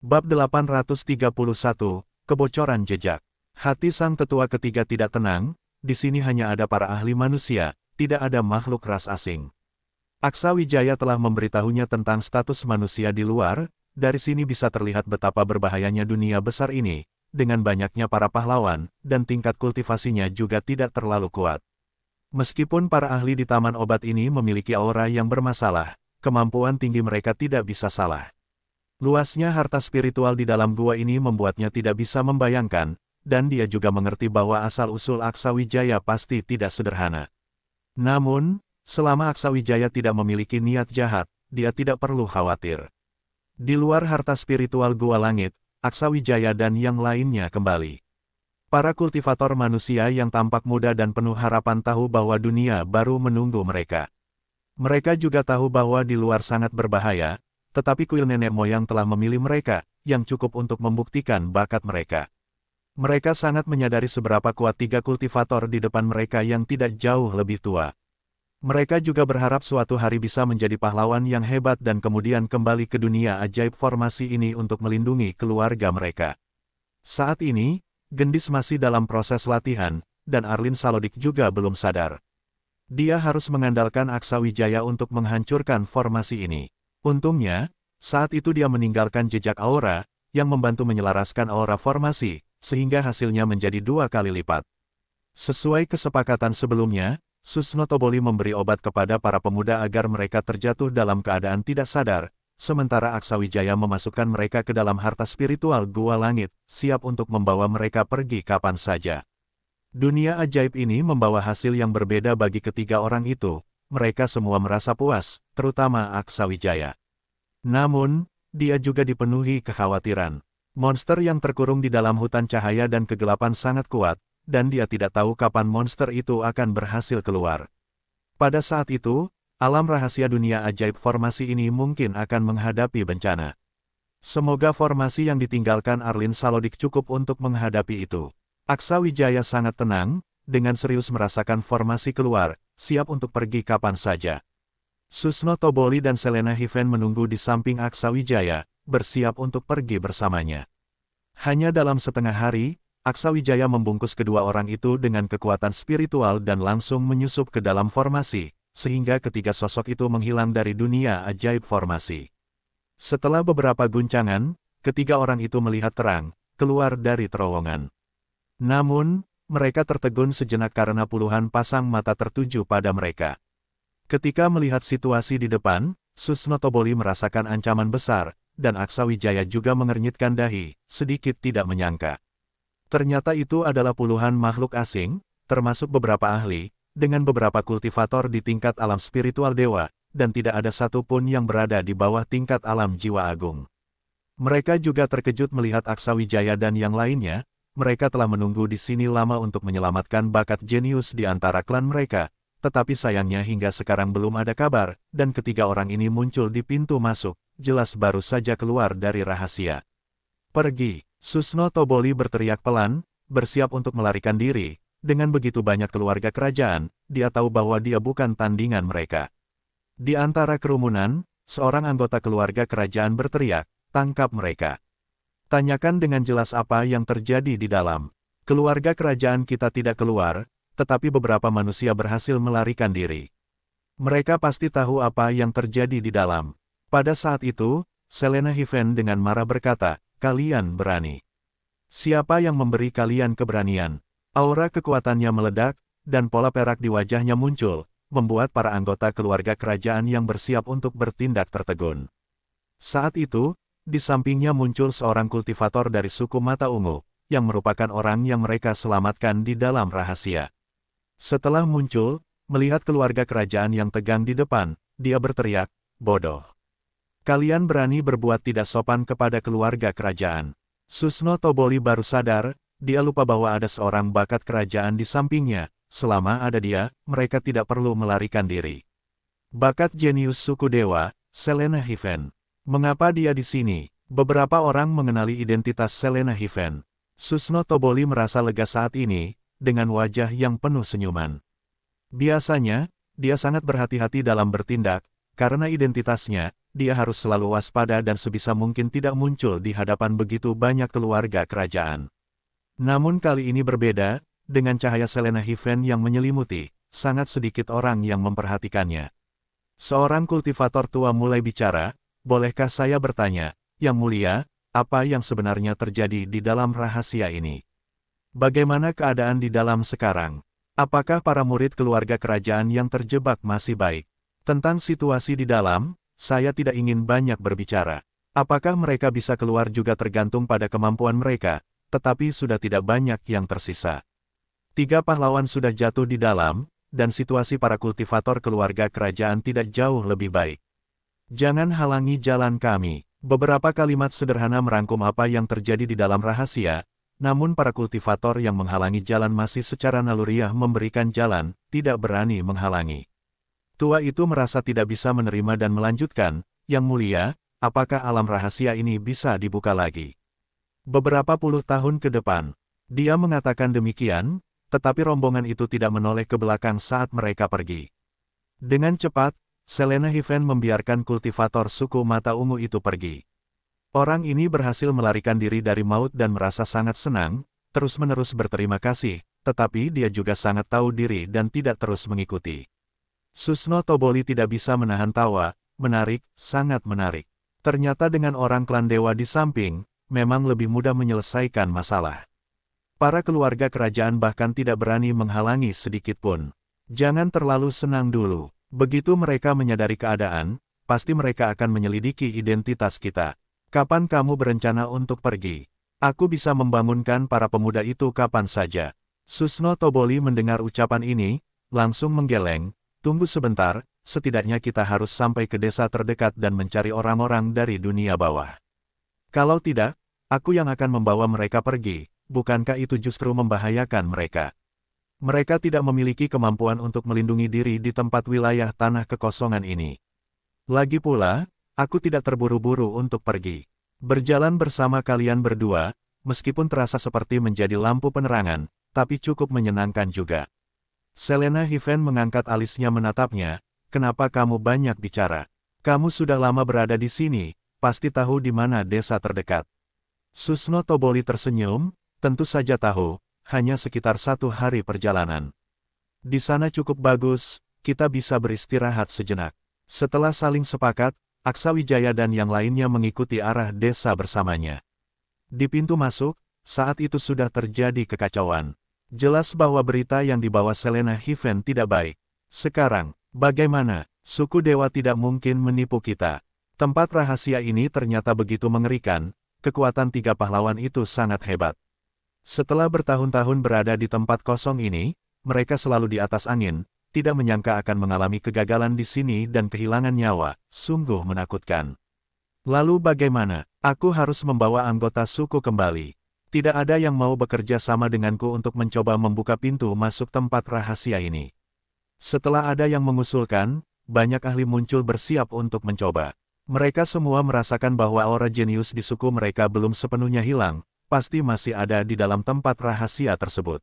Bab 831, Kebocoran Jejak. Hati sang tetua ketiga tidak tenang, di sini hanya ada para ahli manusia, tidak ada makhluk ras asing. Aksa Wijaya telah memberitahunya tentang status manusia di luar, dari sini bisa terlihat betapa berbahayanya dunia besar ini, dengan banyaknya para pahlawan, dan tingkat kultivasinya juga tidak terlalu kuat. Meskipun para ahli di taman obat ini memiliki aura yang bermasalah, kemampuan tinggi mereka tidak bisa salah. Luasnya harta spiritual di dalam gua ini membuatnya tidak bisa membayangkan, dan dia juga mengerti bahwa asal-usul Aksawijaya pasti tidak sederhana. Namun, selama Aksawijaya tidak memiliki niat jahat, dia tidak perlu khawatir. Di luar harta spiritual gua langit, Aksawijaya dan yang lainnya kembali. Para kultivator manusia yang tampak muda dan penuh harapan tahu bahwa dunia baru menunggu mereka. Mereka juga tahu bahwa di luar sangat berbahaya, tetapi kuil nenek moyang telah memilih mereka, yang cukup untuk membuktikan bakat mereka. Mereka sangat menyadari seberapa kuat tiga kultivator di depan mereka yang tidak jauh lebih tua. Mereka juga berharap suatu hari bisa menjadi pahlawan yang hebat dan kemudian kembali ke dunia ajaib formasi ini untuk melindungi keluarga mereka. Saat ini, Gendis masih dalam proses latihan, dan Arlin Salodik juga belum sadar. Dia harus mengandalkan Aksa Wijaya untuk menghancurkan formasi ini. Untungnya, saat itu dia meninggalkan jejak aura, yang membantu menyelaraskan aura formasi, sehingga hasilnya menjadi dua kali lipat. Sesuai kesepakatan sebelumnya, Susnotoboli memberi obat kepada para pemuda agar mereka terjatuh dalam keadaan tidak sadar, sementara Aksawijaya memasukkan mereka ke dalam harta spiritual Gua Langit, siap untuk membawa mereka pergi kapan saja. Dunia ajaib ini membawa hasil yang berbeda bagi ketiga orang itu, mereka semua merasa puas, terutama Aksawijaya. Namun, dia juga dipenuhi kekhawatiran. Monster yang terkurung di dalam hutan cahaya dan kegelapan sangat kuat, dan dia tidak tahu kapan monster itu akan berhasil keluar. Pada saat itu, alam rahasia dunia ajaib formasi ini mungkin akan menghadapi bencana. Semoga formasi yang ditinggalkan Arlin Salodik cukup untuk menghadapi itu. Aksa Wijaya sangat tenang, dengan serius merasakan formasi keluar, siap untuk pergi kapan saja. Susno Toboli dan Selena Hiven menunggu di samping Aksa Wijaya, bersiap untuk pergi bersamanya. Hanya dalam setengah hari, Aksa Wijaya membungkus kedua orang itu dengan kekuatan spiritual dan langsung menyusup ke dalam formasi, sehingga ketiga sosok itu menghilang dari dunia ajaib formasi. Setelah beberapa guncangan, ketiga orang itu melihat terang, keluar dari terowongan. Namun, mereka tertegun sejenak karena puluhan pasang mata tertuju pada mereka. Ketika melihat situasi di depan, Susno Susnotoboli merasakan ancaman besar, dan Aksawijaya juga mengernyitkan dahi, sedikit tidak menyangka. Ternyata itu adalah puluhan makhluk asing, termasuk beberapa ahli, dengan beberapa kultivator di tingkat alam spiritual dewa, dan tidak ada satupun yang berada di bawah tingkat alam jiwa agung. Mereka juga terkejut melihat Aksawijaya dan yang lainnya, mereka telah menunggu di sini lama untuk menyelamatkan bakat jenius di antara klan mereka, tetapi sayangnya hingga sekarang belum ada kabar, dan ketiga orang ini muncul di pintu masuk, jelas baru saja keluar dari rahasia. Pergi, Susno Toboli berteriak pelan, bersiap untuk melarikan diri, dengan begitu banyak keluarga kerajaan, dia tahu bahwa dia bukan tandingan mereka. Di antara kerumunan, seorang anggota keluarga kerajaan berteriak, tangkap mereka. Tanyakan dengan jelas apa yang terjadi di dalam. Keluarga kerajaan kita tidak keluar, tetapi beberapa manusia berhasil melarikan diri. Mereka pasti tahu apa yang terjadi di dalam. Pada saat itu, Selena Hiven dengan marah berkata, kalian berani. Siapa yang memberi kalian keberanian? Aura kekuatannya meledak, dan pola perak di wajahnya muncul, membuat para anggota keluarga kerajaan yang bersiap untuk bertindak tertegun. Saat itu, di sampingnya muncul seorang kultivator dari suku Mata Ungu, yang merupakan orang yang mereka selamatkan di dalam rahasia. Setelah muncul, melihat keluarga kerajaan yang tegang di depan, dia berteriak, bodoh. Kalian berani berbuat tidak sopan kepada keluarga kerajaan. Susno Toboli baru sadar, dia lupa bahwa ada seorang bakat kerajaan di sampingnya, selama ada dia, mereka tidak perlu melarikan diri. Bakat jenius suku dewa, Selena Hiven Mengapa dia di sini? Beberapa orang mengenali identitas Selena Hiven. Susno Toboli merasa lega saat ini, dengan wajah yang penuh senyuman. Biasanya, dia sangat berhati-hati dalam bertindak, karena identitasnya, dia harus selalu waspada dan sebisa mungkin tidak muncul di hadapan begitu banyak keluarga kerajaan. Namun kali ini berbeda, dengan cahaya Selena Hiven yang menyelimuti, sangat sedikit orang yang memperhatikannya. Seorang kultivator tua mulai bicara, Bolehkah saya bertanya, Yang Mulia, apa yang sebenarnya terjadi di dalam rahasia ini? Bagaimana keadaan di dalam sekarang? Apakah para murid keluarga kerajaan yang terjebak masih baik? Tentang situasi di dalam, saya tidak ingin banyak berbicara. Apakah mereka bisa keluar juga tergantung pada kemampuan mereka, tetapi sudah tidak banyak yang tersisa. Tiga pahlawan sudah jatuh di dalam, dan situasi para kultivator keluarga kerajaan tidak jauh lebih baik. Jangan halangi jalan kami. Beberapa kalimat sederhana merangkum apa yang terjadi di dalam rahasia, namun para kultivator yang menghalangi jalan masih secara naluriah memberikan jalan, tidak berani menghalangi. Tua itu merasa tidak bisa menerima dan melanjutkan, Yang Mulia, apakah alam rahasia ini bisa dibuka lagi? Beberapa puluh tahun ke depan, dia mengatakan demikian, tetapi rombongan itu tidak menoleh ke belakang saat mereka pergi. Dengan cepat, Selena Hiven membiarkan kultivator suku mata ungu itu pergi. Orang ini berhasil melarikan diri dari maut dan merasa sangat senang, terus-menerus berterima kasih, tetapi dia juga sangat tahu diri dan tidak terus mengikuti. Susno Toboli tidak bisa menahan tawa, menarik, sangat menarik. Ternyata dengan orang klan dewa di samping, memang lebih mudah menyelesaikan masalah. Para keluarga kerajaan bahkan tidak berani menghalangi sedikitpun. Jangan terlalu senang dulu. Begitu mereka menyadari keadaan, pasti mereka akan menyelidiki identitas kita. Kapan kamu berencana untuk pergi? Aku bisa membangunkan para pemuda itu kapan saja. Susno Toboli mendengar ucapan ini, langsung menggeleng, tunggu sebentar, setidaknya kita harus sampai ke desa terdekat dan mencari orang-orang dari dunia bawah. Kalau tidak, aku yang akan membawa mereka pergi, bukankah itu justru membahayakan mereka? Mereka tidak memiliki kemampuan untuk melindungi diri di tempat wilayah tanah kekosongan ini. Lagi pula, aku tidak terburu-buru untuk pergi. Berjalan bersama kalian berdua, meskipun terasa seperti menjadi lampu penerangan, tapi cukup menyenangkan juga. Selena Hiven mengangkat alisnya menatapnya, kenapa kamu banyak bicara? Kamu sudah lama berada di sini, pasti tahu di mana desa terdekat. Susno Toboli tersenyum, tentu saja tahu, hanya sekitar satu hari perjalanan. Di sana cukup bagus, kita bisa beristirahat sejenak. Setelah saling sepakat, Aksa Wijaya dan yang lainnya mengikuti arah desa bersamanya. Di pintu masuk, saat itu sudah terjadi kekacauan. Jelas bahwa berita yang dibawa Selena Hiven tidak baik. Sekarang, bagaimana? Suku Dewa tidak mungkin menipu kita. Tempat rahasia ini ternyata begitu mengerikan, kekuatan tiga pahlawan itu sangat hebat. Setelah bertahun-tahun berada di tempat kosong ini, mereka selalu di atas angin, tidak menyangka akan mengalami kegagalan di sini dan kehilangan nyawa, sungguh menakutkan. Lalu bagaimana? Aku harus membawa anggota suku kembali. Tidak ada yang mau bekerja sama denganku untuk mencoba membuka pintu masuk tempat rahasia ini. Setelah ada yang mengusulkan, banyak ahli muncul bersiap untuk mencoba. Mereka semua merasakan bahwa aura jenius di suku mereka belum sepenuhnya hilang, pasti masih ada di dalam tempat rahasia tersebut.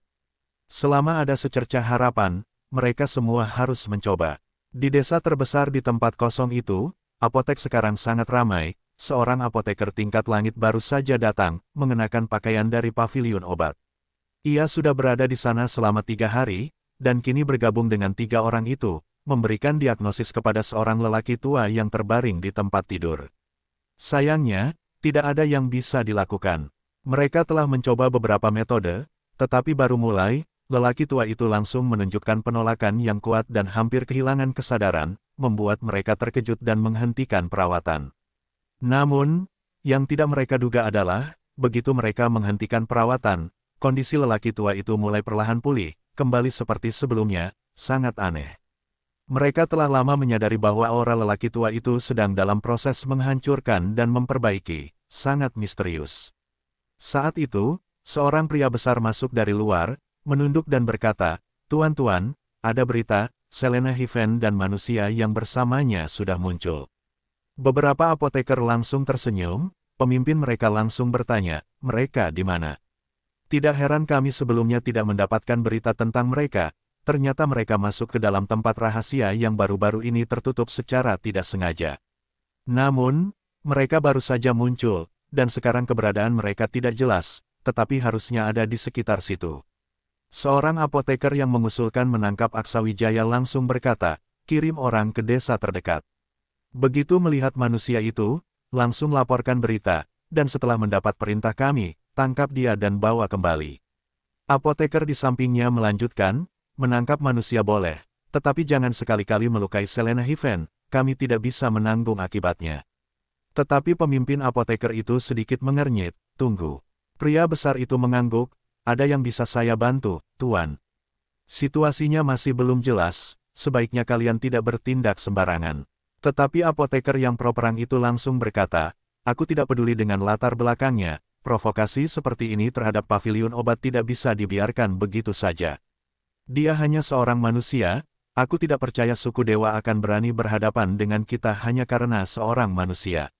Selama ada secerca harapan, mereka semua harus mencoba. Di desa terbesar di tempat kosong itu, apotek sekarang sangat ramai, seorang apoteker tingkat langit baru saja datang, mengenakan pakaian dari pavilion obat. Ia sudah berada di sana selama tiga hari, dan kini bergabung dengan tiga orang itu, memberikan diagnosis kepada seorang lelaki tua yang terbaring di tempat tidur. Sayangnya, tidak ada yang bisa dilakukan. Mereka telah mencoba beberapa metode, tetapi baru mulai, lelaki tua itu langsung menunjukkan penolakan yang kuat dan hampir kehilangan kesadaran, membuat mereka terkejut dan menghentikan perawatan. Namun, yang tidak mereka duga adalah, begitu mereka menghentikan perawatan, kondisi lelaki tua itu mulai perlahan pulih, kembali seperti sebelumnya, sangat aneh. Mereka telah lama menyadari bahwa aura lelaki tua itu sedang dalam proses menghancurkan dan memperbaiki, sangat misterius. Saat itu, seorang pria besar masuk dari luar, menunduk dan berkata, Tuan-tuan, ada berita, Selena Hiven dan manusia yang bersamanya sudah muncul. Beberapa apoteker langsung tersenyum, pemimpin mereka langsung bertanya, mereka di mana? Tidak heran kami sebelumnya tidak mendapatkan berita tentang mereka, ternyata mereka masuk ke dalam tempat rahasia yang baru-baru ini tertutup secara tidak sengaja. Namun, mereka baru saja muncul, dan sekarang keberadaan mereka tidak jelas, tetapi harusnya ada di sekitar situ. Seorang apoteker yang mengusulkan menangkap Aksawijaya langsung berkata, kirim orang ke desa terdekat. Begitu melihat manusia itu, langsung laporkan berita, dan setelah mendapat perintah kami, tangkap dia dan bawa kembali. Apoteker di sampingnya melanjutkan, menangkap manusia boleh, tetapi jangan sekali-kali melukai Selena Hiven, kami tidak bisa menanggung akibatnya. Tetapi pemimpin apoteker itu sedikit mengernyit, tunggu. Pria besar itu mengangguk, ada yang bisa saya bantu, Tuan. Situasinya masih belum jelas, sebaiknya kalian tidak bertindak sembarangan. Tetapi apoteker yang pro perang itu langsung berkata, aku tidak peduli dengan latar belakangnya, provokasi seperti ini terhadap pavilion obat tidak bisa dibiarkan begitu saja. Dia hanya seorang manusia, aku tidak percaya suku dewa akan berani berhadapan dengan kita hanya karena seorang manusia.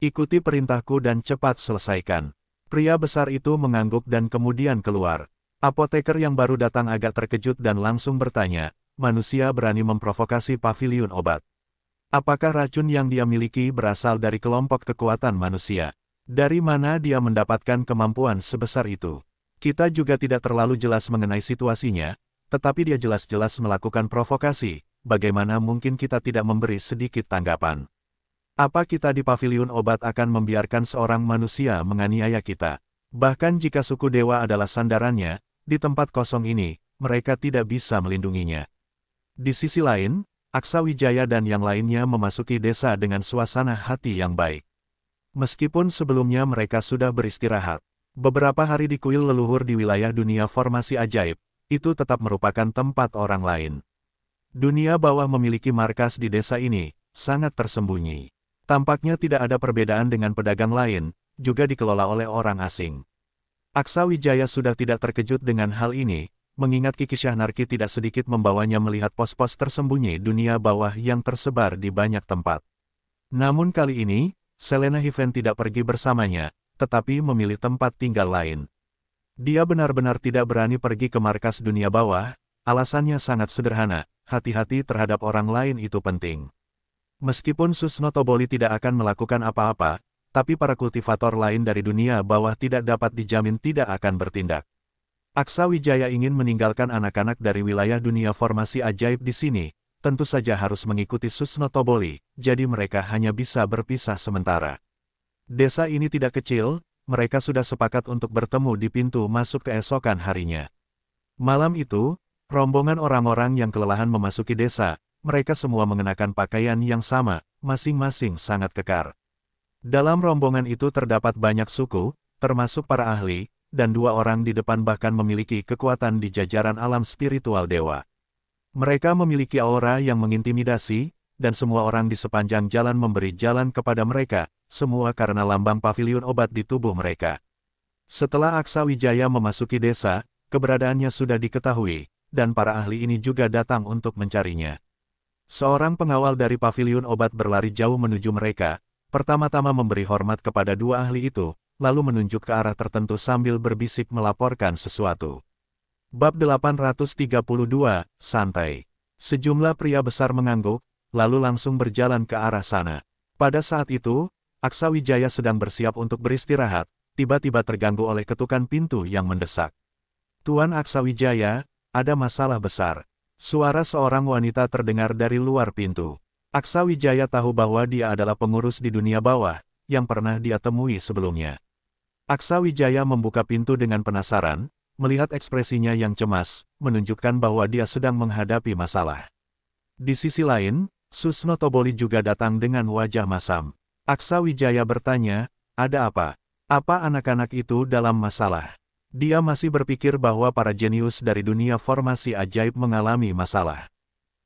Ikuti perintahku dan cepat selesaikan. Pria besar itu mengangguk dan kemudian keluar. Apoteker yang baru datang agak terkejut dan langsung bertanya, manusia berani memprovokasi pavilion obat. Apakah racun yang dia miliki berasal dari kelompok kekuatan manusia? Dari mana dia mendapatkan kemampuan sebesar itu? Kita juga tidak terlalu jelas mengenai situasinya, tetapi dia jelas-jelas melakukan provokasi, bagaimana mungkin kita tidak memberi sedikit tanggapan? Apa kita di pavilion obat akan membiarkan seorang manusia menganiaya kita? Bahkan jika suku dewa adalah sandarannya, di tempat kosong ini, mereka tidak bisa melindunginya. Di sisi lain, Aksa Wijaya dan yang lainnya memasuki desa dengan suasana hati yang baik. Meskipun sebelumnya mereka sudah beristirahat, beberapa hari di kuil leluhur di wilayah dunia formasi ajaib, itu tetap merupakan tempat orang lain. Dunia bawah memiliki markas di desa ini, sangat tersembunyi. Tampaknya tidak ada perbedaan dengan pedagang lain, juga dikelola oleh orang asing. Aksa Wijaya sudah tidak terkejut dengan hal ini, mengingat Kiki Syahnarki tidak sedikit membawanya melihat pos-pos tersembunyi dunia bawah yang tersebar di banyak tempat. Namun kali ini, Selena Hiven tidak pergi bersamanya, tetapi memilih tempat tinggal lain. Dia benar-benar tidak berani pergi ke markas dunia bawah, alasannya sangat sederhana, hati-hati terhadap orang lain itu penting. Meskipun Susnotoboli tidak akan melakukan apa-apa, tapi para kultivator lain dari dunia bawah tidak dapat dijamin tidak akan bertindak. Aksa Wijaya ingin meninggalkan anak-anak dari wilayah dunia formasi ajaib di sini, tentu saja harus mengikuti Susnotoboli. jadi mereka hanya bisa berpisah sementara. Desa ini tidak kecil, mereka sudah sepakat untuk bertemu di pintu masuk keesokan harinya. Malam itu, rombongan orang-orang yang kelelahan memasuki desa, mereka semua mengenakan pakaian yang sama, masing-masing sangat kekar. Dalam rombongan itu terdapat banyak suku, termasuk para ahli, dan dua orang di depan bahkan memiliki kekuatan di jajaran alam spiritual dewa. Mereka memiliki aura yang mengintimidasi, dan semua orang di sepanjang jalan memberi jalan kepada mereka, semua karena lambang pavilion obat di tubuh mereka. Setelah Aksa Wijaya memasuki desa, keberadaannya sudah diketahui, dan para ahli ini juga datang untuk mencarinya. Seorang pengawal dari pavilion obat berlari jauh menuju mereka, pertama-tama memberi hormat kepada dua ahli itu, lalu menunjuk ke arah tertentu sambil berbisik melaporkan sesuatu. Bab 832, Santai. Sejumlah pria besar mengangguk, lalu langsung berjalan ke arah sana. Pada saat itu, Aksawijaya sedang bersiap untuk beristirahat, tiba-tiba terganggu oleh ketukan pintu yang mendesak. Tuan Aksawijaya, ada masalah besar. Suara seorang wanita terdengar dari luar pintu. Aksa Wijaya tahu bahwa dia adalah pengurus di dunia bawah, yang pernah dia temui sebelumnya. Aksa Wijaya membuka pintu dengan penasaran, melihat ekspresinya yang cemas, menunjukkan bahwa dia sedang menghadapi masalah. Di sisi lain, Susno Toboli juga datang dengan wajah masam. Aksa Wijaya bertanya, ada apa? Apa anak-anak itu dalam masalah? Dia masih berpikir bahwa para jenius dari dunia formasi ajaib mengalami masalah.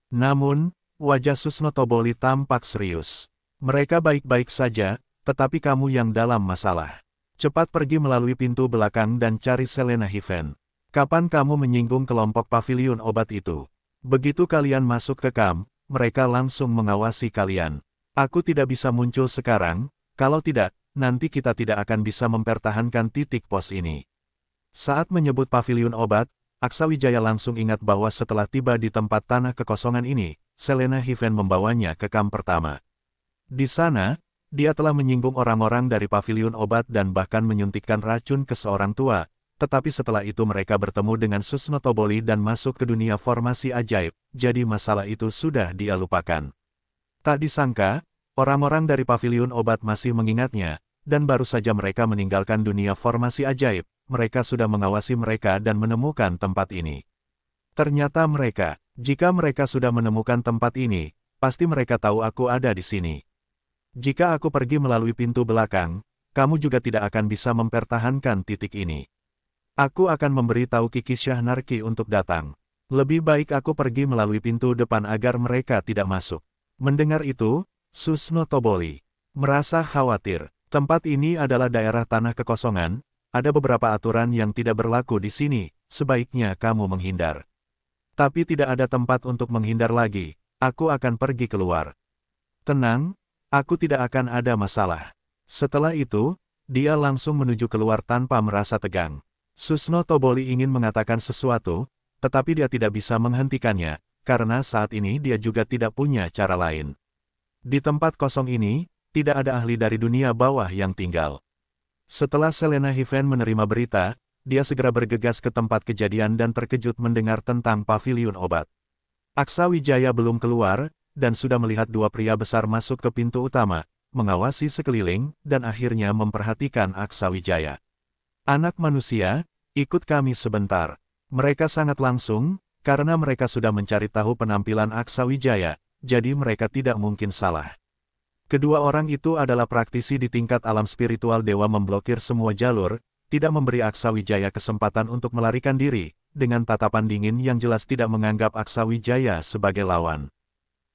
Namun, wajah Susno Toboli tampak serius. Mereka baik-baik saja, tetapi kamu yang dalam masalah. Cepat pergi melalui pintu belakang dan cari Selena Hiven. Kapan kamu menyinggung kelompok pavilion obat itu? Begitu kalian masuk ke kam, mereka langsung mengawasi kalian. Aku tidak bisa muncul sekarang, kalau tidak, nanti kita tidak akan bisa mempertahankan titik pos ini. Saat menyebut pavilion obat, Aksa Wijaya langsung ingat bahwa setelah tiba di tempat tanah kekosongan ini, Selena Hiven membawanya ke kamp pertama. Di sana, dia telah menyinggung orang-orang dari pavilion obat dan bahkan menyuntikkan racun ke seorang tua, tetapi setelah itu mereka bertemu dengan Susno Toboli dan masuk ke dunia formasi ajaib, jadi masalah itu sudah dia lupakan. Tak disangka, orang-orang dari pavilion obat masih mengingatnya, dan baru saja mereka meninggalkan dunia formasi ajaib, mereka sudah mengawasi mereka dan menemukan tempat ini. Ternyata mereka, jika mereka sudah menemukan tempat ini, pasti mereka tahu aku ada di sini. Jika aku pergi melalui pintu belakang, kamu juga tidak akan bisa mempertahankan titik ini. Aku akan memberi tahu Kiki Syahnarki untuk datang. Lebih baik aku pergi melalui pintu depan agar mereka tidak masuk. Mendengar itu, Susno Toboli merasa khawatir. Tempat ini adalah daerah tanah kekosongan, ada beberapa aturan yang tidak berlaku di sini, sebaiknya kamu menghindar. Tapi tidak ada tempat untuk menghindar lagi, aku akan pergi keluar. Tenang, aku tidak akan ada masalah. Setelah itu, dia langsung menuju keluar tanpa merasa tegang. Susno Toboli ingin mengatakan sesuatu, tetapi dia tidak bisa menghentikannya, karena saat ini dia juga tidak punya cara lain. Di tempat kosong ini, tidak ada ahli dari dunia bawah yang tinggal. Setelah Selena Hiven menerima berita, dia segera bergegas ke tempat kejadian dan terkejut mendengar tentang pavilion obat. Aksa Wijaya belum keluar, dan sudah melihat dua pria besar masuk ke pintu utama, mengawasi sekeliling, dan akhirnya memperhatikan Aksa Wijaya. Anak manusia, ikut kami sebentar. Mereka sangat langsung, karena mereka sudah mencari tahu penampilan Aksa Wijaya, jadi mereka tidak mungkin salah. Kedua orang itu adalah praktisi di tingkat alam spiritual dewa memblokir semua jalur, tidak memberi Aksa Wijaya kesempatan untuk melarikan diri, dengan tatapan dingin yang jelas tidak menganggap Aksa Wijaya sebagai lawan.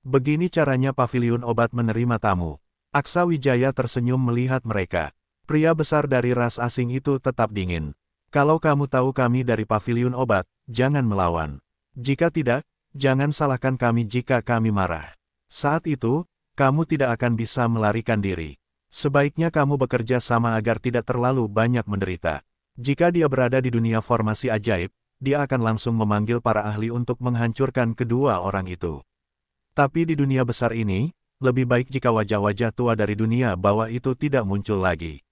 Begini caranya pavilion obat menerima tamu. Aksa Wijaya tersenyum melihat mereka. Pria besar dari ras asing itu tetap dingin. Kalau kamu tahu kami dari pavilion obat, jangan melawan. Jika tidak, jangan salahkan kami jika kami marah. Saat itu, kamu tidak akan bisa melarikan diri. Sebaiknya kamu bekerja sama agar tidak terlalu banyak menderita. Jika dia berada di dunia formasi ajaib, dia akan langsung memanggil para ahli untuk menghancurkan kedua orang itu. Tapi di dunia besar ini, lebih baik jika wajah-wajah tua dari dunia bawah itu tidak muncul lagi.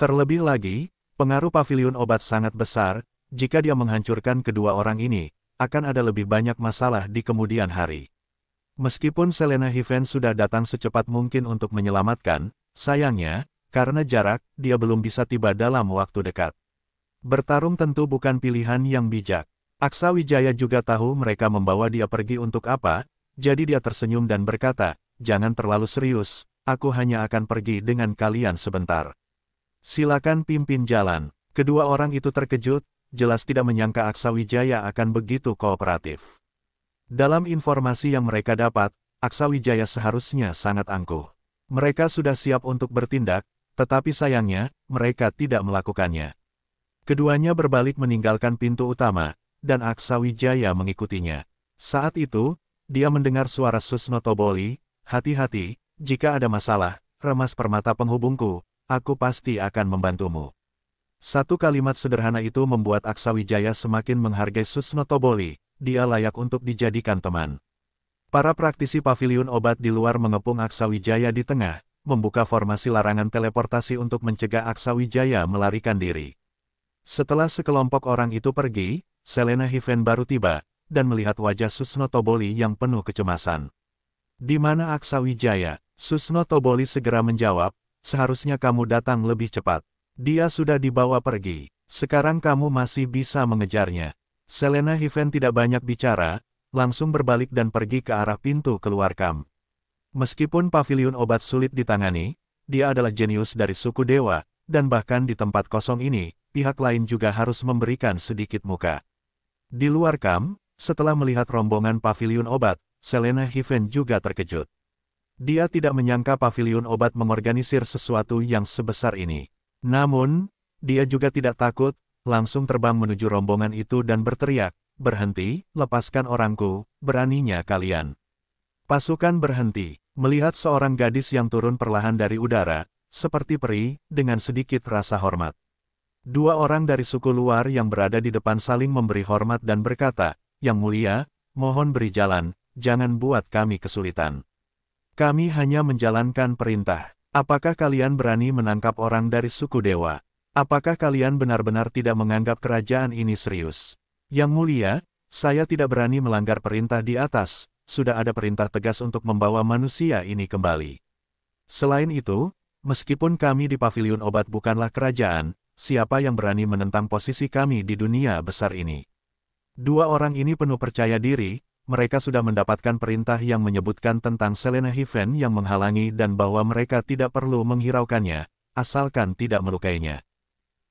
Terlebih lagi, pengaruh pavilion obat sangat besar, jika dia menghancurkan kedua orang ini, akan ada lebih banyak masalah di kemudian hari. Meskipun Selena Hiven sudah datang secepat mungkin untuk menyelamatkan, sayangnya, karena jarak, dia belum bisa tiba dalam waktu dekat. Bertarung tentu bukan pilihan yang bijak. Aksa Wijaya juga tahu mereka membawa dia pergi untuk apa, jadi dia tersenyum dan berkata, jangan terlalu serius, aku hanya akan pergi dengan kalian sebentar. Silakan pimpin jalan. Kedua orang itu terkejut, jelas tidak menyangka Aksa Wijaya akan begitu kooperatif. Dalam informasi yang mereka dapat, Aksa Wijaya seharusnya sangat angkuh. Mereka sudah siap untuk bertindak, tetapi sayangnya, mereka tidak melakukannya. Keduanya berbalik meninggalkan pintu utama, dan Aksa Wijaya mengikutinya. Saat itu, dia mendengar suara Susno Toboli, hati-hati, jika ada masalah, remas permata penghubungku, aku pasti akan membantumu. Satu kalimat sederhana itu membuat Aksa Wijaya semakin menghargai Susno Toboli, dia layak untuk dijadikan teman. Para praktisi pavilion obat di luar mengepung Aksa Wijaya di tengah, membuka formasi larangan teleportasi untuk mencegah Aksa Wijaya melarikan diri. Setelah sekelompok orang itu pergi, Selena Hiven baru tiba, dan melihat wajah Susno Toboli yang penuh kecemasan. Di mana Aksa Wijaya? Susno Toboli segera menjawab, seharusnya kamu datang lebih cepat. Dia sudah dibawa pergi. Sekarang kamu masih bisa mengejarnya. Selena Hiven tidak banyak bicara, langsung berbalik dan pergi ke arah pintu keluar kam. Meskipun pavilion obat sulit ditangani, dia adalah jenius dari suku dewa, dan bahkan di tempat kosong ini, pihak lain juga harus memberikan sedikit muka. Di luar kam, setelah melihat rombongan pavilion obat, Selena Hiven juga terkejut. Dia tidak menyangka pavilion obat mengorganisir sesuatu yang sebesar ini. Namun, dia juga tidak takut, langsung terbang menuju rombongan itu dan berteriak, Berhenti, lepaskan orangku, beraninya kalian. Pasukan berhenti, melihat seorang gadis yang turun perlahan dari udara, seperti peri, dengan sedikit rasa hormat. Dua orang dari suku luar yang berada di depan saling memberi hormat dan berkata, Yang mulia, mohon beri jalan, jangan buat kami kesulitan. Kami hanya menjalankan perintah. Apakah kalian berani menangkap orang dari suku dewa? Apakah kalian benar-benar tidak menganggap kerajaan ini serius? Yang mulia, saya tidak berani melanggar perintah di atas, sudah ada perintah tegas untuk membawa manusia ini kembali. Selain itu, meskipun kami di pavilion obat bukanlah kerajaan, siapa yang berani menentang posisi kami di dunia besar ini? Dua orang ini penuh percaya diri, mereka sudah mendapatkan perintah yang menyebutkan tentang Selena Heaven yang menghalangi dan bahwa mereka tidak perlu menghiraukannya, asalkan tidak melukainya.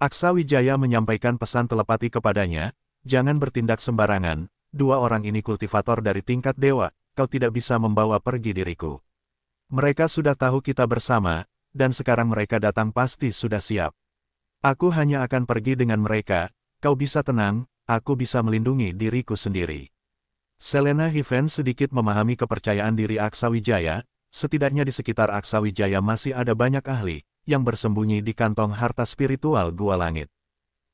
Aksa Wijaya menyampaikan pesan telepati kepadanya, jangan bertindak sembarangan, dua orang ini kultivator dari tingkat dewa, kau tidak bisa membawa pergi diriku. Mereka sudah tahu kita bersama, dan sekarang mereka datang pasti sudah siap. Aku hanya akan pergi dengan mereka, kau bisa tenang, aku bisa melindungi diriku sendiri. Selena Hiven sedikit memahami kepercayaan diri Aksa Wijaya, setidaknya di sekitar Aksa Wijaya masih ada banyak ahli, yang bersembunyi di kantong harta spiritual Gua Langit.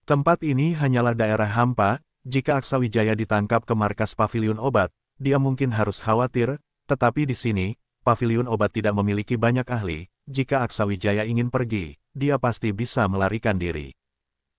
Tempat ini hanyalah daerah hampa, jika Aksawijaya ditangkap ke markas pavilion obat, dia mungkin harus khawatir, tetapi di sini, pavilion obat tidak memiliki banyak ahli, jika Aksawijaya ingin pergi, dia pasti bisa melarikan diri.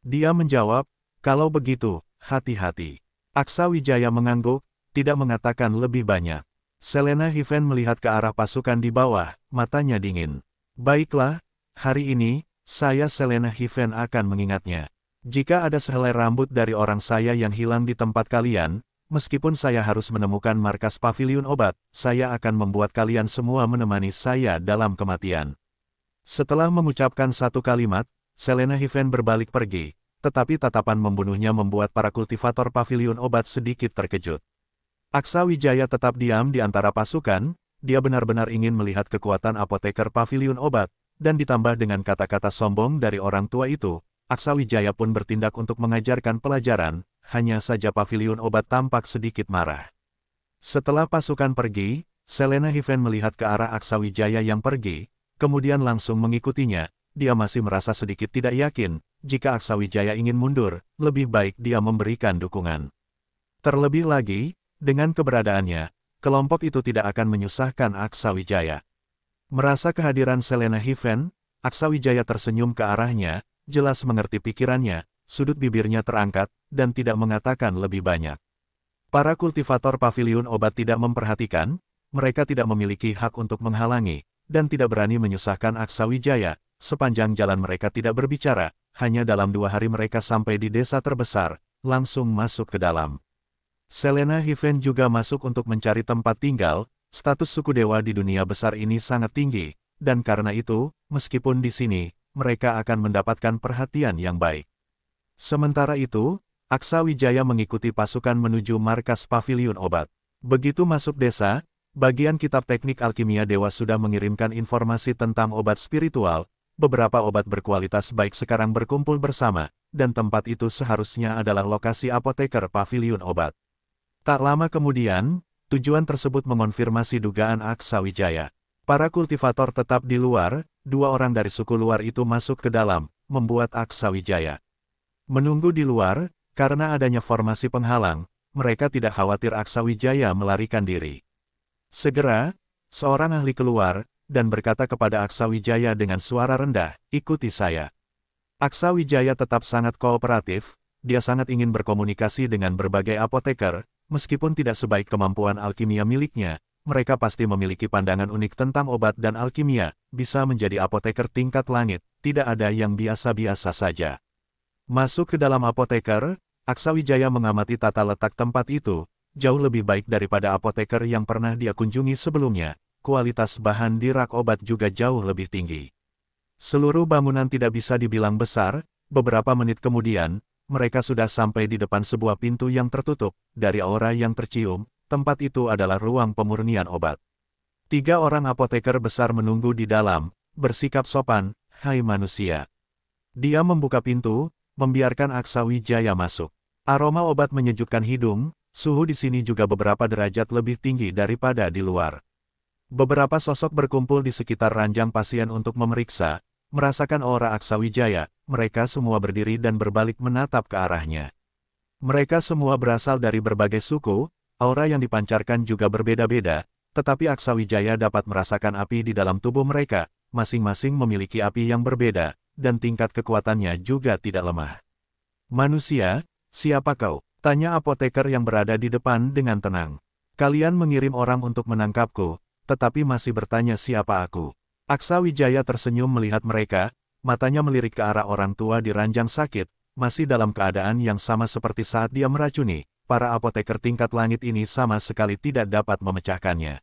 Dia menjawab, kalau begitu, hati-hati. Aksawijaya mengangguk, tidak mengatakan lebih banyak. Selena Hiven melihat ke arah pasukan di bawah, matanya dingin. Baiklah, Hari ini, saya Selena Hiven akan mengingatnya. Jika ada sehelai rambut dari orang saya yang hilang di tempat kalian, meskipun saya harus menemukan markas pavilion obat, saya akan membuat kalian semua menemani saya dalam kematian. Setelah mengucapkan satu kalimat, Selena Hiven berbalik pergi, tetapi tatapan membunuhnya membuat para kultivator pavilion obat sedikit terkejut. Aksa Wijaya tetap diam di antara pasukan, dia benar-benar ingin melihat kekuatan apoteker pavilion obat, dan ditambah dengan kata-kata sombong dari orang tua itu, Aksa Wijaya pun bertindak untuk mengajarkan pelajaran, hanya saja pavilion obat tampak sedikit marah. Setelah pasukan pergi, Selena Hiven melihat ke arah Aksa Wijaya yang pergi, kemudian langsung mengikutinya, dia masih merasa sedikit tidak yakin, jika Aksa Wijaya ingin mundur, lebih baik dia memberikan dukungan. Terlebih lagi, dengan keberadaannya, kelompok itu tidak akan menyusahkan Aksa Wijaya. Merasa kehadiran Selena Hiven, Aksa Wijaya tersenyum ke arahnya, jelas mengerti pikirannya, sudut bibirnya terangkat, dan tidak mengatakan lebih banyak. Para kultivator Pavilion obat tidak memperhatikan, mereka tidak memiliki hak untuk menghalangi, dan tidak berani menyusahkan Aksa Wijaya, sepanjang jalan mereka tidak berbicara, hanya dalam dua hari mereka sampai di desa terbesar, langsung masuk ke dalam. Selena Hiven juga masuk untuk mencari tempat tinggal, status suku dewa di dunia besar ini sangat tinggi, dan karena itu, meskipun di sini, mereka akan mendapatkan perhatian yang baik. Sementara itu, Aksa Wijaya mengikuti pasukan menuju markas pavilion obat. Begitu masuk desa, bagian kitab teknik alkimia dewa sudah mengirimkan informasi tentang obat spiritual, beberapa obat berkualitas baik sekarang berkumpul bersama, dan tempat itu seharusnya adalah lokasi apoteker pavilion obat. Tak lama kemudian, Tujuan tersebut mengonfirmasi dugaan Aksa Wijaya. Para kultivator tetap di luar, dua orang dari suku luar itu masuk ke dalam, membuat Aksa Wijaya. Menunggu di luar, karena adanya formasi penghalang, mereka tidak khawatir Aksa Wijaya melarikan diri. Segera, seorang ahli keluar, dan berkata kepada Aksa Wijaya dengan suara rendah, ikuti saya. Aksa Wijaya tetap sangat kooperatif, dia sangat ingin berkomunikasi dengan berbagai apoteker, meskipun tidak sebaik kemampuan alkimia miliknya, mereka pasti memiliki pandangan unik tentang obat dan alkimia, bisa menjadi apoteker tingkat langit, tidak ada yang biasa-biasa saja. Masuk ke dalam apoteker, Aksawijaya mengamati tata letak tempat itu, jauh lebih baik daripada apoteker yang pernah dia kunjungi sebelumnya, kualitas bahan di rak obat juga jauh lebih tinggi. Seluruh bangunan tidak bisa dibilang besar, beberapa menit kemudian, mereka sudah sampai di depan sebuah pintu yang tertutup, dari aura yang tercium, tempat itu adalah ruang pemurnian obat. Tiga orang apoteker besar menunggu di dalam, bersikap sopan, hai manusia. Dia membuka pintu, membiarkan Aksa Wijaya masuk. Aroma obat menyejukkan hidung, suhu di sini juga beberapa derajat lebih tinggi daripada di luar. Beberapa sosok berkumpul di sekitar ranjang pasien untuk memeriksa, Merasakan aura Aksa Wijaya, mereka semua berdiri dan berbalik menatap ke arahnya. Mereka semua berasal dari berbagai suku, aura yang dipancarkan juga berbeda-beda, tetapi Aksa Wijaya dapat merasakan api di dalam tubuh mereka, masing-masing memiliki api yang berbeda, dan tingkat kekuatannya juga tidak lemah. Manusia, siapa kau? Tanya apoteker yang berada di depan dengan tenang. Kalian mengirim orang untuk menangkapku, tetapi masih bertanya siapa aku. Aksa Wijaya tersenyum melihat mereka, matanya melirik ke arah orang tua di ranjang sakit, masih dalam keadaan yang sama seperti saat dia meracuni, para apoteker tingkat langit ini sama sekali tidak dapat memecahkannya.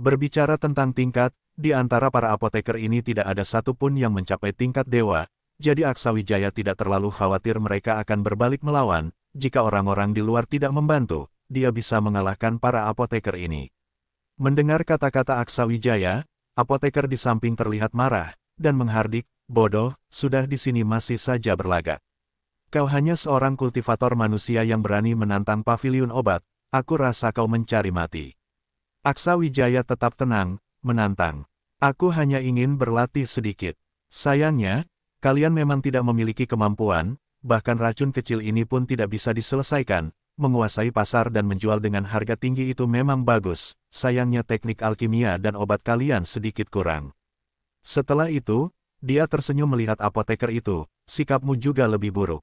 Berbicara tentang tingkat, di antara para apoteker ini tidak ada satupun yang mencapai tingkat dewa, jadi Aksa Wijaya tidak terlalu khawatir mereka akan berbalik melawan, jika orang-orang di luar tidak membantu, dia bisa mengalahkan para apoteker ini. Mendengar kata-kata Aksa Wijaya, apoteker di samping terlihat marah, dan menghardik, bodoh, sudah di sini masih saja berlagak. Kau hanya seorang kultivator manusia yang berani menantang pavilion obat, aku rasa kau mencari mati. Aksa Wijaya tetap tenang, menantang. Aku hanya ingin berlatih sedikit. Sayangnya, kalian memang tidak memiliki kemampuan, bahkan racun kecil ini pun tidak bisa diselesaikan, menguasai pasar dan menjual dengan harga tinggi itu memang bagus, sayangnya teknik alkimia dan obat kalian sedikit kurang. Setelah itu, dia tersenyum melihat apoteker itu, sikapmu juga lebih buruk.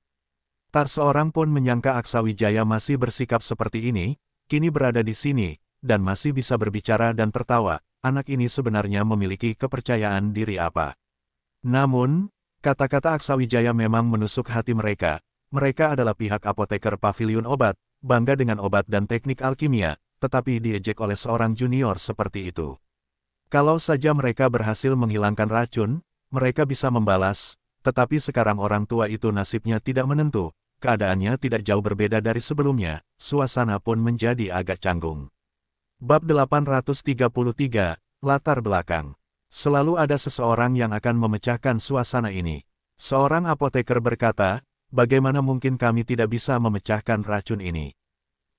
Tak seorang pun menyangka Aksawijaya masih bersikap seperti ini, kini berada di sini, dan masih bisa berbicara dan tertawa, anak ini sebenarnya memiliki kepercayaan diri apa. Namun, kata-kata Aksawijaya memang menusuk hati mereka, mereka adalah pihak apoteker pavilion obat, bangga dengan obat dan teknik alkimia, tetapi diejek oleh seorang junior seperti itu. Kalau saja mereka berhasil menghilangkan racun, mereka bisa membalas, tetapi sekarang orang tua itu nasibnya tidak menentu, keadaannya tidak jauh berbeda dari sebelumnya, suasana pun menjadi agak canggung. Bab 833, Latar Belakang Selalu ada seseorang yang akan memecahkan suasana ini. Seorang apoteker berkata, bagaimana mungkin kami tidak bisa memecahkan racun ini?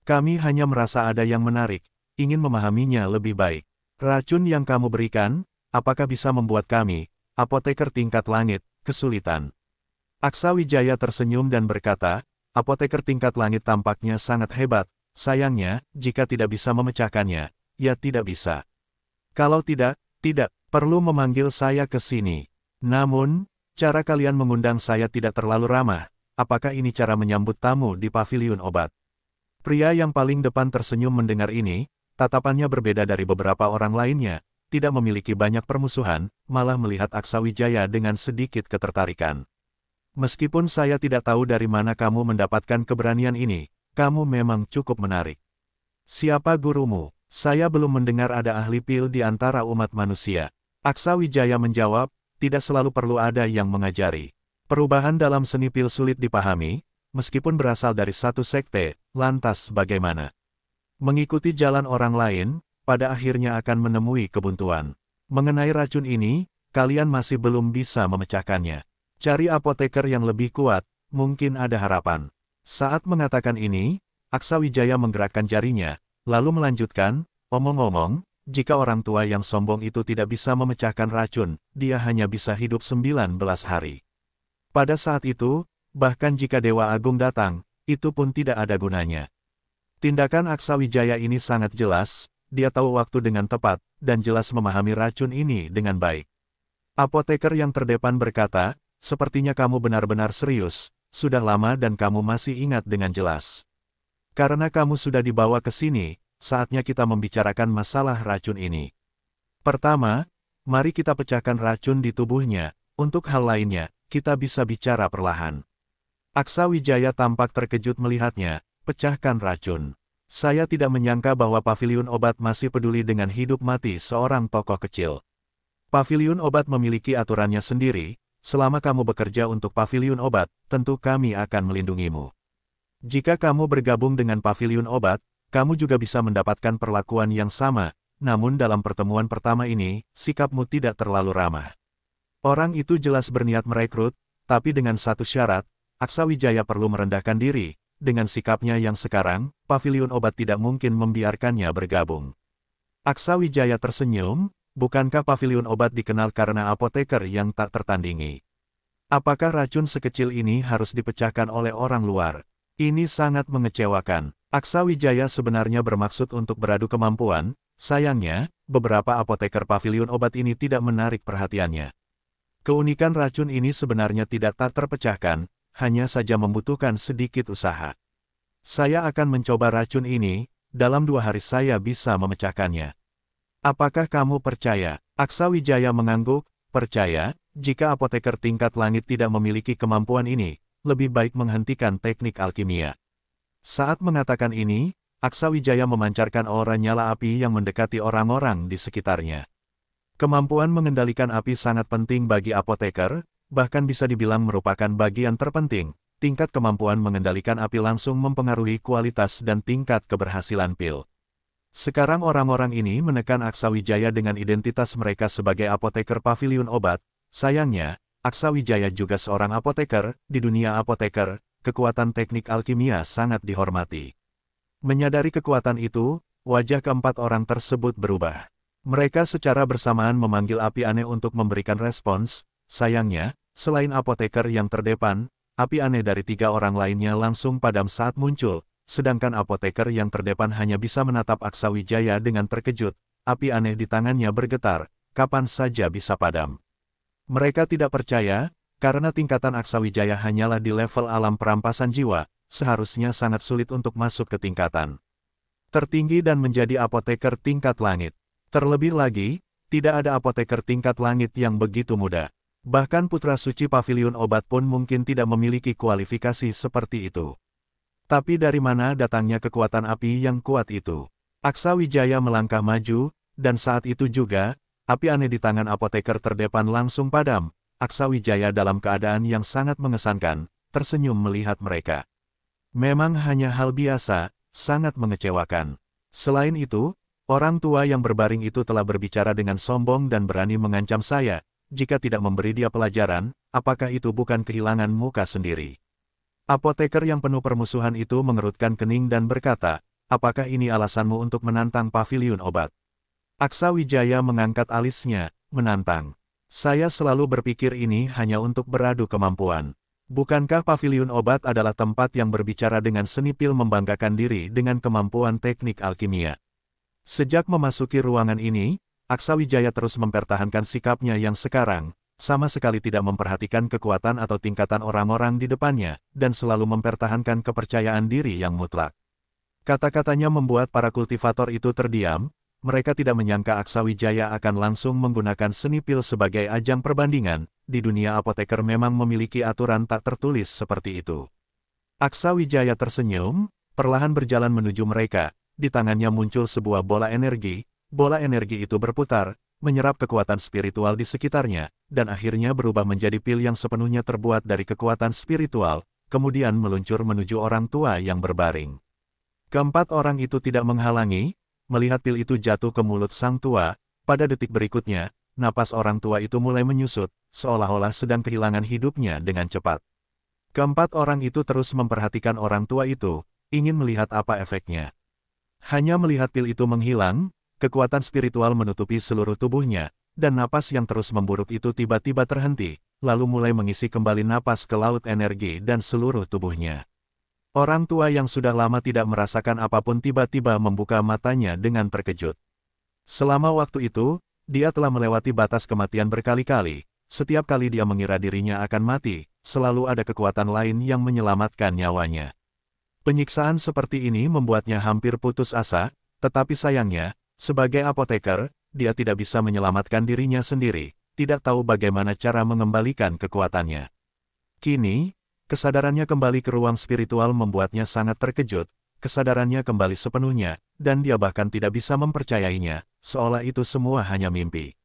Kami hanya merasa ada yang menarik, ingin memahaminya lebih baik. Racun yang kamu berikan, apakah bisa membuat kami, apoteker tingkat langit, kesulitan? Aksa Wijaya tersenyum dan berkata, apoteker tingkat langit tampaknya sangat hebat, sayangnya, jika tidak bisa memecahkannya, ya tidak bisa. Kalau tidak, tidak, perlu memanggil saya ke sini. Namun, cara kalian mengundang saya tidak terlalu ramah, apakah ini cara menyambut tamu di paviliun obat? Pria yang paling depan tersenyum mendengar ini, tatapannya berbeda dari beberapa orang lainnya, tidak memiliki banyak permusuhan, malah melihat Aksa Wijaya dengan sedikit ketertarikan. Meskipun saya tidak tahu dari mana kamu mendapatkan keberanian ini, kamu memang cukup menarik. Siapa gurumu? Saya belum mendengar ada ahli pil di antara umat manusia. Aksa Wijaya menjawab, tidak selalu perlu ada yang mengajari. Perubahan dalam seni pil sulit dipahami, meskipun berasal dari satu sekte, lantas bagaimana? Mengikuti jalan orang lain, pada akhirnya akan menemui kebuntuan. Mengenai racun ini, kalian masih belum bisa memecahkannya. Cari apoteker yang lebih kuat, mungkin ada harapan. Saat mengatakan ini, Aksa Wijaya menggerakkan jarinya, lalu melanjutkan, omong-omong, jika orang tua yang sombong itu tidak bisa memecahkan racun, dia hanya bisa hidup 19 hari. Pada saat itu, bahkan jika Dewa Agung datang, itu pun tidak ada gunanya. Tindakan Aksa Wijaya ini sangat jelas, dia tahu waktu dengan tepat, dan jelas memahami racun ini dengan baik. Apoteker yang terdepan berkata, sepertinya kamu benar-benar serius, sudah lama dan kamu masih ingat dengan jelas. Karena kamu sudah dibawa ke sini, saatnya kita membicarakan masalah racun ini. Pertama, mari kita pecahkan racun di tubuhnya, untuk hal lainnya, kita bisa bicara perlahan. Aksa Wijaya tampak terkejut melihatnya, pecahkan racun. Saya tidak menyangka bahwa pavilion obat masih peduli dengan hidup mati seorang tokoh kecil. Pavilion obat memiliki aturannya sendiri, selama kamu bekerja untuk pavilion obat, tentu kami akan melindungimu. Jika kamu bergabung dengan pavilion obat, kamu juga bisa mendapatkan perlakuan yang sama, namun dalam pertemuan pertama ini, sikapmu tidak terlalu ramah. Orang itu jelas berniat merekrut, tapi dengan satu syarat, Aksa Wijaya perlu merendahkan diri, dengan sikapnya yang sekarang, pavilion obat tidak mungkin membiarkannya bergabung. Aksa Wijaya tersenyum, bukankah pavilion obat dikenal karena apoteker yang tak tertandingi? Apakah racun sekecil ini harus dipecahkan oleh orang luar? Ini sangat mengecewakan. Aksa Wijaya sebenarnya bermaksud untuk beradu kemampuan, sayangnya, beberapa apoteker pavilion obat ini tidak menarik perhatiannya. Keunikan racun ini sebenarnya tidak tak terpecahkan, hanya saja membutuhkan sedikit usaha. Saya akan mencoba racun ini, dalam dua hari saya bisa memecahkannya. Apakah kamu percaya? Aksa Wijaya mengangguk, percaya, jika apoteker tingkat langit tidak memiliki kemampuan ini, lebih baik menghentikan teknik alkimia. Saat mengatakan ini, Aksa Wijaya memancarkan aura nyala api yang mendekati orang-orang di sekitarnya. Kemampuan mengendalikan api sangat penting bagi apoteker, bahkan bisa dibilang merupakan bagian terpenting. Tingkat kemampuan mengendalikan api langsung mempengaruhi kualitas dan tingkat keberhasilan pil. Sekarang orang-orang ini menekan Aksa Wijaya dengan identitas mereka sebagai apoteker pavilion obat. Sayangnya, Aksa Wijaya juga seorang apoteker, di dunia apoteker, kekuatan teknik alkimia sangat dihormati. Menyadari kekuatan itu, wajah keempat orang tersebut berubah. Mereka secara bersamaan memanggil api aneh untuk memberikan respons, sayangnya, selain apoteker yang terdepan, api aneh dari tiga orang lainnya langsung padam saat muncul, sedangkan apoteker yang terdepan hanya bisa menatap Aksa Wijaya dengan terkejut, api aneh di tangannya bergetar, kapan saja bisa padam. Mereka tidak percaya, karena tingkatan Aksa Wijaya hanyalah di level alam perampasan jiwa, seharusnya sangat sulit untuk masuk ke tingkatan tertinggi dan menjadi apoteker tingkat langit. Terlebih lagi, tidak ada apoteker tingkat langit yang begitu muda. Bahkan putra suci pavilion obat pun mungkin tidak memiliki kualifikasi seperti itu. Tapi dari mana datangnya kekuatan api yang kuat itu? Aksa Wijaya melangkah maju, dan saat itu juga, api aneh di tangan apoteker terdepan langsung padam. Aksa Wijaya dalam keadaan yang sangat mengesankan, tersenyum melihat mereka. Memang hanya hal biasa, sangat mengecewakan. Selain itu, Orang tua yang berbaring itu telah berbicara dengan sombong dan berani mengancam saya, jika tidak memberi dia pelajaran, apakah itu bukan kehilangan muka sendiri? Apoteker yang penuh permusuhan itu mengerutkan kening dan berkata, apakah ini alasanmu untuk menantang pavilion obat? Aksa Wijaya mengangkat alisnya, menantang. Saya selalu berpikir ini hanya untuk beradu kemampuan. Bukankah pavilion obat adalah tempat yang berbicara dengan seni pil membanggakan diri dengan kemampuan teknik alkimia? Sejak memasuki ruangan ini, Aksa Wijaya terus mempertahankan sikapnya yang sekarang, sama sekali tidak memperhatikan kekuatan atau tingkatan orang-orang di depannya, dan selalu mempertahankan kepercayaan diri yang mutlak. Kata-katanya membuat para kultivator itu terdiam, mereka tidak menyangka Aksa Wijaya akan langsung menggunakan seni pil sebagai ajang perbandingan, di dunia apoteker memang memiliki aturan tak tertulis seperti itu. Aksa Wijaya tersenyum, perlahan berjalan menuju mereka, di tangannya muncul sebuah bola energi, bola energi itu berputar, menyerap kekuatan spiritual di sekitarnya, dan akhirnya berubah menjadi pil yang sepenuhnya terbuat dari kekuatan spiritual, kemudian meluncur menuju orang tua yang berbaring. Keempat orang itu tidak menghalangi, melihat pil itu jatuh ke mulut sang tua, pada detik berikutnya, napas orang tua itu mulai menyusut, seolah-olah sedang kehilangan hidupnya dengan cepat. Keempat orang itu terus memperhatikan orang tua itu, ingin melihat apa efeknya. Hanya melihat pil itu menghilang, kekuatan spiritual menutupi seluruh tubuhnya, dan napas yang terus memburuk itu tiba-tiba terhenti, lalu mulai mengisi kembali napas ke laut energi dan seluruh tubuhnya. Orang tua yang sudah lama tidak merasakan apapun tiba-tiba membuka matanya dengan terkejut. Selama waktu itu, dia telah melewati batas kematian berkali-kali, setiap kali dia mengira dirinya akan mati, selalu ada kekuatan lain yang menyelamatkan nyawanya. Penyiksaan seperti ini membuatnya hampir putus asa, tetapi sayangnya, sebagai apoteker, dia tidak bisa menyelamatkan dirinya sendiri, tidak tahu bagaimana cara mengembalikan kekuatannya. Kini, kesadarannya kembali ke ruang spiritual membuatnya sangat terkejut, kesadarannya kembali sepenuhnya, dan dia bahkan tidak bisa mempercayainya, seolah itu semua hanya mimpi.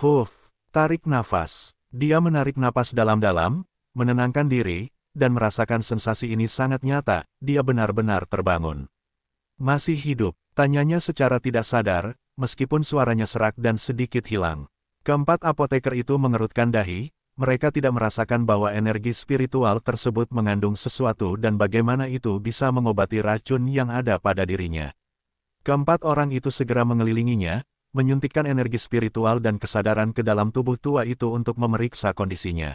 Huf, tarik nafas. Dia menarik nafas dalam-dalam, menenangkan diri, dan merasakan sensasi ini sangat nyata, dia benar-benar terbangun. Masih hidup, tanyanya secara tidak sadar, meskipun suaranya serak dan sedikit hilang. Keempat apoteker itu mengerutkan dahi, mereka tidak merasakan bahwa energi spiritual tersebut mengandung sesuatu dan bagaimana itu bisa mengobati racun yang ada pada dirinya. Keempat orang itu segera mengelilinginya, menyuntikkan energi spiritual dan kesadaran ke dalam tubuh tua itu untuk memeriksa kondisinya.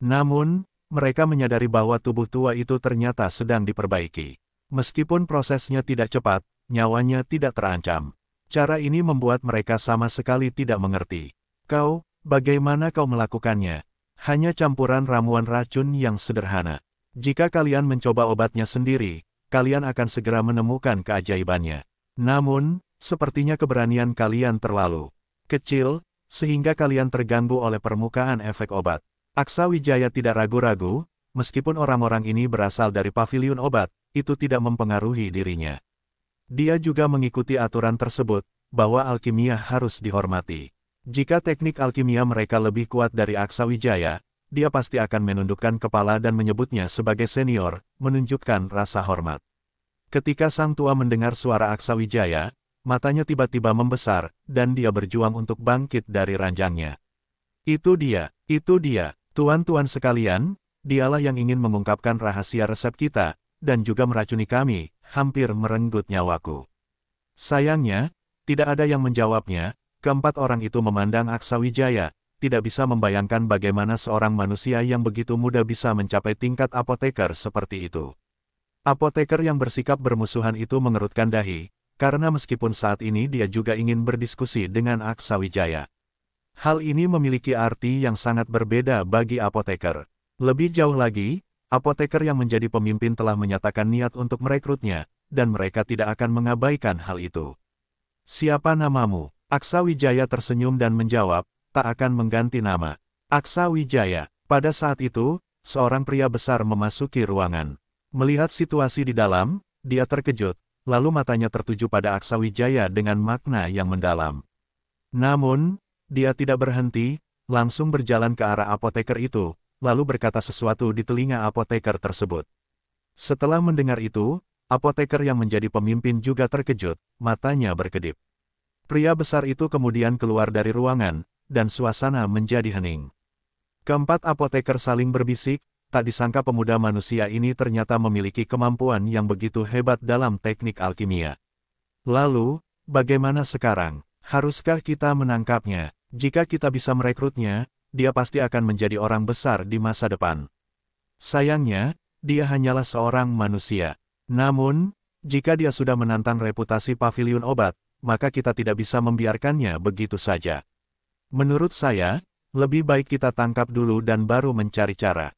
Namun, mereka menyadari bahwa tubuh tua itu ternyata sedang diperbaiki. Meskipun prosesnya tidak cepat, nyawanya tidak terancam. Cara ini membuat mereka sama sekali tidak mengerti. Kau, bagaimana kau melakukannya? Hanya campuran ramuan racun yang sederhana. Jika kalian mencoba obatnya sendiri, kalian akan segera menemukan keajaibannya. Namun, sepertinya keberanian kalian terlalu kecil, sehingga kalian terganggu oleh permukaan efek obat. Aksa Wijaya tidak ragu-ragu, meskipun orang-orang ini berasal dari pavilion obat, itu tidak mempengaruhi dirinya. Dia juga mengikuti aturan tersebut, bahwa alkimia harus dihormati. Jika teknik alkimia mereka lebih kuat dari Aksa Wijaya, dia pasti akan menundukkan kepala dan menyebutnya sebagai senior, menunjukkan rasa hormat. Ketika sang tua mendengar suara Aksa Wijaya, matanya tiba-tiba membesar, dan dia berjuang untuk bangkit dari ranjangnya. Itu dia, itu dia, Tuan-tuan sekalian, dialah yang ingin mengungkapkan rahasia resep kita, dan juga meracuni kami, hampir merenggut nyawaku. Sayangnya, tidak ada yang menjawabnya, keempat orang itu memandang Aksawijaya, tidak bisa membayangkan bagaimana seorang manusia yang begitu muda bisa mencapai tingkat apoteker seperti itu. Apoteker yang bersikap bermusuhan itu mengerutkan dahi, karena meskipun saat ini dia juga ingin berdiskusi dengan Aksawijaya. Hal ini memiliki arti yang sangat berbeda bagi apoteker. Lebih jauh lagi, apoteker yang menjadi pemimpin telah menyatakan niat untuk merekrutnya, dan mereka tidak akan mengabaikan hal itu. Siapa namamu? Aksa Wijaya tersenyum dan menjawab, tak akan mengganti nama. Aksa Wijaya. Pada saat itu, seorang pria besar memasuki ruangan. Melihat situasi di dalam, dia terkejut, lalu matanya tertuju pada Aksa Wijaya dengan makna yang mendalam. Namun, dia tidak berhenti, langsung berjalan ke arah apoteker itu, lalu berkata sesuatu di telinga apoteker tersebut. Setelah mendengar itu, apoteker yang menjadi pemimpin juga terkejut, matanya berkedip. Pria besar itu kemudian keluar dari ruangan, dan suasana menjadi hening. Keempat apoteker saling berbisik, tak disangka pemuda manusia ini ternyata memiliki kemampuan yang begitu hebat dalam teknik alkimia. Lalu, bagaimana sekarang? Haruskah kita menangkapnya? Jika kita bisa merekrutnya, dia pasti akan menjadi orang besar di masa depan. Sayangnya, dia hanyalah seorang manusia. Namun, jika dia sudah menantang reputasi pavilion obat, maka kita tidak bisa membiarkannya begitu saja. Menurut saya, lebih baik kita tangkap dulu dan baru mencari cara.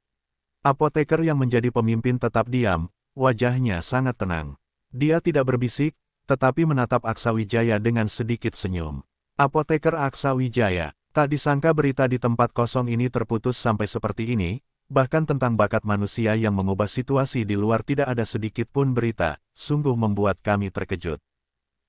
Apoteker yang menjadi pemimpin tetap diam, wajahnya sangat tenang. Dia tidak berbisik, tetapi menatap Aksawijaya dengan sedikit senyum. Apoteker Aksa Wijaya, tak disangka berita di tempat kosong ini terputus sampai seperti ini, bahkan tentang bakat manusia yang mengubah situasi di luar tidak ada sedikit pun berita, sungguh membuat kami terkejut.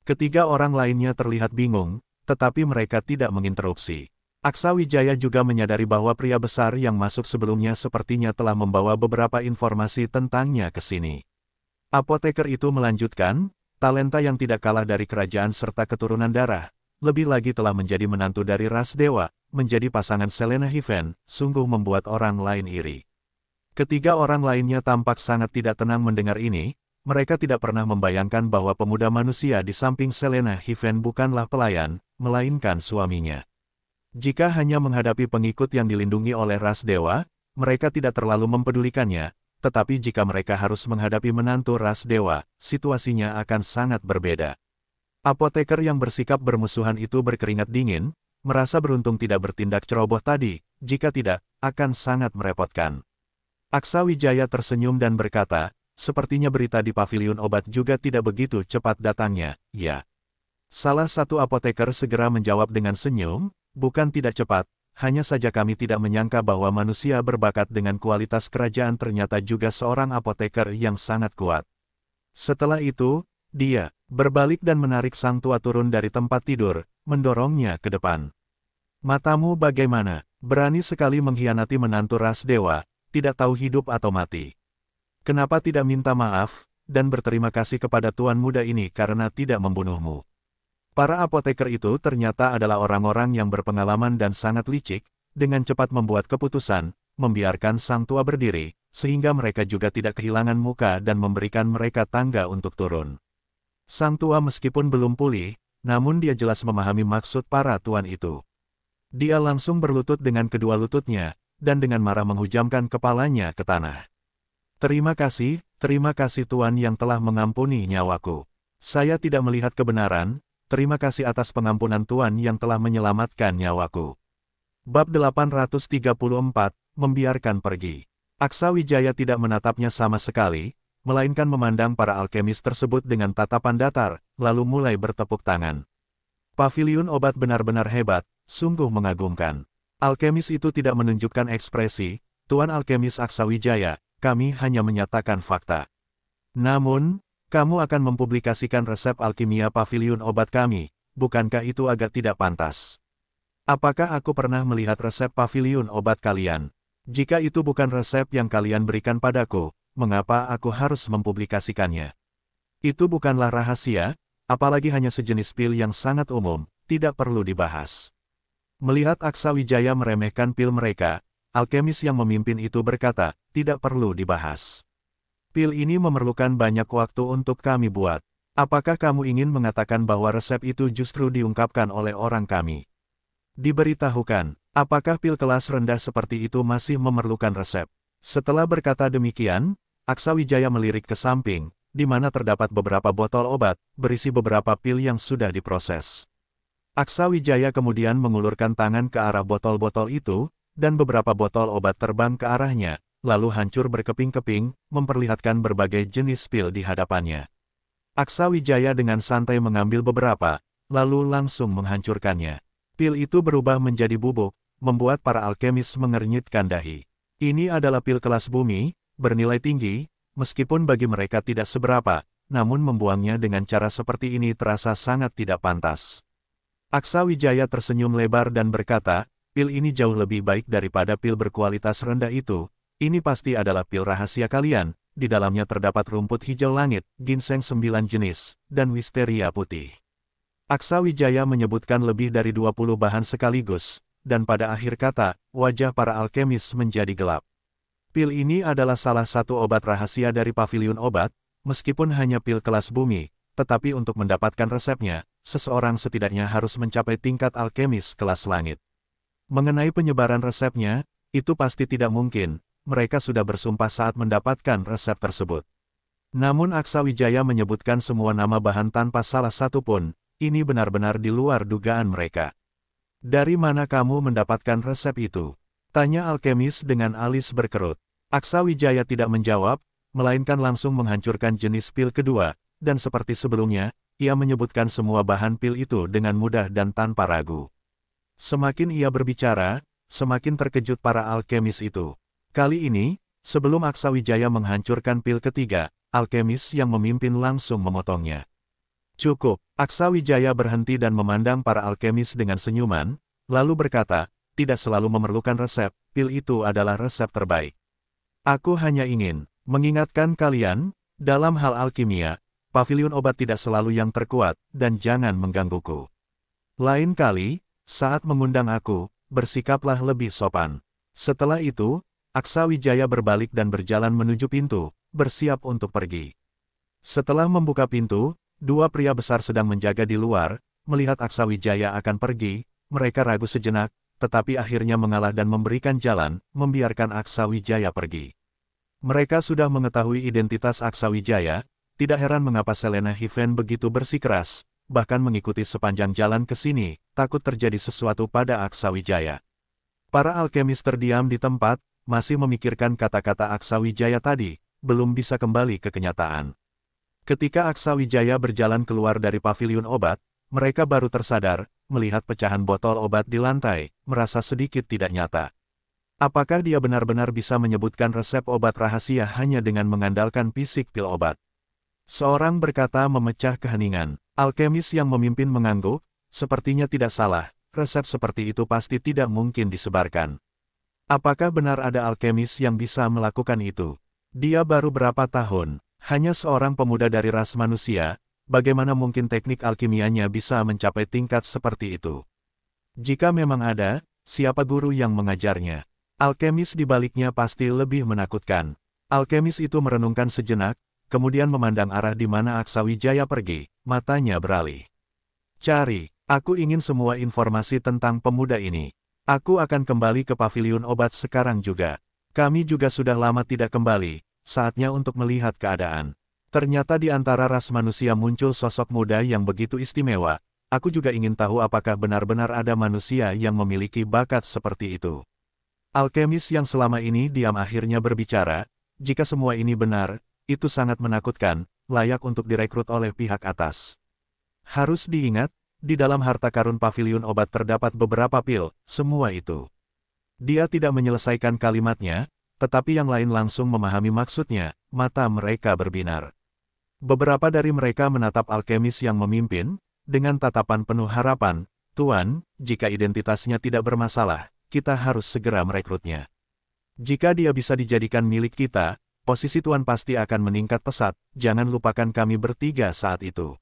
Ketiga orang lainnya terlihat bingung, tetapi mereka tidak menginterupsi. Aksa Wijaya juga menyadari bahwa pria besar yang masuk sebelumnya sepertinya telah membawa beberapa informasi tentangnya ke sini. Apoteker itu melanjutkan, talenta yang tidak kalah dari kerajaan serta keturunan darah, lebih lagi telah menjadi menantu dari ras dewa, menjadi pasangan Selena Hiven, sungguh membuat orang lain iri. Ketiga orang lainnya tampak sangat tidak tenang mendengar ini, mereka tidak pernah membayangkan bahwa pemuda manusia di samping Selena Hiven bukanlah pelayan, melainkan suaminya. Jika hanya menghadapi pengikut yang dilindungi oleh ras dewa, mereka tidak terlalu mempedulikannya, tetapi jika mereka harus menghadapi menantu ras dewa, situasinya akan sangat berbeda. Apoteker yang bersikap bermusuhan itu berkeringat dingin, merasa beruntung tidak bertindak ceroboh tadi, jika tidak, akan sangat merepotkan. Aksa Wijaya tersenyum dan berkata, sepertinya berita di pavilion obat juga tidak begitu cepat datangnya, ya. Salah satu apoteker segera menjawab dengan senyum, bukan tidak cepat, hanya saja kami tidak menyangka bahwa manusia berbakat dengan kualitas kerajaan ternyata juga seorang apoteker yang sangat kuat. Setelah itu, dia, berbalik dan menarik sang tua turun dari tempat tidur, mendorongnya ke depan. Matamu bagaimana, berani sekali mengkhianati menantu ras dewa, tidak tahu hidup atau mati. Kenapa tidak minta maaf, dan berterima kasih kepada tuan muda ini karena tidak membunuhmu. Para apoteker itu ternyata adalah orang-orang yang berpengalaman dan sangat licik, dengan cepat membuat keputusan, membiarkan sang tua berdiri, sehingga mereka juga tidak kehilangan muka dan memberikan mereka tangga untuk turun. Sang tua meskipun belum pulih, namun dia jelas memahami maksud para tuan itu. Dia langsung berlutut dengan kedua lututnya, dan dengan marah menghujamkan kepalanya ke tanah. Terima kasih, terima kasih Tuan yang telah mengampuni nyawaku. Saya tidak melihat kebenaran, terima kasih atas pengampunan Tuan yang telah menyelamatkan nyawaku. Bab 834, Membiarkan Pergi. Aksa Wijaya tidak menatapnya sama sekali, melainkan memandang para alkemis tersebut dengan tatapan datar, lalu mulai bertepuk tangan. Pavilion obat benar-benar hebat, sungguh mengagumkan. Alkemis itu tidak menunjukkan ekspresi, Tuan Alkemis Aksawijaya, kami hanya menyatakan fakta. Namun, kamu akan mempublikasikan resep alkimia pavilion obat kami, bukankah itu agak tidak pantas? Apakah aku pernah melihat resep pavilion obat kalian? Jika itu bukan resep yang kalian berikan padaku, mengapa aku harus mempublikasikannya. Itu bukanlah rahasia, apalagi hanya sejenis pil yang sangat umum, tidak perlu dibahas. Melihat Aksa Wijaya meremehkan pil mereka, alkemis yang memimpin itu berkata, tidak perlu dibahas. Pil ini memerlukan banyak waktu untuk kami buat. Apakah kamu ingin mengatakan bahwa resep itu justru diungkapkan oleh orang kami? Diberitahukan, apakah pil kelas rendah seperti itu masih memerlukan resep? Setelah berkata demikian, Aksawijaya melirik ke samping, di mana terdapat beberapa botol obat, berisi beberapa pil yang sudah diproses. Aksawijaya kemudian mengulurkan tangan ke arah botol-botol itu, dan beberapa botol obat terbang ke arahnya, lalu hancur berkeping-keping, memperlihatkan berbagai jenis pil di hadapannya. Aksawijaya dengan santai mengambil beberapa, lalu langsung menghancurkannya. Pil itu berubah menjadi bubuk, membuat para alkemis mengernyitkan dahi. Ini adalah pil kelas bumi, bernilai tinggi, meskipun bagi mereka tidak seberapa, namun membuangnya dengan cara seperti ini terasa sangat tidak pantas. Aksa Wijaya tersenyum lebar dan berkata, pil ini jauh lebih baik daripada pil berkualitas rendah itu, ini pasti adalah pil rahasia kalian, di dalamnya terdapat rumput hijau langit, ginseng sembilan jenis, dan wisteria putih. Aksa Wijaya menyebutkan lebih dari 20 bahan sekaligus, dan pada akhir kata, wajah para alkemis menjadi gelap. Pil ini adalah salah satu obat rahasia dari pavilion obat, meskipun hanya pil kelas bumi, tetapi untuk mendapatkan resepnya, seseorang setidaknya harus mencapai tingkat alkemis kelas langit. Mengenai penyebaran resepnya, itu pasti tidak mungkin, mereka sudah bersumpah saat mendapatkan resep tersebut. Namun Aksa Wijaya menyebutkan semua nama bahan tanpa salah satu pun, ini benar-benar di luar dugaan mereka. Dari mana kamu mendapatkan resep itu? Tanya alkemis dengan alis berkerut. Aksa Wijaya tidak menjawab, melainkan langsung menghancurkan jenis pil kedua, dan seperti sebelumnya, ia menyebutkan semua bahan pil itu dengan mudah dan tanpa ragu. Semakin ia berbicara, semakin terkejut para alkemis itu. Kali ini, sebelum Aksa Wijaya menghancurkan pil ketiga, alkemis yang memimpin langsung memotongnya. Cukup, Aksa Wijaya berhenti dan memandang para alkemis dengan senyuman, lalu berkata, tidak selalu memerlukan resep, pil itu adalah resep terbaik. Aku hanya ingin mengingatkan kalian, dalam hal alkimia, pavilion obat tidak selalu yang terkuat, dan jangan menggangguku. Lain kali, saat mengundang aku, bersikaplah lebih sopan. Setelah itu, Aksa Wijaya berbalik dan berjalan menuju pintu, bersiap untuk pergi. Setelah membuka pintu, dua pria besar sedang menjaga di luar, melihat Aksa Wijaya akan pergi, mereka ragu sejenak, tetapi akhirnya mengalah dan memberikan jalan, membiarkan Aksa Wijaya pergi. Mereka sudah mengetahui identitas Aksa Wijaya, tidak heran mengapa Selena Hiven begitu bersikeras, bahkan mengikuti sepanjang jalan ke sini, takut terjadi sesuatu pada Aksa Wijaya. Para alkemis terdiam di tempat, masih memikirkan kata-kata Aksa Wijaya tadi, belum bisa kembali ke kenyataan. Ketika Aksa Wijaya berjalan keluar dari pavilion obat, mereka baru tersadar, melihat pecahan botol obat di lantai, merasa sedikit tidak nyata. Apakah dia benar-benar bisa menyebutkan resep obat rahasia hanya dengan mengandalkan fisik pil obat? Seorang berkata memecah keheningan, alkemis yang memimpin mengangguk, sepertinya tidak salah, resep seperti itu pasti tidak mungkin disebarkan. Apakah benar ada alkemis yang bisa melakukan itu? Dia baru berapa tahun, hanya seorang pemuda dari ras manusia, bagaimana mungkin teknik alkimianya bisa mencapai tingkat seperti itu? Jika memang ada, siapa guru yang mengajarnya? Alkemis di baliknya pasti lebih menakutkan. Alkemis itu merenungkan sejenak, kemudian memandang arah di mana Aksawijaya pergi, matanya beralih. Cari, aku ingin semua informasi tentang pemuda ini. Aku akan kembali ke pavilion obat sekarang juga. Kami juga sudah lama tidak kembali, saatnya untuk melihat keadaan. Ternyata di antara ras manusia muncul sosok muda yang begitu istimewa. Aku juga ingin tahu apakah benar-benar ada manusia yang memiliki bakat seperti itu. Alkemis yang selama ini diam akhirnya berbicara, jika semua ini benar, itu sangat menakutkan, layak untuk direkrut oleh pihak atas. Harus diingat, di dalam harta karun pavilion obat terdapat beberapa pil, semua itu. Dia tidak menyelesaikan kalimatnya, tetapi yang lain langsung memahami maksudnya, mata mereka berbinar. Beberapa dari mereka menatap alkemis yang memimpin, dengan tatapan penuh harapan, Tuan, jika identitasnya tidak bermasalah, kita harus segera merekrutnya. Jika dia bisa dijadikan milik kita, posisi Tuan pasti akan meningkat pesat, jangan lupakan kami bertiga saat itu.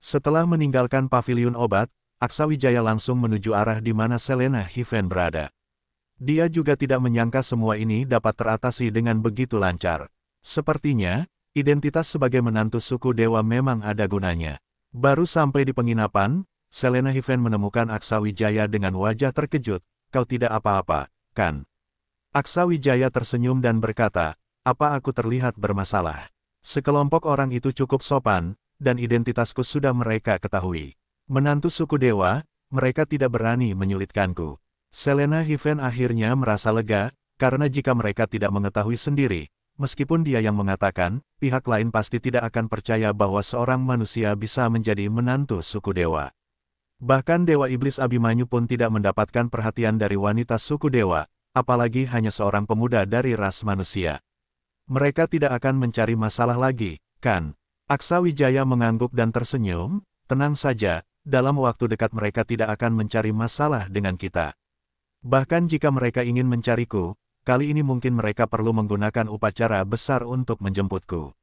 Setelah meninggalkan pavilion obat, Aksa Wijaya langsung menuju arah di mana Selena Hiven berada. Dia juga tidak menyangka semua ini dapat teratasi dengan begitu lancar. Sepertinya, identitas sebagai menantu suku dewa memang ada gunanya. Baru sampai di penginapan, Selena Hiven menemukan Aksa Wijaya dengan wajah terkejut, kau tidak apa-apa, kan? Aksa Wijaya tersenyum dan berkata, apa aku terlihat bermasalah? Sekelompok orang itu cukup sopan, dan identitasku sudah mereka ketahui. Menantu suku dewa, mereka tidak berani menyulitkanku. Selena Hiven akhirnya merasa lega, karena jika mereka tidak mengetahui sendiri, Meskipun dia yang mengatakan, pihak lain pasti tidak akan percaya bahwa seorang manusia bisa menjadi menantu suku dewa. Bahkan Dewa Iblis Abimanyu pun tidak mendapatkan perhatian dari wanita suku dewa, apalagi hanya seorang pemuda dari ras manusia. Mereka tidak akan mencari masalah lagi, kan? Aksa Wijaya mengangguk dan tersenyum, tenang saja, dalam waktu dekat mereka tidak akan mencari masalah dengan kita. Bahkan jika mereka ingin mencariku, kali ini mungkin mereka perlu menggunakan upacara besar untuk menjemputku.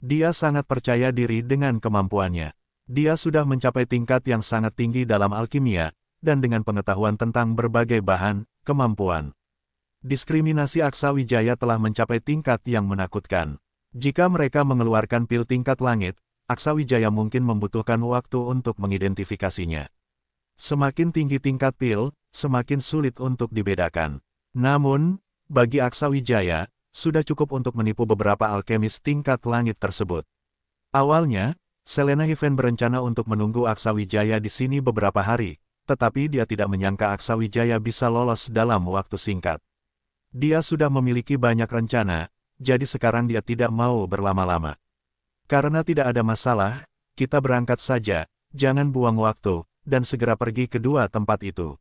Dia sangat percaya diri dengan kemampuannya. Dia sudah mencapai tingkat yang sangat tinggi dalam alkimia, dan dengan pengetahuan tentang berbagai bahan, kemampuan. Diskriminasi Aksa Wijaya telah mencapai tingkat yang menakutkan. Jika mereka mengeluarkan pil tingkat langit, Aksa Wijaya mungkin membutuhkan waktu untuk mengidentifikasinya. Semakin tinggi tingkat pil, semakin sulit untuk dibedakan. Namun, bagi Aksa Wijaya, sudah cukup untuk menipu beberapa alkemis tingkat langit tersebut. Awalnya, Selena Hiven berencana untuk menunggu Aksa Wijaya di sini beberapa hari, tetapi dia tidak menyangka Aksa Wijaya bisa lolos dalam waktu singkat. Dia sudah memiliki banyak rencana, jadi sekarang dia tidak mau berlama-lama. Karena tidak ada masalah, kita berangkat saja, jangan buang waktu, dan segera pergi ke dua tempat itu.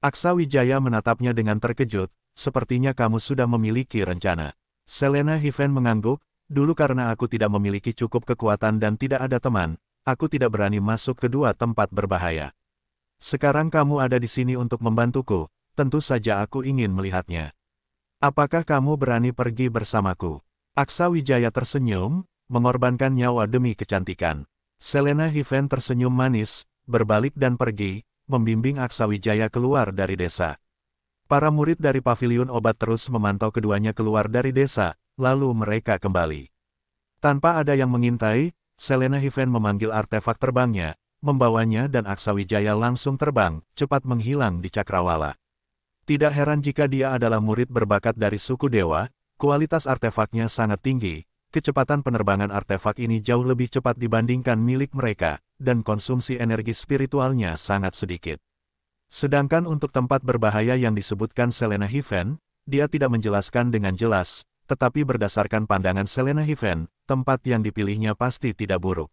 Aksa Wijaya menatapnya dengan terkejut, sepertinya kamu sudah memiliki rencana. Selena Hiven mengangguk, dulu karena aku tidak memiliki cukup kekuatan dan tidak ada teman, aku tidak berani masuk ke dua tempat berbahaya. Sekarang kamu ada di sini untuk membantuku, tentu saja aku ingin melihatnya. Apakah kamu berani pergi bersamaku? Aksa Wijaya tersenyum, mengorbankan nyawa demi kecantikan. Selena Hiven tersenyum manis, berbalik dan pergi, membimbing Aksa Wijaya keluar dari desa. Para murid dari pavilion obat terus memantau keduanya keluar dari desa, lalu mereka kembali. Tanpa ada yang mengintai, Selena Hiven memanggil artefak terbangnya, membawanya dan Aksawijaya langsung terbang, cepat menghilang di Cakrawala. Tidak heran jika dia adalah murid berbakat dari suku dewa, kualitas artefaknya sangat tinggi, kecepatan penerbangan artefak ini jauh lebih cepat dibandingkan milik mereka, dan konsumsi energi spiritualnya sangat sedikit. Sedangkan untuk tempat berbahaya yang disebutkan Selena Heaven, dia tidak menjelaskan dengan jelas, tetapi berdasarkan pandangan Selena Heaven, tempat yang dipilihnya pasti tidak buruk.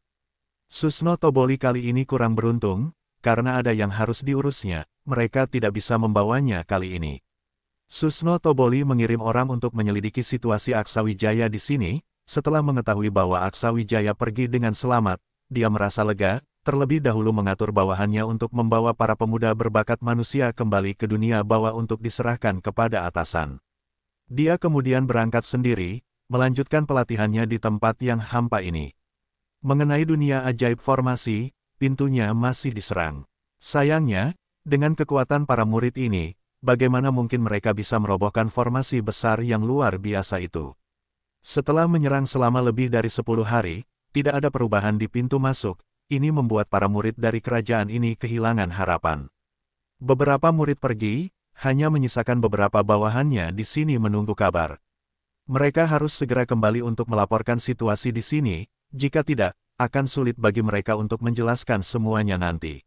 Susno Toboli kali ini kurang beruntung, karena ada yang harus diurusnya, mereka tidak bisa membawanya kali ini. Susno Toboli mengirim orang untuk menyelidiki situasi Aksa Wijaya di sini, setelah mengetahui bahwa Aksa Wijaya pergi dengan selamat, dia merasa lega, terlebih dahulu mengatur bawahannya untuk membawa para pemuda berbakat manusia kembali ke dunia bawah untuk diserahkan kepada atasan. Dia kemudian berangkat sendiri, melanjutkan pelatihannya di tempat yang hampa ini. Mengenai dunia ajaib formasi, pintunya masih diserang. Sayangnya, dengan kekuatan para murid ini, bagaimana mungkin mereka bisa merobohkan formasi besar yang luar biasa itu? Setelah menyerang selama lebih dari 10 hari, tidak ada perubahan di pintu masuk, ini membuat para murid dari kerajaan ini kehilangan harapan. Beberapa murid pergi, hanya menyisakan beberapa bawahannya di sini menunggu kabar. Mereka harus segera kembali untuk melaporkan situasi di sini, jika tidak, akan sulit bagi mereka untuk menjelaskan semuanya nanti.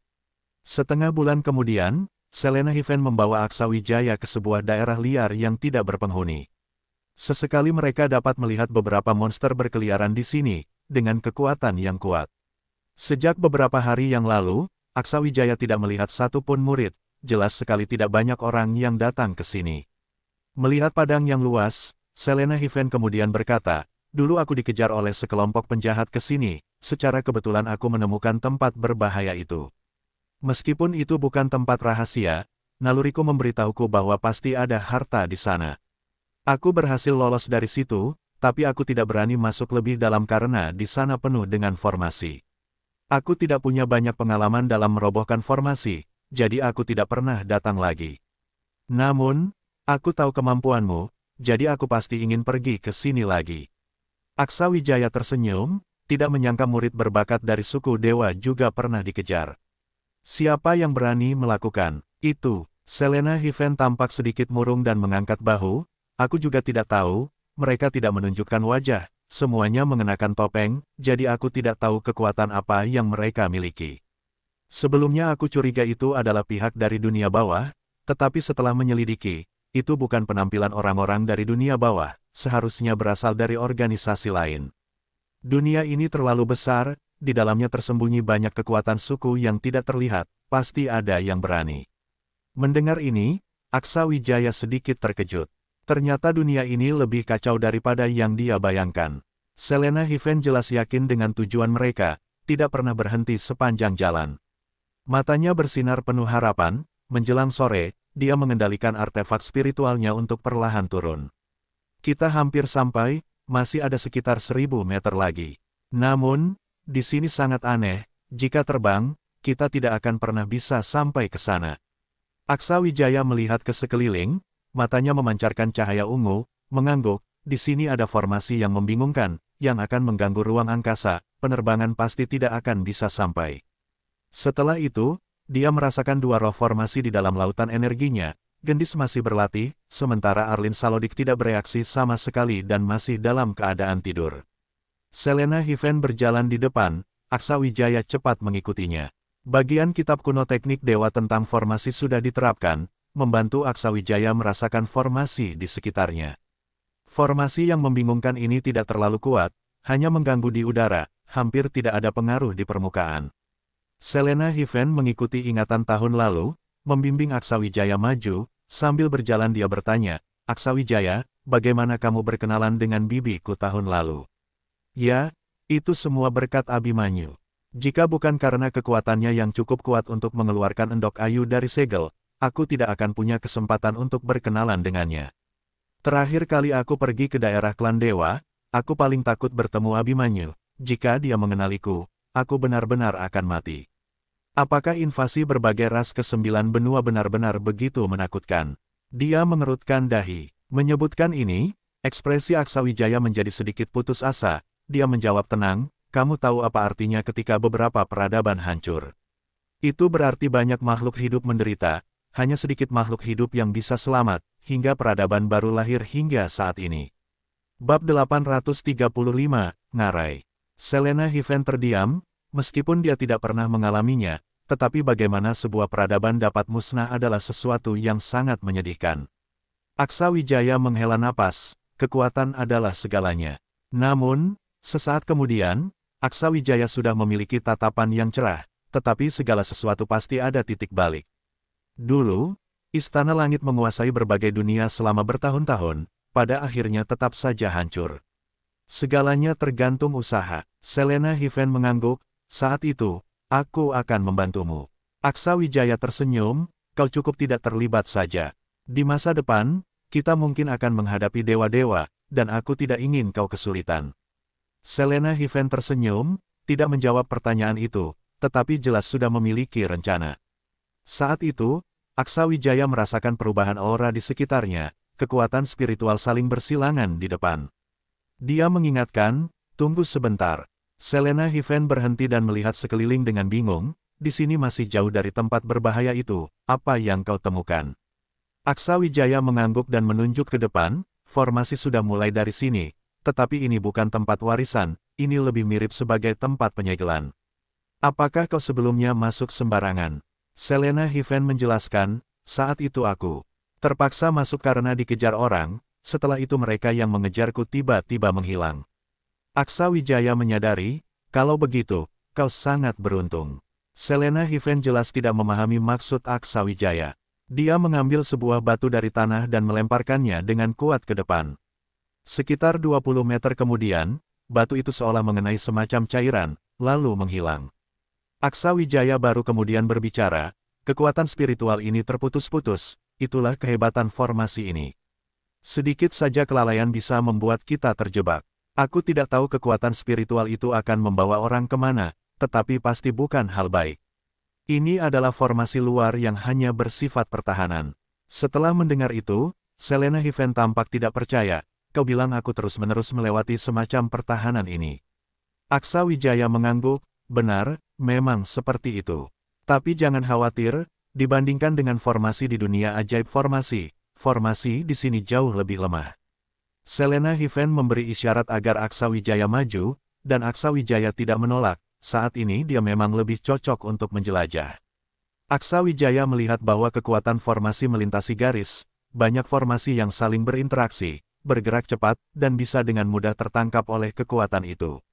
Setengah bulan kemudian, Selena Hiven membawa Aksa Wijaya ke sebuah daerah liar yang tidak berpenghuni. Sesekali mereka dapat melihat beberapa monster berkeliaran di sini, dengan kekuatan yang kuat. Sejak beberapa hari yang lalu, Aksa Wijaya tidak melihat satupun murid, jelas sekali tidak banyak orang yang datang ke sini. Melihat padang yang luas, Selena Hiven kemudian berkata, dulu aku dikejar oleh sekelompok penjahat ke sini, secara kebetulan aku menemukan tempat berbahaya itu. Meskipun itu bukan tempat rahasia, naluriku memberitahuku bahwa pasti ada harta di sana. Aku berhasil lolos dari situ, tapi aku tidak berani masuk lebih dalam karena di sana penuh dengan formasi. Aku tidak punya banyak pengalaman dalam merobohkan formasi, jadi aku tidak pernah datang lagi. Namun, aku tahu kemampuanmu, jadi aku pasti ingin pergi ke sini lagi. Aksa Wijaya tersenyum, tidak menyangka murid berbakat dari suku dewa juga pernah dikejar. Siapa yang berani melakukan itu? Selena Hiven tampak sedikit murung dan mengangkat bahu, aku juga tidak tahu, mereka tidak menunjukkan wajah, semuanya mengenakan topeng, jadi aku tidak tahu kekuatan apa yang mereka miliki. Sebelumnya aku curiga itu adalah pihak dari dunia bawah, tetapi setelah menyelidiki, itu bukan penampilan orang-orang dari dunia bawah, seharusnya berasal dari organisasi lain. Dunia ini terlalu besar, di dalamnya tersembunyi banyak kekuatan suku yang tidak terlihat, pasti ada yang berani. Mendengar ini, Aksa Wijaya sedikit terkejut. Ternyata dunia ini lebih kacau daripada yang dia bayangkan. Selena Hiven jelas yakin dengan tujuan mereka, tidak pernah berhenti sepanjang jalan. Matanya bersinar penuh harapan, menjelang sore, dia mengendalikan artefak spiritualnya untuk perlahan turun. Kita hampir sampai, masih ada sekitar seribu meter lagi. Namun, di sini sangat aneh, jika terbang, kita tidak akan pernah bisa sampai ke sana. Aksa Wijaya melihat ke sekeliling, matanya memancarkan cahaya ungu, mengangguk, di sini ada formasi yang membingungkan, yang akan mengganggu ruang angkasa, penerbangan pasti tidak akan bisa sampai. Setelah itu, dia merasakan dua roh formasi di dalam lautan energinya, Gendis masih berlatih, sementara Arlin Salodik tidak bereaksi sama sekali dan masih dalam keadaan tidur. Selena Hiven berjalan di depan, Aksa Wijaya cepat mengikutinya. Bagian kitab kuno teknik dewa tentang formasi sudah diterapkan, membantu Aksawijaya merasakan formasi di sekitarnya. Formasi yang membingungkan ini tidak terlalu kuat, hanya mengganggu di udara, hampir tidak ada pengaruh di permukaan. Selena Hiven mengikuti ingatan tahun lalu, membimbing Aksawijaya maju, sambil berjalan dia bertanya, Aksawijaya, bagaimana kamu berkenalan dengan bibiku tahun lalu? Ya, itu semua berkat Abimanyu. Jika bukan karena kekuatannya yang cukup kuat untuk mengeluarkan endok ayu dari segel, aku tidak akan punya kesempatan untuk berkenalan dengannya. Terakhir kali aku pergi ke daerah klan dewa, aku paling takut bertemu Abimanyu. Jika dia mengenaliku, aku benar-benar akan mati. Apakah invasi berbagai ras ke sembilan benua benar-benar begitu menakutkan? Dia mengerutkan dahi. Menyebutkan ini, ekspresi Aksawijaya menjadi sedikit putus asa. Dia menjawab tenang, kamu tahu apa artinya ketika beberapa peradaban hancur. Itu berarti banyak makhluk hidup menderita, hanya sedikit makhluk hidup yang bisa selamat, hingga peradaban baru lahir hingga saat ini. Bab 835, Ngarai Selena Hiven terdiam, meskipun dia tidak pernah mengalaminya, tetapi bagaimana sebuah peradaban dapat musnah adalah sesuatu yang sangat menyedihkan. Aksa Wijaya menghela napas, kekuatan adalah segalanya. Namun, sesaat kemudian, Aksa Wijaya sudah memiliki tatapan yang cerah, tetapi segala sesuatu pasti ada titik balik. Dulu, istana langit menguasai berbagai dunia selama bertahun-tahun, pada akhirnya tetap saja hancur. Segalanya tergantung usaha. Selena Hiven mengangguk, saat itu, aku akan membantumu. Aksa Wijaya tersenyum, kau cukup tidak terlibat saja. Di masa depan, kita mungkin akan menghadapi dewa-dewa, dan aku tidak ingin kau kesulitan. Selena Hiven tersenyum, tidak menjawab pertanyaan itu, tetapi jelas sudah memiliki rencana. Saat itu, Aksa Wijaya merasakan perubahan aura di sekitarnya, kekuatan spiritual saling bersilangan di depan. Dia mengingatkan, tunggu sebentar. Selena Hiven berhenti dan melihat sekeliling dengan bingung, di sini masih jauh dari tempat berbahaya itu, apa yang kau temukan? Aksa Wijaya mengangguk dan menunjuk ke depan, formasi sudah mulai dari sini, tetapi ini bukan tempat warisan, ini lebih mirip sebagai tempat penyegelan. Apakah kau sebelumnya masuk sembarangan? Selena Hiven menjelaskan, saat itu aku terpaksa masuk karena dikejar orang, setelah itu mereka yang mengejarku tiba-tiba menghilang. Aksa Wijaya menyadari, kalau begitu, kau sangat beruntung. Selena Hiven jelas tidak memahami maksud Aksa Wijaya. Dia mengambil sebuah batu dari tanah dan melemparkannya dengan kuat ke depan. Sekitar 20 meter kemudian, batu itu seolah mengenai semacam cairan, lalu menghilang. Aksa Wijaya baru kemudian berbicara, kekuatan spiritual ini terputus-putus, itulah kehebatan formasi ini. Sedikit saja kelalaian bisa membuat kita terjebak. Aku tidak tahu kekuatan spiritual itu akan membawa orang kemana, tetapi pasti bukan hal baik. Ini adalah formasi luar yang hanya bersifat pertahanan. Setelah mendengar itu, Selena Hiven tampak tidak percaya, kau bilang aku terus-menerus melewati semacam pertahanan ini. Aksa Wijaya mengangguk, Benar, memang seperti itu. Tapi jangan khawatir, dibandingkan dengan formasi di dunia ajaib formasi, formasi di sini jauh lebih lemah. Selena Hiven memberi isyarat agar Aksa Wijaya maju, dan Aksa Wijaya tidak menolak, saat ini dia memang lebih cocok untuk menjelajah. Aksa Wijaya melihat bahwa kekuatan formasi melintasi garis, banyak formasi yang saling berinteraksi, bergerak cepat, dan bisa dengan mudah tertangkap oleh kekuatan itu.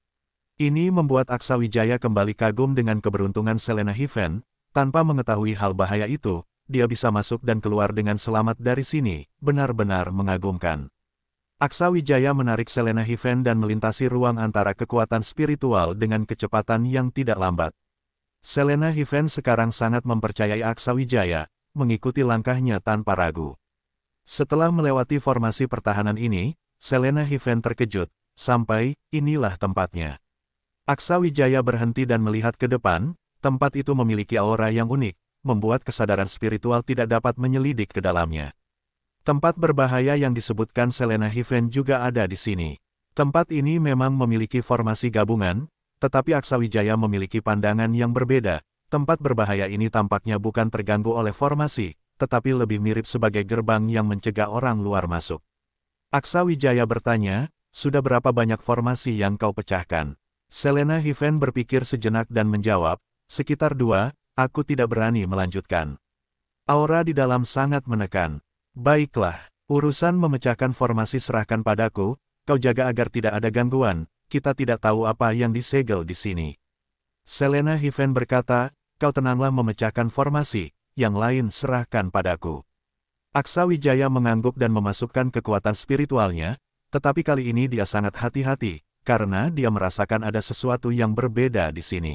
Ini membuat Aksa Wijaya kembali kagum dengan keberuntungan Selena Hiven, tanpa mengetahui hal bahaya itu, dia bisa masuk dan keluar dengan selamat dari sini, benar-benar mengagumkan. Aksa Wijaya menarik Selena Hiven dan melintasi ruang antara kekuatan spiritual dengan kecepatan yang tidak lambat. Selena Hiven sekarang sangat mempercayai Aksa Wijaya, mengikuti langkahnya tanpa ragu. Setelah melewati formasi pertahanan ini, Selena Hiven terkejut, sampai, inilah tempatnya. Aksa Wijaya berhenti dan melihat ke depan, tempat itu memiliki aura yang unik, membuat kesadaran spiritual tidak dapat menyelidik ke dalamnya. Tempat berbahaya yang disebutkan Selena Hiven juga ada di sini. Tempat ini memang memiliki formasi gabungan, tetapi Aksa Wijaya memiliki pandangan yang berbeda. Tempat berbahaya ini tampaknya bukan terganggu oleh formasi, tetapi lebih mirip sebagai gerbang yang mencegah orang luar masuk. Aksa Wijaya bertanya, sudah berapa banyak formasi yang kau pecahkan? Selena Hiven berpikir sejenak dan menjawab, sekitar dua, aku tidak berani melanjutkan. Aura di dalam sangat menekan. Baiklah, urusan memecahkan formasi serahkan padaku, kau jaga agar tidak ada gangguan, kita tidak tahu apa yang disegel di sini. Selena Hiven berkata, kau tenanglah memecahkan formasi, yang lain serahkan padaku. Aksa Wijaya mengangguk dan memasukkan kekuatan spiritualnya, tetapi kali ini dia sangat hati-hati, karena dia merasakan ada sesuatu yang berbeda di sini.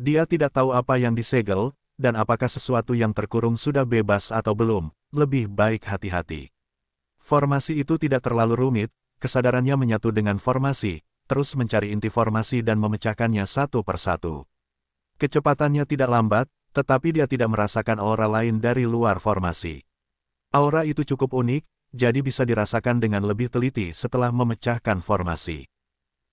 Dia tidak tahu apa yang disegel, dan apakah sesuatu yang terkurung sudah bebas atau belum, lebih baik hati-hati. Formasi itu tidak terlalu rumit, kesadarannya menyatu dengan formasi, terus mencari inti formasi dan memecahkannya satu persatu. Kecepatannya tidak lambat, tetapi dia tidak merasakan aura lain dari luar formasi. Aura itu cukup unik, jadi bisa dirasakan dengan lebih teliti setelah memecahkan formasi.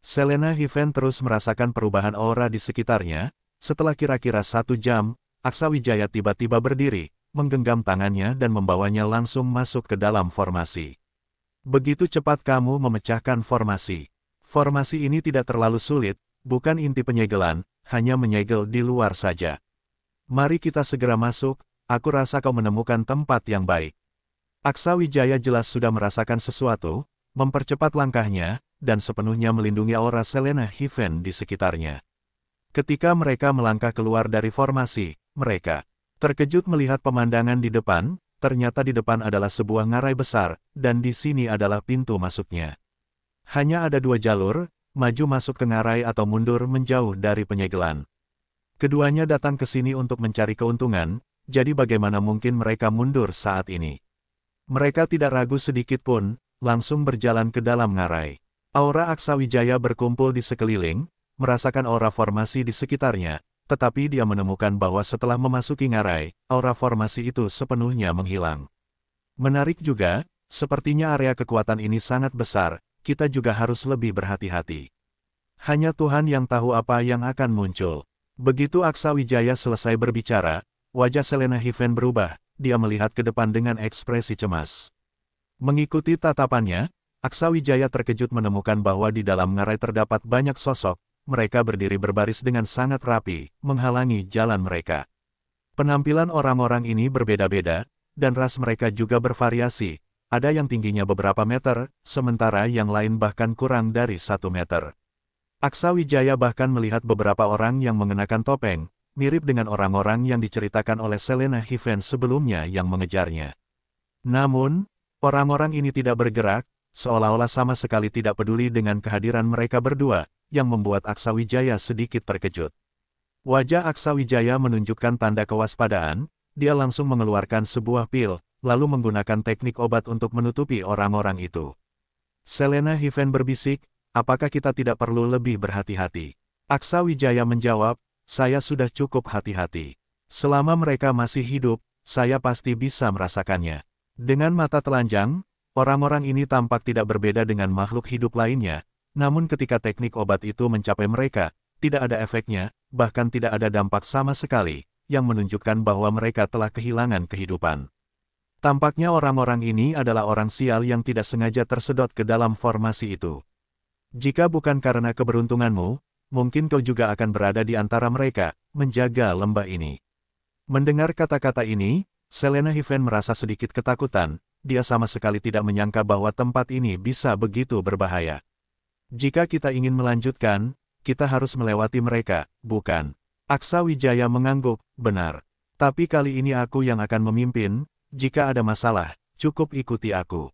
Selena Hiven terus merasakan perubahan aura di sekitarnya, setelah kira-kira satu jam, Aksa Wijaya tiba-tiba berdiri, menggenggam tangannya dan membawanya langsung masuk ke dalam formasi. Begitu cepat kamu memecahkan formasi. Formasi ini tidak terlalu sulit, bukan inti penyegelan, hanya menyegel di luar saja. Mari kita segera masuk, aku rasa kau menemukan tempat yang baik. Aksa Wijaya jelas sudah merasakan sesuatu, mempercepat langkahnya, dan sepenuhnya melindungi aura Selena Heven di sekitarnya. Ketika mereka melangkah keluar dari formasi, mereka terkejut melihat pemandangan di depan, ternyata di depan adalah sebuah ngarai besar, dan di sini adalah pintu masuknya. Hanya ada dua jalur, maju masuk ke ngarai atau mundur menjauh dari penyegelan. Keduanya datang ke sini untuk mencari keuntungan, jadi bagaimana mungkin mereka mundur saat ini? Mereka tidak ragu sedikit pun, langsung berjalan ke dalam ngarai. Aura Aksa Wijaya berkumpul di sekeliling, merasakan aura formasi di sekitarnya, tetapi dia menemukan bahwa setelah memasuki ngarai, aura formasi itu sepenuhnya menghilang. Menarik juga, sepertinya area kekuatan ini sangat besar, kita juga harus lebih berhati-hati. Hanya Tuhan yang tahu apa yang akan muncul. Begitu Aksa Wijaya selesai berbicara, wajah Selena Hiven berubah, dia melihat ke depan dengan ekspresi cemas. Mengikuti tatapannya, Aksawijaya terkejut menemukan bahwa di dalam ngarai terdapat banyak sosok, mereka berdiri berbaris dengan sangat rapi, menghalangi jalan mereka. Penampilan orang-orang ini berbeda-beda, dan ras mereka juga bervariasi, ada yang tingginya beberapa meter, sementara yang lain bahkan kurang dari satu meter. Aksawijaya bahkan melihat beberapa orang yang mengenakan topeng, mirip dengan orang-orang yang diceritakan oleh Selena Hiven sebelumnya yang mengejarnya. Namun, orang-orang ini tidak bergerak, seolah-olah sama sekali tidak peduli dengan kehadiran mereka berdua, yang membuat Aksa Wijaya sedikit terkejut. Wajah Aksa Wijaya menunjukkan tanda kewaspadaan, dia langsung mengeluarkan sebuah pil, lalu menggunakan teknik obat untuk menutupi orang-orang itu. Selena Hiven berbisik, apakah kita tidak perlu lebih berhati-hati? Aksa Wijaya menjawab, saya sudah cukup hati-hati. Selama mereka masih hidup, saya pasti bisa merasakannya. Dengan mata telanjang, Orang-orang ini tampak tidak berbeda dengan makhluk hidup lainnya, namun ketika teknik obat itu mencapai mereka, tidak ada efeknya, bahkan tidak ada dampak sama sekali, yang menunjukkan bahwa mereka telah kehilangan kehidupan. Tampaknya orang-orang ini adalah orang sial yang tidak sengaja tersedot ke dalam formasi itu. Jika bukan karena keberuntunganmu, mungkin kau juga akan berada di antara mereka, menjaga lembah ini. Mendengar kata-kata ini, Selena Hiven merasa sedikit ketakutan, dia sama sekali tidak menyangka bahwa tempat ini bisa begitu berbahaya. Jika kita ingin melanjutkan, kita harus melewati mereka, bukan? Aksa Wijaya mengangguk, benar. Tapi kali ini aku yang akan memimpin, jika ada masalah, cukup ikuti aku.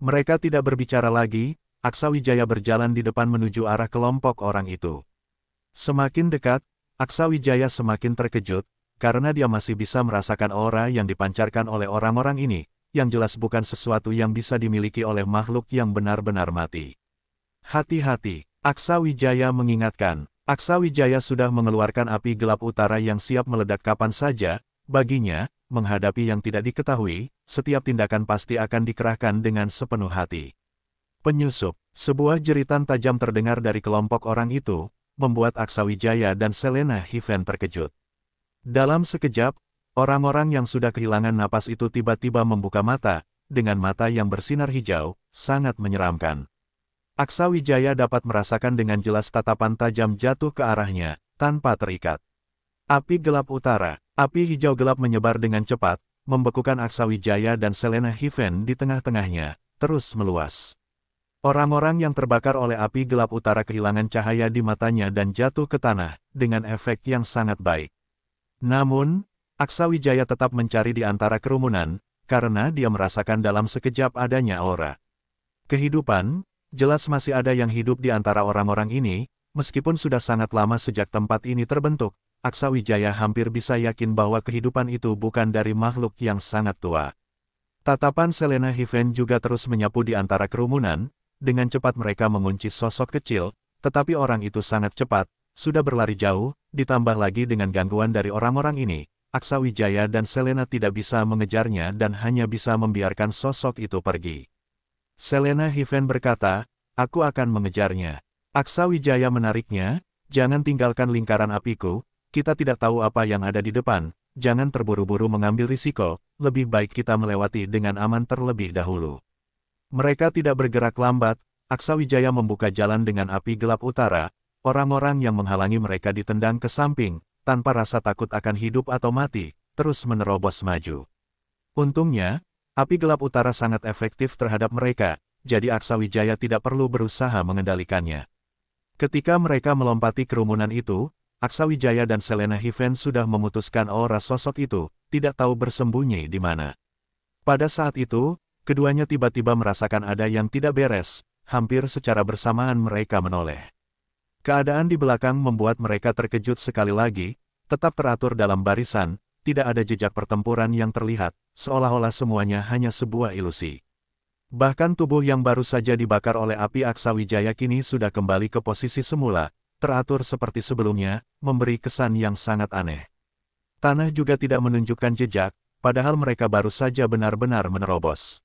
Mereka tidak berbicara lagi, Aksa Wijaya berjalan di depan menuju arah kelompok orang itu. Semakin dekat, Aksa Wijaya semakin terkejut, karena dia masih bisa merasakan aura yang dipancarkan oleh orang-orang ini, yang jelas bukan sesuatu yang bisa dimiliki oleh makhluk yang benar-benar mati. Hati-hati, Aksa Wijaya mengingatkan, Aksa Wijaya sudah mengeluarkan api gelap utara yang siap meledak kapan saja, baginya, menghadapi yang tidak diketahui, setiap tindakan pasti akan dikerahkan dengan sepenuh hati. Penyusup, sebuah jeritan tajam terdengar dari kelompok orang itu, membuat Aksa Wijaya dan Selena Hiven terkejut. Dalam sekejap, Orang-orang yang sudah kehilangan napas itu tiba-tiba membuka mata, dengan mata yang bersinar hijau, sangat menyeramkan. Aksa Wijaya dapat merasakan dengan jelas tatapan tajam jatuh ke arahnya, tanpa terikat. Api gelap utara, api hijau gelap menyebar dengan cepat, membekukan Aksa Wijaya dan Selena Hiven di tengah-tengahnya, terus meluas. Orang-orang yang terbakar oleh api gelap utara kehilangan cahaya di matanya dan jatuh ke tanah, dengan efek yang sangat baik. Namun, Aksa Wijaya tetap mencari di antara kerumunan, karena dia merasakan dalam sekejap adanya aura. Kehidupan, jelas masih ada yang hidup di antara orang-orang ini, meskipun sudah sangat lama sejak tempat ini terbentuk, Aksa Wijaya hampir bisa yakin bahwa kehidupan itu bukan dari makhluk yang sangat tua. Tatapan Selena Hiven juga terus menyapu di antara kerumunan, dengan cepat mereka mengunci sosok kecil, tetapi orang itu sangat cepat, sudah berlari jauh, ditambah lagi dengan gangguan dari orang-orang ini, Aksa Wijaya dan Selena tidak bisa mengejarnya dan hanya bisa membiarkan sosok itu pergi. Selena Hiven berkata, aku akan mengejarnya. Aksa Wijaya menariknya, jangan tinggalkan lingkaran apiku, kita tidak tahu apa yang ada di depan, jangan terburu-buru mengambil risiko, lebih baik kita melewati dengan aman terlebih dahulu. Mereka tidak bergerak lambat, Aksa Wijaya membuka jalan dengan api gelap utara, orang-orang yang menghalangi mereka ditendang ke samping, tanpa rasa takut akan hidup atau mati, terus menerobos maju. Untungnya, api gelap utara sangat efektif terhadap mereka, jadi Aksa Wijaya tidak perlu berusaha mengendalikannya. Ketika mereka melompati kerumunan itu, Aksa Wijaya dan Selena Hiven sudah memutuskan aura sosok itu, tidak tahu bersembunyi di mana. Pada saat itu, keduanya tiba-tiba merasakan ada yang tidak beres, hampir secara bersamaan mereka menoleh. Keadaan di belakang membuat mereka terkejut sekali lagi, tetap teratur dalam barisan, tidak ada jejak pertempuran yang terlihat, seolah-olah semuanya hanya sebuah ilusi. Bahkan tubuh yang baru saja dibakar oleh api Aksawijaya kini sudah kembali ke posisi semula, teratur seperti sebelumnya, memberi kesan yang sangat aneh. Tanah juga tidak menunjukkan jejak, padahal mereka baru saja benar-benar menerobos.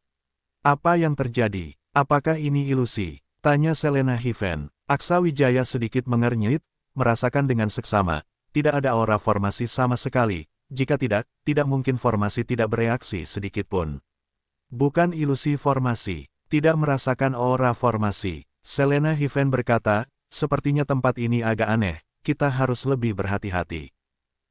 Apa yang terjadi? Apakah ini ilusi? Tanya Selena Hiven, Aksa Wijaya sedikit mengernyit, merasakan dengan seksama, tidak ada aura formasi sama sekali, jika tidak, tidak mungkin formasi tidak bereaksi sedikit pun. Bukan ilusi formasi, tidak merasakan aura formasi. Selena Hiven berkata, sepertinya tempat ini agak aneh, kita harus lebih berhati-hati.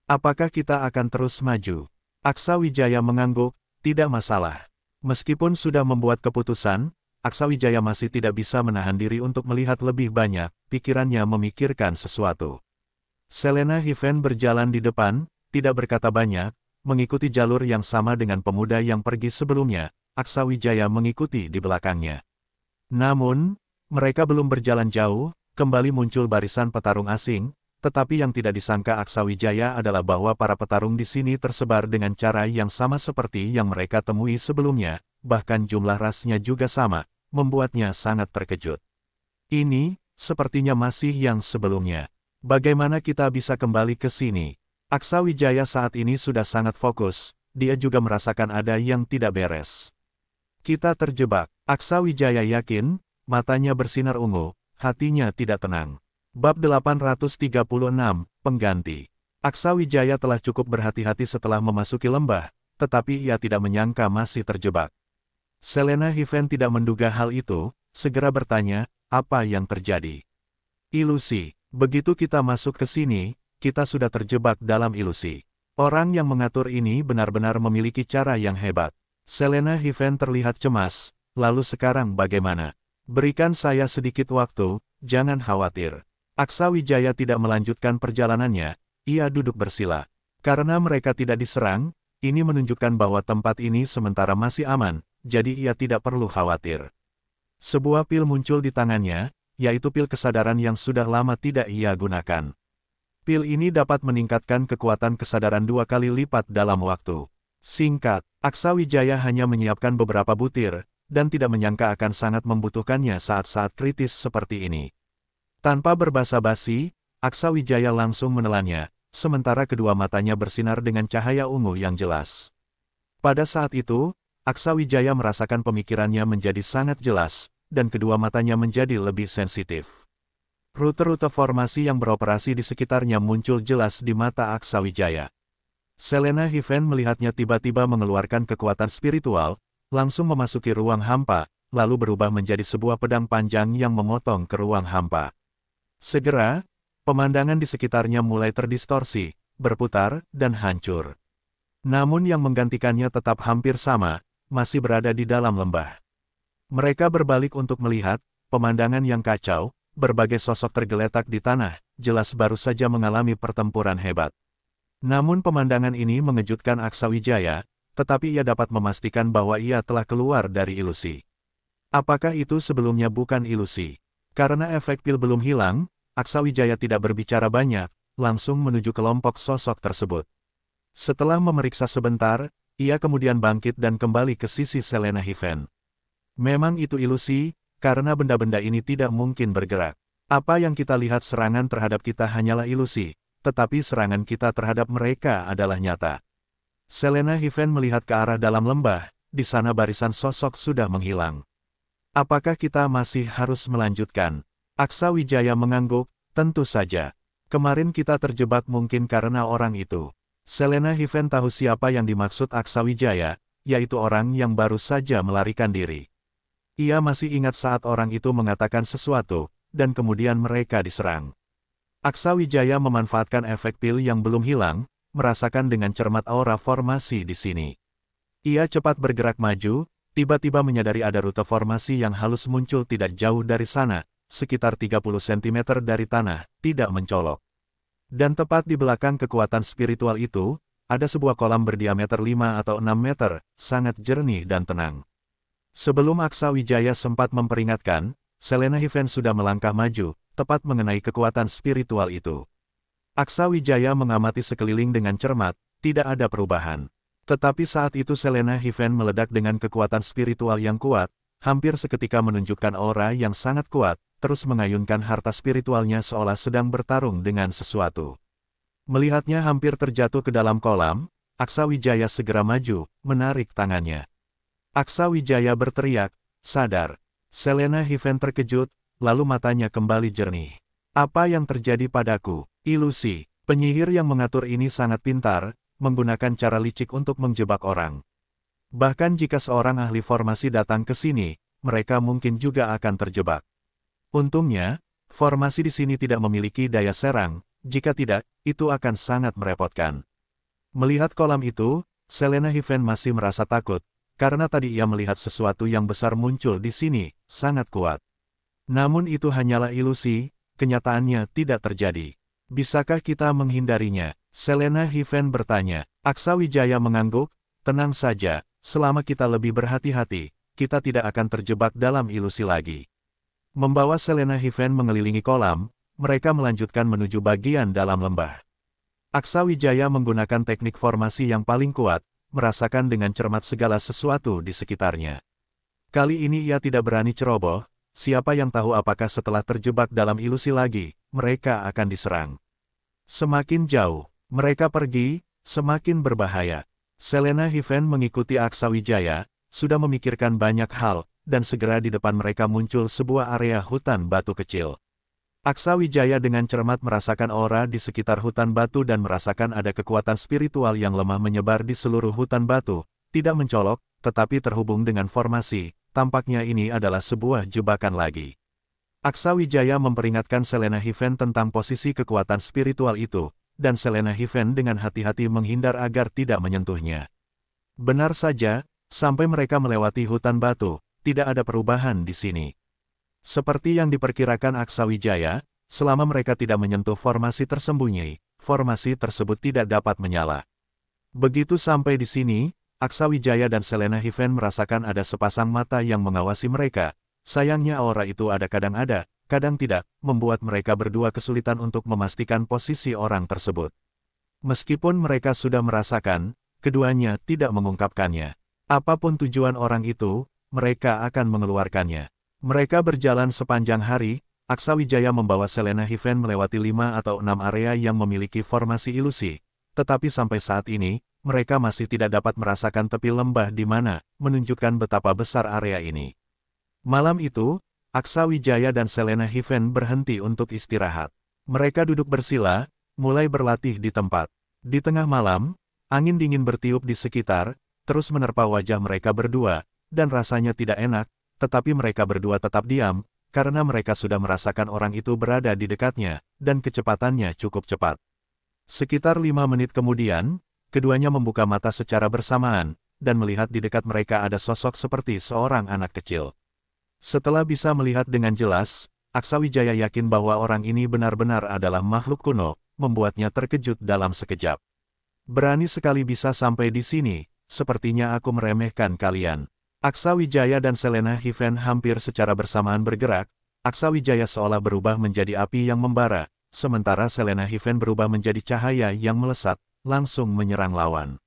Apakah kita akan terus maju? Aksa Wijaya mengangguk, tidak masalah. Meskipun sudah membuat keputusan, Aksawijaya masih tidak bisa menahan diri untuk melihat lebih banyak, pikirannya memikirkan sesuatu. Selena Hiven berjalan di depan, tidak berkata banyak, mengikuti jalur yang sama dengan pemuda yang pergi sebelumnya, Aksawijaya mengikuti di belakangnya. Namun, mereka belum berjalan jauh, kembali muncul barisan petarung asing, tetapi yang tidak disangka Aksawijaya adalah bahwa para petarung di sini tersebar dengan cara yang sama seperti yang mereka temui sebelumnya, bahkan jumlah rasnya juga sama, membuatnya sangat terkejut. Ini, sepertinya masih yang sebelumnya. Bagaimana kita bisa kembali ke sini? Aksa Wijaya saat ini sudah sangat fokus, dia juga merasakan ada yang tidak beres. Kita terjebak, Aksa Wijaya yakin, matanya bersinar ungu, hatinya tidak tenang. Bab 836, Pengganti Aksa Wijaya telah cukup berhati-hati setelah memasuki lembah, tetapi ia tidak menyangka masih terjebak. Selena Hiven tidak menduga hal itu, segera bertanya, apa yang terjadi? Ilusi. Begitu kita masuk ke sini, kita sudah terjebak dalam ilusi. Orang yang mengatur ini benar-benar memiliki cara yang hebat. Selena Hiven terlihat cemas, lalu sekarang bagaimana? Berikan saya sedikit waktu, jangan khawatir. Aksa Wijaya tidak melanjutkan perjalanannya, ia duduk bersila. Karena mereka tidak diserang, ini menunjukkan bahwa tempat ini sementara masih aman, jadi ia tidak perlu khawatir. Sebuah pil muncul di tangannya, yaitu pil kesadaran yang sudah lama tidak ia gunakan. Pil ini dapat meningkatkan kekuatan kesadaran dua kali lipat dalam waktu. Singkat, Aksa Wijaya hanya menyiapkan beberapa butir, dan tidak menyangka akan sangat membutuhkannya saat-saat kritis seperti ini. Tanpa berbasa basi, Aksa Wijaya langsung menelannya, sementara kedua matanya bersinar dengan cahaya ungu yang jelas. Pada saat itu, Aksa Wijaya merasakan pemikirannya menjadi sangat jelas, dan kedua matanya menjadi lebih sensitif. Rute-rute formasi yang beroperasi di sekitarnya muncul jelas di mata Aksa Wijaya. Selena Hiven melihatnya tiba-tiba mengeluarkan kekuatan spiritual, langsung memasuki ruang hampa, lalu berubah menjadi sebuah pedang panjang yang memotong ke ruang hampa. Segera, pemandangan di sekitarnya mulai terdistorsi, berputar, dan hancur. Namun yang menggantikannya tetap hampir sama, masih berada di dalam lembah. Mereka berbalik untuk melihat, pemandangan yang kacau, berbagai sosok tergeletak di tanah, jelas baru saja mengalami pertempuran hebat. Namun pemandangan ini mengejutkan Wijaya, tetapi ia dapat memastikan bahwa ia telah keluar dari ilusi. Apakah itu sebelumnya bukan ilusi? Karena efek pil belum hilang, Wijaya tidak berbicara banyak, langsung menuju kelompok sosok tersebut. Setelah memeriksa sebentar, ia kemudian bangkit dan kembali ke sisi Selena Hiven. Memang itu ilusi, karena benda-benda ini tidak mungkin bergerak. Apa yang kita lihat serangan terhadap kita hanyalah ilusi, tetapi serangan kita terhadap mereka adalah nyata. Selena Hiven melihat ke arah dalam lembah, di sana barisan sosok sudah menghilang. Apakah kita masih harus melanjutkan? Aksa Wijaya mengangguk, tentu saja. Kemarin kita terjebak mungkin karena orang itu. Selena Hiven tahu siapa yang dimaksud Aksawijaya, yaitu orang yang baru saja melarikan diri. Ia masih ingat saat orang itu mengatakan sesuatu, dan kemudian mereka diserang. Aksawijaya memanfaatkan efek pil yang belum hilang, merasakan dengan cermat aura formasi di sini. Ia cepat bergerak maju, tiba-tiba menyadari ada rute formasi yang halus muncul tidak jauh dari sana, sekitar 30 cm dari tanah, tidak mencolok. Dan tepat di belakang kekuatan spiritual itu, ada sebuah kolam berdiameter 5 atau 6 meter, sangat jernih dan tenang. Sebelum Aksa Wijaya sempat memperingatkan, Selena Hiven sudah melangkah maju, tepat mengenai kekuatan spiritual itu. Aksa Wijaya mengamati sekeliling dengan cermat, tidak ada perubahan. Tetapi saat itu Selena Hiven meledak dengan kekuatan spiritual yang kuat, hampir seketika menunjukkan aura yang sangat kuat, terus mengayunkan harta spiritualnya seolah sedang bertarung dengan sesuatu. Melihatnya hampir terjatuh ke dalam kolam, Aksa Wijaya segera maju, menarik tangannya. Aksa Wijaya berteriak, sadar. Selena Hiven terkejut, lalu matanya kembali jernih. Apa yang terjadi padaku? Ilusi. Penyihir yang mengatur ini sangat pintar, menggunakan cara licik untuk menjebak orang. Bahkan jika seorang ahli formasi datang ke sini, mereka mungkin juga akan terjebak. Untungnya, formasi di sini tidak memiliki daya serang, jika tidak, itu akan sangat merepotkan. Melihat kolam itu, Selena Hiven masih merasa takut, karena tadi ia melihat sesuatu yang besar muncul di sini, sangat kuat. Namun itu hanyalah ilusi, kenyataannya tidak terjadi. Bisakah kita menghindarinya? Selena Hiven bertanya. Aksa Wijaya mengangguk, tenang saja, Selama kita lebih berhati-hati, kita tidak akan terjebak dalam ilusi lagi. Membawa Selena Hiven mengelilingi kolam, mereka melanjutkan menuju bagian dalam lembah. Aksa Wijaya menggunakan teknik formasi yang paling kuat, merasakan dengan cermat segala sesuatu di sekitarnya. Kali ini ia tidak berani ceroboh, siapa yang tahu apakah setelah terjebak dalam ilusi lagi, mereka akan diserang. Semakin jauh, mereka pergi, semakin berbahaya. Selena Hiven mengikuti Aksa Wijaya, sudah memikirkan banyak hal, dan segera di depan mereka muncul sebuah area hutan batu kecil. Aksa Wijaya dengan cermat merasakan aura di sekitar hutan batu dan merasakan ada kekuatan spiritual yang lemah menyebar di seluruh hutan batu, tidak mencolok, tetapi terhubung dengan formasi, tampaknya ini adalah sebuah jebakan lagi. Aksa Wijaya memperingatkan Selena Hiven tentang posisi kekuatan spiritual itu, dan Selena Hiven dengan hati-hati menghindar agar tidak menyentuhnya. Benar saja, sampai mereka melewati hutan batu, tidak ada perubahan di sini. Seperti yang diperkirakan Aksa Wijaya, selama mereka tidak menyentuh formasi tersembunyi, formasi tersebut tidak dapat menyala. Begitu sampai di sini, Aksa Wijaya dan Selena Hiven merasakan ada sepasang mata yang mengawasi mereka. Sayangnya aura itu ada kadang ada, kadang tidak, membuat mereka berdua kesulitan untuk memastikan posisi orang tersebut. Meskipun mereka sudah merasakan, keduanya tidak mengungkapkannya. Apapun tujuan orang itu, mereka akan mengeluarkannya. Mereka berjalan sepanjang hari, Aksa Wijaya membawa Selena Hiven melewati lima atau enam area yang memiliki formasi ilusi. Tetapi sampai saat ini, mereka masih tidak dapat merasakan tepi lembah di mana, menunjukkan betapa besar area ini. Malam itu, Aksa Wijaya dan Selena Hiven berhenti untuk istirahat. Mereka duduk bersila, mulai berlatih di tempat. Di tengah malam, angin dingin bertiup di sekitar, terus menerpa wajah mereka berdua, dan rasanya tidak enak, tetapi mereka berdua tetap diam, karena mereka sudah merasakan orang itu berada di dekatnya, dan kecepatannya cukup cepat. Sekitar lima menit kemudian, keduanya membuka mata secara bersamaan, dan melihat di dekat mereka ada sosok seperti seorang anak kecil. Setelah bisa melihat dengan jelas, Aksawijaya yakin bahwa orang ini benar-benar adalah makhluk kuno, membuatnya terkejut dalam sekejap. Berani sekali bisa sampai di sini, sepertinya aku meremehkan kalian. Aksawijaya dan Selena Hiven hampir secara bersamaan bergerak, Aksawijaya seolah berubah menjadi api yang membara, sementara Selena Hiven berubah menjadi cahaya yang melesat, langsung menyerang lawan.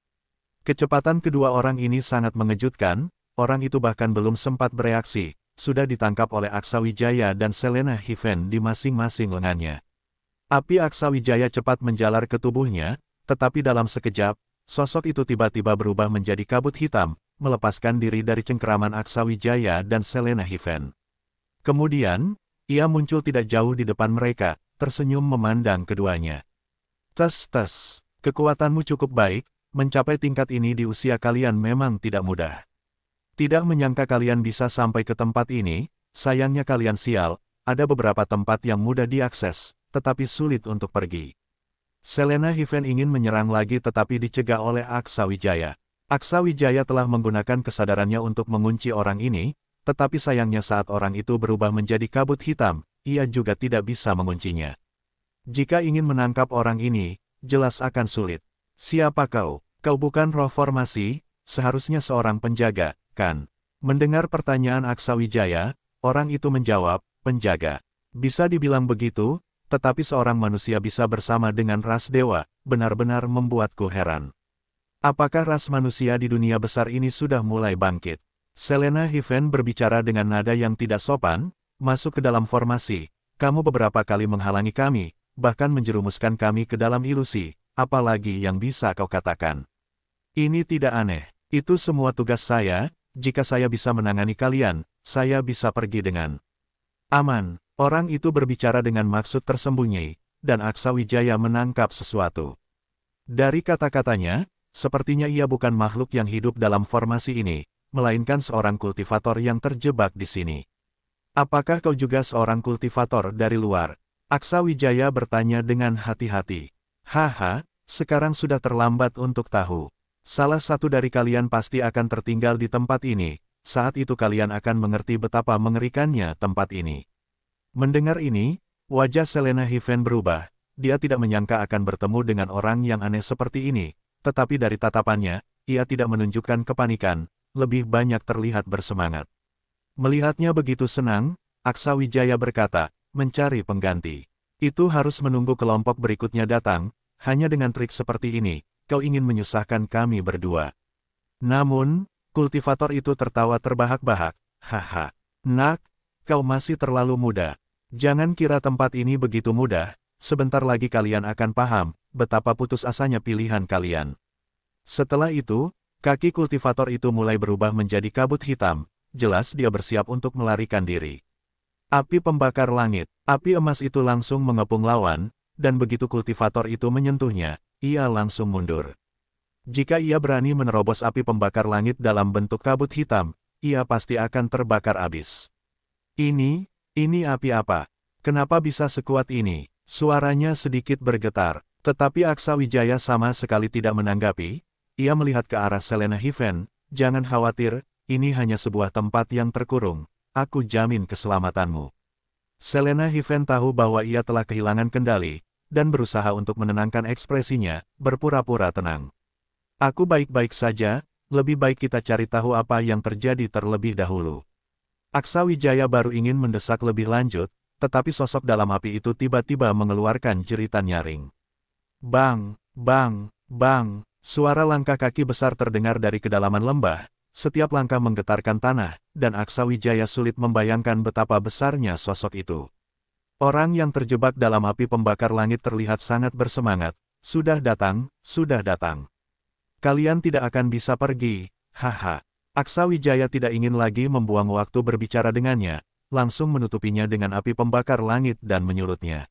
Kecepatan kedua orang ini sangat mengejutkan, orang itu bahkan belum sempat bereaksi, sudah ditangkap oleh Aksawijaya dan Selena Hiven di masing-masing lengannya. Api Aksawijaya cepat menjalar ke tubuhnya, tetapi dalam sekejap, sosok itu tiba-tiba berubah menjadi kabut hitam, melepaskan diri dari cengkeraman Aksawijaya dan Selena Hiven. Kemudian, ia muncul tidak jauh di depan mereka, tersenyum memandang keduanya. Tes-tes, kekuatanmu cukup baik, mencapai tingkat ini di usia kalian memang tidak mudah. Tidak menyangka kalian bisa sampai ke tempat ini, sayangnya kalian sial, ada beberapa tempat yang mudah diakses, tetapi sulit untuk pergi. Selena Hiven ingin menyerang lagi tetapi dicegah oleh Aksa Wijaya. Aksa Wijaya telah menggunakan kesadarannya untuk mengunci orang ini, tetapi sayangnya saat orang itu berubah menjadi kabut hitam, ia juga tidak bisa menguncinya. Jika ingin menangkap orang ini, jelas akan sulit. Siapa kau? Kau bukan roh formasi, seharusnya seorang penjaga, kan? Mendengar pertanyaan Aksawijaya, orang itu menjawab, penjaga. Bisa dibilang begitu, tetapi seorang manusia bisa bersama dengan ras dewa, benar-benar membuatku heran. Apakah ras manusia di dunia besar ini sudah mulai bangkit? Selena Hiven berbicara dengan nada yang tidak sopan, masuk ke dalam formasi. Kamu beberapa kali menghalangi kami, bahkan menjerumuskan kami ke dalam ilusi, apalagi yang bisa kau katakan. Ini tidak aneh, itu semua tugas saya, jika saya bisa menangani kalian, saya bisa pergi dengan aman. Orang itu berbicara dengan maksud tersembunyi, dan Aksa Wijaya menangkap sesuatu. Dari kata-katanya, sepertinya ia bukan makhluk yang hidup dalam formasi ini, melainkan seorang kultivator yang terjebak di sini. Apakah kau juga seorang kultivator dari luar? Aksa Wijaya bertanya dengan hati-hati. Haha, sekarang sudah terlambat untuk tahu. Salah satu dari kalian pasti akan tertinggal di tempat ini, saat itu kalian akan mengerti betapa mengerikannya tempat ini. Mendengar ini, wajah Selena Hiven berubah, dia tidak menyangka akan bertemu dengan orang yang aneh seperti ini, tetapi dari tatapannya, ia tidak menunjukkan kepanikan, lebih banyak terlihat bersemangat. Melihatnya begitu senang, Aksa Wijaya berkata, mencari pengganti. Itu harus menunggu kelompok berikutnya datang, hanya dengan trik seperti ini, kau ingin menyusahkan kami berdua. Namun, kultivator itu tertawa terbahak-bahak. Haha, nak, kau masih terlalu muda. Jangan kira tempat ini begitu mudah, sebentar lagi kalian akan paham betapa putus asanya pilihan kalian. Setelah itu, kaki kultivator itu mulai berubah menjadi kabut hitam, jelas dia bersiap untuk melarikan diri. Api pembakar langit, api emas itu langsung mengepung lawan, dan begitu kultivator itu menyentuhnya, ia langsung mundur. Jika ia berani menerobos api pembakar langit dalam bentuk kabut hitam, ia pasti akan terbakar abis. Ini, ini api apa? Kenapa bisa sekuat ini? Suaranya sedikit bergetar, tetapi Aksa Wijaya sama sekali tidak menanggapi. Ia melihat ke arah Selena Hiven, jangan khawatir, ini hanya sebuah tempat yang terkurung, aku jamin keselamatanmu. Selena Hiven tahu bahwa ia telah kehilangan kendali, dan berusaha untuk menenangkan ekspresinya, berpura-pura tenang. Aku baik-baik saja, lebih baik kita cari tahu apa yang terjadi terlebih dahulu. Aksa Wijaya baru ingin mendesak lebih lanjut, tetapi sosok dalam api itu tiba-tiba mengeluarkan jeritan nyaring. Bang, bang, bang, suara langkah kaki besar terdengar dari kedalaman lembah, setiap langkah menggetarkan tanah, dan Aksa Wijaya sulit membayangkan betapa besarnya sosok itu. Orang yang terjebak dalam api pembakar langit terlihat sangat bersemangat. Sudah datang, sudah datang. Kalian tidak akan bisa pergi, haha. Aksa Wijaya tidak ingin lagi membuang waktu berbicara dengannya, langsung menutupinya dengan api pembakar langit dan menyurutnya.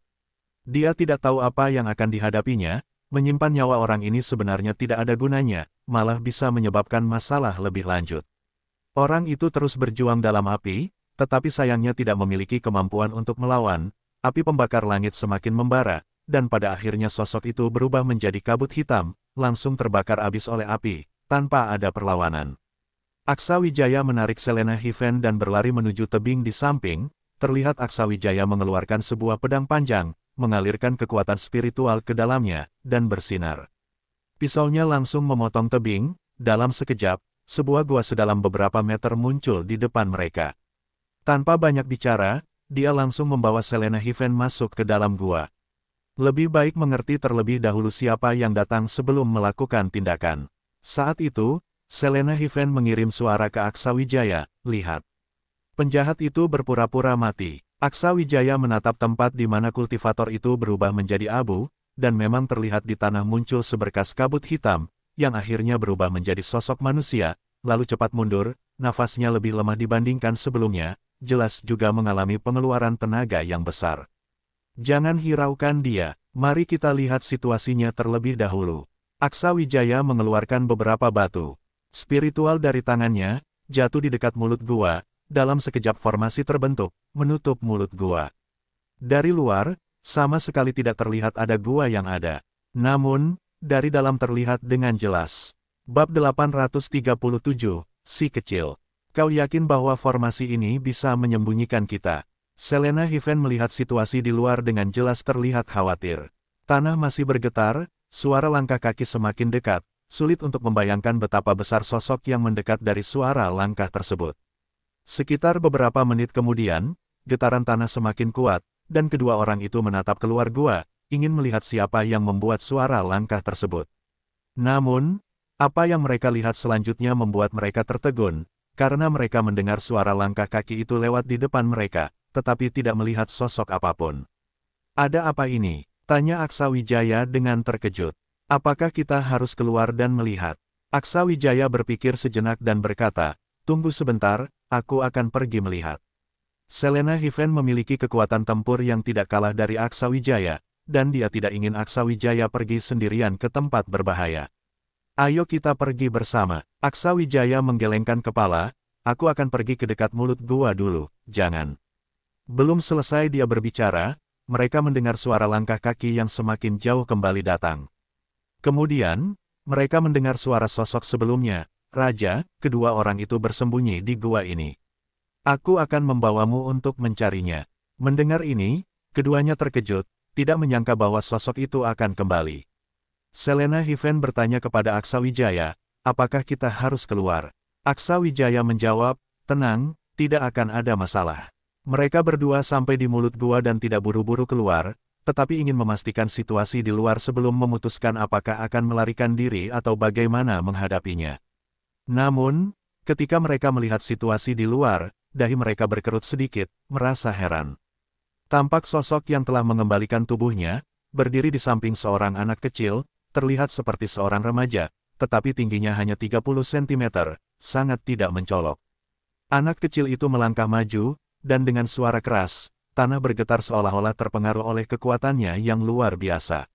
Dia tidak tahu apa yang akan dihadapinya, menyimpan nyawa orang ini sebenarnya tidak ada gunanya, malah bisa menyebabkan masalah lebih lanjut. Orang itu terus berjuang dalam api, tetapi sayangnya tidak memiliki kemampuan untuk melawan, api pembakar langit semakin membara, dan pada akhirnya sosok itu berubah menjadi kabut hitam, langsung terbakar abis oleh api, tanpa ada perlawanan. Aksa Wijaya menarik Selena Hiven dan berlari menuju tebing di samping, terlihat Aksa Wijaya mengeluarkan sebuah pedang panjang, mengalirkan kekuatan spiritual ke dalamnya, dan bersinar. Pisaunya langsung memotong tebing, dalam sekejap, sebuah gua sedalam beberapa meter muncul di depan mereka. Tanpa banyak bicara, dia langsung membawa Selena Hiven masuk ke dalam gua. Lebih baik mengerti terlebih dahulu siapa yang datang sebelum melakukan tindakan. Saat itu, Selena Hiven mengirim suara ke Aksa Wijaya, lihat. Penjahat itu berpura-pura mati. Aksa Wijaya menatap tempat di mana kultivator itu berubah menjadi abu, dan memang terlihat di tanah muncul seberkas kabut hitam, yang akhirnya berubah menjadi sosok manusia, lalu cepat mundur, nafasnya lebih lemah dibandingkan sebelumnya, jelas juga mengalami pengeluaran tenaga yang besar. Jangan hiraukan dia, mari kita lihat situasinya terlebih dahulu. Aksa Wijaya mengeluarkan beberapa batu. Spiritual dari tangannya, jatuh di dekat mulut gua, dalam sekejap formasi terbentuk, menutup mulut gua. Dari luar, sama sekali tidak terlihat ada gua yang ada. Namun, dari dalam terlihat dengan jelas. Bab 837, Si Kecil Kau yakin bahwa formasi ini bisa menyembunyikan kita? Selena Hiven melihat situasi di luar dengan jelas terlihat khawatir. Tanah masih bergetar, suara langkah kaki semakin dekat, sulit untuk membayangkan betapa besar sosok yang mendekat dari suara langkah tersebut. Sekitar beberapa menit kemudian, getaran tanah semakin kuat, dan kedua orang itu menatap keluar gua, ingin melihat siapa yang membuat suara langkah tersebut. Namun, apa yang mereka lihat selanjutnya membuat mereka tertegun, karena mereka mendengar suara langkah kaki itu lewat di depan mereka, tetapi tidak melihat sosok apapun. Ada apa ini? Tanya Aksa Wijaya dengan terkejut. Apakah kita harus keluar dan melihat? Aksa Wijaya berpikir sejenak dan berkata, Tunggu sebentar, aku akan pergi melihat. Selena Hiven memiliki kekuatan tempur yang tidak kalah dari Aksa Wijaya, dan dia tidak ingin Aksa Wijaya pergi sendirian ke tempat berbahaya. Ayo kita pergi bersama. Aksa Wijaya menggelengkan kepala, aku akan pergi ke dekat mulut gua dulu, jangan. Belum selesai dia berbicara, mereka mendengar suara langkah kaki yang semakin jauh kembali datang. Kemudian, mereka mendengar suara sosok sebelumnya, Raja, kedua orang itu bersembunyi di gua ini. Aku akan membawamu untuk mencarinya. Mendengar ini, keduanya terkejut, tidak menyangka bahwa sosok itu akan kembali. Selena Hiven bertanya kepada Aksa Wijaya, apakah kita harus keluar? Aksa Wijaya menjawab, tenang, tidak akan ada masalah. Mereka berdua sampai di mulut gua dan tidak buru-buru keluar, tetapi ingin memastikan situasi di luar sebelum memutuskan apakah akan melarikan diri atau bagaimana menghadapinya. Namun, ketika mereka melihat situasi di luar, dahi mereka berkerut sedikit, merasa heran. Tampak sosok yang telah mengembalikan tubuhnya, berdiri di samping seorang anak kecil, terlihat seperti seorang remaja, tetapi tingginya hanya 30 cm, sangat tidak mencolok. Anak kecil itu melangkah maju, dan dengan suara keras, tanah bergetar seolah-olah terpengaruh oleh kekuatannya yang luar biasa.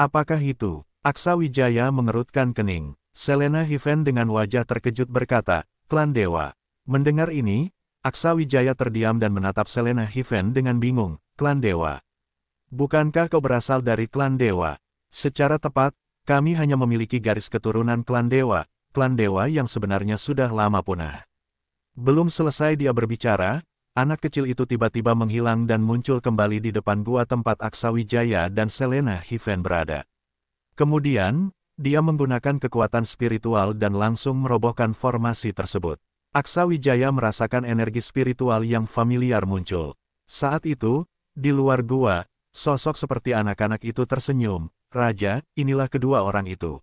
Apakah itu? Aksa Wijaya mengerutkan kening. Selena Hiven dengan wajah terkejut berkata, klan dewa. Mendengar ini, Aksa Wijaya terdiam dan menatap Selena Hiven dengan bingung, klan dewa. Bukankah kau berasal dari klan dewa? Secara tepat, kami hanya memiliki garis keturunan klan dewa, klan dewa yang sebenarnya sudah lama punah. Belum selesai dia berbicara, anak kecil itu tiba-tiba menghilang dan muncul kembali di depan gua tempat Aksawijaya dan Selena Hiven berada. Kemudian, dia menggunakan kekuatan spiritual dan langsung merobohkan formasi tersebut. Aksawijaya merasakan energi spiritual yang familiar muncul. Saat itu, di luar gua, sosok seperti anak-anak itu tersenyum, Raja, inilah kedua orang itu.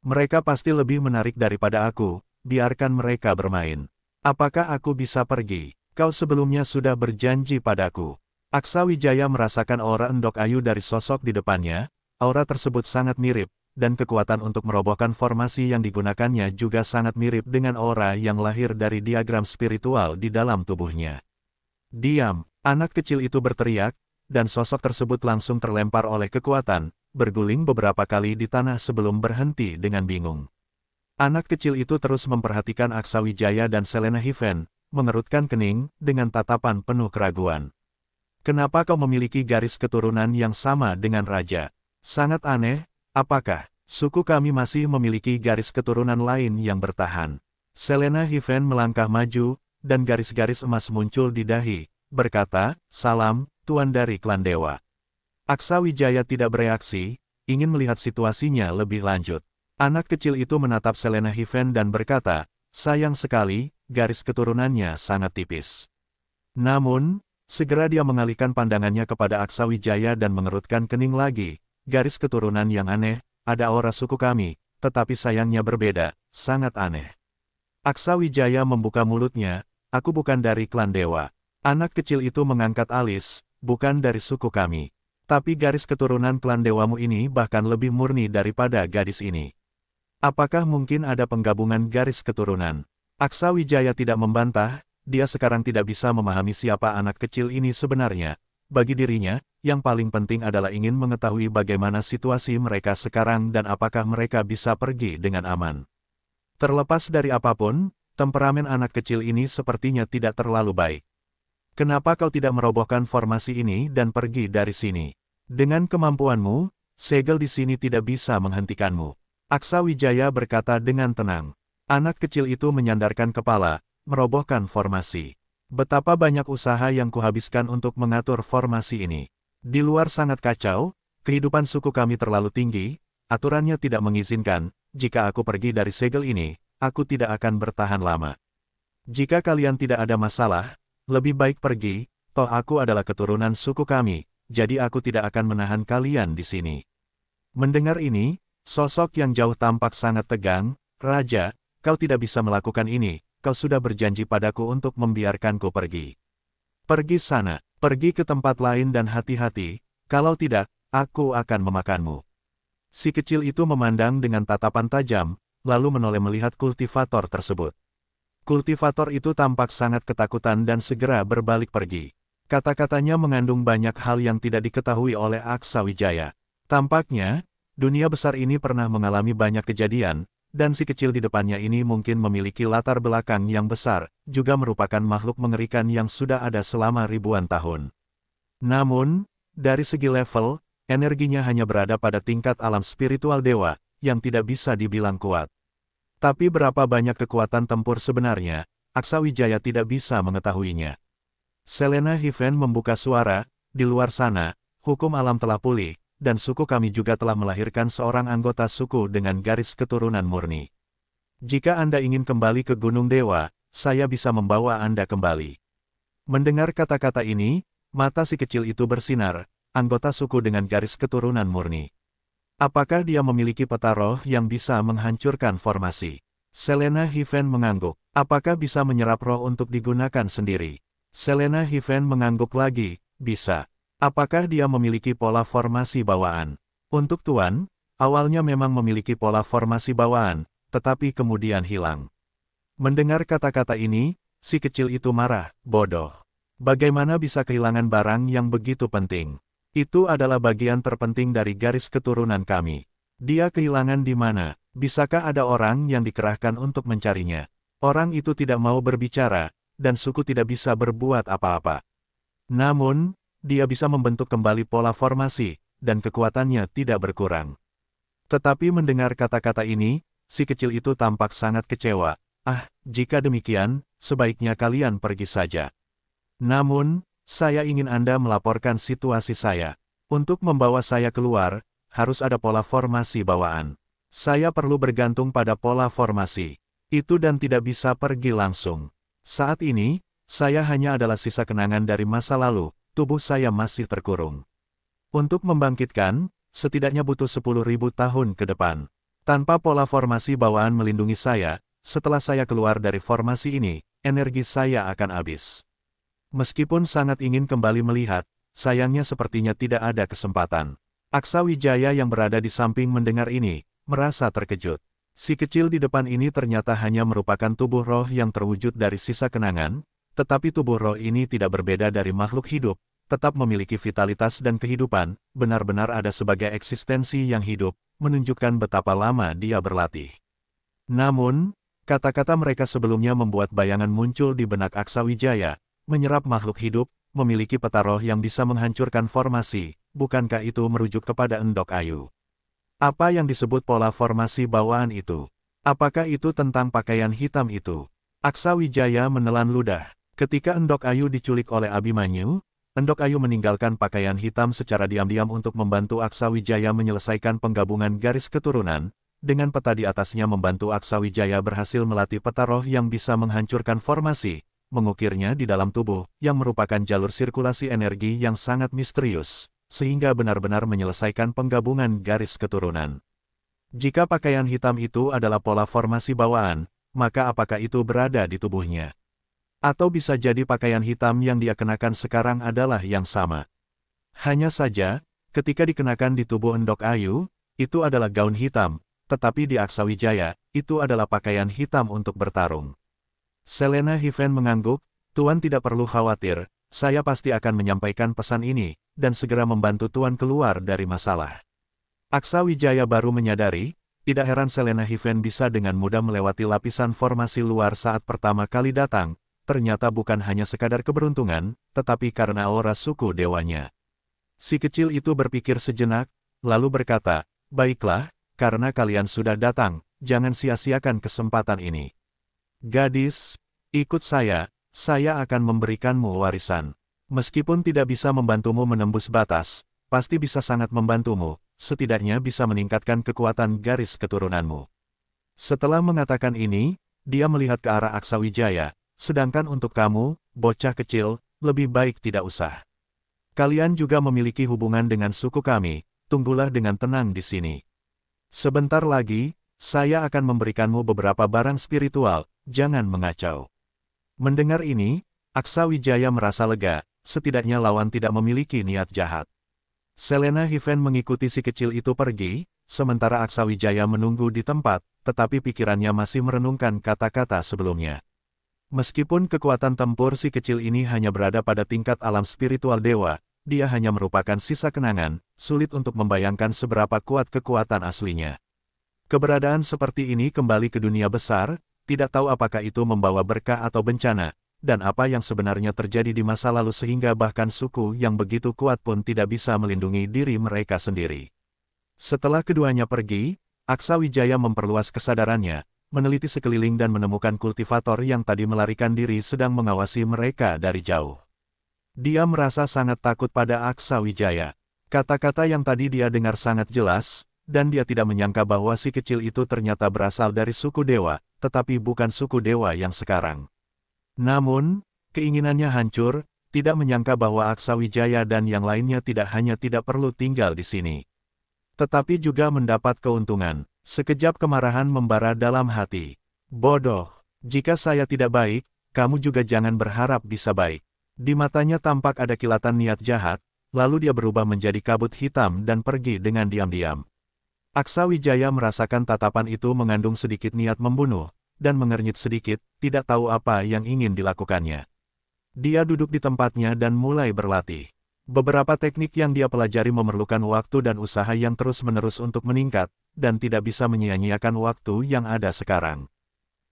Mereka pasti lebih menarik daripada aku, biarkan mereka bermain. Apakah aku bisa pergi? Kau sebelumnya sudah berjanji padaku. Aksa Wijaya merasakan aura endok ayu dari sosok di depannya, aura tersebut sangat mirip, dan kekuatan untuk merobohkan formasi yang digunakannya juga sangat mirip dengan aura yang lahir dari diagram spiritual di dalam tubuhnya. Diam, anak kecil itu berteriak, dan sosok tersebut langsung terlempar oleh kekuatan, berguling beberapa kali di tanah sebelum berhenti dengan bingung. Anak kecil itu terus memperhatikan Aksa Wijaya dan Selena Hiven, mengerutkan kening, dengan tatapan penuh keraguan. Kenapa kau memiliki garis keturunan yang sama dengan raja? Sangat aneh, apakah suku kami masih memiliki garis keturunan lain yang bertahan? Selena Hiven melangkah maju, dan garis-garis emas muncul di dahi, berkata, Salam, Tuan dari Klan Dewa. Aksa Wijaya tidak bereaksi, ingin melihat situasinya lebih lanjut. Anak kecil itu menatap Selena Hiven dan berkata, sayang sekali, garis keturunannya sangat tipis. Namun, segera dia mengalihkan pandangannya kepada Aksa Wijaya dan mengerutkan kening lagi, garis keturunan yang aneh, ada aura suku kami, tetapi sayangnya berbeda, sangat aneh. Aksa Wijaya membuka mulutnya, aku bukan dari klan dewa. Anak kecil itu mengangkat alis, bukan dari suku kami. Tapi garis keturunan klan dewamu ini bahkan lebih murni daripada gadis ini. Apakah mungkin ada penggabungan garis keturunan? Aksa Wijaya tidak membantah, dia sekarang tidak bisa memahami siapa anak kecil ini sebenarnya. Bagi dirinya, yang paling penting adalah ingin mengetahui bagaimana situasi mereka sekarang dan apakah mereka bisa pergi dengan aman. Terlepas dari apapun, temperamen anak kecil ini sepertinya tidak terlalu baik. Kenapa kau tidak merobohkan formasi ini dan pergi dari sini? Dengan kemampuanmu, segel di sini tidak bisa menghentikanmu. Aksa Wijaya berkata dengan tenang. Anak kecil itu menyandarkan kepala, merobohkan formasi. Betapa banyak usaha yang kuhabiskan untuk mengatur formasi ini. Di luar sangat kacau, kehidupan suku kami terlalu tinggi, aturannya tidak mengizinkan, jika aku pergi dari segel ini, aku tidak akan bertahan lama. Jika kalian tidak ada masalah, lebih baik pergi, toh aku adalah keturunan suku kami, jadi aku tidak akan menahan kalian di sini. Mendengar ini, sosok yang jauh tampak sangat tegang, Raja, kau tidak bisa melakukan ini, kau sudah berjanji padaku untuk membiarkanku pergi. Pergi sana, pergi ke tempat lain dan hati-hati, kalau tidak, aku akan memakanmu. Si kecil itu memandang dengan tatapan tajam, lalu menoleh melihat kultivator tersebut. Kultivator itu tampak sangat ketakutan dan segera berbalik pergi. Kata-katanya mengandung banyak hal yang tidak diketahui oleh Aksa Wijaya. Tampaknya, dunia besar ini pernah mengalami banyak kejadian, dan si kecil di depannya ini mungkin memiliki latar belakang yang besar, juga merupakan makhluk mengerikan yang sudah ada selama ribuan tahun. Namun, dari segi level, energinya hanya berada pada tingkat alam spiritual dewa, yang tidak bisa dibilang kuat. Tapi berapa banyak kekuatan tempur sebenarnya, Aksa Wijaya tidak bisa mengetahuinya. Selena Hiven membuka suara, di luar sana, hukum alam telah pulih, dan suku kami juga telah melahirkan seorang anggota suku dengan garis keturunan murni. Jika Anda ingin kembali ke Gunung Dewa, saya bisa membawa Anda kembali. Mendengar kata-kata ini, mata si kecil itu bersinar, anggota suku dengan garis keturunan murni. Apakah dia memiliki peta roh yang bisa menghancurkan formasi? Selena Hiven mengangguk. Apakah bisa menyerap roh untuk digunakan sendiri? Selena Hiven mengangguk lagi, bisa. Apakah dia memiliki pola formasi bawaan? Untuk Tuan, awalnya memang memiliki pola formasi bawaan, tetapi kemudian hilang. Mendengar kata-kata ini, si kecil itu marah, bodoh. Bagaimana bisa kehilangan barang yang begitu penting? Itu adalah bagian terpenting dari garis keturunan kami. Dia kehilangan di mana? Bisakah ada orang yang dikerahkan untuk mencarinya? Orang itu tidak mau berbicara, dan suku tidak bisa berbuat apa-apa. Namun, dia bisa membentuk kembali pola formasi, dan kekuatannya tidak berkurang. Tetapi mendengar kata-kata ini, si kecil itu tampak sangat kecewa. Ah, jika demikian, sebaiknya kalian pergi saja. Namun, saya ingin Anda melaporkan situasi saya. Untuk membawa saya keluar, harus ada pola formasi bawaan. Saya perlu bergantung pada pola formasi. Itu dan tidak bisa pergi langsung. Saat ini, saya hanya adalah sisa kenangan dari masa lalu, tubuh saya masih terkurung. Untuk membangkitkan, setidaknya butuh 10.000 tahun ke depan. Tanpa pola formasi bawaan melindungi saya, setelah saya keluar dari formasi ini, energi saya akan habis. Meskipun sangat ingin kembali melihat, sayangnya sepertinya tidak ada kesempatan. Aksa Wijaya yang berada di samping mendengar ini, merasa terkejut. Si kecil di depan ini ternyata hanya merupakan tubuh roh yang terwujud dari sisa kenangan, tetapi tubuh roh ini tidak berbeda dari makhluk hidup, tetap memiliki vitalitas dan kehidupan, benar-benar ada sebagai eksistensi yang hidup, menunjukkan betapa lama dia berlatih. Namun, kata-kata mereka sebelumnya membuat bayangan muncul di benak Aksa Wijaya, menyerap makhluk hidup, memiliki peta roh yang bisa menghancurkan formasi, bukankah itu merujuk kepada Endok Ayu? Apa yang disebut pola formasi bawaan itu? Apakah itu tentang pakaian hitam itu? Aksa Wijaya menelan ludah. Ketika Endok Ayu diculik oleh Abimanyu, Endok Ayu meninggalkan pakaian hitam secara diam-diam untuk membantu Aksa Wijaya menyelesaikan penggabungan garis keturunan, dengan peta di atasnya membantu Aksa Wijaya berhasil melatih peta roh yang bisa menghancurkan formasi, mengukirnya di dalam tubuh, yang merupakan jalur sirkulasi energi yang sangat misterius, sehingga benar-benar menyelesaikan penggabungan garis keturunan. Jika pakaian hitam itu adalah pola formasi bawaan, maka apakah itu berada di tubuhnya? Atau bisa jadi pakaian hitam yang dia kenakan sekarang adalah yang sama. Hanya saja, ketika dikenakan di tubuh Endok Ayu, itu adalah gaun hitam, tetapi di Aksawijaya, itu adalah pakaian hitam untuk bertarung. Selena Hiven mengangguk, Tuan tidak perlu khawatir, saya pasti akan menyampaikan pesan ini, dan segera membantu Tuan keluar dari masalah. Aksa Wijaya baru menyadari, tidak heran Selena Hiven bisa dengan mudah melewati lapisan formasi luar saat pertama kali datang, ternyata bukan hanya sekadar keberuntungan, tetapi karena aura suku dewanya. Si kecil itu berpikir sejenak, lalu berkata, Baiklah, karena kalian sudah datang, jangan sia-siakan kesempatan ini. Gadis, ikut saya, saya akan memberikanmu warisan. Meskipun tidak bisa membantumu menembus batas, pasti bisa sangat membantumu, setidaknya bisa meningkatkan kekuatan garis keturunanmu. Setelah mengatakan ini, dia melihat ke arah Aksa Wijaya, sedangkan untuk kamu, bocah kecil, lebih baik tidak usah. Kalian juga memiliki hubungan dengan suku kami, tunggulah dengan tenang di sini. Sebentar lagi, saya akan memberikanmu beberapa barang spiritual, jangan mengacau. Mendengar ini, Aksa Wijaya merasa lega, setidaknya lawan tidak memiliki niat jahat. Selena Hiven mengikuti si kecil itu pergi, sementara Aksa Wijaya menunggu di tempat, tetapi pikirannya masih merenungkan kata-kata sebelumnya. Meskipun kekuatan tempur si kecil ini hanya berada pada tingkat alam spiritual dewa, dia hanya merupakan sisa kenangan, sulit untuk membayangkan seberapa kuat kekuatan aslinya. Keberadaan seperti ini kembali ke dunia besar, tidak tahu apakah itu membawa berkah atau bencana, dan apa yang sebenarnya terjadi di masa lalu sehingga bahkan suku yang begitu kuat pun tidak bisa melindungi diri mereka sendiri. Setelah keduanya pergi, Aksa Wijaya memperluas kesadarannya, meneliti sekeliling dan menemukan kultivator yang tadi melarikan diri sedang mengawasi mereka dari jauh. Dia merasa sangat takut pada Aksa Wijaya. Kata-kata yang tadi dia dengar sangat jelas, dan dia tidak menyangka bahwa si kecil itu ternyata berasal dari suku dewa, tetapi bukan suku dewa yang sekarang. Namun, keinginannya hancur, tidak menyangka bahwa Aksa Wijaya dan yang lainnya tidak hanya tidak perlu tinggal di sini. Tetapi juga mendapat keuntungan. Sekejap kemarahan membara dalam hati. Bodoh, jika saya tidak baik, kamu juga jangan berharap bisa baik. Di matanya tampak ada kilatan niat jahat, lalu dia berubah menjadi kabut hitam dan pergi dengan diam-diam. Aksa Wijaya merasakan tatapan itu mengandung sedikit niat membunuh, dan mengernyit sedikit, tidak tahu apa yang ingin dilakukannya. Dia duduk di tempatnya dan mulai berlatih. Beberapa teknik yang dia pelajari memerlukan waktu dan usaha yang terus-menerus untuk meningkat, dan tidak bisa menyia-nyiakan waktu yang ada sekarang.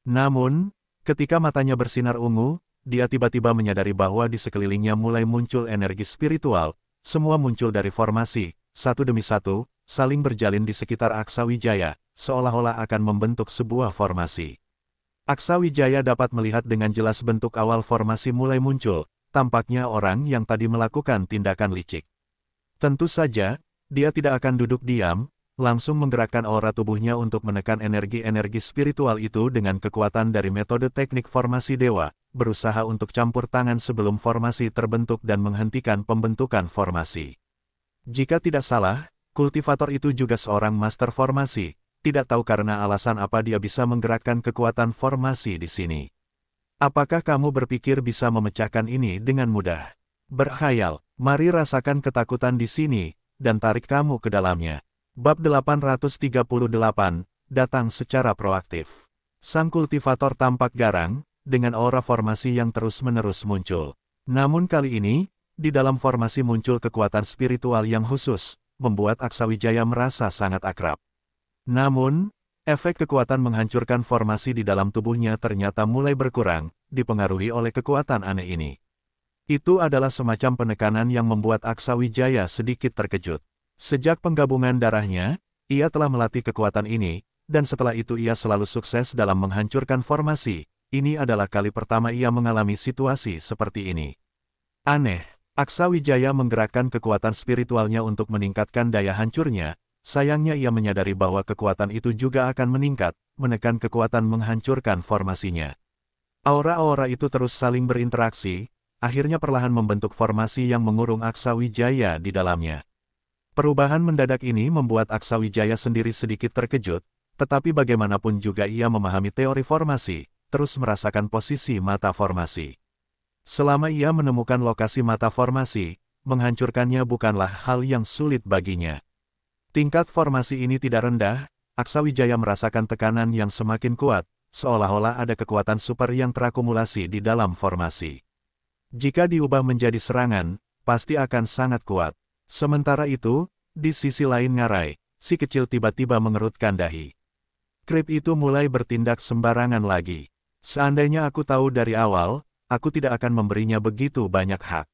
Namun, ketika matanya bersinar ungu, dia tiba-tiba menyadari bahwa di sekelilingnya mulai muncul energi spiritual, semua muncul dari formasi, satu demi satu, saling berjalin di sekitar Aksa Wijaya, seolah-olah akan membentuk sebuah formasi. Aksa Wijaya dapat melihat dengan jelas bentuk awal formasi mulai muncul, tampaknya orang yang tadi melakukan tindakan licik. Tentu saja, dia tidak akan duduk diam, langsung menggerakkan aura tubuhnya untuk menekan energi-energi spiritual itu dengan kekuatan dari metode teknik formasi dewa, berusaha untuk campur tangan sebelum formasi terbentuk dan menghentikan pembentukan formasi. Jika tidak salah, Kultivator itu juga seorang master formasi, tidak tahu karena alasan apa dia bisa menggerakkan kekuatan formasi di sini. Apakah kamu berpikir bisa memecahkan ini dengan mudah? Berkhayal, mari rasakan ketakutan di sini, dan tarik kamu ke dalamnya. Bab 838, datang secara proaktif. Sang kultivator tampak garang, dengan aura formasi yang terus-menerus muncul. Namun kali ini, di dalam formasi muncul kekuatan spiritual yang khusus, membuat Aksawijaya merasa sangat akrab. Namun, efek kekuatan menghancurkan formasi di dalam tubuhnya ternyata mulai berkurang, dipengaruhi oleh kekuatan aneh ini. Itu adalah semacam penekanan yang membuat Aksawijaya sedikit terkejut. Sejak penggabungan darahnya, ia telah melatih kekuatan ini, dan setelah itu ia selalu sukses dalam menghancurkan formasi. Ini adalah kali pertama ia mengalami situasi seperti ini. Aneh. Aksa Wijaya menggerakkan kekuatan spiritualnya untuk meningkatkan daya hancurnya, sayangnya ia menyadari bahwa kekuatan itu juga akan meningkat, menekan kekuatan menghancurkan formasinya. Aura-aura itu terus saling berinteraksi, akhirnya perlahan membentuk formasi yang mengurung Aksa Wijaya di dalamnya. Perubahan mendadak ini membuat Aksa Wijaya sendiri sedikit terkejut, tetapi bagaimanapun juga ia memahami teori formasi, terus merasakan posisi mata formasi. Selama ia menemukan lokasi mata formasi, menghancurkannya bukanlah hal yang sulit baginya. Tingkat formasi ini tidak rendah, Aksawijaya merasakan tekanan yang semakin kuat, seolah-olah ada kekuatan super yang terakumulasi di dalam formasi. Jika diubah menjadi serangan, pasti akan sangat kuat. Sementara itu, di sisi lain ngarai, si kecil tiba-tiba mengerutkan dahi. Krip itu mulai bertindak sembarangan lagi. Seandainya aku tahu dari awal, aku tidak akan memberinya begitu banyak hak.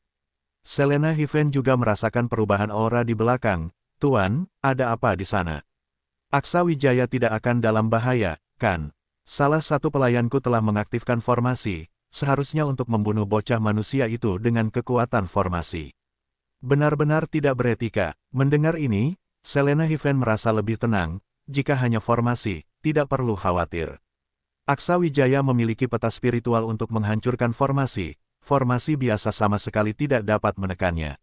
Selena Hiven juga merasakan perubahan aura di belakang. Tuan, ada apa di sana? Aksa Wijaya tidak akan dalam bahaya, kan? Salah satu pelayanku telah mengaktifkan formasi, seharusnya untuk membunuh bocah manusia itu dengan kekuatan formasi. Benar-benar tidak beretika. Mendengar ini, Selena Hiven merasa lebih tenang, jika hanya formasi, tidak perlu khawatir. Aksa Wijaya memiliki peta spiritual untuk menghancurkan formasi, formasi biasa sama sekali tidak dapat menekannya.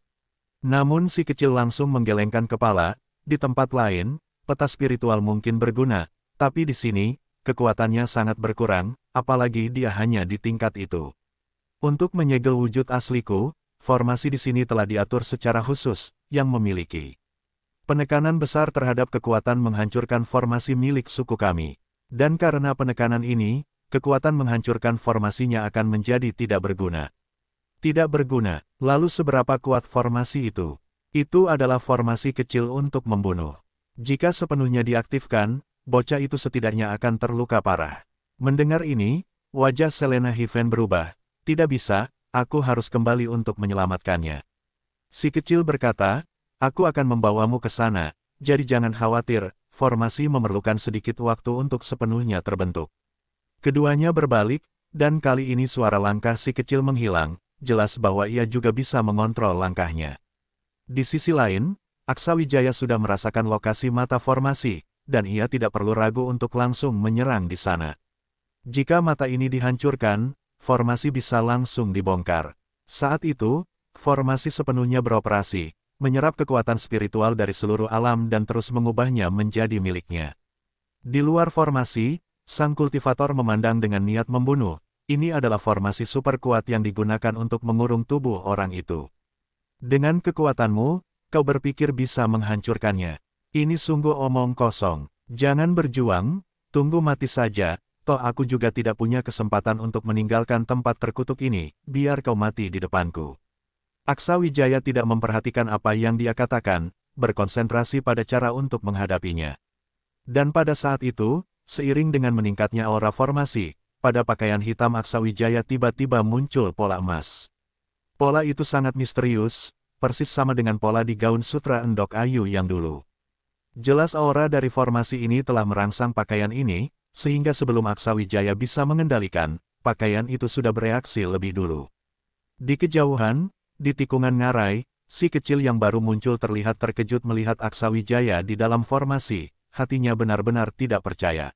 Namun si kecil langsung menggelengkan kepala, di tempat lain, peta spiritual mungkin berguna, tapi di sini, kekuatannya sangat berkurang, apalagi dia hanya di tingkat itu. Untuk menyegel wujud asliku, formasi di sini telah diatur secara khusus, yang memiliki penekanan besar terhadap kekuatan menghancurkan formasi milik suku kami. Dan karena penekanan ini, kekuatan menghancurkan formasinya akan menjadi tidak berguna. Tidak berguna, lalu seberapa kuat formasi itu? Itu adalah formasi kecil untuk membunuh. Jika sepenuhnya diaktifkan, bocah itu setidaknya akan terluka parah. Mendengar ini, wajah Selena Hiven berubah. Tidak bisa, aku harus kembali untuk menyelamatkannya. Si kecil berkata, aku akan membawamu ke sana, jadi jangan khawatir, formasi memerlukan sedikit waktu untuk sepenuhnya terbentuk. Keduanya berbalik, dan kali ini suara langkah si kecil menghilang, jelas bahwa ia juga bisa mengontrol langkahnya. Di sisi lain, Aksa Wijaya sudah merasakan lokasi mata formasi, dan ia tidak perlu ragu untuk langsung menyerang di sana. Jika mata ini dihancurkan, formasi bisa langsung dibongkar. Saat itu, formasi sepenuhnya beroperasi, menyerap kekuatan spiritual dari seluruh alam dan terus mengubahnya menjadi miliknya. Di luar formasi, sang kultivator memandang dengan niat membunuh, ini adalah formasi super kuat yang digunakan untuk mengurung tubuh orang itu. Dengan kekuatanmu, kau berpikir bisa menghancurkannya. Ini sungguh omong kosong. Jangan berjuang, tunggu mati saja, toh aku juga tidak punya kesempatan untuk meninggalkan tempat terkutuk ini, biar kau mati di depanku. Aksa Wijaya tidak memperhatikan apa yang dia katakan, berkonsentrasi pada cara untuk menghadapinya. Dan pada saat itu, seiring dengan meningkatnya aura formasi, pada pakaian hitam Aksa Wijaya tiba-tiba muncul pola emas. Pola itu sangat misterius, persis sama dengan pola di gaun sutra endok ayu yang dulu. Jelas aura dari formasi ini telah merangsang pakaian ini, sehingga sebelum Aksa Wijaya bisa mengendalikan, pakaian itu sudah bereaksi lebih dulu. Di kejauhan, di tikungan ngarai, si kecil yang baru muncul terlihat terkejut melihat Aksa Wijaya di dalam formasi, hatinya benar-benar tidak percaya.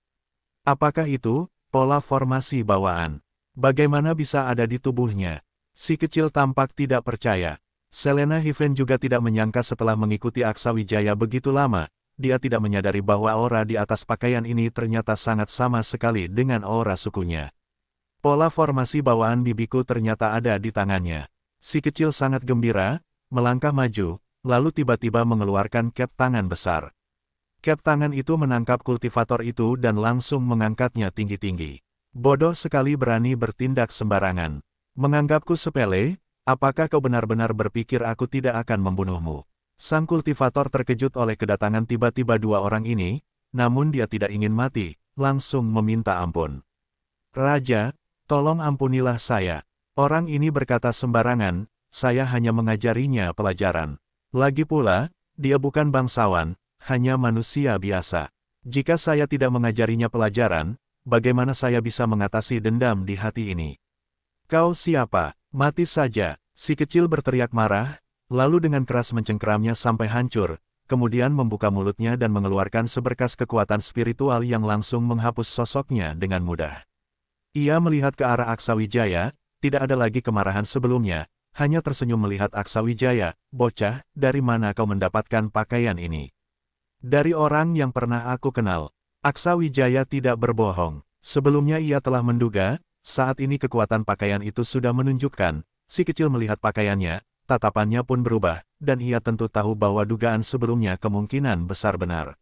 Apakah itu, pola formasi bawaan? Bagaimana bisa ada di tubuhnya? Si kecil tampak tidak percaya. Selena Hiven juga tidak menyangka setelah mengikuti Aksa Wijaya begitu lama, dia tidak menyadari bahwa aura di atas pakaian ini ternyata sangat sama sekali dengan aura sukunya. Pola formasi bawaan bibiku ternyata ada di tangannya. Si kecil sangat gembira, melangkah maju, lalu tiba-tiba mengeluarkan cap tangan besar. Cap tangan itu menangkap kultivator itu dan langsung mengangkatnya tinggi-tinggi. Bodoh sekali berani bertindak sembarangan. Menganggapku sepele, apakah kau benar-benar berpikir aku tidak akan membunuhmu? Sang kultivator terkejut oleh kedatangan tiba-tiba dua orang ini, namun dia tidak ingin mati, langsung meminta ampun. Raja, tolong ampunilah saya. Orang ini berkata sembarangan, saya hanya mengajarinya pelajaran. Lagi pula, dia bukan bangsawan, hanya manusia biasa. Jika saya tidak mengajarinya pelajaran, bagaimana saya bisa mengatasi dendam di hati ini? Kau siapa? Mati saja, si kecil berteriak marah, lalu dengan keras mencengkramnya sampai hancur, kemudian membuka mulutnya dan mengeluarkan seberkas kekuatan spiritual yang langsung menghapus sosoknya dengan mudah. Ia melihat ke arah Aksawijaya, tidak ada lagi kemarahan sebelumnya, hanya tersenyum melihat Aksa Wijaya, bocah, dari mana kau mendapatkan pakaian ini? Dari orang yang pernah aku kenal, Aksa Wijaya tidak berbohong. Sebelumnya ia telah menduga, saat ini kekuatan pakaian itu sudah menunjukkan, si kecil melihat pakaiannya, tatapannya pun berubah, dan ia tentu tahu bahwa dugaan sebelumnya kemungkinan besar benar.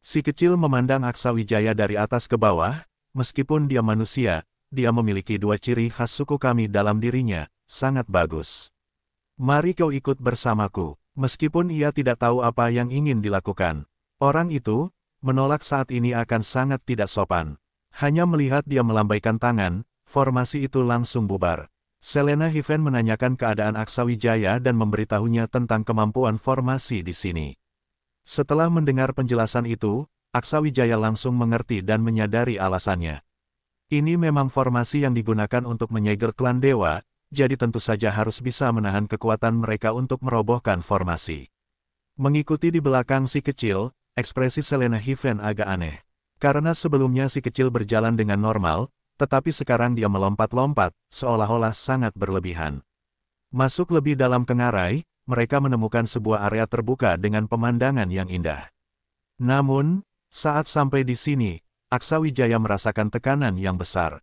Si kecil memandang Aksa Wijaya dari atas ke bawah, meskipun dia manusia, dia memiliki dua ciri khas suku kami dalam dirinya, sangat bagus. Mari kau ikut bersamaku. Meskipun ia tidak tahu apa yang ingin dilakukan, orang itu menolak saat ini akan sangat tidak sopan. Hanya melihat dia melambaikan tangan, formasi itu langsung bubar. Selena Hiven menanyakan keadaan Aksawijaya dan memberitahunya tentang kemampuan formasi di sini. Setelah mendengar penjelasan itu, Aksawijaya langsung mengerti dan menyadari alasannya. Ini memang formasi yang digunakan untuk menyegel klan dewa, jadi tentu saja harus bisa menahan kekuatan mereka untuk merobohkan formasi. Mengikuti di belakang si kecil, ekspresi Selena Hiven agak aneh. Karena sebelumnya si kecil berjalan dengan normal, tetapi sekarang dia melompat-lompat, seolah-olah sangat berlebihan. Masuk lebih dalam kengarai, mereka menemukan sebuah area terbuka dengan pemandangan yang indah. Namun, saat sampai di sini, Aksawijaya merasakan tekanan yang besar.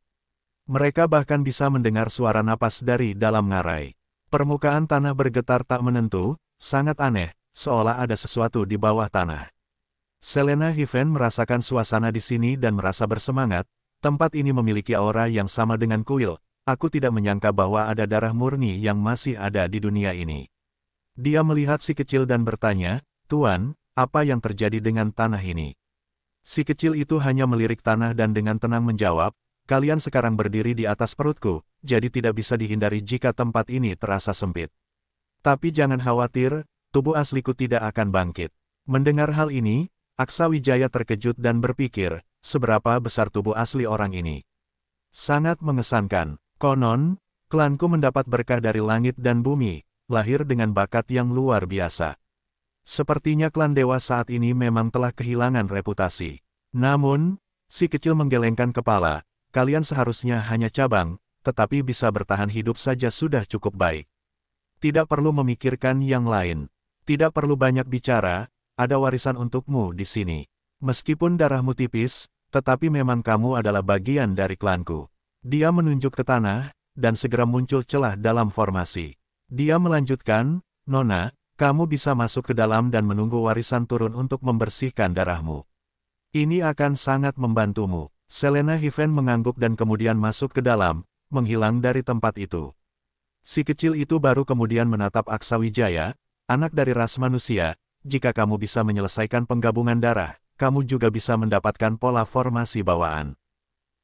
Mereka bahkan bisa mendengar suara napas dari dalam ngarai. Permukaan tanah bergetar tak menentu, sangat aneh, seolah ada sesuatu di bawah tanah. Selena Hiven merasakan suasana di sini dan merasa bersemangat, tempat ini memiliki aura yang sama dengan kuil, aku tidak menyangka bahwa ada darah murni yang masih ada di dunia ini. Dia melihat si kecil dan bertanya, Tuan, apa yang terjadi dengan tanah ini? Si kecil itu hanya melirik tanah dan dengan tenang menjawab, kalian sekarang berdiri di atas perutku, jadi tidak bisa dihindari jika tempat ini terasa sempit. Tapi jangan khawatir, tubuh asliku tidak akan bangkit. Mendengar hal ini, Aksa Wijaya terkejut dan berpikir, seberapa besar tubuh asli orang ini. Sangat mengesankan. Konon, klanku mendapat berkah dari langit dan bumi, lahir dengan bakat yang luar biasa. Sepertinya klan dewa saat ini memang telah kehilangan reputasi. Namun, si kecil menggelengkan kepala, kalian seharusnya hanya cabang, tetapi bisa bertahan hidup saja sudah cukup baik. Tidak perlu memikirkan yang lain. Tidak perlu banyak bicara, ada warisan untukmu di sini. Meskipun darahmu tipis, tetapi memang kamu adalah bagian dari klanku. Dia menunjuk ke tanah, dan segera muncul celah dalam formasi. Dia melanjutkan, Nona, kamu bisa masuk ke dalam dan menunggu warisan turun untuk membersihkan darahmu. Ini akan sangat membantumu. Selena Hiven mengangguk dan kemudian masuk ke dalam, menghilang dari tempat itu. Si kecil itu baru kemudian menatap Aksa Wijaya, anak dari ras manusia, jika kamu bisa menyelesaikan penggabungan darah, kamu juga bisa mendapatkan pola formasi bawaan.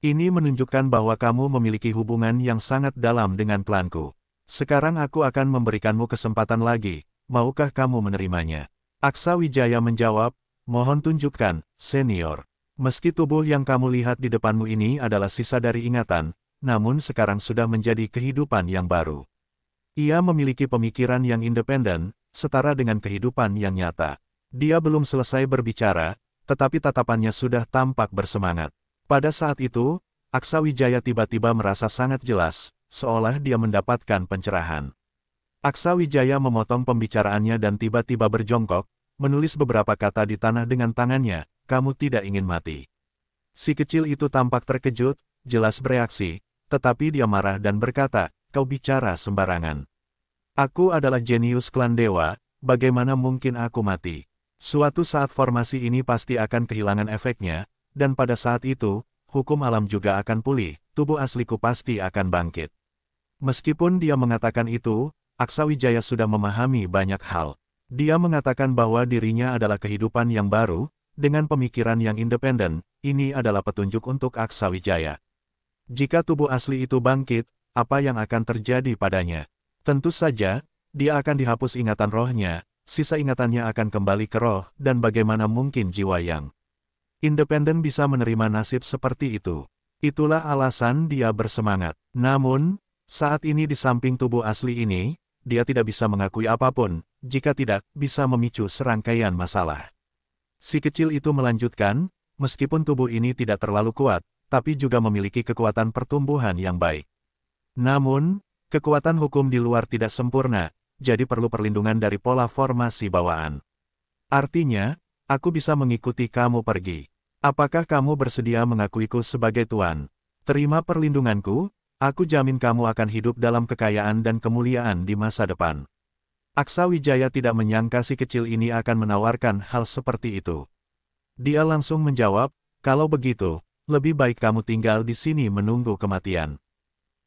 Ini menunjukkan bahwa kamu memiliki hubungan yang sangat dalam dengan klanku. Sekarang aku akan memberikanmu kesempatan lagi, maukah kamu menerimanya? Aksa Wijaya menjawab, mohon tunjukkan, senior. Meski tubuh yang kamu lihat di depanmu ini adalah sisa dari ingatan, namun sekarang sudah menjadi kehidupan yang baru. Ia memiliki pemikiran yang independen, setara dengan kehidupan yang nyata. Dia belum selesai berbicara, tetapi tatapannya sudah tampak bersemangat. Pada saat itu, Aksa Wijaya tiba-tiba merasa sangat jelas, seolah dia mendapatkan pencerahan. Aksa Wijaya memotong pembicaraannya dan tiba-tiba berjongkok, menulis beberapa kata di tanah dengan tangannya, kamu tidak ingin mati. Si kecil itu tampak terkejut, jelas bereaksi, tetapi dia marah dan berkata, kau bicara sembarangan. Aku adalah jenius klan dewa, bagaimana mungkin aku mati? Suatu saat formasi ini pasti akan kehilangan efeknya, dan pada saat itu, hukum alam juga akan pulih, tubuh asliku pasti akan bangkit. Meskipun dia mengatakan itu, Aksawijaya sudah memahami banyak hal. Dia mengatakan bahwa dirinya adalah kehidupan yang baru, dengan pemikiran yang independen, ini adalah petunjuk untuk Aksawijaya. Jika tubuh asli itu bangkit, apa yang akan terjadi padanya? Tentu saja, dia akan dihapus ingatan rohnya, sisa ingatannya akan kembali ke roh, dan bagaimana mungkin jiwa yang independen bisa menerima nasib seperti itu. Itulah alasan dia bersemangat. Namun, saat ini di samping tubuh asli ini, dia tidak bisa mengakui apapun, jika tidak, bisa memicu serangkaian masalah. Si kecil itu melanjutkan, meskipun tubuh ini tidak terlalu kuat, tapi juga memiliki kekuatan pertumbuhan yang baik. Namun, kekuatan hukum di luar tidak sempurna, jadi perlu perlindungan dari pola formasi bawaan. Artinya, aku bisa mengikuti kamu pergi. Apakah kamu bersedia mengakuiku sebagai tuan? Terima perlindunganku, Aku jamin kamu akan hidup dalam kekayaan dan kemuliaan di masa depan. Aksa Wijaya tidak menyangka si kecil ini akan menawarkan hal seperti itu. Dia langsung menjawab, kalau begitu, lebih baik kamu tinggal di sini menunggu kematian.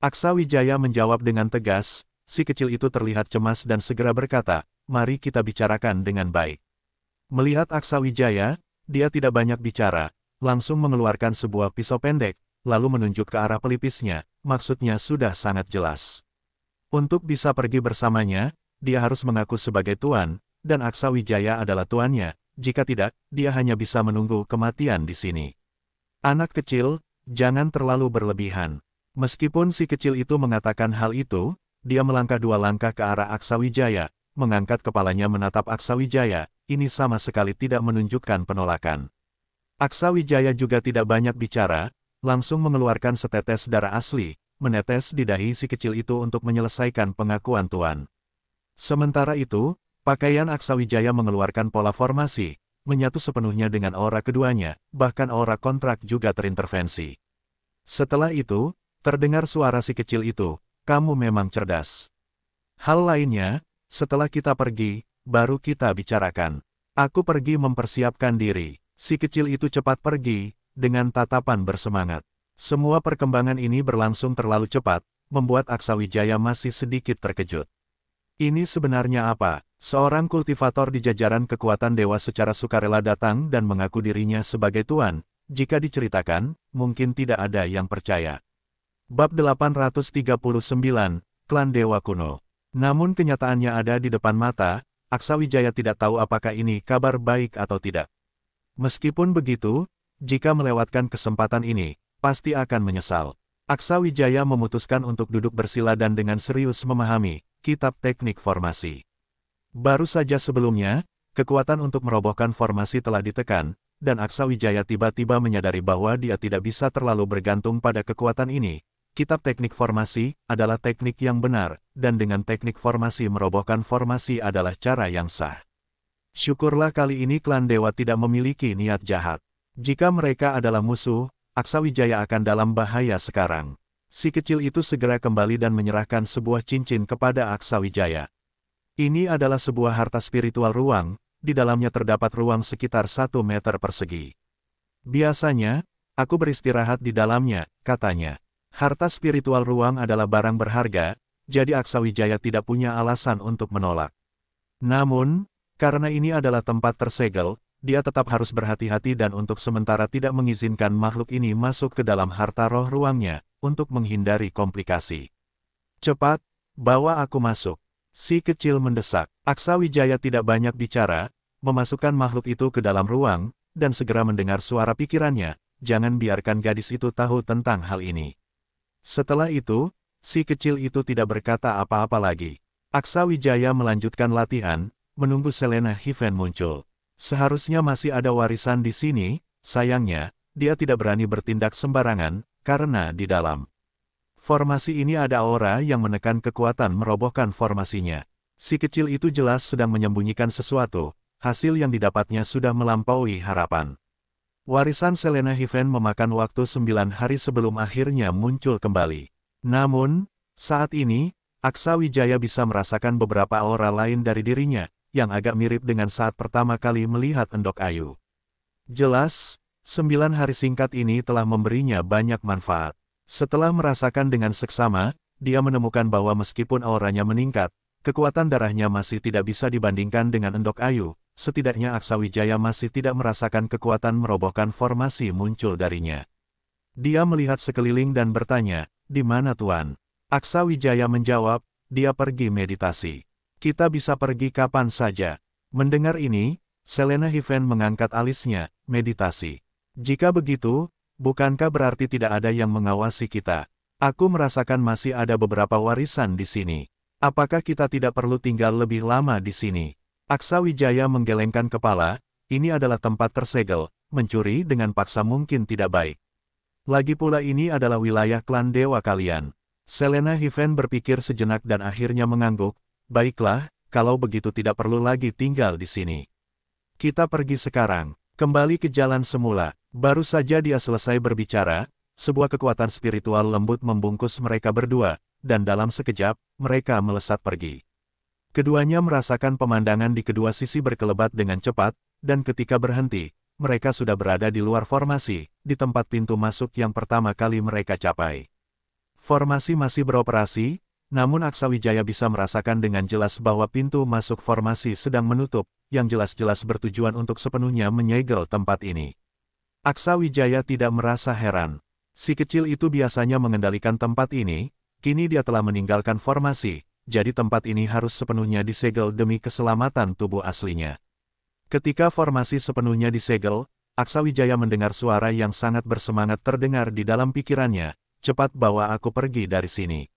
Aksa Wijaya menjawab dengan tegas, si kecil itu terlihat cemas dan segera berkata, mari kita bicarakan dengan baik. Melihat Aksa Wijaya, dia tidak banyak bicara, langsung mengeluarkan sebuah pisau pendek, lalu menunjuk ke arah pelipisnya, maksudnya sudah sangat jelas. Untuk bisa pergi bersamanya, dia harus mengaku sebagai tuan, dan Aksa Wijaya adalah tuannya, jika tidak, dia hanya bisa menunggu kematian di sini. Anak kecil, jangan terlalu berlebihan. Meskipun si kecil itu mengatakan hal itu, dia melangkah dua langkah ke arah Aksa Wijaya, mengangkat kepalanya menatap Aksa Wijaya, ini sama sekali tidak menunjukkan penolakan. Aksa Wijaya juga tidak banyak bicara, langsung mengeluarkan setetes darah asli, menetes di dahi si kecil itu untuk menyelesaikan pengakuan Tuan. Sementara itu, pakaian Aksawijaya mengeluarkan pola formasi, menyatu sepenuhnya dengan aura keduanya, bahkan aura kontrak juga terintervensi. Setelah itu, terdengar suara si kecil itu, kamu memang cerdas. Hal lainnya, setelah kita pergi, baru kita bicarakan. Aku pergi mempersiapkan diri. Si kecil itu cepat pergi, dengan tatapan bersemangat. Semua perkembangan ini berlangsung terlalu cepat, membuat Aksawijaya masih sedikit terkejut. Ini sebenarnya apa? Seorang kultivator di jajaran kekuatan dewa secara sukarela datang dan mengaku dirinya sebagai tuan. Jika diceritakan, mungkin tidak ada yang percaya. Bab 839, Klan Dewa Kuno Namun kenyataannya ada di depan mata, Aksawijaya tidak tahu apakah ini kabar baik atau tidak. Meskipun begitu, jika melewatkan kesempatan ini, pasti akan menyesal. Aksa Wijaya memutuskan untuk duduk bersila dan dengan serius memahami kitab teknik formasi. Baru saja sebelumnya, kekuatan untuk merobohkan formasi telah ditekan, dan Aksa Wijaya tiba-tiba menyadari bahwa dia tidak bisa terlalu bergantung pada kekuatan ini. Kitab teknik formasi adalah teknik yang benar, dan dengan teknik formasi merobohkan formasi adalah cara yang sah. Syukurlah kali ini klan dewa tidak memiliki niat jahat. Jika mereka adalah musuh, Aksawijaya akan dalam bahaya sekarang. Si kecil itu segera kembali dan menyerahkan sebuah cincin kepada Aksawijaya. Ini adalah sebuah harta spiritual ruang, di dalamnya terdapat ruang sekitar satu meter persegi. Biasanya, aku beristirahat di dalamnya, katanya. Harta spiritual ruang adalah barang berharga, jadi Aksawijaya tidak punya alasan untuk menolak. Namun, karena ini adalah tempat tersegel, dia tetap harus berhati-hati dan untuk sementara tidak mengizinkan makhluk ini masuk ke dalam harta roh ruangnya, untuk menghindari komplikasi. Cepat, bawa aku masuk. Si kecil mendesak. Aksa Wijaya tidak banyak bicara, memasukkan makhluk itu ke dalam ruang, dan segera mendengar suara pikirannya, jangan biarkan gadis itu tahu tentang hal ini. Setelah itu, si kecil itu tidak berkata apa-apa lagi. Aksa Wijaya melanjutkan latihan, menunggu Selena Hiven muncul. Seharusnya masih ada warisan di sini, sayangnya, dia tidak berani bertindak sembarangan, karena di dalam formasi ini ada aura yang menekan kekuatan merobohkan formasinya. Si kecil itu jelas sedang menyembunyikan sesuatu, hasil yang didapatnya sudah melampaui harapan. Warisan Selena Hiven memakan waktu sembilan hari sebelum akhirnya muncul kembali. Namun, saat ini, Aksa Wijaya bisa merasakan beberapa aura lain dari dirinya, yang agak mirip dengan saat pertama kali melihat Endok Ayu. Jelas, sembilan hari singkat ini telah memberinya banyak manfaat. Setelah merasakan dengan seksama, dia menemukan bahwa meskipun auranya meningkat, kekuatan darahnya masih tidak bisa dibandingkan dengan Endok Ayu, setidaknya Aksa Wijaya masih tidak merasakan kekuatan merobohkan formasi muncul darinya. Dia melihat sekeliling dan bertanya, di mana Tuan? Aksa Wijaya menjawab, dia pergi meditasi. Kita bisa pergi kapan saja. Mendengar ini, Selena Hiven mengangkat alisnya, meditasi. Jika begitu, bukankah berarti tidak ada yang mengawasi kita? Aku merasakan masih ada beberapa warisan di sini. Apakah kita tidak perlu tinggal lebih lama di sini? Aksa Wijaya menggelengkan kepala, ini adalah tempat tersegel, mencuri dengan paksa mungkin tidak baik. Lagi pula ini adalah wilayah klan dewa kalian. Selena Hiven berpikir sejenak dan akhirnya mengangguk, Baiklah, kalau begitu tidak perlu lagi tinggal di sini. Kita pergi sekarang, kembali ke jalan semula. Baru saja dia selesai berbicara, sebuah kekuatan spiritual lembut membungkus mereka berdua, dan dalam sekejap, mereka melesat pergi. Keduanya merasakan pemandangan di kedua sisi berkelebat dengan cepat, dan ketika berhenti, mereka sudah berada di luar formasi, di tempat pintu masuk yang pertama kali mereka capai. Formasi masih beroperasi, namun Aksawijaya bisa merasakan dengan jelas bahwa pintu masuk formasi sedang menutup, yang jelas-jelas bertujuan untuk sepenuhnya menyegel tempat ini. Aksawijaya tidak merasa heran. Si kecil itu biasanya mengendalikan tempat ini, kini dia telah meninggalkan formasi, jadi tempat ini harus sepenuhnya disegel demi keselamatan tubuh aslinya. Ketika formasi sepenuhnya disegel, Aksawijaya mendengar suara yang sangat bersemangat terdengar di dalam pikirannya, cepat bawa aku pergi dari sini.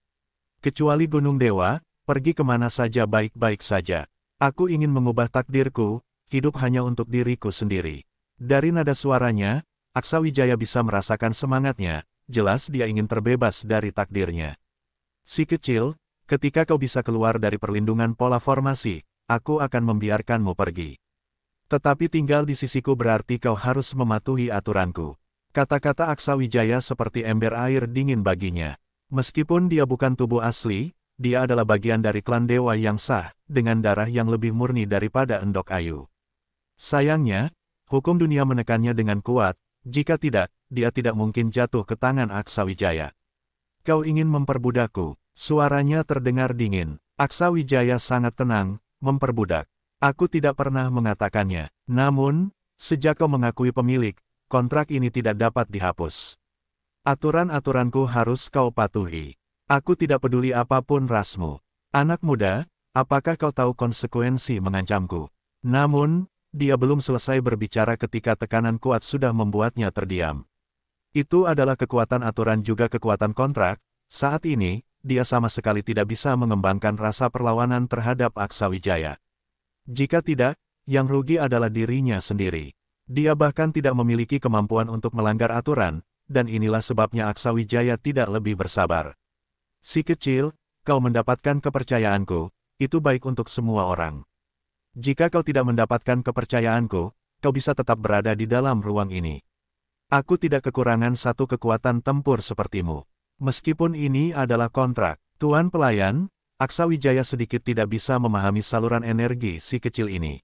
Kecuali Gunung Dewa, pergi kemana saja baik-baik saja. Aku ingin mengubah takdirku, hidup hanya untuk diriku sendiri. Dari nada suaranya, Aksa Wijaya bisa merasakan semangatnya, jelas dia ingin terbebas dari takdirnya. Si kecil, ketika kau bisa keluar dari perlindungan pola formasi, aku akan membiarkanmu pergi. Tetapi tinggal di sisiku berarti kau harus mematuhi aturanku. Kata-kata Aksa Wijaya seperti ember air dingin baginya. Meskipun dia bukan tubuh asli, dia adalah bagian dari klan dewa yang sah, dengan darah yang lebih murni daripada Endok Ayu. Sayangnya, hukum dunia menekannya dengan kuat, jika tidak, dia tidak mungkin jatuh ke tangan Aksa Wijaya. Kau ingin memperbudakku, suaranya terdengar dingin. Aksa Wijaya sangat tenang, memperbudak. Aku tidak pernah mengatakannya. Namun, sejak kau mengakui pemilik, kontrak ini tidak dapat dihapus. Aturan-aturanku harus kau patuhi. Aku tidak peduli apapun rasmu. Anak muda, apakah kau tahu konsekuensi mengancamku? Namun, dia belum selesai berbicara ketika tekanan kuat sudah membuatnya terdiam. Itu adalah kekuatan aturan juga kekuatan kontrak, saat ini, dia sama sekali tidak bisa mengembangkan rasa perlawanan terhadap Aksawijaya. Jika tidak, yang rugi adalah dirinya sendiri. Dia bahkan tidak memiliki kemampuan untuk melanggar aturan, dan inilah sebabnya Aksa Wijaya tidak lebih bersabar. Si kecil, kau mendapatkan kepercayaanku, itu baik untuk semua orang. Jika kau tidak mendapatkan kepercayaanku, kau bisa tetap berada di dalam ruang ini. Aku tidak kekurangan satu kekuatan tempur sepertimu. Meskipun ini adalah kontrak, Tuan Pelayan, Aksa Wijaya sedikit tidak bisa memahami saluran energi si kecil ini.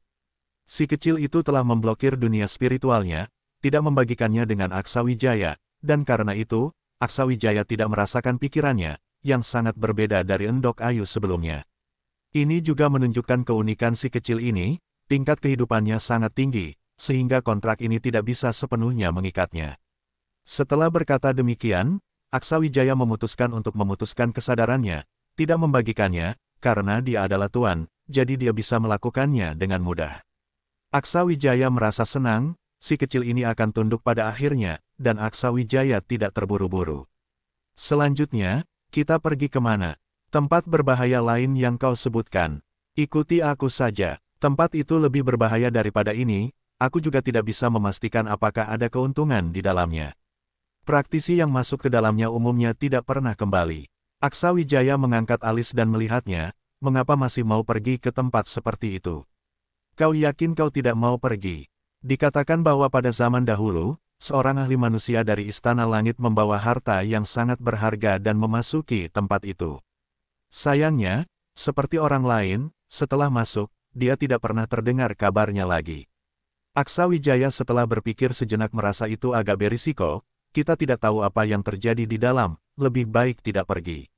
Si kecil itu telah memblokir dunia spiritualnya, tidak membagikannya dengan Aksa Wijaya, dan karena itu, Aksa Wijaya tidak merasakan pikirannya, yang sangat berbeda dari Endok Ayu sebelumnya. Ini juga menunjukkan keunikan si kecil ini, tingkat kehidupannya sangat tinggi, sehingga kontrak ini tidak bisa sepenuhnya mengikatnya. Setelah berkata demikian, Aksa Wijaya memutuskan untuk memutuskan kesadarannya, tidak membagikannya, karena dia adalah tuan, jadi dia bisa melakukannya dengan mudah. Aksa Wijaya merasa senang, si kecil ini akan tunduk pada akhirnya, dan Aksa Wijaya tidak terburu-buru. Selanjutnya, kita pergi kemana? Tempat berbahaya lain yang kau sebutkan. Ikuti aku saja. Tempat itu lebih berbahaya daripada ini, aku juga tidak bisa memastikan apakah ada keuntungan di dalamnya. Praktisi yang masuk ke dalamnya umumnya tidak pernah kembali. Aksa Wijaya mengangkat alis dan melihatnya, mengapa masih mau pergi ke tempat seperti itu? Kau yakin kau tidak mau pergi? Dikatakan bahwa pada zaman dahulu, seorang ahli manusia dari Istana Langit membawa harta yang sangat berharga dan memasuki tempat itu. Sayangnya, seperti orang lain, setelah masuk, dia tidak pernah terdengar kabarnya lagi. Aksa Wijaya setelah berpikir sejenak merasa itu agak berisiko, kita tidak tahu apa yang terjadi di dalam, lebih baik tidak pergi.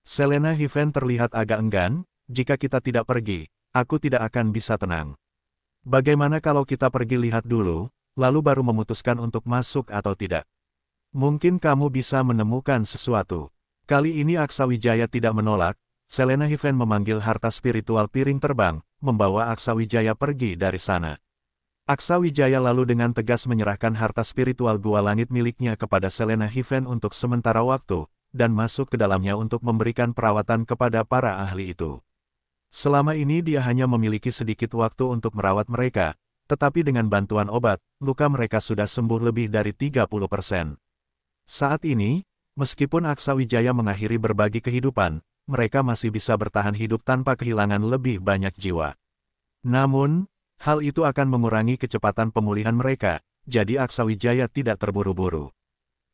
Selena Hiven terlihat agak enggan, jika kita tidak pergi, aku tidak akan bisa tenang. Bagaimana kalau kita pergi lihat dulu, lalu baru memutuskan untuk masuk atau tidak? Mungkin kamu bisa menemukan sesuatu. Kali ini Aksa Wijaya tidak menolak, Selena Hiven memanggil harta spiritual piring terbang, membawa Aksa Wijaya pergi dari sana. Aksa Wijaya lalu dengan tegas menyerahkan harta spiritual gua langit miliknya kepada Selena Hiven untuk sementara waktu, dan masuk ke dalamnya untuk memberikan perawatan kepada para ahli itu. Selama ini dia hanya memiliki sedikit waktu untuk merawat mereka, tetapi dengan bantuan obat, luka mereka sudah sembuh lebih dari 30 persen. Saat ini, meskipun Aksa Wijaya mengakhiri berbagi kehidupan, mereka masih bisa bertahan hidup tanpa kehilangan lebih banyak jiwa. Namun, hal itu akan mengurangi kecepatan pemulihan mereka, jadi Aksa Wijaya tidak terburu-buru.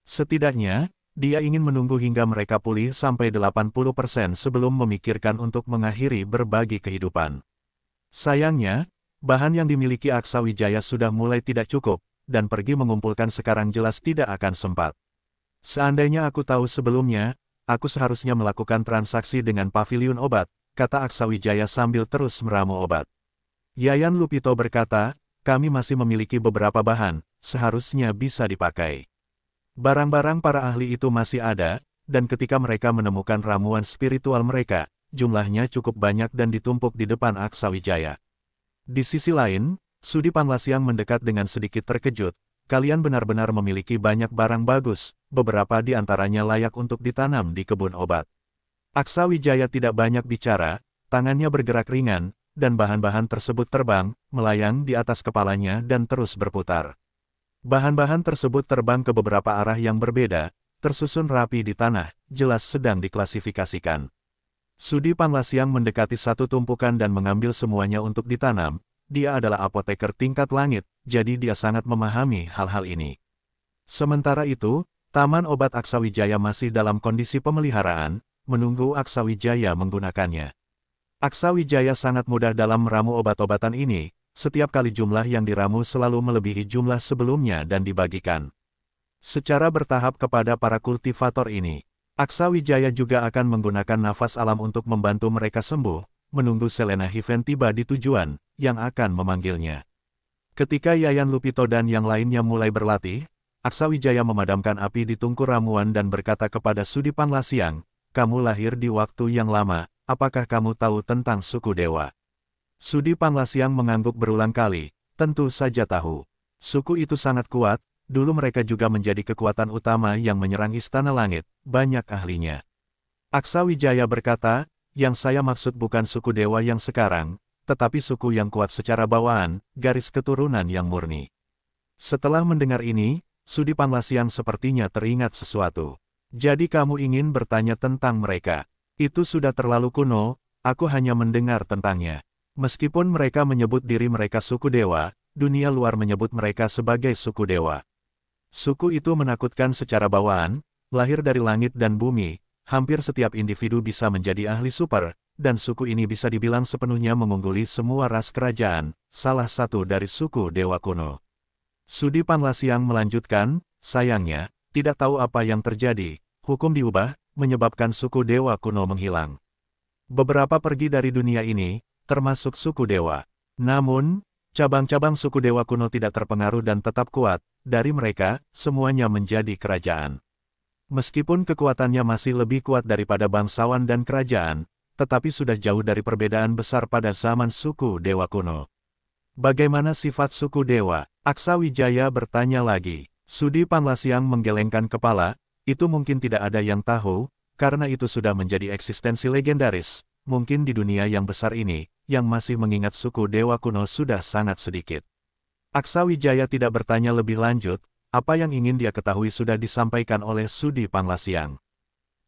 Setidaknya, dia ingin menunggu hingga mereka pulih sampai 80% sebelum memikirkan untuk mengakhiri berbagi kehidupan. Sayangnya, bahan yang dimiliki Aksa Wijaya sudah mulai tidak cukup, dan pergi mengumpulkan sekarang jelas tidak akan sempat. Seandainya aku tahu sebelumnya, aku seharusnya melakukan transaksi dengan pavilion obat, kata Aksa Wijaya sambil terus meramu obat. Yayan Lupito berkata, kami masih memiliki beberapa bahan, seharusnya bisa dipakai. Barang-barang para ahli itu masih ada, dan ketika mereka menemukan ramuan spiritual mereka, jumlahnya cukup banyak dan ditumpuk di depan Aksawijaya. Di sisi lain, Sudi Panglasiang mendekat dengan sedikit terkejut. Kalian benar-benar memiliki banyak barang bagus, beberapa di antaranya layak untuk ditanam di kebun obat. Aksawijaya tidak banyak bicara, tangannya bergerak ringan, dan bahan-bahan tersebut terbang, melayang di atas kepalanya dan terus berputar. Bahan-bahan tersebut terbang ke beberapa arah yang berbeda, tersusun rapi di tanah, jelas sedang diklasifikasikan. Sudi Panglasiang mendekati satu tumpukan dan mengambil semuanya untuk ditanam, dia adalah apoteker tingkat langit, jadi dia sangat memahami hal-hal ini. Sementara itu, Taman Obat Aksawijaya masih dalam kondisi pemeliharaan, menunggu Aksawijaya menggunakannya. Aksawijaya sangat mudah dalam meramu obat-obatan ini, setiap kali jumlah yang diramu selalu melebihi jumlah sebelumnya dan dibagikan. Secara bertahap kepada para kultivator ini, Aksa Wijaya juga akan menggunakan nafas alam untuk membantu mereka sembuh, menunggu Selena Hiven tiba di tujuan, yang akan memanggilnya. Ketika Yayan Lupito dan yang lainnya mulai berlatih, Aksa Wijaya memadamkan api di tungku ramuan dan berkata kepada Sudipan Lasiang, kamu lahir di waktu yang lama, apakah kamu tahu tentang suku dewa? Sudi yang mengangguk berulang kali, tentu saja tahu. Suku itu sangat kuat, dulu mereka juga menjadi kekuatan utama yang menyerang Istana Langit, banyak ahlinya. Aksa Wijaya berkata, yang saya maksud bukan suku dewa yang sekarang, tetapi suku yang kuat secara bawaan, garis keturunan yang murni. Setelah mendengar ini, Sudi yang sepertinya teringat sesuatu. Jadi kamu ingin bertanya tentang mereka. Itu sudah terlalu kuno, aku hanya mendengar tentangnya. Meskipun mereka menyebut diri mereka suku dewa, dunia luar menyebut mereka sebagai suku dewa. Suku itu menakutkan secara bawaan, lahir dari langit dan bumi, hampir setiap individu bisa menjadi ahli super, dan suku ini bisa dibilang sepenuhnya mengungguli semua ras kerajaan, salah satu dari suku dewa kuno. Sudi Panlasiang melanjutkan, sayangnya, tidak tahu apa yang terjadi, hukum diubah, menyebabkan suku dewa kuno menghilang. Beberapa pergi dari dunia ini, termasuk suku dewa. Namun, cabang-cabang suku dewa kuno tidak terpengaruh dan tetap kuat, dari mereka, semuanya menjadi kerajaan. Meskipun kekuatannya masih lebih kuat daripada bangsawan dan kerajaan, tetapi sudah jauh dari perbedaan besar pada zaman suku dewa kuno. Bagaimana sifat suku dewa? Aksa Wijaya bertanya lagi. Sudi Panglasiang menggelengkan kepala, itu mungkin tidak ada yang tahu, karena itu sudah menjadi eksistensi legendaris, mungkin di dunia yang besar ini, yang masih mengingat suku dewa kuno sudah sangat sedikit. Aksa Wijaya tidak bertanya lebih lanjut, apa yang ingin dia ketahui sudah disampaikan oleh Sudi Panglasiang.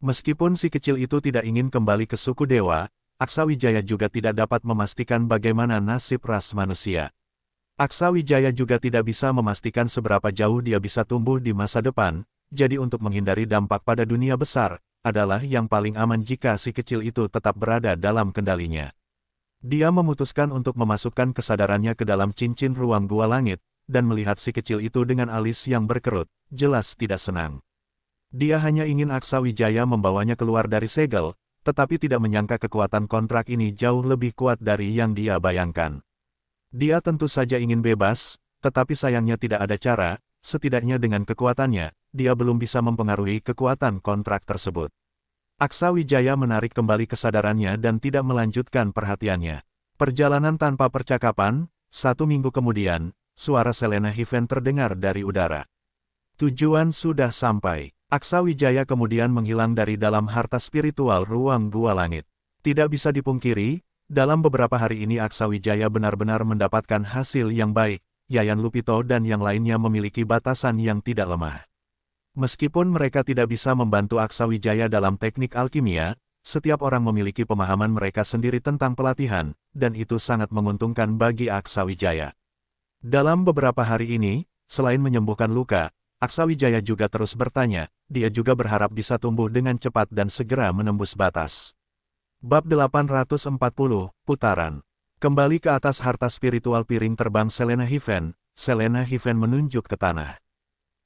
Meskipun si kecil itu tidak ingin kembali ke suku dewa, Aksa Wijaya juga tidak dapat memastikan bagaimana nasib ras manusia. Aksa Wijaya juga tidak bisa memastikan seberapa jauh dia bisa tumbuh di masa depan, jadi untuk menghindari dampak pada dunia besar, adalah yang paling aman jika si kecil itu tetap berada dalam kendalinya. Dia memutuskan untuk memasukkan kesadarannya ke dalam cincin ruang gua langit, dan melihat si kecil itu dengan alis yang berkerut, jelas tidak senang. Dia hanya ingin Aksa Wijaya membawanya keluar dari segel, tetapi tidak menyangka kekuatan kontrak ini jauh lebih kuat dari yang dia bayangkan. Dia tentu saja ingin bebas, tetapi sayangnya tidak ada cara, setidaknya dengan kekuatannya, dia belum bisa mempengaruhi kekuatan kontrak tersebut. Aksa Wijaya menarik kembali kesadarannya dan tidak melanjutkan perhatiannya. Perjalanan tanpa percakapan, satu minggu kemudian, suara Selena Hiven terdengar dari udara. Tujuan sudah sampai. Aksa Wijaya kemudian menghilang dari dalam harta spiritual ruang gua langit. Tidak bisa dipungkiri, dalam beberapa hari ini Aksa Wijaya benar-benar mendapatkan hasil yang baik. Yayan Lupito dan yang lainnya memiliki batasan yang tidak lemah. Meskipun mereka tidak bisa membantu Aksa Wijaya dalam teknik alkimia, setiap orang memiliki pemahaman mereka sendiri tentang pelatihan, dan itu sangat menguntungkan bagi Aksa Wijaya. Dalam beberapa hari ini, selain menyembuhkan luka, Aksa Wijaya juga terus bertanya, dia juga berharap bisa tumbuh dengan cepat dan segera menembus batas. Bab 840, Putaran Kembali ke atas harta spiritual piring terbang Selena Hiven, Selena Hiven menunjuk ke tanah.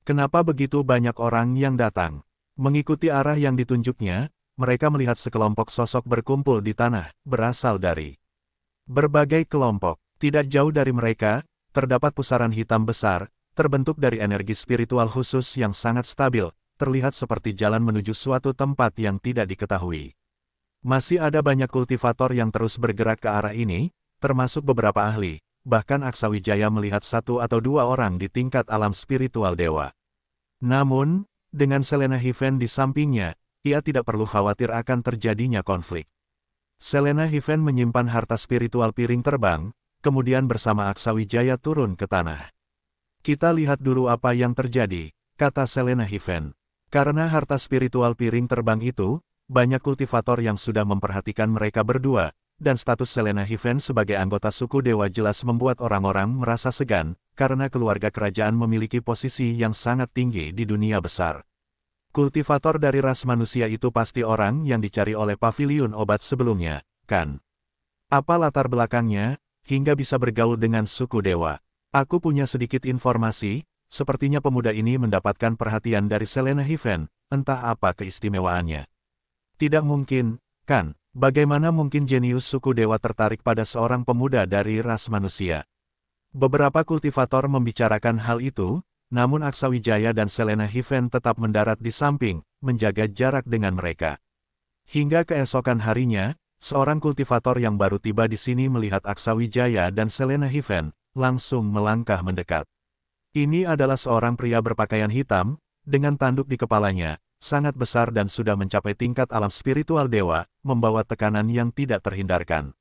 Kenapa begitu banyak orang yang datang? Mengikuti arah yang ditunjuknya, mereka melihat sekelompok sosok berkumpul di tanah, berasal dari berbagai kelompok. Tidak jauh dari mereka, terdapat pusaran hitam besar, terbentuk dari energi spiritual khusus yang sangat stabil, terlihat seperti jalan menuju suatu tempat yang tidak diketahui. Masih ada banyak kultivator yang terus bergerak ke arah ini, termasuk beberapa ahli, bahkan Aksawijaya melihat satu atau dua orang di tingkat alam spiritual dewa. Namun, dengan Selena Hiven di sampingnya, ia tidak perlu khawatir akan terjadinya konflik. Selena Hiven menyimpan harta spiritual piring terbang, kemudian bersama Aksawijaya turun ke tanah. Kita lihat dulu apa yang terjadi, kata Selena Hiven. Karena harta spiritual piring terbang itu, banyak kultivator yang sudah memperhatikan mereka berdua, dan status Selena Hiven sebagai anggota suku dewa jelas membuat orang-orang merasa segan, karena keluarga kerajaan memiliki posisi yang sangat tinggi di dunia besar. Kultivator dari ras manusia itu pasti orang yang dicari oleh pavilion obat sebelumnya, kan? Apa latar belakangnya, hingga bisa bergaul dengan suku dewa? Aku punya sedikit informasi, sepertinya pemuda ini mendapatkan perhatian dari Selena Hiven, entah apa keistimewaannya. Tidak mungkin, kan? Bagaimana mungkin jenius suku dewa tertarik pada seorang pemuda dari ras manusia? Beberapa kultivator membicarakan hal itu, namun Aksawijaya dan Selena Hiven tetap mendarat di samping, menjaga jarak dengan mereka. Hingga keesokan harinya, seorang kultivator yang baru tiba di sini melihat Aksawijaya dan Selena Hiven, langsung melangkah mendekat. Ini adalah seorang pria berpakaian hitam, dengan tanduk di kepalanya, sangat besar dan sudah mencapai tingkat alam spiritual dewa, membawa tekanan yang tidak terhindarkan.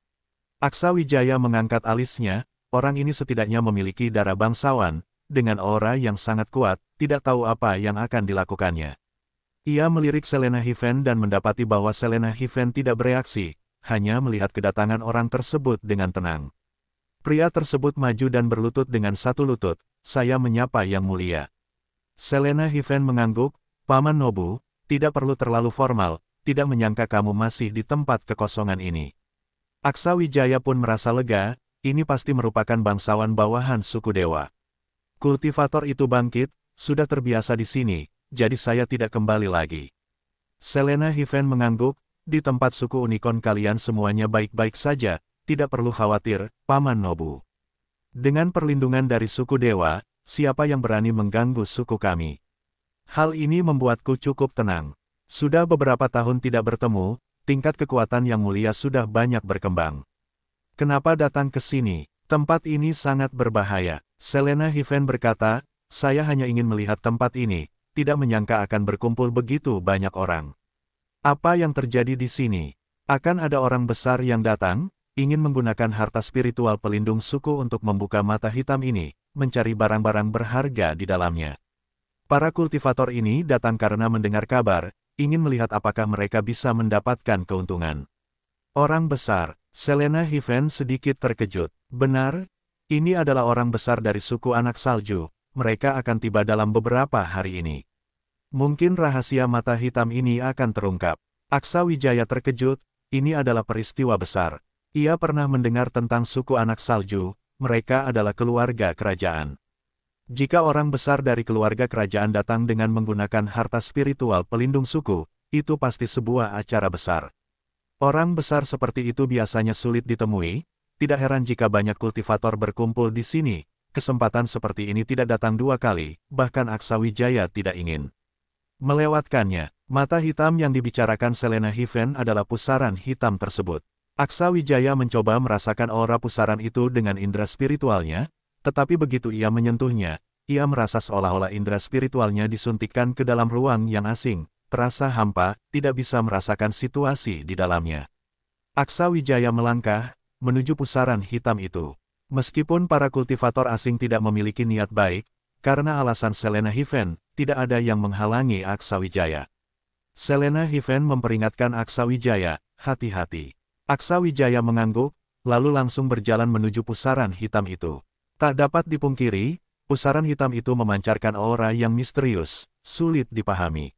Aksa Wijaya mengangkat alisnya, orang ini setidaknya memiliki darah bangsawan, dengan aura yang sangat kuat, tidak tahu apa yang akan dilakukannya. Ia melirik Selena Hiven dan mendapati bahwa Selena Hiven tidak bereaksi, hanya melihat kedatangan orang tersebut dengan tenang. Pria tersebut maju dan berlutut dengan satu lutut, saya menyapa yang mulia. Selena Hiven mengangguk, Paman Nobu, tidak perlu terlalu formal, tidak menyangka kamu masih di tempat kekosongan ini. Aksa Wijaya pun merasa lega, ini pasti merupakan bangsawan bawahan suku dewa. Kultivator itu bangkit, sudah terbiasa di sini, jadi saya tidak kembali lagi. Selena Hiven mengangguk, di tempat suku Unicorn kalian semuanya baik-baik saja, tidak perlu khawatir, Paman Nobu. Dengan perlindungan dari suku dewa, siapa yang berani mengganggu suku kami? Hal ini membuatku cukup tenang. Sudah beberapa tahun tidak bertemu, tingkat kekuatan yang mulia sudah banyak berkembang. Kenapa datang ke sini? Tempat ini sangat berbahaya. Selena Hiven berkata, saya hanya ingin melihat tempat ini, tidak menyangka akan berkumpul begitu banyak orang. Apa yang terjadi di sini? Akan ada orang besar yang datang, ingin menggunakan harta spiritual pelindung suku untuk membuka mata hitam ini, mencari barang-barang berharga di dalamnya. Para kultivator ini datang karena mendengar kabar, ingin melihat apakah mereka bisa mendapatkan keuntungan. Orang besar, Selena Hiven sedikit terkejut. Benar, ini adalah orang besar dari suku anak salju, mereka akan tiba dalam beberapa hari ini. Mungkin rahasia mata hitam ini akan terungkap. Aksa Wijaya terkejut, ini adalah peristiwa besar. Ia pernah mendengar tentang suku anak salju, mereka adalah keluarga kerajaan. Jika orang besar dari keluarga kerajaan datang dengan menggunakan harta spiritual pelindung suku, itu pasti sebuah acara besar. Orang besar seperti itu biasanya sulit ditemui, tidak heran jika banyak kultivator berkumpul di sini, kesempatan seperti ini tidak datang dua kali, bahkan Aksa Wijaya tidak ingin melewatkannya. Mata hitam yang dibicarakan Selena Hiven adalah pusaran hitam tersebut. Aksa Wijaya mencoba merasakan aura pusaran itu dengan indera spiritualnya, tetapi begitu ia menyentuhnya, ia merasa seolah-olah indera spiritualnya disuntikkan ke dalam ruang yang asing, terasa hampa, tidak bisa merasakan situasi di dalamnya. Aksa Wijaya melangkah, menuju pusaran hitam itu. Meskipun para kultivator asing tidak memiliki niat baik, karena alasan Selena Hiven, tidak ada yang menghalangi Aksa Wijaya. Selena Hiven memperingatkan Aksa Wijaya, hati-hati. Aksa Wijaya mengangguk, lalu langsung berjalan menuju pusaran hitam itu. Tak dapat dipungkiri, pusaran hitam itu memancarkan aura yang misterius, sulit dipahami.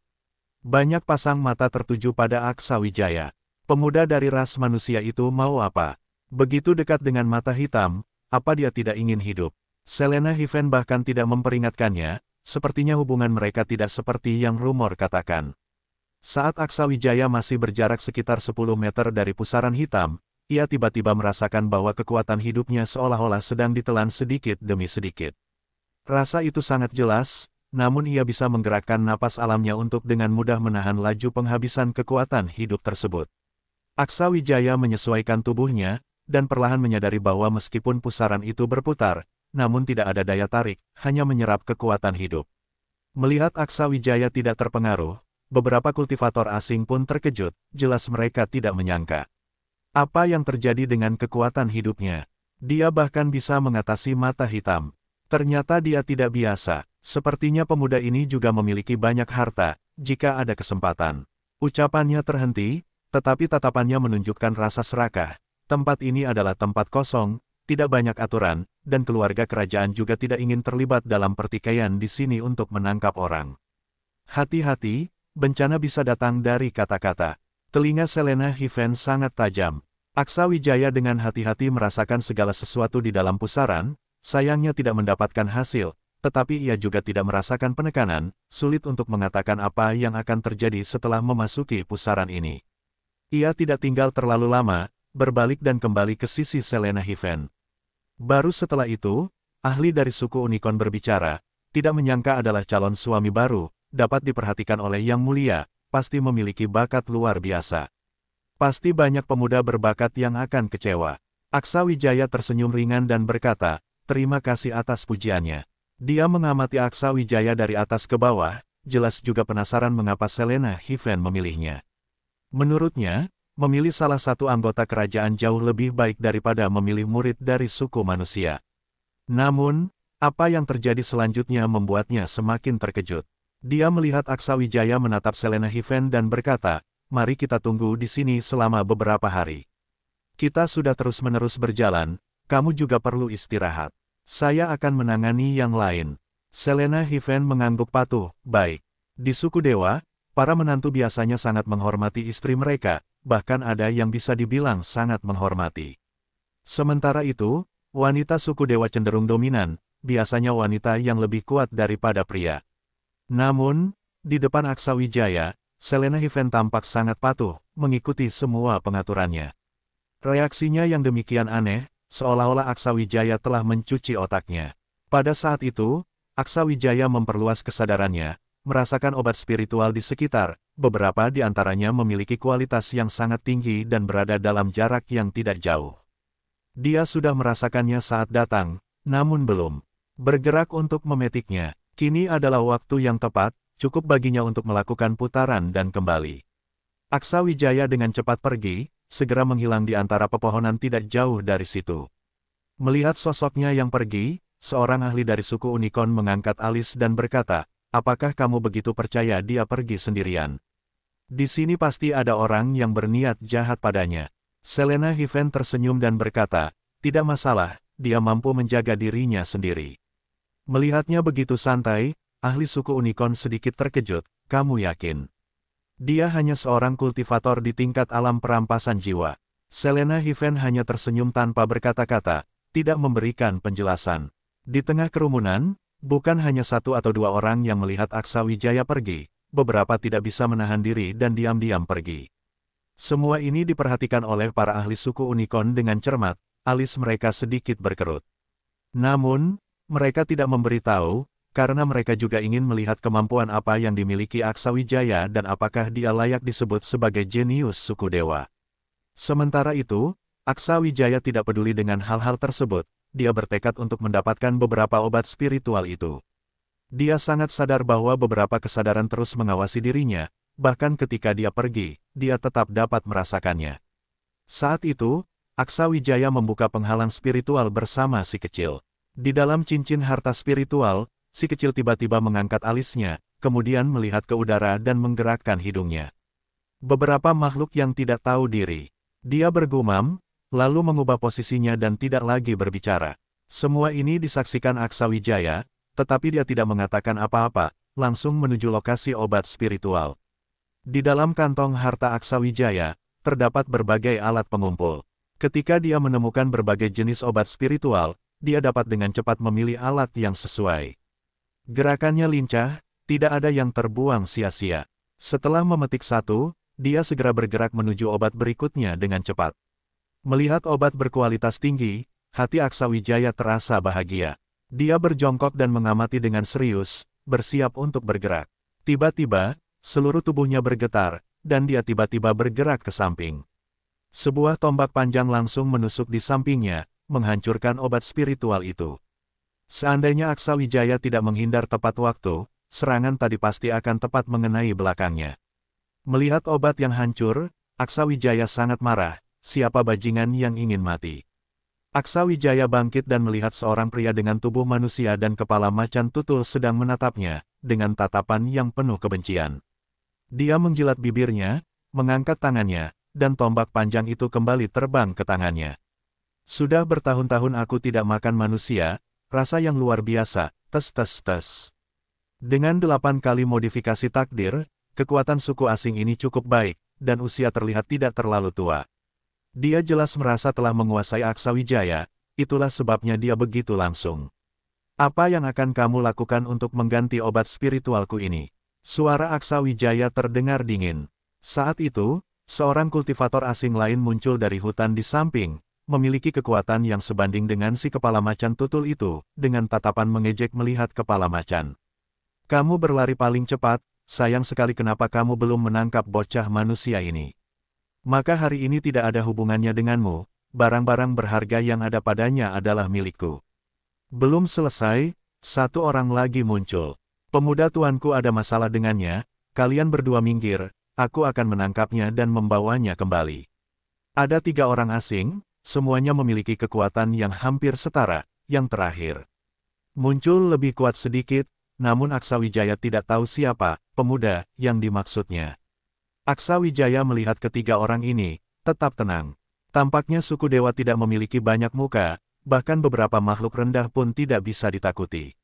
Banyak pasang mata tertuju pada Aksa Wijaya. Pemuda dari ras manusia itu mau apa? Begitu dekat dengan mata hitam, apa dia tidak ingin hidup? Selena Hiven bahkan tidak memperingatkannya, sepertinya hubungan mereka tidak seperti yang rumor katakan. Saat Aksa Wijaya masih berjarak sekitar 10 meter dari pusaran hitam, ia tiba-tiba merasakan bahwa kekuatan hidupnya seolah-olah sedang ditelan sedikit demi sedikit. Rasa itu sangat jelas, namun ia bisa menggerakkan napas alamnya untuk dengan mudah menahan laju penghabisan kekuatan hidup tersebut. Aksa Wijaya menyesuaikan tubuhnya, dan perlahan menyadari bahwa meskipun pusaran itu berputar, namun tidak ada daya tarik, hanya menyerap kekuatan hidup. Melihat Aksa Wijaya tidak terpengaruh, beberapa kultivator asing pun terkejut, jelas mereka tidak menyangka. Apa yang terjadi dengan kekuatan hidupnya? Dia bahkan bisa mengatasi mata hitam. Ternyata dia tidak biasa. Sepertinya pemuda ini juga memiliki banyak harta, jika ada kesempatan. Ucapannya terhenti, tetapi tatapannya menunjukkan rasa serakah. Tempat ini adalah tempat kosong, tidak banyak aturan, dan keluarga kerajaan juga tidak ingin terlibat dalam pertikaian di sini untuk menangkap orang. Hati-hati, bencana bisa datang dari kata-kata. Telinga Selena Hiven sangat tajam. Aksa Wijaya dengan hati-hati merasakan segala sesuatu di dalam pusaran, sayangnya tidak mendapatkan hasil, tetapi ia juga tidak merasakan penekanan, sulit untuk mengatakan apa yang akan terjadi setelah memasuki pusaran ini. Ia tidak tinggal terlalu lama, berbalik dan kembali ke sisi Selena Hiven. Baru setelah itu, ahli dari suku Unicorn berbicara, tidak menyangka adalah calon suami baru, dapat diperhatikan oleh Yang Mulia, pasti memiliki bakat luar biasa. Pasti banyak pemuda berbakat yang akan kecewa. Aksa Wijaya tersenyum ringan dan berkata, terima kasih atas pujiannya. Dia mengamati Aksa Wijaya dari atas ke bawah, jelas juga penasaran mengapa Selena Hiven memilihnya. Menurutnya, memilih salah satu anggota kerajaan jauh lebih baik daripada memilih murid dari suku manusia. Namun, apa yang terjadi selanjutnya membuatnya semakin terkejut. Dia melihat Aksa Wijaya menatap Selena Hiven dan berkata, mari kita tunggu di sini selama beberapa hari. Kita sudah terus-menerus berjalan, kamu juga perlu istirahat. Saya akan menangani yang lain. Selena Hiven mengangguk patuh, baik. Di suku dewa, para menantu biasanya sangat menghormati istri mereka, bahkan ada yang bisa dibilang sangat menghormati. Sementara itu, wanita suku dewa cenderung dominan, biasanya wanita yang lebih kuat daripada pria. Namun, di depan Aksa Wijaya, Selena Hiven tampak sangat patuh, mengikuti semua pengaturannya. Reaksinya yang demikian aneh, seolah-olah Aksa Wijaya telah mencuci otaknya. Pada saat itu, Aksa Wijaya memperluas kesadarannya, merasakan obat spiritual di sekitar, beberapa di antaranya memiliki kualitas yang sangat tinggi dan berada dalam jarak yang tidak jauh. Dia sudah merasakannya saat datang, namun belum bergerak untuk memetiknya. Kini adalah waktu yang tepat, cukup baginya untuk melakukan putaran dan kembali. Aksa Wijaya dengan cepat pergi, segera menghilang di antara pepohonan tidak jauh dari situ. Melihat sosoknya yang pergi, seorang ahli dari suku Unicorn mengangkat alis dan berkata, apakah kamu begitu percaya dia pergi sendirian? Di sini pasti ada orang yang berniat jahat padanya. Selena Hiven tersenyum dan berkata, tidak masalah, dia mampu menjaga dirinya sendiri. Melihatnya begitu santai, ahli suku Unicorn sedikit terkejut, kamu yakin? Dia hanya seorang kultivator di tingkat alam perampasan jiwa. Selena Hiven hanya tersenyum tanpa berkata-kata, tidak memberikan penjelasan. Di tengah kerumunan, bukan hanya satu atau dua orang yang melihat Aksa Wijaya pergi, beberapa tidak bisa menahan diri dan diam-diam pergi. Semua ini diperhatikan oleh para ahli suku Unicorn dengan cermat, alis mereka sedikit berkerut. Namun, mereka tidak memberitahu, karena mereka juga ingin melihat kemampuan apa yang dimiliki Aksawijaya dan apakah dia layak disebut sebagai jenius suku dewa. Sementara itu, Aksawijaya tidak peduli dengan hal-hal tersebut, dia bertekad untuk mendapatkan beberapa obat spiritual itu. Dia sangat sadar bahwa beberapa kesadaran terus mengawasi dirinya, bahkan ketika dia pergi, dia tetap dapat merasakannya. Saat itu, Aksawijaya membuka penghalang spiritual bersama si kecil. Di dalam cincin harta spiritual, si kecil tiba-tiba mengangkat alisnya, kemudian melihat ke udara dan menggerakkan hidungnya. Beberapa makhluk yang tidak tahu diri. Dia bergumam, lalu mengubah posisinya dan tidak lagi berbicara. Semua ini disaksikan Aksa Wijaya, tetapi dia tidak mengatakan apa-apa, langsung menuju lokasi obat spiritual. Di dalam kantong harta Aksa Wijaya, terdapat berbagai alat pengumpul. Ketika dia menemukan berbagai jenis obat spiritual, dia dapat dengan cepat memilih alat yang sesuai. Gerakannya lincah, tidak ada yang terbuang sia-sia. Setelah memetik satu, dia segera bergerak menuju obat berikutnya dengan cepat. Melihat obat berkualitas tinggi, hati Aksa Wijaya terasa bahagia. Dia berjongkok dan mengamati dengan serius, bersiap untuk bergerak. Tiba-tiba, seluruh tubuhnya bergetar, dan dia tiba-tiba bergerak ke samping. Sebuah tombak panjang langsung menusuk di sampingnya, menghancurkan obat spiritual itu. Seandainya Aksa Wijaya tidak menghindar tepat waktu, serangan tadi pasti akan tepat mengenai belakangnya. Melihat obat yang hancur, Aksa Wijaya sangat marah, siapa bajingan yang ingin mati. Aksa Wijaya bangkit dan melihat seorang pria dengan tubuh manusia dan kepala macan tutul sedang menatapnya, dengan tatapan yang penuh kebencian. Dia menjilat bibirnya, mengangkat tangannya, dan tombak panjang itu kembali terbang ke tangannya. Sudah bertahun-tahun aku tidak makan manusia, rasa yang luar biasa, tes tes tes. Dengan delapan kali modifikasi takdir, kekuatan suku asing ini cukup baik, dan usia terlihat tidak terlalu tua. Dia jelas merasa telah menguasai Aksa Wijaya, itulah sebabnya dia begitu langsung. Apa yang akan kamu lakukan untuk mengganti obat spiritualku ini? Suara Aksa Wijaya terdengar dingin. Saat itu, seorang kultivator asing lain muncul dari hutan di samping, memiliki kekuatan yang sebanding dengan si kepala macan tutul itu, dengan tatapan mengejek melihat kepala macan. Kamu berlari paling cepat, sayang sekali kenapa kamu belum menangkap bocah manusia ini. Maka hari ini tidak ada hubungannya denganmu, barang-barang berharga yang ada padanya adalah milikku. Belum selesai, satu orang lagi muncul. Pemuda tuanku ada masalah dengannya, kalian berdua minggir, aku akan menangkapnya dan membawanya kembali. Ada tiga orang asing, semuanya memiliki kekuatan yang hampir setara, yang terakhir. Muncul lebih kuat sedikit, namun Aksa Wijaya tidak tahu siapa, pemuda, yang dimaksudnya. Aksa Wijaya melihat ketiga orang ini, tetap tenang. Tampaknya suku dewa tidak memiliki banyak muka, bahkan beberapa makhluk rendah pun tidak bisa ditakuti.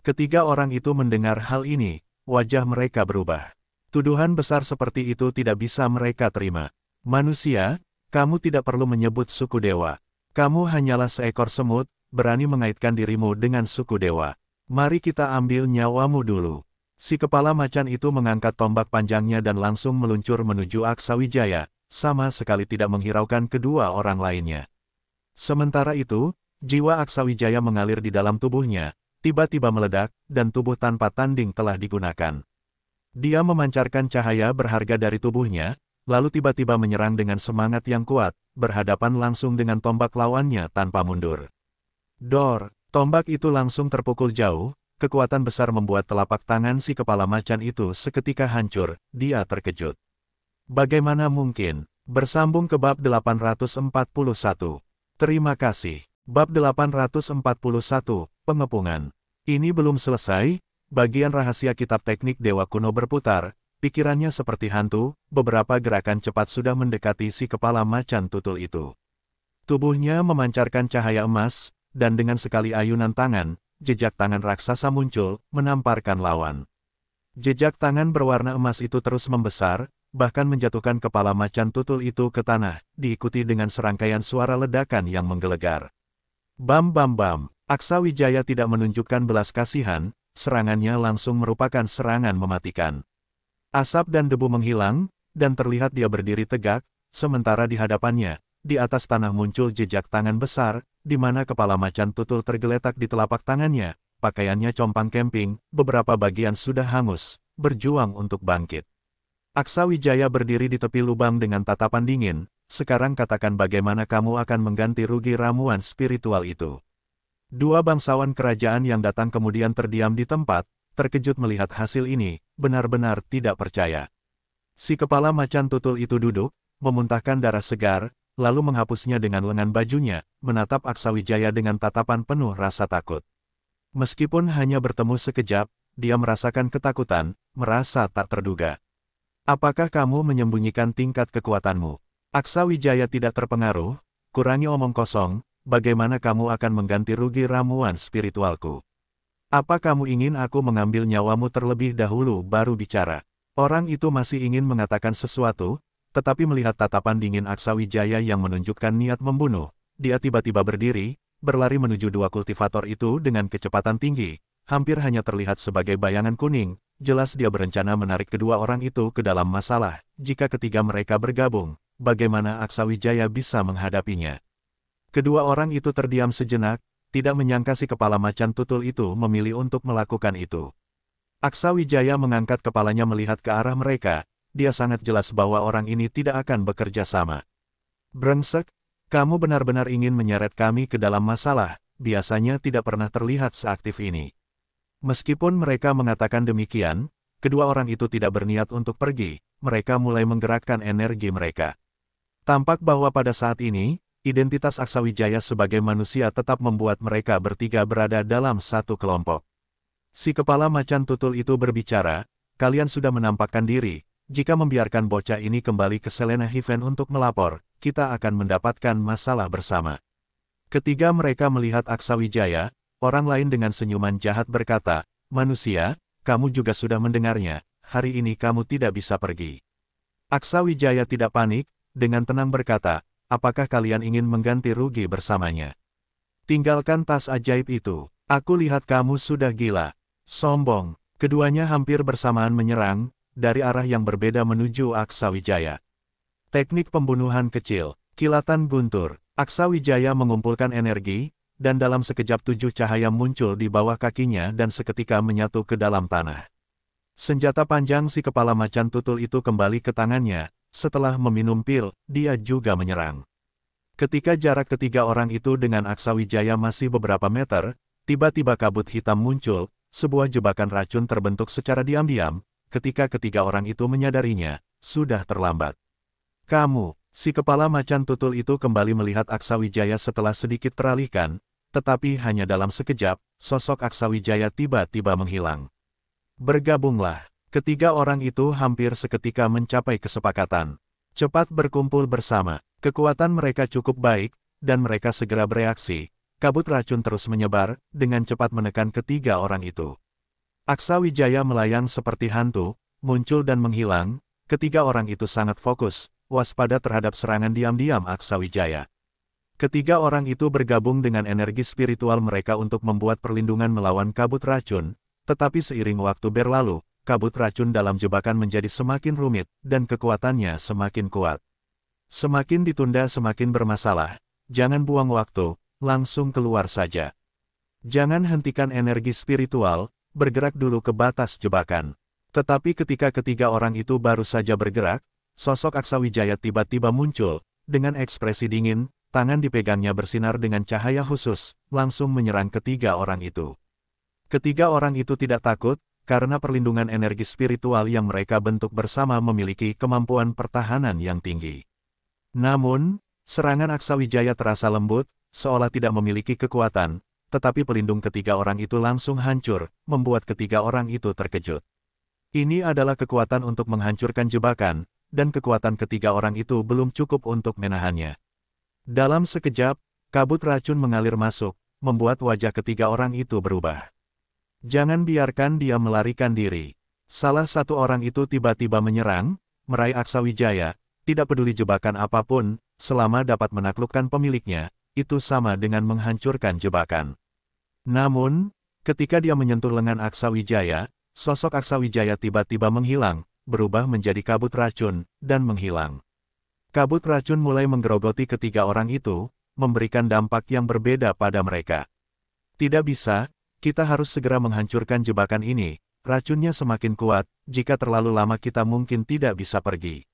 Ketiga orang itu mendengar hal ini, wajah mereka berubah. Tuduhan besar seperti itu tidak bisa mereka terima. Manusia, kamu tidak perlu menyebut suku dewa. Kamu hanyalah seekor semut, berani mengaitkan dirimu dengan suku dewa. Mari kita ambil nyawamu dulu. Si kepala macan itu mengangkat tombak panjangnya dan langsung meluncur menuju Aksawijaya, sama sekali tidak menghiraukan kedua orang lainnya. Sementara itu, jiwa Aksawijaya mengalir di dalam tubuhnya, tiba-tiba meledak, dan tubuh tanpa tanding telah digunakan. Dia memancarkan cahaya berharga dari tubuhnya, lalu tiba-tiba menyerang dengan semangat yang kuat, berhadapan langsung dengan tombak lawannya tanpa mundur. Dor, tombak itu langsung terpukul jauh, kekuatan besar membuat telapak tangan si kepala macan itu seketika hancur, dia terkejut. Bagaimana mungkin? Bersambung ke bab 841. Terima kasih. Bab 841, Pengepungan. Ini belum selesai, bagian rahasia kitab teknik Dewa Kuno berputar, Pikirannya seperti hantu, beberapa gerakan cepat sudah mendekati si kepala macan tutul itu. Tubuhnya memancarkan cahaya emas, dan dengan sekali ayunan tangan, jejak tangan raksasa muncul, menamparkan lawan. Jejak tangan berwarna emas itu terus membesar, bahkan menjatuhkan kepala macan tutul itu ke tanah, diikuti dengan serangkaian suara ledakan yang menggelegar. Bam bam bam, Aksa Wijaya tidak menunjukkan belas kasihan, serangannya langsung merupakan serangan mematikan. Asap dan debu menghilang, dan terlihat dia berdiri tegak, sementara di hadapannya, di atas tanah muncul jejak tangan besar, di mana kepala macan tutul tergeletak di telapak tangannya, pakaiannya compang kemping, beberapa bagian sudah hangus, berjuang untuk bangkit. Aksa Wijaya berdiri di tepi lubang dengan tatapan dingin, sekarang katakan bagaimana kamu akan mengganti rugi ramuan spiritual itu. Dua bangsawan kerajaan yang datang kemudian terdiam di tempat, terkejut melihat hasil ini, benar-benar tidak percaya. Si kepala macan tutul itu duduk, memuntahkan darah segar, lalu menghapusnya dengan lengan bajunya, menatap Aksawijaya dengan tatapan penuh rasa takut. Meskipun hanya bertemu sekejap, dia merasakan ketakutan, merasa tak terduga. Apakah kamu menyembunyikan tingkat kekuatanmu? Aksawijaya tidak terpengaruh, kurangi omong kosong, bagaimana kamu akan mengganti rugi ramuan spiritualku? Apa kamu ingin aku mengambil nyawamu terlebih dahulu baru bicara? Orang itu masih ingin mengatakan sesuatu, tetapi melihat tatapan dingin Aksa Wijaya yang menunjukkan niat membunuh, dia tiba-tiba berdiri, berlari menuju dua kultivator itu dengan kecepatan tinggi, hampir hanya terlihat sebagai bayangan kuning, jelas dia berencana menarik kedua orang itu ke dalam masalah, jika ketiga mereka bergabung, bagaimana Aksa Wijaya bisa menghadapinya. Kedua orang itu terdiam sejenak, tidak menyangka si kepala macan tutul itu memilih untuk melakukan itu. Aksa Wijaya mengangkat kepalanya melihat ke arah mereka, dia sangat jelas bahwa orang ini tidak akan bekerja sama. Brengsek, kamu benar-benar ingin menyeret kami ke dalam masalah, biasanya tidak pernah terlihat seaktif ini. Meskipun mereka mengatakan demikian, kedua orang itu tidak berniat untuk pergi, mereka mulai menggerakkan energi mereka. Tampak bahwa pada saat ini, identitas Aksawijaya sebagai manusia tetap membuat mereka bertiga berada dalam satu kelompok. Si kepala macan tutul itu berbicara, kalian sudah menampakkan diri, jika membiarkan bocah ini kembali ke Selena Hiven untuk melapor, kita akan mendapatkan masalah bersama. Ketiga mereka melihat Aksawijaya, orang lain dengan senyuman jahat berkata, manusia, kamu juga sudah mendengarnya, hari ini kamu tidak bisa pergi. Aksa Wijaya tidak panik, dengan tenang berkata, apakah kalian ingin mengganti rugi bersamanya? Tinggalkan tas ajaib itu, aku lihat kamu sudah gila. Sombong, keduanya hampir bersamaan menyerang, dari arah yang berbeda menuju Aksawijaya. Teknik pembunuhan kecil, kilatan guntur, Aksawijaya mengumpulkan energi, dan dalam sekejap tujuh cahaya muncul di bawah kakinya dan seketika menyatu ke dalam tanah. Senjata panjang si kepala macan tutul itu kembali ke tangannya, setelah meminum pil, dia juga menyerang. Ketika jarak ketiga orang itu dengan Aksawijaya masih beberapa meter, tiba-tiba kabut hitam muncul, sebuah jebakan racun terbentuk secara diam-diam, ketika ketiga orang itu menyadarinya, sudah terlambat. Kamu, si kepala macan tutul itu kembali melihat Aksawijaya setelah sedikit teralihkan, tetapi hanya dalam sekejap, sosok Aksawijaya tiba-tiba menghilang. Bergabunglah. Ketiga orang itu hampir seketika mencapai kesepakatan. Cepat berkumpul bersama, kekuatan mereka cukup baik, dan mereka segera bereaksi. Kabut racun terus menyebar, dengan cepat menekan ketiga orang itu. Aksa Wijaya melayang seperti hantu, muncul dan menghilang, ketiga orang itu sangat fokus, waspada terhadap serangan diam-diam Aksa Wijaya. Ketiga orang itu bergabung dengan energi spiritual mereka untuk membuat perlindungan melawan kabut racun, tetapi seiring waktu berlalu, kabut racun dalam jebakan menjadi semakin rumit, dan kekuatannya semakin kuat. Semakin ditunda semakin bermasalah, jangan buang waktu, langsung keluar saja. Jangan hentikan energi spiritual, bergerak dulu ke batas jebakan. Tetapi ketika ketiga orang itu baru saja bergerak, sosok Aksawijaya tiba-tiba muncul, dengan ekspresi dingin, tangan dipegangnya bersinar dengan cahaya khusus, langsung menyerang ketiga orang itu. Ketiga orang itu tidak takut, karena perlindungan energi spiritual yang mereka bentuk bersama memiliki kemampuan pertahanan yang tinggi. Namun, serangan Aksawijaya terasa lembut, seolah tidak memiliki kekuatan, tetapi pelindung ketiga orang itu langsung hancur, membuat ketiga orang itu terkejut. Ini adalah kekuatan untuk menghancurkan jebakan, dan kekuatan ketiga orang itu belum cukup untuk menahannya. Dalam sekejap, kabut racun mengalir masuk, membuat wajah ketiga orang itu berubah. Jangan biarkan dia melarikan diri. Salah satu orang itu tiba-tiba menyerang, meraih aksa wijaya, tidak peduli jebakan apapun, selama dapat menaklukkan pemiliknya, itu sama dengan menghancurkan jebakan. Namun, ketika dia menyentuh lengan aksa wijaya, sosok aksa wijaya tiba-tiba menghilang, berubah menjadi kabut racun, dan menghilang. Kabut racun mulai menggerogoti ketiga orang itu, memberikan dampak yang berbeda pada mereka. Tidak bisa, kita harus segera menghancurkan jebakan ini, racunnya semakin kuat, jika terlalu lama kita mungkin tidak bisa pergi.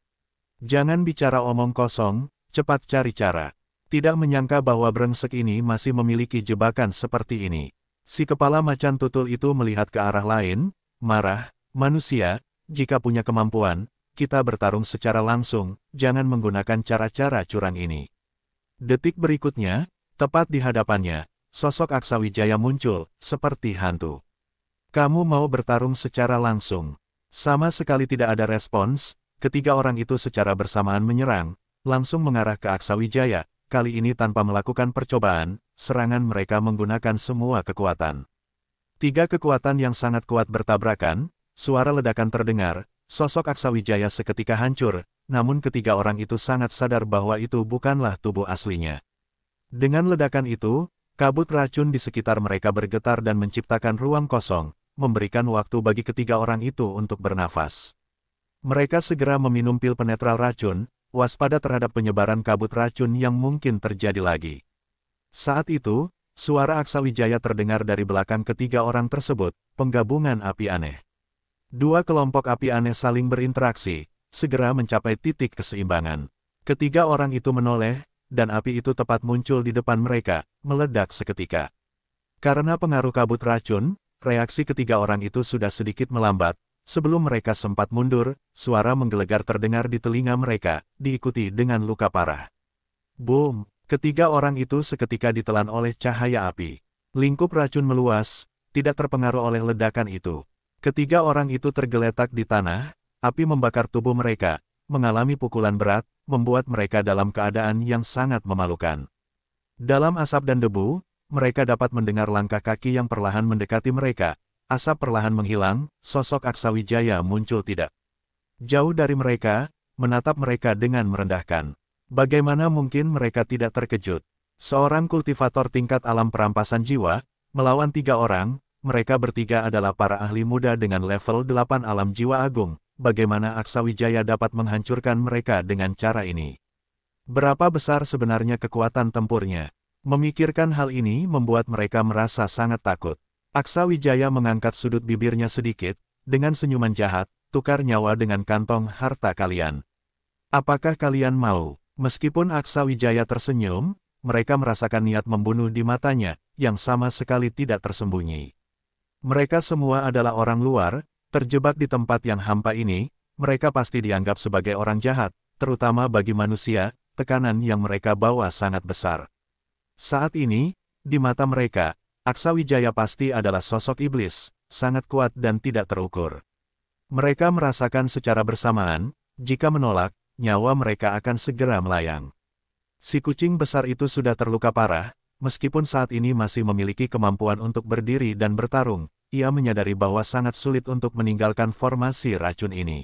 Jangan bicara omong kosong, cepat cari cara. Tidak menyangka bahwa brengsek ini masih memiliki jebakan seperti ini. Si kepala macan tutul itu melihat ke arah lain, marah, manusia, jika punya kemampuan, kita bertarung secara langsung, jangan menggunakan cara-cara curang ini. Detik berikutnya, tepat di hadapannya, sosok Aksawijaya muncul, seperti hantu. Kamu mau bertarung secara langsung. Sama sekali tidak ada respons, ketiga orang itu secara bersamaan menyerang, langsung mengarah ke Aksawijaya, kali ini tanpa melakukan percobaan, serangan mereka menggunakan semua kekuatan. Tiga kekuatan yang sangat kuat bertabrakan, suara ledakan terdengar, sosok Aksawijaya seketika hancur, namun ketiga orang itu sangat sadar bahwa itu bukanlah tubuh aslinya. Dengan ledakan itu, Kabut racun di sekitar mereka bergetar dan menciptakan ruang kosong, memberikan waktu bagi ketiga orang itu untuk bernafas. Mereka segera meminum pil penetral racun, waspada terhadap penyebaran kabut racun yang mungkin terjadi lagi. Saat itu, suara Aksa Wijaya terdengar dari belakang ketiga orang tersebut, penggabungan api aneh. Dua kelompok api aneh saling berinteraksi, segera mencapai titik keseimbangan. Ketiga orang itu menoleh, dan api itu tepat muncul di depan mereka, meledak seketika. Karena pengaruh kabut racun, reaksi ketiga orang itu sudah sedikit melambat, sebelum mereka sempat mundur, suara menggelegar terdengar di telinga mereka, diikuti dengan luka parah. Boom! Ketiga orang itu seketika ditelan oleh cahaya api. Lingkup racun meluas, tidak terpengaruh oleh ledakan itu. Ketiga orang itu tergeletak di tanah, api membakar tubuh mereka, mengalami pukulan berat, membuat mereka dalam keadaan yang sangat memalukan. Dalam asap dan debu, mereka dapat mendengar langkah kaki yang perlahan mendekati mereka. Asap perlahan menghilang, sosok Aksawijaya muncul tidak. Jauh dari mereka, menatap mereka dengan merendahkan. Bagaimana mungkin mereka tidak terkejut? Seorang kultivator tingkat alam perampasan jiwa, melawan tiga orang, mereka bertiga adalah para ahli muda dengan level 8 alam jiwa agung, bagaimana Aksa Wijaya dapat menghancurkan mereka dengan cara ini. Berapa besar sebenarnya kekuatan tempurnya? Memikirkan hal ini membuat mereka merasa sangat takut. Aksa Wijaya mengangkat sudut bibirnya sedikit, dengan senyuman jahat, tukar nyawa dengan kantong harta kalian. Apakah kalian mau? Meskipun Aksa Wijaya tersenyum, mereka merasakan niat membunuh di matanya, yang sama sekali tidak tersembunyi. Mereka semua adalah orang luar, Terjebak di tempat yang hampa ini, mereka pasti dianggap sebagai orang jahat, terutama bagi manusia, tekanan yang mereka bawa sangat besar. Saat ini, di mata mereka, Aksa Wijaya pasti adalah sosok iblis, sangat kuat dan tidak terukur. Mereka merasakan secara bersamaan, jika menolak, nyawa mereka akan segera melayang. Si kucing besar itu sudah terluka parah, meskipun saat ini masih memiliki kemampuan untuk berdiri dan bertarung, ia menyadari bahwa sangat sulit untuk meninggalkan formasi racun ini.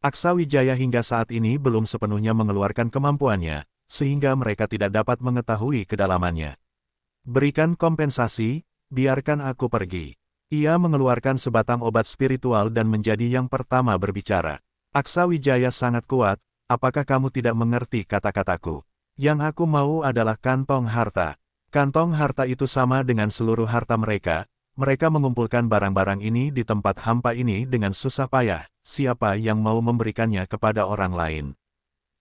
Aksa Wijaya hingga saat ini belum sepenuhnya mengeluarkan kemampuannya, sehingga mereka tidak dapat mengetahui kedalamannya. Berikan kompensasi, biarkan aku pergi. Ia mengeluarkan sebatang obat spiritual dan menjadi yang pertama berbicara. Aksa Wijaya sangat kuat, apakah kamu tidak mengerti kata-kataku? Yang aku mau adalah kantong harta. Kantong harta itu sama dengan seluruh harta mereka, mereka mengumpulkan barang-barang ini di tempat hampa ini dengan susah payah, siapa yang mau memberikannya kepada orang lain.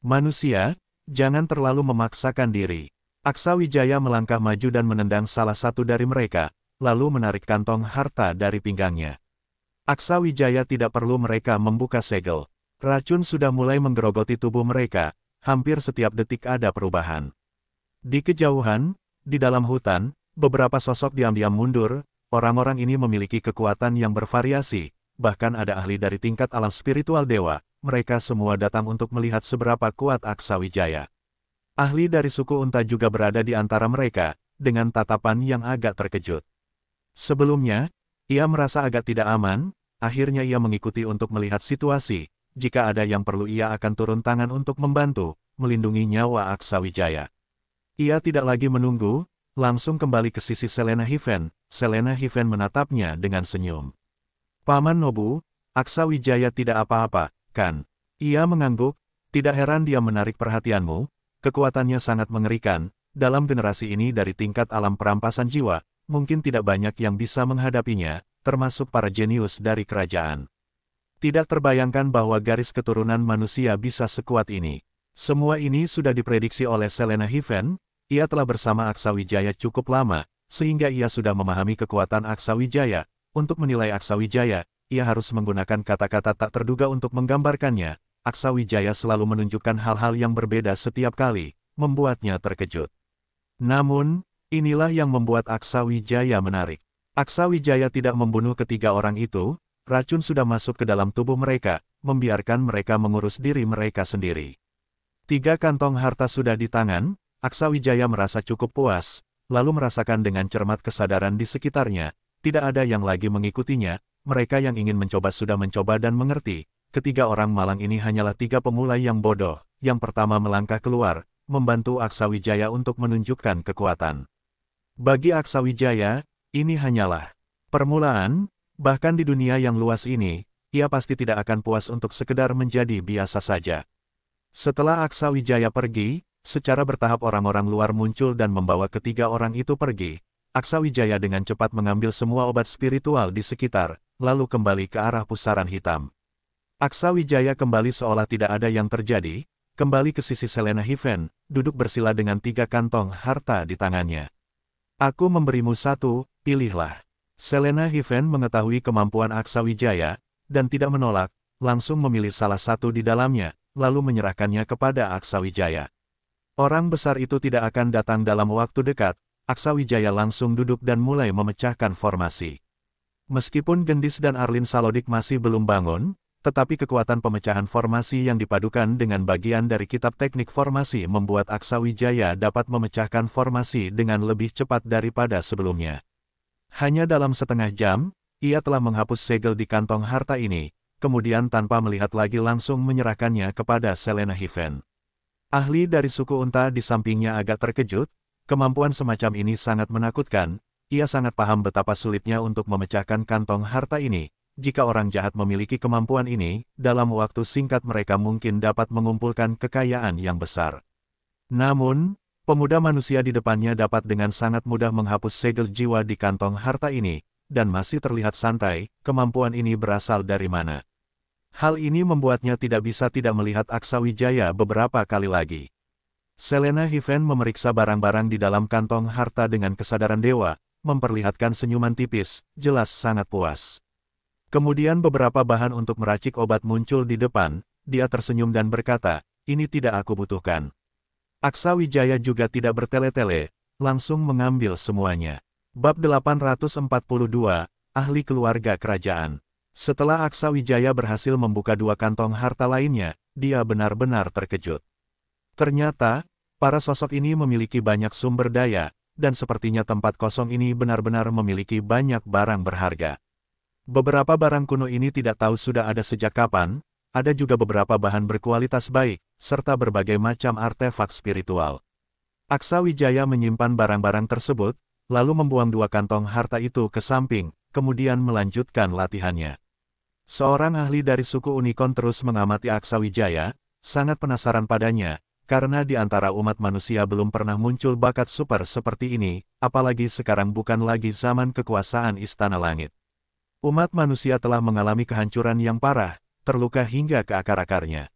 Manusia, jangan terlalu memaksakan diri. Aksa Wijaya melangkah maju dan menendang salah satu dari mereka, lalu menarik kantong harta dari pinggangnya. Aksa Wijaya tidak perlu mereka membuka segel. Racun sudah mulai menggerogoti tubuh mereka, hampir setiap detik ada perubahan. Di kejauhan, di dalam hutan, beberapa sosok diam-diam mundur, Orang-orang ini memiliki kekuatan yang bervariasi, bahkan ada ahli dari tingkat alam spiritual dewa, mereka semua datang untuk melihat seberapa kuat Aksa Wijaya. Ahli dari suku Unta juga berada di antara mereka, dengan tatapan yang agak terkejut. Sebelumnya, ia merasa agak tidak aman, akhirnya ia mengikuti untuk melihat situasi, jika ada yang perlu ia akan turun tangan untuk membantu, melindungi nyawa Aksa Wijaya. Ia tidak lagi menunggu, langsung kembali ke sisi Selena Hiven, Selena Hiven menatapnya dengan senyum. Paman Nobu, Aksa Wijaya tidak apa-apa, kan? Ia mengangguk, tidak heran dia menarik perhatianmu, kekuatannya sangat mengerikan, dalam generasi ini dari tingkat alam perampasan jiwa, mungkin tidak banyak yang bisa menghadapinya, termasuk para jenius dari kerajaan. Tidak terbayangkan bahwa garis keturunan manusia bisa sekuat ini. Semua ini sudah diprediksi oleh Selena Hiven, ia telah bersama Aksa Wijaya cukup lama, sehingga ia sudah memahami kekuatan Aksa Wijaya. Untuk menilai Aksa Wijaya, ia harus menggunakan kata-kata tak terduga untuk menggambarkannya. Aksa Wijaya selalu menunjukkan hal-hal yang berbeda setiap kali, membuatnya terkejut. Namun, inilah yang membuat Aksa Wijaya menarik. Aksa Wijaya tidak membunuh ketiga orang itu, racun sudah masuk ke dalam tubuh mereka, membiarkan mereka mengurus diri mereka sendiri. Tiga kantong harta sudah di tangan, Aksa Wijaya merasa cukup puas, lalu merasakan dengan cermat kesadaran di sekitarnya, tidak ada yang lagi mengikutinya, mereka yang ingin mencoba sudah mencoba dan mengerti, ketiga orang malang ini hanyalah tiga pemula yang bodoh, yang pertama melangkah keluar, membantu Aksawijaya untuk menunjukkan kekuatan. Bagi Aksawijaya, ini hanyalah permulaan, bahkan di dunia yang luas ini, ia pasti tidak akan puas untuk sekedar menjadi biasa saja. Setelah Aksa Wijaya pergi, Secara bertahap orang-orang luar muncul dan membawa ketiga orang itu pergi. Aksa Wijaya dengan cepat mengambil semua obat spiritual di sekitar, lalu kembali ke arah pusaran hitam. Aksa Wijaya kembali seolah tidak ada yang terjadi, kembali ke sisi Selena Hiven, duduk bersila dengan tiga kantong harta di tangannya. Aku memberimu satu, pilihlah. Selena Hiven mengetahui kemampuan Aksa Wijaya, dan tidak menolak, langsung memilih salah satu di dalamnya, lalu menyerahkannya kepada Aksa Wijaya. Orang besar itu tidak akan datang dalam waktu dekat, Aksa Wijaya langsung duduk dan mulai memecahkan formasi. Meskipun Gendis dan Arlin Salodik masih belum bangun, tetapi kekuatan pemecahan formasi yang dipadukan dengan bagian dari kitab teknik formasi membuat Aksa Wijaya dapat memecahkan formasi dengan lebih cepat daripada sebelumnya. Hanya dalam setengah jam, ia telah menghapus segel di kantong harta ini, kemudian tanpa melihat lagi langsung menyerahkannya kepada Selena Hiven. Ahli dari suku unta di sampingnya agak terkejut, kemampuan semacam ini sangat menakutkan, ia sangat paham betapa sulitnya untuk memecahkan kantong harta ini. Jika orang jahat memiliki kemampuan ini, dalam waktu singkat mereka mungkin dapat mengumpulkan kekayaan yang besar. Namun, pemuda manusia di depannya dapat dengan sangat mudah menghapus segel jiwa di kantong harta ini, dan masih terlihat santai, kemampuan ini berasal dari mana. Hal ini membuatnya tidak bisa tidak melihat Aksa Wijaya beberapa kali lagi. Selena Hiven memeriksa barang-barang di dalam kantong harta dengan kesadaran dewa, memperlihatkan senyuman tipis, jelas sangat puas. Kemudian beberapa bahan untuk meracik obat muncul di depan, dia tersenyum dan berkata, ini tidak aku butuhkan. Aksa Wijaya juga tidak bertele-tele, langsung mengambil semuanya. Bab 842, Ahli Keluarga Kerajaan setelah Aksa Wijaya berhasil membuka dua kantong harta lainnya, dia benar-benar terkejut. Ternyata, para sosok ini memiliki banyak sumber daya, dan sepertinya tempat kosong ini benar-benar memiliki banyak barang berharga. Beberapa barang kuno ini tidak tahu sudah ada sejak kapan, ada juga beberapa bahan berkualitas baik, serta berbagai macam artefak spiritual. Aksa Wijaya menyimpan barang-barang tersebut, lalu membuang dua kantong harta itu ke samping, kemudian melanjutkan latihannya. Seorang ahli dari suku Unicorn terus mengamati Aksa Wijaya, sangat penasaran padanya, karena di antara umat manusia belum pernah muncul bakat super seperti ini, apalagi sekarang bukan lagi zaman kekuasaan Istana Langit. Umat manusia telah mengalami kehancuran yang parah, terluka hingga ke akar-akarnya.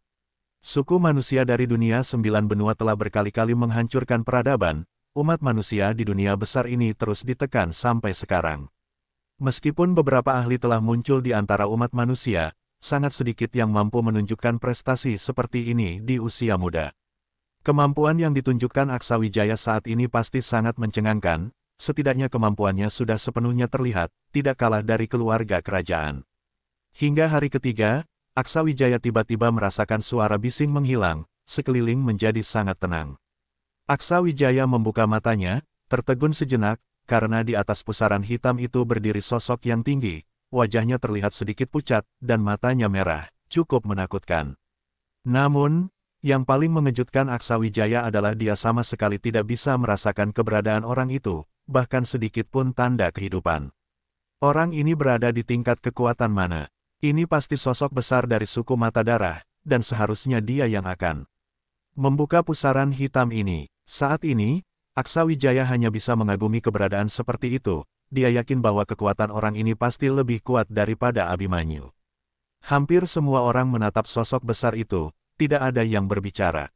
Suku manusia dari dunia sembilan benua telah berkali-kali menghancurkan peradaban, umat manusia di dunia besar ini terus ditekan sampai sekarang. Meskipun beberapa ahli telah muncul di antara umat manusia, sangat sedikit yang mampu menunjukkan prestasi seperti ini di usia muda. Kemampuan yang ditunjukkan Aksa Wijaya saat ini pasti sangat mencengangkan, setidaknya kemampuannya sudah sepenuhnya terlihat, tidak kalah dari keluarga kerajaan. Hingga hari ketiga, Aksa Wijaya tiba-tiba merasakan suara bising menghilang, sekeliling menjadi sangat tenang. Aksa Wijaya membuka matanya, tertegun sejenak, karena di atas pusaran hitam itu berdiri sosok yang tinggi, wajahnya terlihat sedikit pucat, dan matanya merah, cukup menakutkan. Namun, yang paling mengejutkan Aksa Wijaya adalah dia sama sekali tidak bisa merasakan keberadaan orang itu, bahkan sedikit pun tanda kehidupan. Orang ini berada di tingkat kekuatan mana? Ini pasti sosok besar dari suku mata darah, dan seharusnya dia yang akan membuka pusaran hitam ini. Saat ini, Aksa Wijaya hanya bisa mengagumi keberadaan seperti itu, dia yakin bahwa kekuatan orang ini pasti lebih kuat daripada Abimanyu. Hampir semua orang menatap sosok besar itu, tidak ada yang berbicara.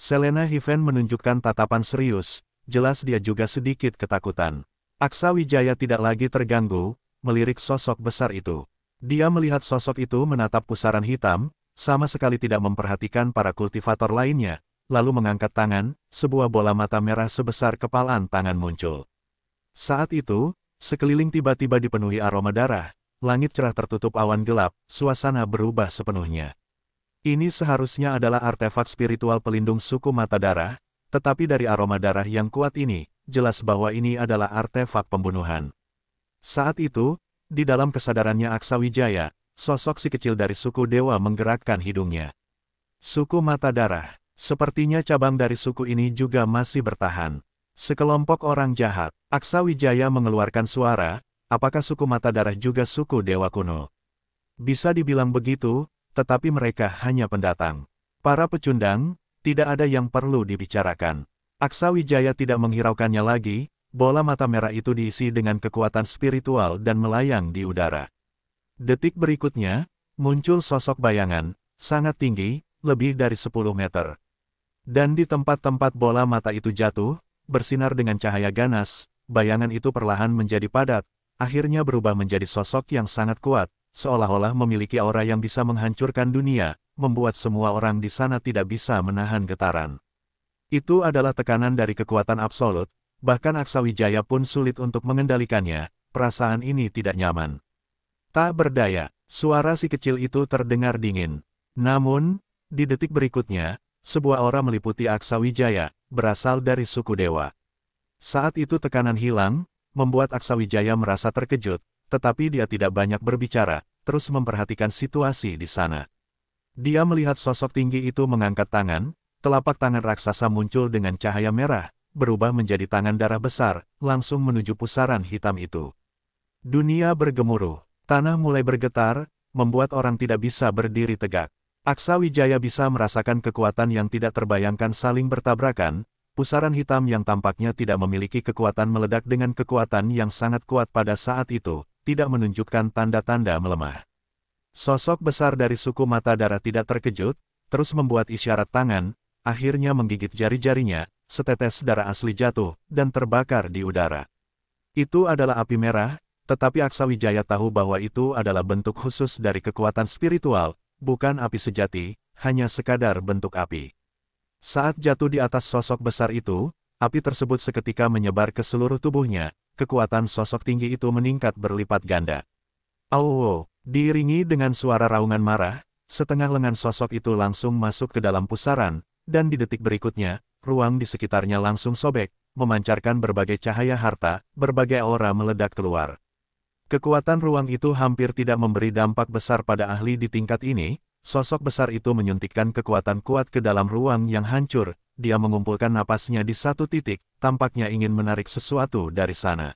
Selena Hiven menunjukkan tatapan serius, jelas dia juga sedikit ketakutan. Aksa Wijaya tidak lagi terganggu, melirik sosok besar itu. Dia melihat sosok itu menatap pusaran hitam, sama sekali tidak memperhatikan para kultivator lainnya, lalu mengangkat tangan, sebuah bola mata merah sebesar kepalan tangan muncul. Saat itu, sekeliling tiba-tiba dipenuhi aroma darah, langit cerah tertutup awan gelap, suasana berubah sepenuhnya. Ini seharusnya adalah artefak spiritual pelindung suku mata darah, tetapi dari aroma darah yang kuat ini, jelas bahwa ini adalah artefak pembunuhan. Saat itu, di dalam kesadarannya Aksa Wijaya, sosok si kecil dari suku dewa menggerakkan hidungnya. Suku mata darah. Sepertinya cabang dari suku ini juga masih bertahan. Sekelompok orang jahat, Aksa Wijaya mengeluarkan suara, apakah suku mata darah juga suku dewa kuno? Bisa dibilang begitu, tetapi mereka hanya pendatang. Para pecundang, tidak ada yang perlu dibicarakan. Aksa Wijaya tidak menghiraukannya lagi, bola mata merah itu diisi dengan kekuatan spiritual dan melayang di udara. Detik berikutnya, muncul sosok bayangan, sangat tinggi, lebih dari 10 meter. Dan di tempat-tempat bola mata itu jatuh, bersinar dengan cahaya ganas, bayangan itu perlahan menjadi padat, akhirnya berubah menjadi sosok yang sangat kuat, seolah-olah memiliki aura yang bisa menghancurkan dunia, membuat semua orang di sana tidak bisa menahan getaran. Itu adalah tekanan dari kekuatan absolut, bahkan Aksawijaya pun sulit untuk mengendalikannya, perasaan ini tidak nyaman. Tak berdaya, suara si kecil itu terdengar dingin. Namun, di detik berikutnya, sebuah aura meliputi Aksa Wijaya, berasal dari suku dewa. Saat itu tekanan hilang, membuat Aksa Wijaya merasa terkejut, tetapi dia tidak banyak berbicara, terus memperhatikan situasi di sana. Dia melihat sosok tinggi itu mengangkat tangan, telapak tangan raksasa muncul dengan cahaya merah, berubah menjadi tangan darah besar, langsung menuju pusaran hitam itu. Dunia bergemuruh, tanah mulai bergetar, membuat orang tidak bisa berdiri tegak. Aksa Wijaya bisa merasakan kekuatan yang tidak terbayangkan saling bertabrakan, pusaran hitam yang tampaknya tidak memiliki kekuatan meledak dengan kekuatan yang sangat kuat pada saat itu, tidak menunjukkan tanda-tanda melemah. Sosok besar dari suku mata darah tidak terkejut, terus membuat isyarat tangan, akhirnya menggigit jari-jarinya, setetes darah asli jatuh, dan terbakar di udara. Itu adalah api merah, tetapi Aksa Wijaya tahu bahwa itu adalah bentuk khusus dari kekuatan spiritual, bukan api sejati, hanya sekadar bentuk api. Saat jatuh di atas sosok besar itu, api tersebut seketika menyebar ke seluruh tubuhnya, kekuatan sosok tinggi itu meningkat berlipat ganda. Awo, diiringi dengan suara raungan marah, setengah lengan sosok itu langsung masuk ke dalam pusaran, dan di detik berikutnya, ruang di sekitarnya langsung sobek, memancarkan berbagai cahaya harta, berbagai aura meledak keluar. Kekuatan ruang itu hampir tidak memberi dampak besar pada ahli di tingkat ini, sosok besar itu menyuntikkan kekuatan kuat ke dalam ruang yang hancur, dia mengumpulkan napasnya di satu titik, tampaknya ingin menarik sesuatu dari sana.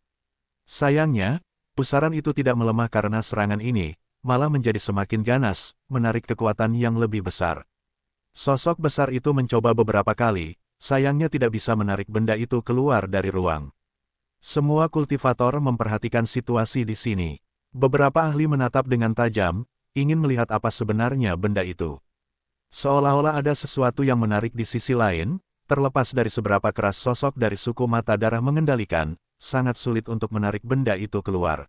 Sayangnya, pusaran itu tidak melemah karena serangan ini, malah menjadi semakin ganas, menarik kekuatan yang lebih besar. Sosok besar itu mencoba beberapa kali, sayangnya tidak bisa menarik benda itu keluar dari ruang. Semua kultivator memperhatikan situasi di sini. Beberapa ahli menatap dengan tajam, ingin melihat apa sebenarnya benda itu. Seolah-olah ada sesuatu yang menarik di sisi lain, terlepas dari seberapa keras sosok dari suku mata darah mengendalikan, sangat sulit untuk menarik benda itu keluar.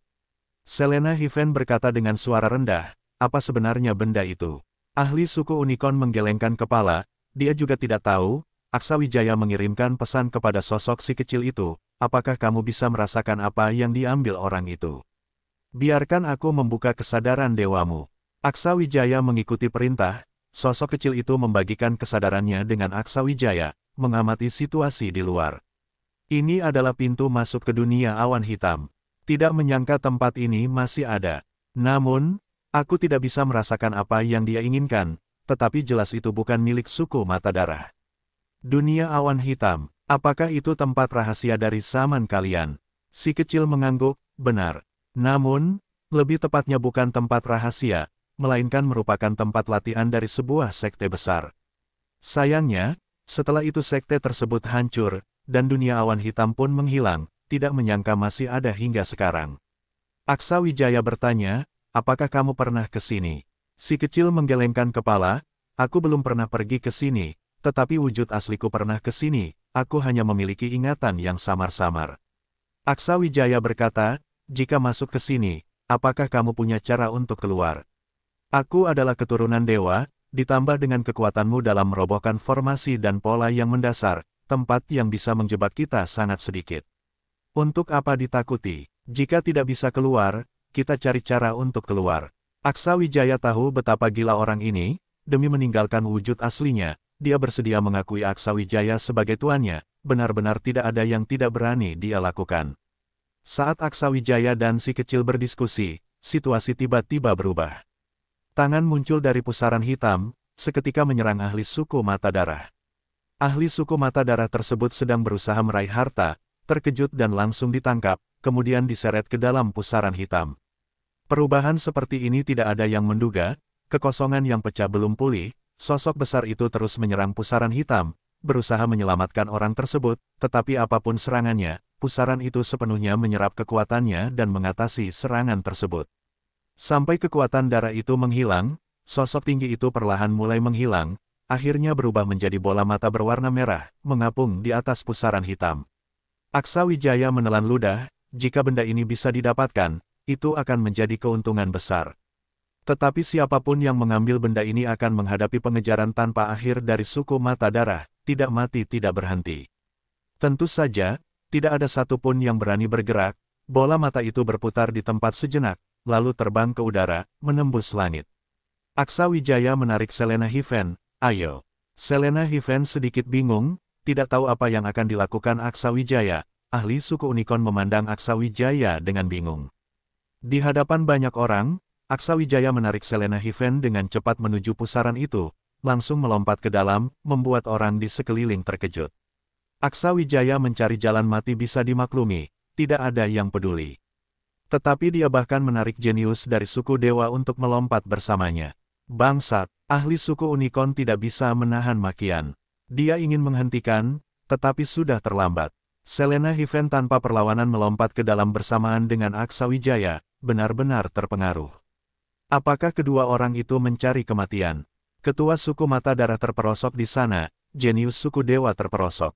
Selena Hiven berkata dengan suara rendah, apa sebenarnya benda itu? Ahli suku Unicorn menggelengkan kepala, dia juga tidak tahu, Aksawijaya mengirimkan pesan kepada sosok si kecil itu, apakah kamu bisa merasakan apa yang diambil orang itu? Biarkan aku membuka kesadaran dewamu. Aksawijaya mengikuti perintah, sosok kecil itu membagikan kesadarannya dengan Aksawijaya, mengamati situasi di luar. Ini adalah pintu masuk ke dunia awan hitam. Tidak menyangka tempat ini masih ada. Namun, aku tidak bisa merasakan apa yang dia inginkan, tetapi jelas itu bukan milik suku mata darah. Dunia awan hitam, apakah itu tempat rahasia dari zaman kalian? Si kecil mengangguk, benar. Namun, lebih tepatnya bukan tempat rahasia, melainkan merupakan tempat latihan dari sebuah sekte besar. Sayangnya, setelah itu sekte tersebut hancur, dan dunia awan hitam pun menghilang, tidak menyangka masih ada hingga sekarang. Aksa Wijaya bertanya, apakah kamu pernah ke sini? Si kecil menggelengkan kepala, aku belum pernah pergi ke sini, tetapi wujud asliku pernah ke sini, aku hanya memiliki ingatan yang samar-samar. Aksa Wijaya berkata, jika masuk ke sini, apakah kamu punya cara untuk keluar? Aku adalah keturunan dewa, ditambah dengan kekuatanmu dalam merobohkan formasi dan pola yang mendasar, tempat yang bisa menjebak kita sangat sedikit. Untuk apa ditakuti? Jika tidak bisa keluar, kita cari cara untuk keluar. Aksa Wijaya tahu betapa gila orang ini, demi meninggalkan wujud aslinya, dia bersedia mengakui Aksawi Jaya sebagai tuannya, benar-benar tidak ada yang tidak berani dia lakukan. Saat Aksawi Jaya dan si kecil berdiskusi, situasi tiba-tiba berubah. Tangan muncul dari pusaran hitam, seketika menyerang ahli suku mata darah. Ahli suku mata darah tersebut sedang berusaha meraih harta, terkejut dan langsung ditangkap, kemudian diseret ke dalam pusaran hitam. Perubahan seperti ini tidak ada yang menduga, kekosongan yang pecah belum pulih, Sosok besar itu terus menyerang pusaran hitam, berusaha menyelamatkan orang tersebut, tetapi apapun serangannya, pusaran itu sepenuhnya menyerap kekuatannya dan mengatasi serangan tersebut. Sampai kekuatan darah itu menghilang, sosok tinggi itu perlahan mulai menghilang, akhirnya berubah menjadi bola mata berwarna merah, mengapung di atas pusaran hitam. Aksa Wijaya menelan ludah, jika benda ini bisa didapatkan, itu akan menjadi keuntungan besar. Tetapi siapapun yang mengambil benda ini akan menghadapi pengejaran tanpa akhir dari suku mata darah, tidak mati tidak berhenti. Tentu saja, tidak ada satupun yang berani bergerak, bola mata itu berputar di tempat sejenak, lalu terbang ke udara, menembus langit. Aksa Wijaya menarik Selena Hiven, ayo. Selena Hiven sedikit bingung, tidak tahu apa yang akan dilakukan Aksa Wijaya, ahli suku Unicorn memandang Aksa Wijaya dengan bingung. Di hadapan banyak orang, Aksa Wijaya menarik Selena Hiven dengan cepat menuju pusaran itu, langsung melompat ke dalam, membuat orang di sekeliling terkejut. Aksa Wijaya mencari jalan mati bisa dimaklumi, tidak ada yang peduli. Tetapi dia bahkan menarik jenius dari suku dewa untuk melompat bersamanya. Bangsat, ahli suku Unicorn tidak bisa menahan makian. Dia ingin menghentikan, tetapi sudah terlambat. Selena Hiven tanpa perlawanan melompat ke dalam bersamaan dengan Aksa Wijaya, benar-benar terpengaruh. Apakah kedua orang itu mencari kematian? Ketua suku mata darah terperosok di sana, jenius suku dewa terperosok.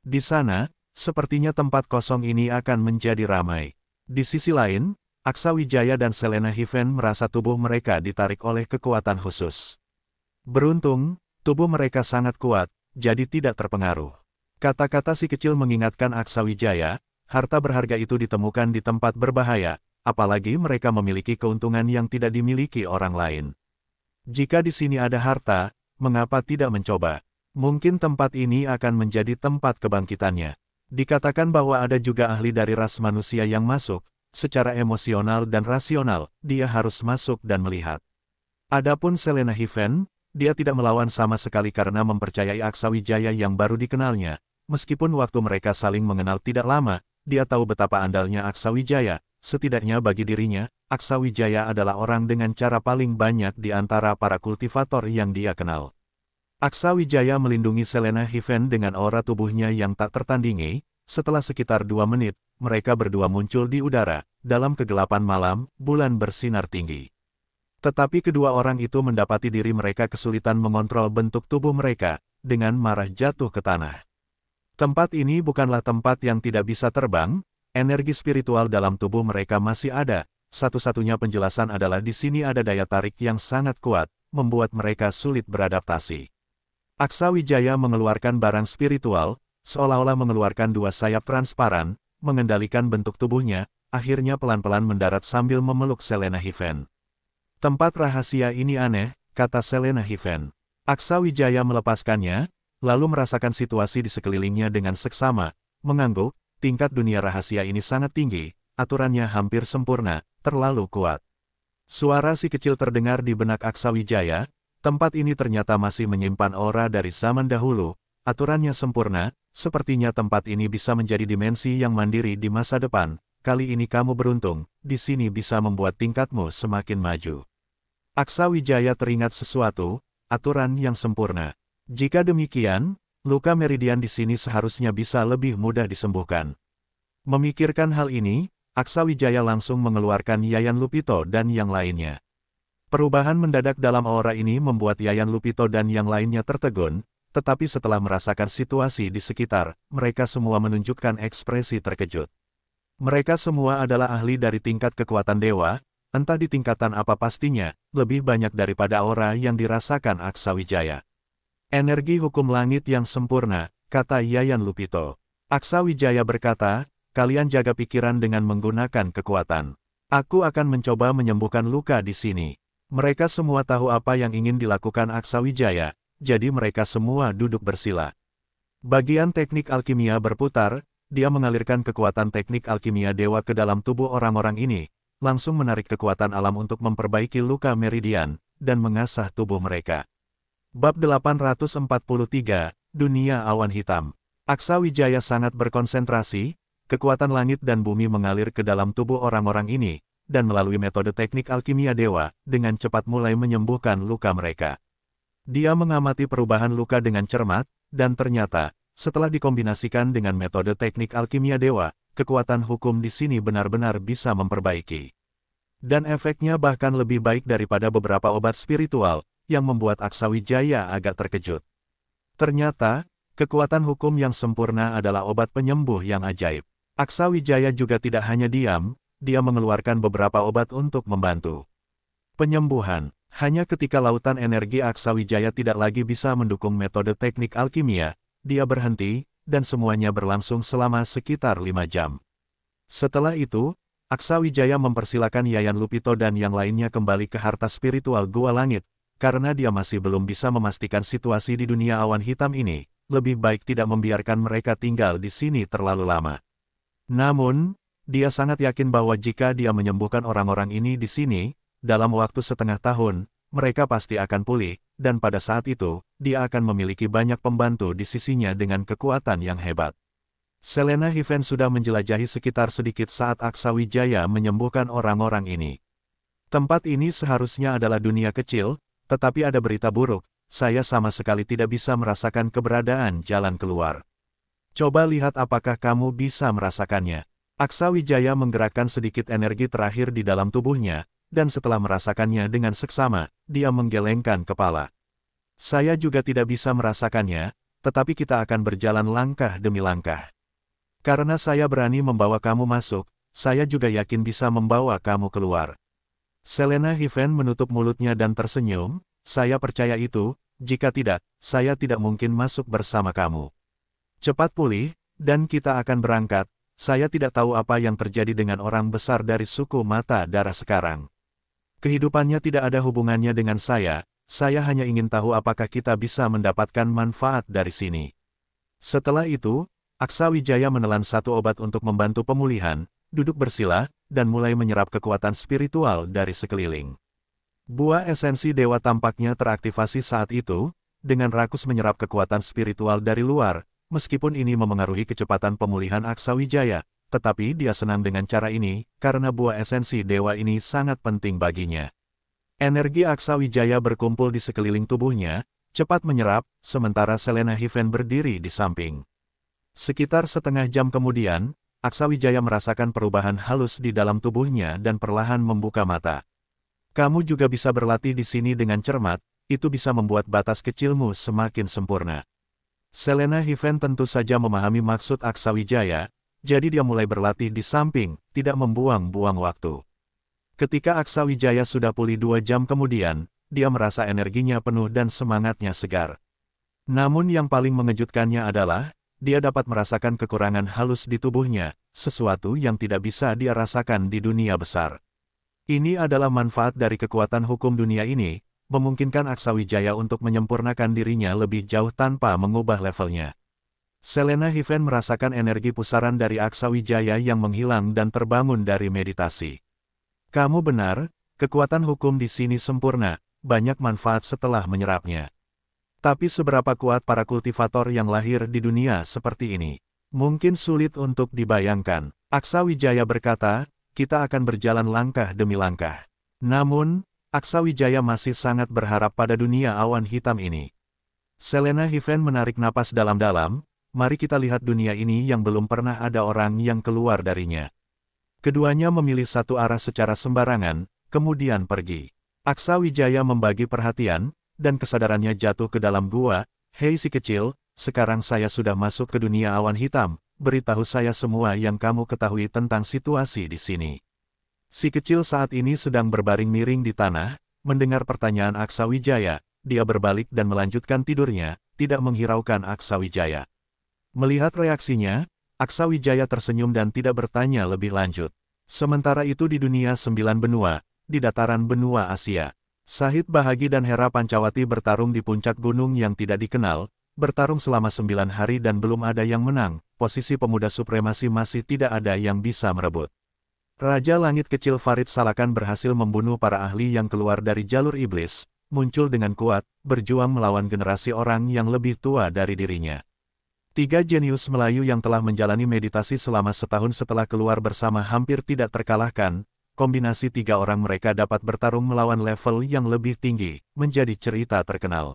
Di sana, sepertinya tempat kosong ini akan menjadi ramai. Di sisi lain, Aksa Wijaya dan Selena Hiven merasa tubuh mereka ditarik oleh kekuatan khusus. Beruntung, tubuh mereka sangat kuat, jadi tidak terpengaruh. Kata-kata si kecil mengingatkan Aksa Wijaya, harta berharga itu ditemukan di tempat berbahaya, apalagi mereka memiliki keuntungan yang tidak dimiliki orang lain. Jika di sini ada harta, mengapa tidak mencoba? Mungkin tempat ini akan menjadi tempat kebangkitannya. Dikatakan bahwa ada juga ahli dari ras manusia yang masuk, secara emosional dan rasional, dia harus masuk dan melihat. Adapun Selena Hiven, dia tidak melawan sama sekali karena mempercayai Aksa Wijaya yang baru dikenalnya. Meskipun waktu mereka saling mengenal tidak lama, dia tahu betapa andalnya Aksa Wijaya, Setidaknya bagi dirinya, Aksa Wijaya adalah orang dengan cara paling banyak di antara para kultivator yang dia kenal. Aksa Wijaya melindungi Selena Hiven dengan aura tubuhnya yang tak tertandingi, setelah sekitar dua menit, mereka berdua muncul di udara, dalam kegelapan malam, bulan bersinar tinggi. Tetapi kedua orang itu mendapati diri mereka kesulitan mengontrol bentuk tubuh mereka, dengan marah jatuh ke tanah. Tempat ini bukanlah tempat yang tidak bisa terbang, Energi spiritual dalam tubuh mereka masih ada, satu-satunya penjelasan adalah di sini ada daya tarik yang sangat kuat, membuat mereka sulit beradaptasi. Aksa Wijaya mengeluarkan barang spiritual, seolah-olah mengeluarkan dua sayap transparan, mengendalikan bentuk tubuhnya, akhirnya pelan-pelan mendarat sambil memeluk Selena Hiven. Tempat rahasia ini aneh, kata Selena Hiven. Aksa Wijaya melepaskannya, lalu merasakan situasi di sekelilingnya dengan seksama, mengangguk, tingkat dunia rahasia ini sangat tinggi, aturannya hampir sempurna, terlalu kuat. Suara si kecil terdengar di benak Aksa Wijaya. tempat ini ternyata masih menyimpan aura dari zaman dahulu, aturannya sempurna, sepertinya tempat ini bisa menjadi dimensi yang mandiri di masa depan, kali ini kamu beruntung, di sini bisa membuat tingkatmu semakin maju. Aksa Wijaya teringat sesuatu, aturan yang sempurna. Jika demikian, luka meridian di sini seharusnya bisa lebih mudah disembuhkan. Memikirkan hal ini, Aksa Wijaya langsung mengeluarkan Yayan Lupito dan yang lainnya. Perubahan mendadak dalam aura ini membuat Yayan Lupito dan yang lainnya tertegun, tetapi setelah merasakan situasi di sekitar, mereka semua menunjukkan ekspresi terkejut. Mereka semua adalah ahli dari tingkat kekuatan dewa, entah di tingkatan apa pastinya, lebih banyak daripada aura yang dirasakan Aksa Wijaya. Energi hukum langit yang sempurna, kata Yayan Lupito. Aksa Wijaya berkata, kalian jaga pikiran dengan menggunakan kekuatan. Aku akan mencoba menyembuhkan luka di sini. Mereka semua tahu apa yang ingin dilakukan Aksa Wijaya, jadi mereka semua duduk bersila. Bagian teknik alkimia berputar, dia mengalirkan kekuatan teknik alkimia dewa ke dalam tubuh orang-orang ini, langsung menarik kekuatan alam untuk memperbaiki luka meridian, dan mengasah tubuh mereka. Bab 843, Dunia Awan Hitam. Aksa Wijaya sangat berkonsentrasi, kekuatan langit dan bumi mengalir ke dalam tubuh orang-orang ini, dan melalui metode teknik alkimia dewa, dengan cepat mulai menyembuhkan luka mereka. Dia mengamati perubahan luka dengan cermat, dan ternyata, setelah dikombinasikan dengan metode teknik alkimia dewa, kekuatan hukum di sini benar-benar bisa memperbaiki. Dan efeknya bahkan lebih baik daripada beberapa obat spiritual, yang membuat Aksawijaya agak terkejut. Ternyata, kekuatan hukum yang sempurna adalah obat penyembuh yang ajaib. Aksawijaya juga tidak hanya diam, dia mengeluarkan beberapa obat untuk membantu. Penyembuhan, hanya ketika lautan energi Aksawijaya tidak lagi bisa mendukung metode teknik alkimia, dia berhenti, dan semuanya berlangsung selama sekitar lima jam. Setelah itu, Aksawijaya mempersilakan Yayan Lupito dan yang lainnya kembali ke harta spiritual Gua Langit, karena dia masih belum bisa memastikan situasi di dunia awan hitam ini, lebih baik tidak membiarkan mereka tinggal di sini terlalu lama. Namun, dia sangat yakin bahwa jika dia menyembuhkan orang-orang ini di sini, dalam waktu setengah tahun, mereka pasti akan pulih, dan pada saat itu, dia akan memiliki banyak pembantu di sisinya dengan kekuatan yang hebat. Selena Hiven sudah menjelajahi sekitar sedikit saat Aksa Wijaya menyembuhkan orang-orang ini. Tempat ini seharusnya adalah dunia kecil, tetapi ada berita buruk, saya sama sekali tidak bisa merasakan keberadaan jalan keluar. Coba lihat apakah kamu bisa merasakannya. Aksa Wijaya menggerakkan sedikit energi terakhir di dalam tubuhnya, dan setelah merasakannya dengan seksama, dia menggelengkan kepala. Saya juga tidak bisa merasakannya, tetapi kita akan berjalan langkah demi langkah. Karena saya berani membawa kamu masuk, saya juga yakin bisa membawa kamu keluar. Selena Hiven menutup mulutnya dan tersenyum, saya percaya itu, jika tidak, saya tidak mungkin masuk bersama kamu. Cepat pulih, dan kita akan berangkat, saya tidak tahu apa yang terjadi dengan orang besar dari suku mata darah sekarang. Kehidupannya tidak ada hubungannya dengan saya, saya hanya ingin tahu apakah kita bisa mendapatkan manfaat dari sini. Setelah itu, Aksa Wijaya menelan satu obat untuk membantu pemulihan, duduk bersila, dan mulai menyerap kekuatan spiritual dari sekeliling. Buah esensi dewa tampaknya teraktivasi saat itu, dengan rakus menyerap kekuatan spiritual dari luar, meskipun ini memengaruhi kecepatan pemulihan Aksa Wijaya, tetapi dia senang dengan cara ini, karena buah esensi dewa ini sangat penting baginya. Energi Aksa Wijaya berkumpul di sekeliling tubuhnya, cepat menyerap, sementara Selena Hiven berdiri di samping. Sekitar setengah jam kemudian, Aksawijaya merasakan perubahan halus di dalam tubuhnya dan perlahan membuka mata. Kamu juga bisa berlatih di sini dengan cermat, itu bisa membuat batas kecilmu semakin sempurna. Selena Hiven tentu saja memahami maksud Aksawijaya, jadi dia mulai berlatih di samping, tidak membuang-buang waktu. Ketika Aksawijaya sudah pulih dua jam kemudian, dia merasa energinya penuh dan semangatnya segar. Namun yang paling mengejutkannya adalah, dia dapat merasakan kekurangan halus di tubuhnya, sesuatu yang tidak bisa dia rasakan di dunia besar. Ini adalah manfaat dari kekuatan hukum dunia ini, memungkinkan Aksawijaya untuk menyempurnakan dirinya lebih jauh tanpa mengubah levelnya. Selena Hiven merasakan energi pusaran dari Aksawijaya yang menghilang dan terbangun dari meditasi. Kamu benar, kekuatan hukum di sini sempurna, banyak manfaat setelah menyerapnya. Tapi seberapa kuat para kultivator yang lahir di dunia seperti ini? Mungkin sulit untuk dibayangkan. Aksa Wijaya berkata, kita akan berjalan langkah demi langkah. Namun, Aksa Wijaya masih sangat berharap pada dunia awan hitam ini. Selena Hiven menarik napas dalam-dalam, mari kita lihat dunia ini yang belum pernah ada orang yang keluar darinya. Keduanya memilih satu arah secara sembarangan, kemudian pergi. Aksa Wijaya membagi perhatian, dan kesadarannya jatuh ke dalam gua, Hei si kecil, sekarang saya sudah masuk ke dunia awan hitam, beritahu saya semua yang kamu ketahui tentang situasi di sini. Si kecil saat ini sedang berbaring miring di tanah, mendengar pertanyaan Aksa Wijaya, dia berbalik dan melanjutkan tidurnya, tidak menghiraukan Aksa Wijaya. Melihat reaksinya, Aksa Wijaya tersenyum dan tidak bertanya lebih lanjut. Sementara itu di dunia sembilan benua, di dataran benua Asia, Sahid Bahagi dan Hera Pancawati bertarung di puncak gunung yang tidak dikenal, bertarung selama sembilan hari dan belum ada yang menang, posisi pemuda supremasi masih tidak ada yang bisa merebut. Raja Langit Kecil Farid Salakan berhasil membunuh para ahli yang keluar dari jalur iblis, muncul dengan kuat, berjuang melawan generasi orang yang lebih tua dari dirinya. Tiga jenius Melayu yang telah menjalani meditasi selama setahun setelah keluar bersama hampir tidak terkalahkan, kombinasi tiga orang mereka dapat bertarung melawan level yang lebih tinggi, menjadi cerita terkenal.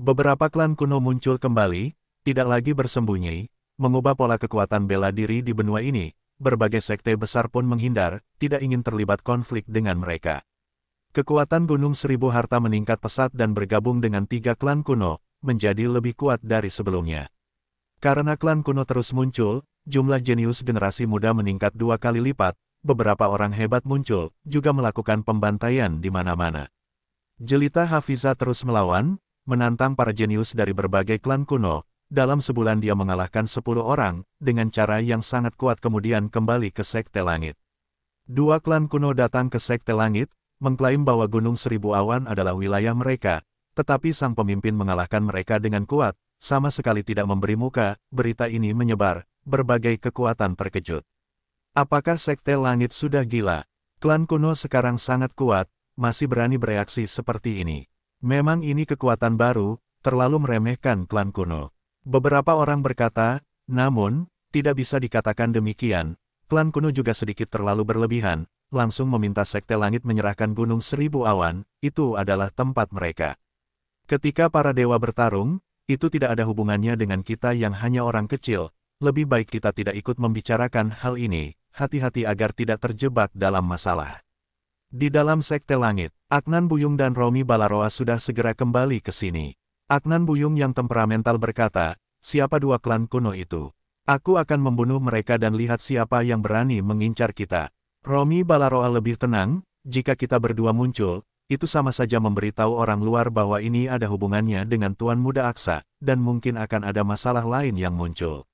Beberapa klan kuno muncul kembali, tidak lagi bersembunyi, mengubah pola kekuatan bela diri di benua ini, berbagai sekte besar pun menghindar, tidak ingin terlibat konflik dengan mereka. Kekuatan Gunung Seribu Harta meningkat pesat dan bergabung dengan tiga klan kuno, menjadi lebih kuat dari sebelumnya. Karena klan kuno terus muncul, jumlah jenius generasi muda meningkat dua kali lipat, beberapa orang hebat muncul, juga melakukan pembantaian di mana-mana. Jelita Hafiza terus melawan, menantang para jenius dari berbagai klan kuno, dalam sebulan dia mengalahkan 10 orang, dengan cara yang sangat kuat kemudian kembali ke Sekte Langit. Dua klan kuno datang ke Sekte Langit, mengklaim bahwa Gunung Seribu Awan adalah wilayah mereka, tetapi sang pemimpin mengalahkan mereka dengan kuat, sama sekali tidak memberi muka, berita ini menyebar, berbagai kekuatan terkejut. Apakah Sekte Langit sudah gila? Klan kuno sekarang sangat kuat, masih berani bereaksi seperti ini. Memang ini kekuatan baru, terlalu meremehkan klan kuno. Beberapa orang berkata, namun, tidak bisa dikatakan demikian, klan kuno juga sedikit terlalu berlebihan, langsung meminta Sekte Langit menyerahkan Gunung Seribu Awan, itu adalah tempat mereka. Ketika para dewa bertarung, itu tidak ada hubungannya dengan kita yang hanya orang kecil, lebih baik kita tidak ikut membicarakan hal ini, hati-hati agar tidak terjebak dalam masalah. Di dalam sekte langit, Aknan Buyung dan Romi Balaroa sudah segera kembali ke sini. Aknan Buyung yang temperamental berkata, siapa dua klan kuno itu? Aku akan membunuh mereka dan lihat siapa yang berani mengincar kita. Romi Balaroa lebih tenang, jika kita berdua muncul, itu sama saja memberitahu orang luar bahwa ini ada hubungannya dengan Tuan Muda Aksa, dan mungkin akan ada masalah lain yang muncul.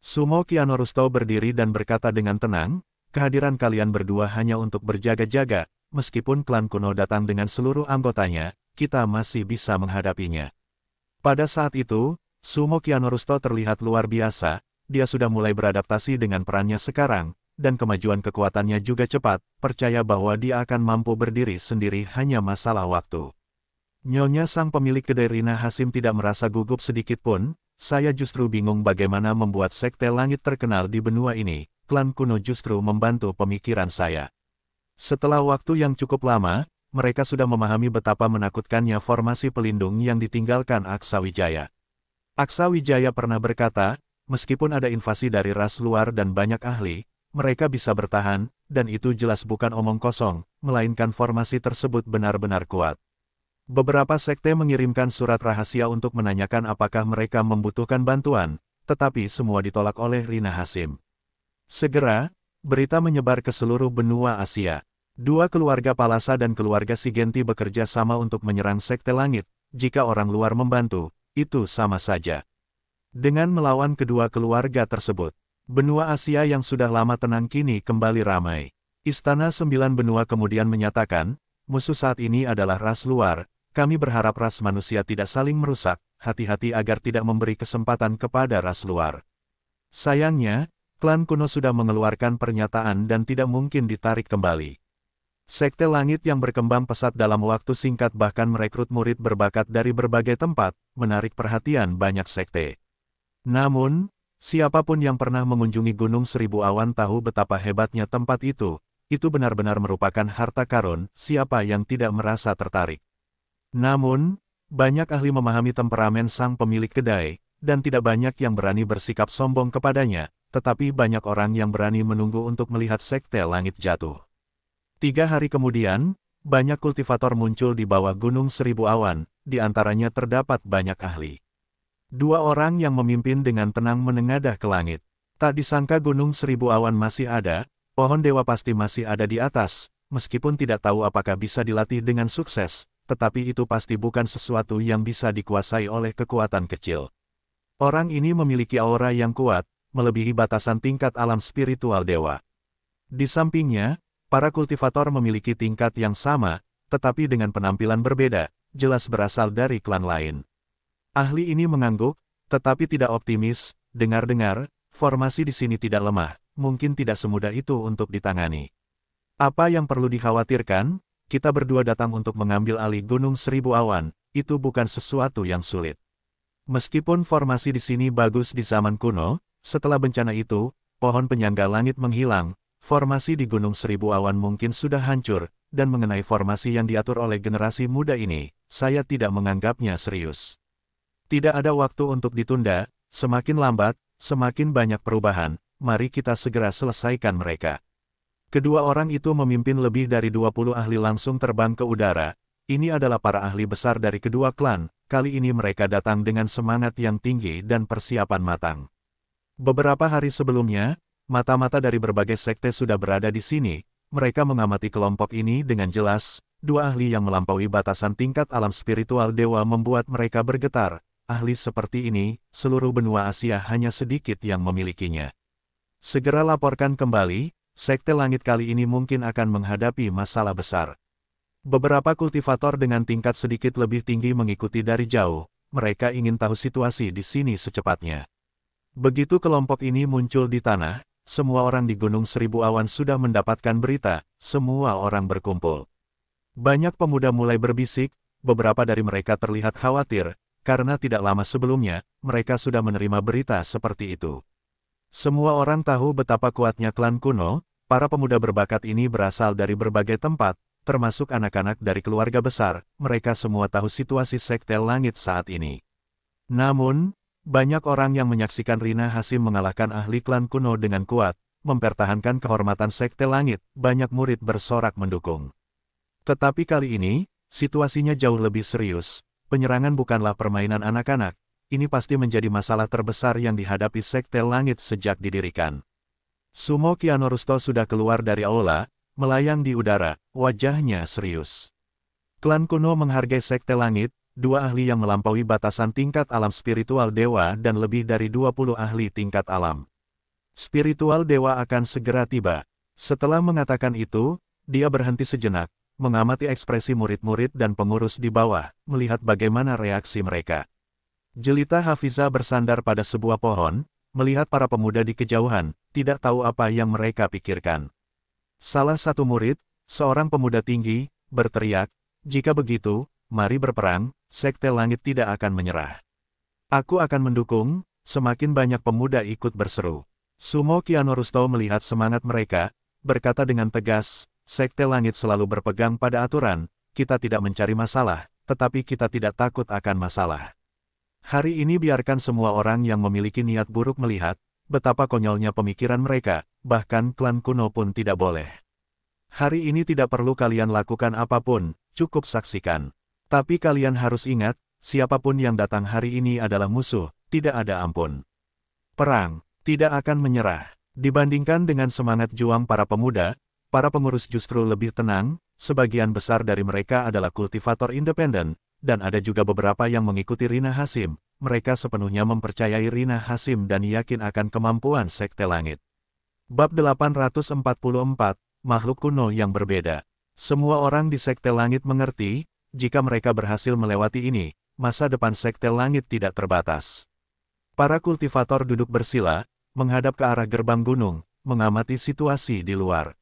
Sumo Kianorusto berdiri dan berkata dengan tenang, kehadiran kalian berdua hanya untuk berjaga-jaga, meskipun klan kuno datang dengan seluruh anggotanya, kita masih bisa menghadapinya. Pada saat itu, Sumo Kianorusto terlihat luar biasa, dia sudah mulai beradaptasi dengan perannya sekarang, dan kemajuan kekuatannya juga cepat, percaya bahwa dia akan mampu berdiri sendiri hanya masalah waktu. Nyonya sang pemilik kedai Rina Hasim tidak merasa gugup sedikit pun, saya justru bingung bagaimana membuat sekte langit terkenal di benua ini, klan kuno justru membantu pemikiran saya. Setelah waktu yang cukup lama, mereka sudah memahami betapa menakutkannya formasi pelindung yang ditinggalkan Aksawijaya. Aksawijaya pernah berkata, meskipun ada invasi dari ras luar dan banyak ahli, mereka bisa bertahan, dan itu jelas bukan omong kosong, melainkan formasi tersebut benar-benar kuat. Beberapa sekte mengirimkan surat rahasia untuk menanyakan apakah mereka membutuhkan bantuan, tetapi semua ditolak oleh Rina Hasim. Segera, berita menyebar ke seluruh benua Asia. Dua keluarga Palasa dan keluarga Sigenti bekerja sama untuk menyerang sekte langit, jika orang luar membantu, itu sama saja. Dengan melawan kedua keluarga tersebut, benua Asia yang sudah lama tenang kini kembali ramai. Istana Sembilan Benua kemudian menyatakan, musuh saat ini adalah ras luar, kami berharap ras manusia tidak saling merusak, hati-hati agar tidak memberi kesempatan kepada ras luar. Sayangnya, klan kuno sudah mengeluarkan pernyataan dan tidak mungkin ditarik kembali. Sekte langit yang berkembang pesat dalam waktu singkat bahkan merekrut murid berbakat dari berbagai tempat, menarik perhatian banyak sekte. Namun, siapapun yang pernah mengunjungi Gunung Seribu Awan tahu betapa hebatnya tempat itu, itu benar-benar merupakan harta karun, siapa yang tidak merasa tertarik. Namun, banyak ahli memahami temperamen sang pemilik kedai, dan tidak banyak yang berani bersikap sombong kepadanya, tetapi banyak orang yang berani menunggu untuk melihat sekte langit jatuh. Tiga hari kemudian, banyak kultivator muncul di bawah Gunung Seribu Awan, di antaranya terdapat banyak ahli. Dua orang yang memimpin dengan tenang menengadah ke langit. Tak disangka Gunung Seribu Awan masih ada, pohon dewa pasti masih ada di atas, meskipun tidak tahu apakah bisa dilatih dengan sukses, tetapi itu pasti bukan sesuatu yang bisa dikuasai oleh kekuatan kecil. Orang ini memiliki aura yang kuat, melebihi batasan tingkat alam spiritual dewa. Di sampingnya, para kultivator memiliki tingkat yang sama, tetapi dengan penampilan berbeda, jelas berasal dari klan lain. Ahli ini mengangguk, tetapi tidak optimis, dengar-dengar, formasi di sini tidak lemah, mungkin tidak semudah itu untuk ditangani. Apa yang perlu dikhawatirkan? kita berdua datang untuk mengambil alih Gunung Seribu Awan, itu bukan sesuatu yang sulit. Meskipun formasi di sini bagus di zaman kuno, setelah bencana itu, pohon penyangga langit menghilang, formasi di Gunung Seribu Awan mungkin sudah hancur, dan mengenai formasi yang diatur oleh generasi muda ini, saya tidak menganggapnya serius. Tidak ada waktu untuk ditunda, semakin lambat, semakin banyak perubahan, mari kita segera selesaikan mereka. Kedua orang itu memimpin lebih dari 20 ahli langsung terbang ke udara. Ini adalah para ahli besar dari kedua klan, kali ini mereka datang dengan semangat yang tinggi dan persiapan matang. Beberapa hari sebelumnya, mata-mata dari berbagai sekte sudah berada di sini, mereka mengamati kelompok ini dengan jelas, dua ahli yang melampaui batasan tingkat alam spiritual dewa membuat mereka bergetar, ahli seperti ini, seluruh benua Asia hanya sedikit yang memilikinya. Segera laporkan kembali, Sekte Langit kali ini mungkin akan menghadapi masalah besar. Beberapa kultivator dengan tingkat sedikit lebih tinggi mengikuti dari jauh, mereka ingin tahu situasi di sini secepatnya. Begitu kelompok ini muncul di tanah, semua orang di Gunung Seribu Awan sudah mendapatkan berita, semua orang berkumpul. Banyak pemuda mulai berbisik, beberapa dari mereka terlihat khawatir, karena tidak lama sebelumnya, mereka sudah menerima berita seperti itu. Semua orang tahu betapa kuatnya klan kuno, para pemuda berbakat ini berasal dari berbagai tempat, termasuk anak-anak dari keluarga besar, mereka semua tahu situasi Sekte Langit saat ini. Namun, banyak orang yang menyaksikan Rina Hasim mengalahkan ahli klan kuno dengan kuat, mempertahankan kehormatan Sekte Langit, banyak murid bersorak mendukung. Tetapi kali ini, situasinya jauh lebih serius, penyerangan bukanlah permainan anak-anak, ini pasti menjadi masalah terbesar yang dihadapi Sekte Langit sejak didirikan. Sumo Kianorusto sudah keluar dari aula, melayang di udara, wajahnya serius. Klan kuno menghargai sekte langit, dua ahli yang melampaui batasan tingkat alam spiritual dewa dan lebih dari 20 ahli tingkat alam. Spiritual dewa akan segera tiba. Setelah mengatakan itu, dia berhenti sejenak, mengamati ekspresi murid-murid dan pengurus di bawah, melihat bagaimana reaksi mereka. Jelita Hafiza bersandar pada sebuah pohon, melihat para pemuda di kejauhan, tidak tahu apa yang mereka pikirkan. Salah satu murid, seorang pemuda tinggi, berteriak, jika begitu, mari berperang, Sekte Langit tidak akan menyerah. Aku akan mendukung, semakin banyak pemuda ikut berseru. Sumo Kianorusto melihat semangat mereka, berkata dengan tegas, Sekte Langit selalu berpegang pada aturan, kita tidak mencari masalah, tetapi kita tidak takut akan masalah. Hari ini biarkan semua orang yang memiliki niat buruk melihat, betapa konyolnya pemikiran mereka, bahkan klan kuno pun tidak boleh. Hari ini tidak perlu kalian lakukan apapun, cukup saksikan. Tapi kalian harus ingat, siapapun yang datang hari ini adalah musuh, tidak ada ampun. Perang, tidak akan menyerah. Dibandingkan dengan semangat juang para pemuda, para pengurus justru lebih tenang, sebagian besar dari mereka adalah kultivator independen, dan ada juga beberapa yang mengikuti Rina Hasim. Mereka sepenuhnya mempercayai Rina Hasim dan yakin akan kemampuan Sekte Langit. Bab 844, Makhluk Kuno yang Berbeda Semua orang di Sekte Langit mengerti, jika mereka berhasil melewati ini, masa depan Sekte Langit tidak terbatas. Para kultivator duduk bersila, menghadap ke arah gerbang gunung, mengamati situasi di luar.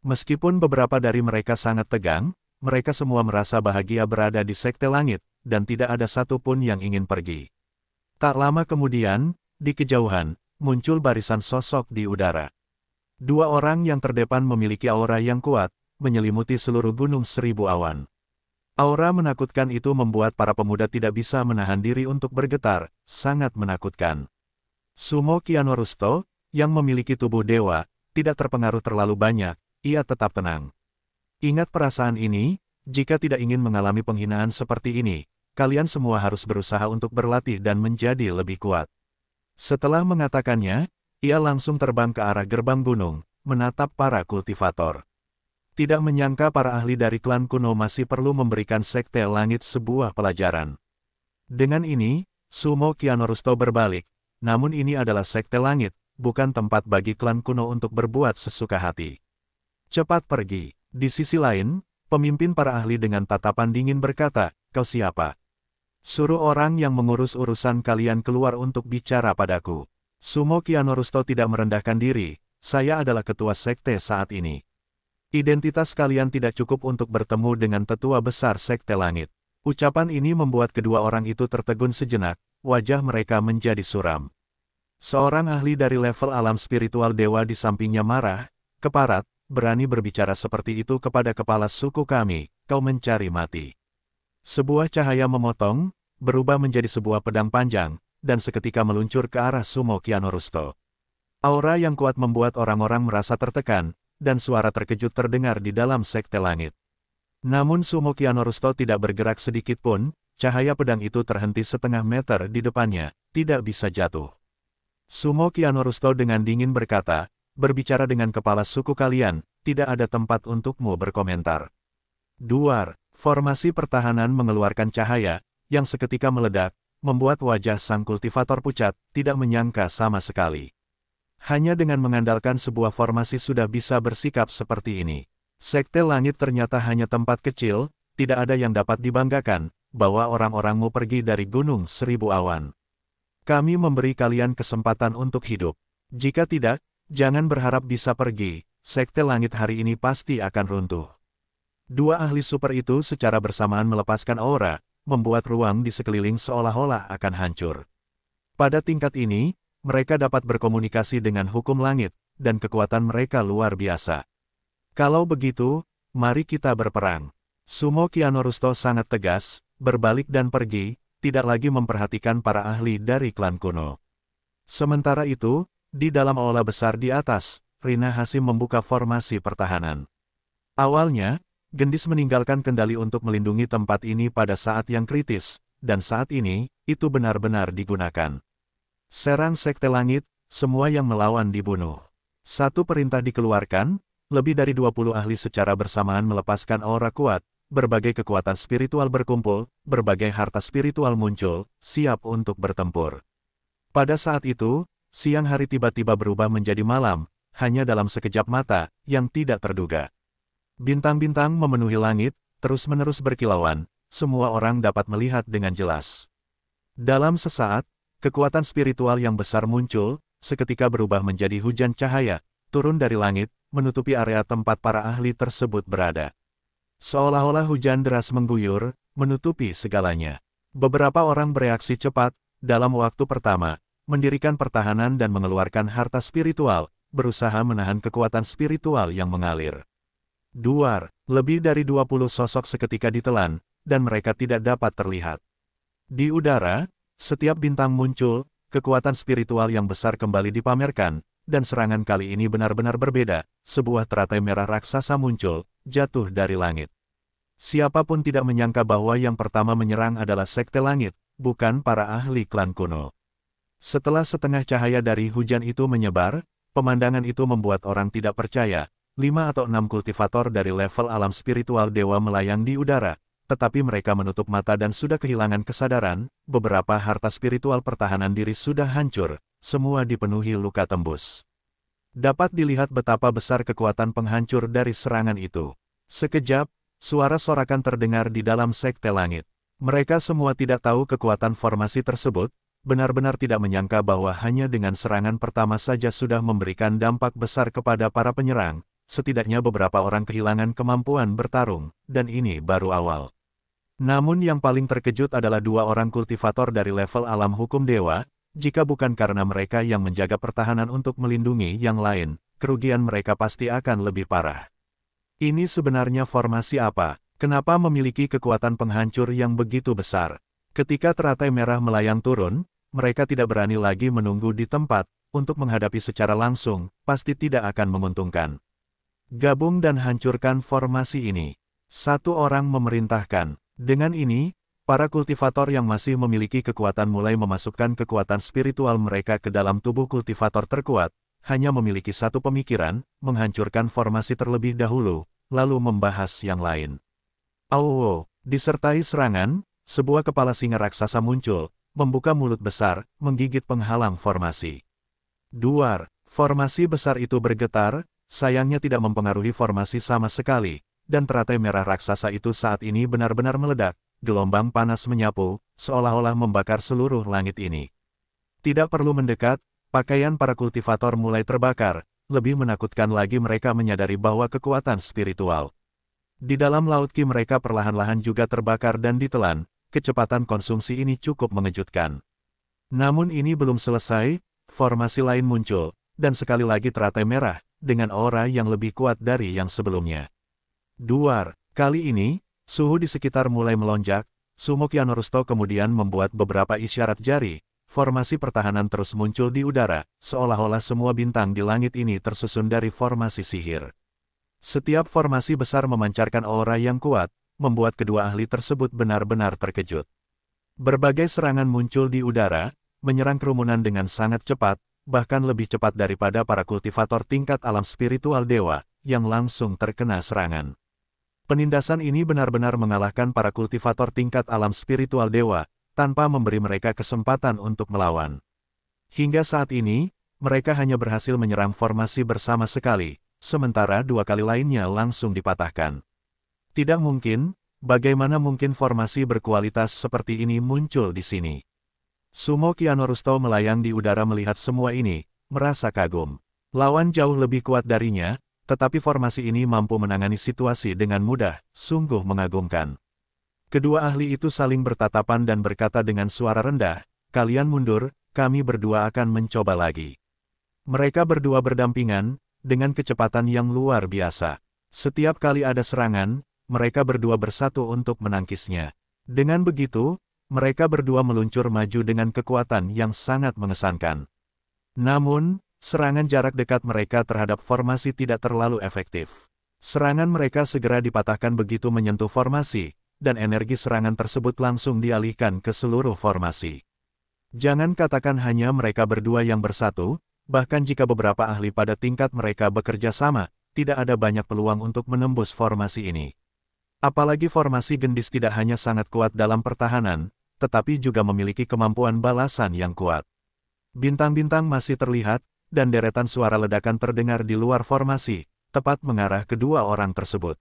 Meskipun beberapa dari mereka sangat tegang, mereka semua merasa bahagia berada di sekte langit, dan tidak ada satupun yang ingin pergi. Tak lama kemudian, di kejauhan, muncul barisan sosok di udara. Dua orang yang terdepan memiliki aura yang kuat, menyelimuti seluruh gunung seribu awan. Aura menakutkan itu membuat para pemuda tidak bisa menahan diri untuk bergetar, sangat menakutkan. Sumo Kianorusto, yang memiliki tubuh dewa, tidak terpengaruh terlalu banyak, ia tetap tenang. Ingat perasaan ini, jika tidak ingin mengalami penghinaan seperti ini, kalian semua harus berusaha untuk berlatih dan menjadi lebih kuat. Setelah mengatakannya, ia langsung terbang ke arah gerbang gunung, menatap para kultivator. Tidak menyangka para ahli dari klan kuno masih perlu memberikan sekte langit sebuah pelajaran. Dengan ini, Sumo Kianorusto berbalik, namun ini adalah sekte langit, bukan tempat bagi klan kuno untuk berbuat sesuka hati. Cepat pergi. Di sisi lain, pemimpin para ahli dengan tatapan dingin berkata, kau siapa? Suruh orang yang mengurus urusan kalian keluar untuk bicara padaku. Sumo Kianorusto tidak merendahkan diri, saya adalah ketua sekte saat ini. Identitas kalian tidak cukup untuk bertemu dengan tetua besar sekte langit. Ucapan ini membuat kedua orang itu tertegun sejenak, wajah mereka menjadi suram. Seorang ahli dari level alam spiritual dewa di sampingnya marah, keparat, berani berbicara seperti itu kepada kepala suku kami, kau mencari mati. Sebuah cahaya memotong, berubah menjadi sebuah pedang panjang, dan seketika meluncur ke arah Sumo Kianorusto. Aura yang kuat membuat orang-orang merasa tertekan, dan suara terkejut terdengar di dalam sekte langit. Namun Sumo Kianorusto tidak bergerak sedikit pun, cahaya pedang itu terhenti setengah meter di depannya, tidak bisa jatuh. Sumo Kianorusto dengan dingin berkata, berbicara dengan kepala suku kalian, tidak ada tempat untukmu berkomentar. Duar, formasi pertahanan mengeluarkan cahaya, yang seketika meledak, membuat wajah sang kultivator pucat, tidak menyangka sama sekali. Hanya dengan mengandalkan sebuah formasi sudah bisa bersikap seperti ini. Sekte langit ternyata hanya tempat kecil, tidak ada yang dapat dibanggakan, bahwa orang-orangmu pergi dari gunung seribu awan. Kami memberi kalian kesempatan untuk hidup. Jika tidak, Jangan berharap bisa pergi, sekte langit hari ini pasti akan runtuh. Dua ahli super itu secara bersamaan melepaskan aura, membuat ruang di sekeliling seolah-olah akan hancur. Pada tingkat ini, mereka dapat berkomunikasi dengan hukum langit, dan kekuatan mereka luar biasa. Kalau begitu, mari kita berperang. Sumo Kianorusto sangat tegas, berbalik dan pergi, tidak lagi memperhatikan para ahli dari klan kuno. Sementara itu, di dalam aula besar di atas, Rina Hasim membuka formasi pertahanan. Awalnya, Gendis meninggalkan kendali untuk melindungi tempat ini pada saat yang kritis, dan saat ini, itu benar-benar digunakan. Serang Sekte Langit, semua yang melawan dibunuh. Satu perintah dikeluarkan, lebih dari 20 ahli secara bersamaan melepaskan aura kuat, berbagai kekuatan spiritual berkumpul, berbagai harta spiritual muncul, siap untuk bertempur. Pada saat itu, Siang hari tiba-tiba berubah menjadi malam, hanya dalam sekejap mata, yang tidak terduga. Bintang-bintang memenuhi langit, terus-menerus berkilauan, semua orang dapat melihat dengan jelas. Dalam sesaat, kekuatan spiritual yang besar muncul, seketika berubah menjadi hujan cahaya, turun dari langit, menutupi area tempat para ahli tersebut berada. Seolah-olah hujan deras mengguyur, menutupi segalanya. Beberapa orang bereaksi cepat, dalam waktu pertama, mendirikan pertahanan dan mengeluarkan harta spiritual, berusaha menahan kekuatan spiritual yang mengalir. Duar, lebih dari 20 sosok seketika ditelan, dan mereka tidak dapat terlihat. Di udara, setiap bintang muncul, kekuatan spiritual yang besar kembali dipamerkan, dan serangan kali ini benar-benar berbeda, sebuah teratai merah raksasa muncul, jatuh dari langit. Siapapun tidak menyangka bahwa yang pertama menyerang adalah Sekte Langit, bukan para ahli klan kuno. Setelah setengah cahaya dari hujan itu menyebar, pemandangan itu membuat orang tidak percaya. Lima atau enam kultivator dari level alam spiritual dewa melayang di udara, tetapi mereka menutup mata dan sudah kehilangan kesadaran, beberapa harta spiritual pertahanan diri sudah hancur, semua dipenuhi luka tembus. Dapat dilihat betapa besar kekuatan penghancur dari serangan itu. Sekejap, suara sorakan terdengar di dalam sekte langit. Mereka semua tidak tahu kekuatan formasi tersebut, benar-benar tidak menyangka bahwa hanya dengan serangan pertama saja sudah memberikan dampak besar kepada para penyerang, setidaknya beberapa orang kehilangan kemampuan bertarung, dan ini baru awal. Namun yang paling terkejut adalah dua orang kultivator dari level alam hukum dewa, jika bukan karena mereka yang menjaga pertahanan untuk melindungi yang lain, kerugian mereka pasti akan lebih parah. Ini sebenarnya formasi apa? Kenapa memiliki kekuatan penghancur yang begitu besar? Ketika teratai merah melayang turun, mereka tidak berani lagi menunggu di tempat, untuk menghadapi secara langsung, pasti tidak akan menguntungkan. Gabung dan hancurkan formasi ini. Satu orang memerintahkan. Dengan ini, para kultivator yang masih memiliki kekuatan mulai memasukkan kekuatan spiritual mereka ke dalam tubuh kultivator terkuat, hanya memiliki satu pemikiran, menghancurkan formasi terlebih dahulu, lalu membahas yang lain. Awo, disertai serangan, sebuah kepala singa raksasa muncul, membuka mulut besar, menggigit penghalang formasi. Duar, formasi besar itu bergetar, sayangnya tidak mempengaruhi formasi sama sekali, dan teratai merah raksasa itu saat ini benar-benar meledak, gelombang panas menyapu, seolah-olah membakar seluruh langit ini. Tidak perlu mendekat, pakaian para kultivator mulai terbakar, lebih menakutkan lagi mereka menyadari bahwa kekuatan spiritual. Di dalam laut Ki mereka perlahan-lahan juga terbakar dan ditelan, kecepatan konsumsi ini cukup mengejutkan. Namun ini belum selesai, formasi lain muncul, dan sekali lagi teratai merah, dengan aura yang lebih kuat dari yang sebelumnya. Duar, kali ini, suhu di sekitar mulai melonjak, Sumok Rusto kemudian membuat beberapa isyarat jari, formasi pertahanan terus muncul di udara, seolah-olah semua bintang di langit ini tersusun dari formasi sihir. Setiap formasi besar memancarkan aura yang kuat, membuat kedua ahli tersebut benar-benar terkejut. Berbagai serangan muncul di udara, menyerang kerumunan dengan sangat cepat, bahkan lebih cepat daripada para kultivator tingkat alam spiritual dewa, yang langsung terkena serangan. Penindasan ini benar-benar mengalahkan para kultivator tingkat alam spiritual dewa, tanpa memberi mereka kesempatan untuk melawan. Hingga saat ini, mereka hanya berhasil menyerang formasi bersama sekali, sementara dua kali lainnya langsung dipatahkan. Tidak mungkin, bagaimana mungkin formasi berkualitas seperti ini muncul di sini? Sumo Kianorusto melayang di udara melihat semua ini, merasa kagum. Lawan jauh lebih kuat darinya, tetapi formasi ini mampu menangani situasi dengan mudah, sungguh mengagumkan. Kedua ahli itu saling bertatapan dan berkata dengan suara rendah, kalian mundur, kami berdua akan mencoba lagi. Mereka berdua berdampingan, dengan kecepatan yang luar biasa. Setiap kali ada serangan, mereka berdua bersatu untuk menangkisnya. Dengan begitu, mereka berdua meluncur maju dengan kekuatan yang sangat mengesankan. Namun, serangan jarak dekat mereka terhadap formasi tidak terlalu efektif. Serangan mereka segera dipatahkan begitu menyentuh formasi, dan energi serangan tersebut langsung dialihkan ke seluruh formasi. Jangan katakan hanya mereka berdua yang bersatu, bahkan jika beberapa ahli pada tingkat mereka bekerja sama, tidak ada banyak peluang untuk menembus formasi ini. Apalagi formasi gendis tidak hanya sangat kuat dalam pertahanan, tetapi juga memiliki kemampuan balasan yang kuat. Bintang-bintang masih terlihat, dan deretan suara ledakan terdengar di luar formasi, tepat mengarah kedua orang tersebut.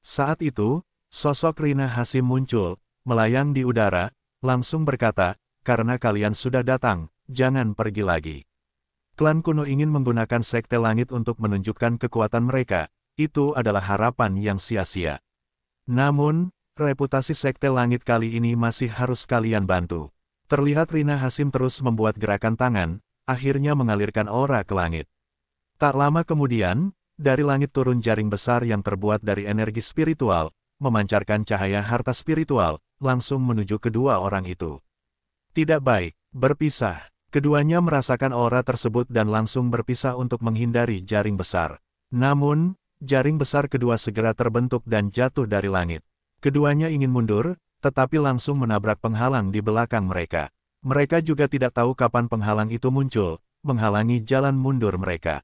Saat itu, sosok Rina Hasim muncul, melayang di udara, langsung berkata, karena kalian sudah datang, jangan pergi lagi. Klan kuno ingin menggunakan sekte langit untuk menunjukkan kekuatan mereka, itu adalah harapan yang sia-sia. Namun, reputasi Sekte Langit kali ini masih harus kalian bantu. Terlihat Rina Hasim terus membuat gerakan tangan, akhirnya mengalirkan aura ke langit. Tak lama kemudian, dari langit turun jaring besar yang terbuat dari energi spiritual, memancarkan cahaya harta spiritual, langsung menuju kedua orang itu. Tidak baik, berpisah. Keduanya merasakan aura tersebut dan langsung berpisah untuk menghindari jaring besar. Namun, jaring besar kedua segera terbentuk dan jatuh dari langit. Keduanya ingin mundur, tetapi langsung menabrak penghalang di belakang mereka. Mereka juga tidak tahu kapan penghalang itu muncul, menghalangi jalan mundur mereka.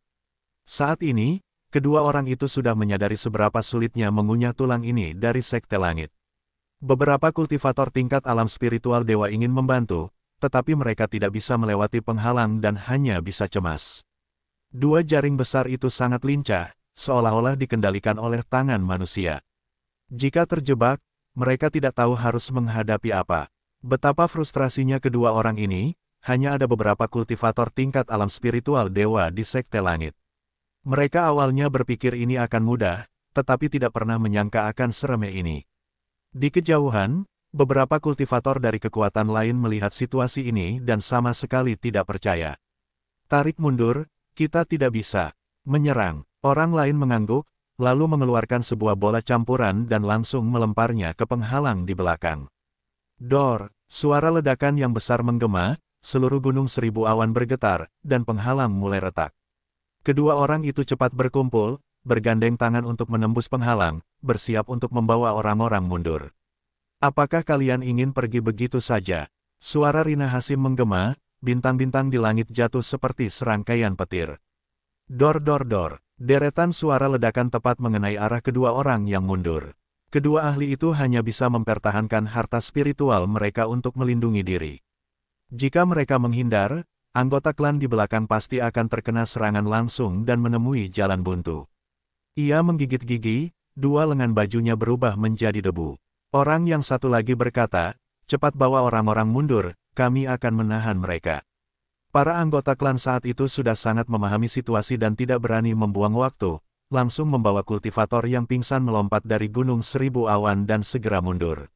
Saat ini, kedua orang itu sudah menyadari seberapa sulitnya mengunyah tulang ini dari sekte langit. Beberapa kultivator tingkat alam spiritual dewa ingin membantu, tetapi mereka tidak bisa melewati penghalang dan hanya bisa cemas. Dua jaring besar itu sangat lincah, seolah-olah dikendalikan oleh tangan manusia. Jika terjebak, mereka tidak tahu harus menghadapi apa. Betapa frustrasinya kedua orang ini, hanya ada beberapa kultivator tingkat alam spiritual dewa di Sekte Langit. Mereka awalnya berpikir ini akan mudah, tetapi tidak pernah menyangka akan sereme ini. Di kejauhan, beberapa kultivator dari kekuatan lain melihat situasi ini dan sama sekali tidak percaya. Tarik mundur, kita tidak bisa menyerang. Orang lain mengangguk, lalu mengeluarkan sebuah bola campuran dan langsung melemparnya ke penghalang di belakang. Dor, suara ledakan yang besar menggema, seluruh gunung seribu awan bergetar, dan penghalang mulai retak. Kedua orang itu cepat berkumpul, bergandeng tangan untuk menembus penghalang, bersiap untuk membawa orang-orang mundur. Apakah kalian ingin pergi begitu saja? Suara Rina Hasim menggema, bintang-bintang di langit jatuh seperti serangkaian petir. Dor dor dor, Deretan suara ledakan tepat mengenai arah kedua orang yang mundur. Kedua ahli itu hanya bisa mempertahankan harta spiritual mereka untuk melindungi diri. Jika mereka menghindar, anggota klan di belakang pasti akan terkena serangan langsung dan menemui jalan buntu. Ia menggigit gigi, dua lengan bajunya berubah menjadi debu. Orang yang satu lagi berkata, cepat bawa orang-orang mundur, kami akan menahan mereka. Para anggota klan saat itu sudah sangat memahami situasi dan tidak berani membuang waktu, langsung membawa kultivator yang pingsan melompat dari gunung seribu awan dan segera mundur.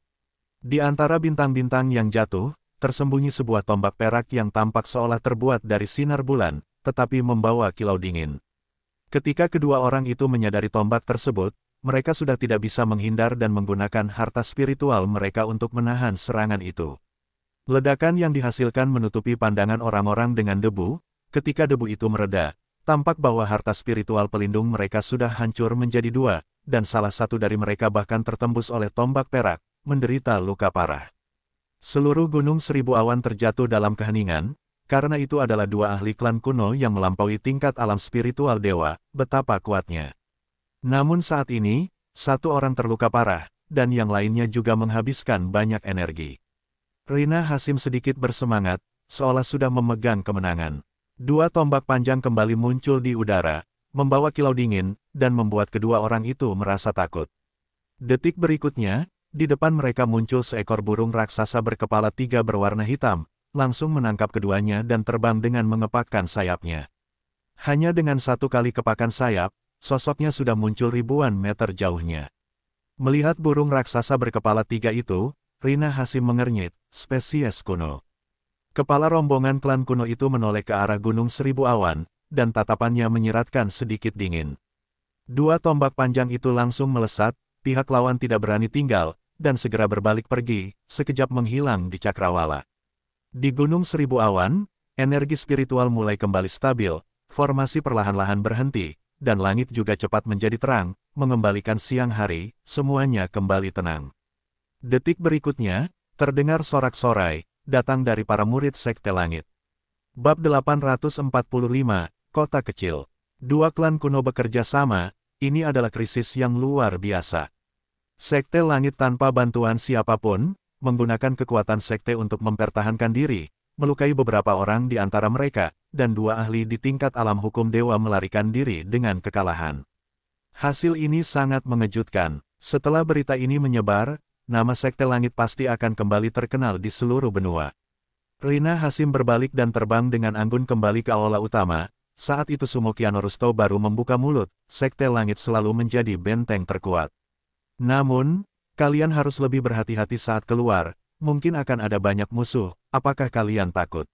Di antara bintang-bintang yang jatuh, tersembunyi sebuah tombak perak yang tampak seolah terbuat dari sinar bulan, tetapi membawa kilau dingin. Ketika kedua orang itu menyadari tombak tersebut, mereka sudah tidak bisa menghindar dan menggunakan harta spiritual mereka untuk menahan serangan itu. Ledakan yang dihasilkan menutupi pandangan orang-orang dengan debu, ketika debu itu mereda, tampak bahwa harta spiritual pelindung mereka sudah hancur menjadi dua, dan salah satu dari mereka bahkan tertembus oleh tombak perak, menderita luka parah. Seluruh gunung seribu awan terjatuh dalam keheningan, karena itu adalah dua ahli klan kuno yang melampaui tingkat alam spiritual dewa, betapa kuatnya. Namun saat ini, satu orang terluka parah, dan yang lainnya juga menghabiskan banyak energi. Rina Hasim sedikit bersemangat, seolah sudah memegang kemenangan. Dua tombak panjang kembali muncul di udara, membawa kilau dingin, dan membuat kedua orang itu merasa takut. Detik berikutnya, di depan mereka muncul seekor burung raksasa berkepala tiga berwarna hitam, langsung menangkap keduanya dan terbang dengan mengepakkan sayapnya. Hanya dengan satu kali kepakan sayap, sosoknya sudah muncul ribuan meter jauhnya. Melihat burung raksasa berkepala tiga itu, Rina Hasim mengernyit, spesies kuno. Kepala rombongan klan kuno itu menoleh ke arah Gunung Seribu Awan, dan tatapannya menyiratkan sedikit dingin. Dua tombak panjang itu langsung melesat, pihak lawan tidak berani tinggal, dan segera berbalik pergi, sekejap menghilang di cakrawala. Di Gunung Seribu Awan, energi spiritual mulai kembali stabil, formasi perlahan-lahan berhenti, dan langit juga cepat menjadi terang, mengembalikan siang hari, semuanya kembali tenang. Detik berikutnya, terdengar sorak-sorai, datang dari para murid Sekte Langit. Bab 845, Kota Kecil. Dua klan kuno bekerja sama, ini adalah krisis yang luar biasa. Sekte Langit tanpa bantuan siapapun, menggunakan kekuatan sekte untuk mempertahankan diri, melukai beberapa orang di antara mereka, dan dua ahli di tingkat alam hukum dewa melarikan diri dengan kekalahan. Hasil ini sangat mengejutkan. Setelah berita ini menyebar, nama Sekte Langit pasti akan kembali terkenal di seluruh benua. Rina Hasim berbalik dan terbang dengan anggun kembali ke aula utama, saat itu Sumokiano Rusto baru membuka mulut, Sekte Langit selalu menjadi benteng terkuat. Namun, kalian harus lebih berhati-hati saat keluar, mungkin akan ada banyak musuh, apakah kalian takut?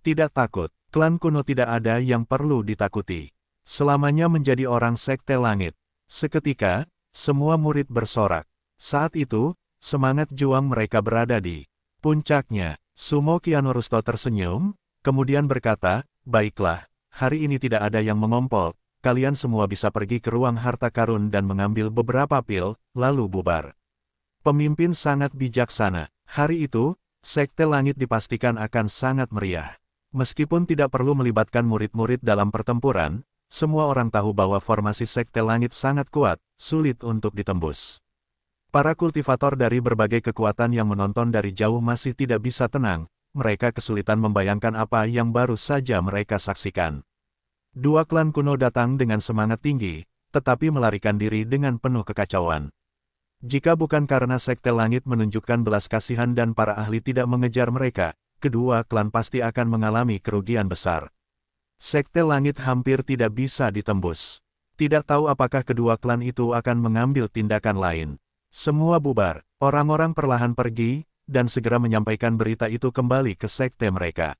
Tidak takut, klan kuno tidak ada yang perlu ditakuti. Selamanya menjadi orang Sekte Langit. Seketika, semua murid bersorak. Saat itu, semangat juang mereka berada di puncaknya. Sumo Kianorusto tersenyum, kemudian berkata, Baiklah, hari ini tidak ada yang mengompol, kalian semua bisa pergi ke ruang harta karun dan mengambil beberapa pil, lalu bubar. Pemimpin sangat bijaksana. Hari itu, Sekte Langit dipastikan akan sangat meriah. Meskipun tidak perlu melibatkan murid-murid dalam pertempuran, semua orang tahu bahwa formasi Sekte Langit sangat kuat, sulit untuk ditembus. Para kultivator dari berbagai kekuatan yang menonton dari jauh masih tidak bisa tenang, mereka kesulitan membayangkan apa yang baru saja mereka saksikan. Dua klan kuno datang dengan semangat tinggi, tetapi melarikan diri dengan penuh kekacauan. Jika bukan karena Sekte Langit menunjukkan belas kasihan dan para ahli tidak mengejar mereka, kedua klan pasti akan mengalami kerugian besar. Sekte Langit hampir tidak bisa ditembus. Tidak tahu apakah kedua klan itu akan mengambil tindakan lain. Semua bubar, orang-orang perlahan pergi, dan segera menyampaikan berita itu kembali ke sekte mereka.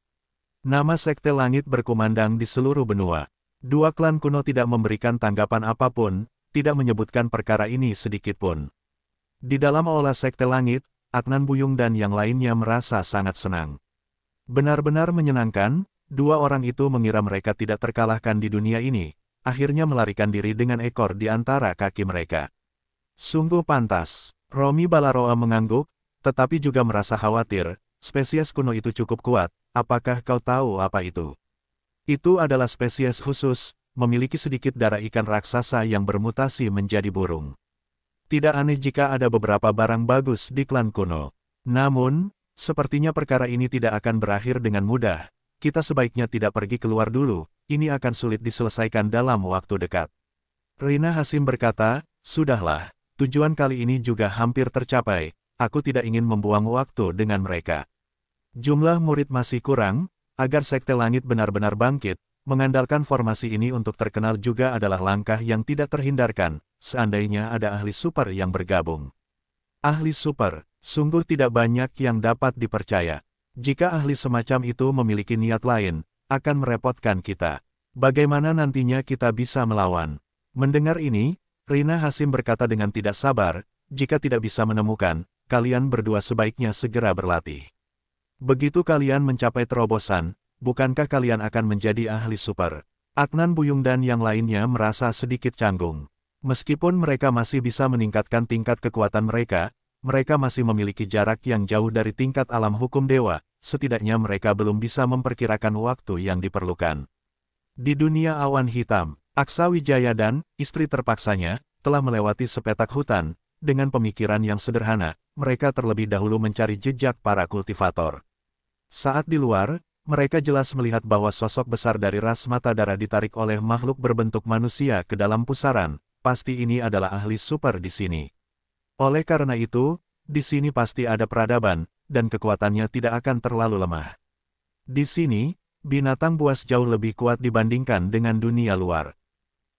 Nama sekte langit berkumandang di seluruh benua. Dua klan kuno tidak memberikan tanggapan apapun, tidak menyebutkan perkara ini sedikitpun. Di dalam olah sekte langit, Adnan Buyung dan yang lainnya merasa sangat senang. Benar-benar menyenangkan, dua orang itu mengira mereka tidak terkalahkan di dunia ini, akhirnya melarikan diri dengan ekor di antara kaki mereka. Sungguh pantas. Romi Balaroa mengangguk, tetapi juga merasa khawatir, spesies kuno itu cukup kuat, apakah kau tahu apa itu? Itu adalah spesies khusus, memiliki sedikit darah ikan raksasa yang bermutasi menjadi burung. Tidak aneh jika ada beberapa barang bagus di klan kuno. Namun, sepertinya perkara ini tidak akan berakhir dengan mudah, kita sebaiknya tidak pergi keluar dulu, ini akan sulit diselesaikan dalam waktu dekat. Rina Hasim berkata, Sudahlah. Tujuan kali ini juga hampir tercapai, aku tidak ingin membuang waktu dengan mereka. Jumlah murid masih kurang, agar Sekte Langit benar-benar bangkit, mengandalkan formasi ini untuk terkenal juga adalah langkah yang tidak terhindarkan, seandainya ada ahli super yang bergabung. Ahli super, sungguh tidak banyak yang dapat dipercaya. Jika ahli semacam itu memiliki niat lain, akan merepotkan kita. Bagaimana nantinya kita bisa melawan? Mendengar ini, Rina Hasim berkata dengan tidak sabar, jika tidak bisa menemukan, kalian berdua sebaiknya segera berlatih. Begitu kalian mencapai terobosan, bukankah kalian akan menjadi ahli super? Adnan Buyung dan yang lainnya merasa sedikit canggung. Meskipun mereka masih bisa meningkatkan tingkat kekuatan mereka, mereka masih memiliki jarak yang jauh dari tingkat alam hukum dewa, setidaknya mereka belum bisa memperkirakan waktu yang diperlukan. Di dunia awan hitam, Aksa Wijaya dan istri terpaksanya telah melewati sepetak hutan, dengan pemikiran yang sederhana, mereka terlebih dahulu mencari jejak para kultivator. Saat di luar, mereka jelas melihat bahwa sosok besar dari ras mata darah ditarik oleh makhluk berbentuk manusia ke dalam pusaran, pasti ini adalah ahli super di sini. Oleh karena itu, di sini pasti ada peradaban, dan kekuatannya tidak akan terlalu lemah. Di sini, binatang buas jauh lebih kuat dibandingkan dengan dunia luar.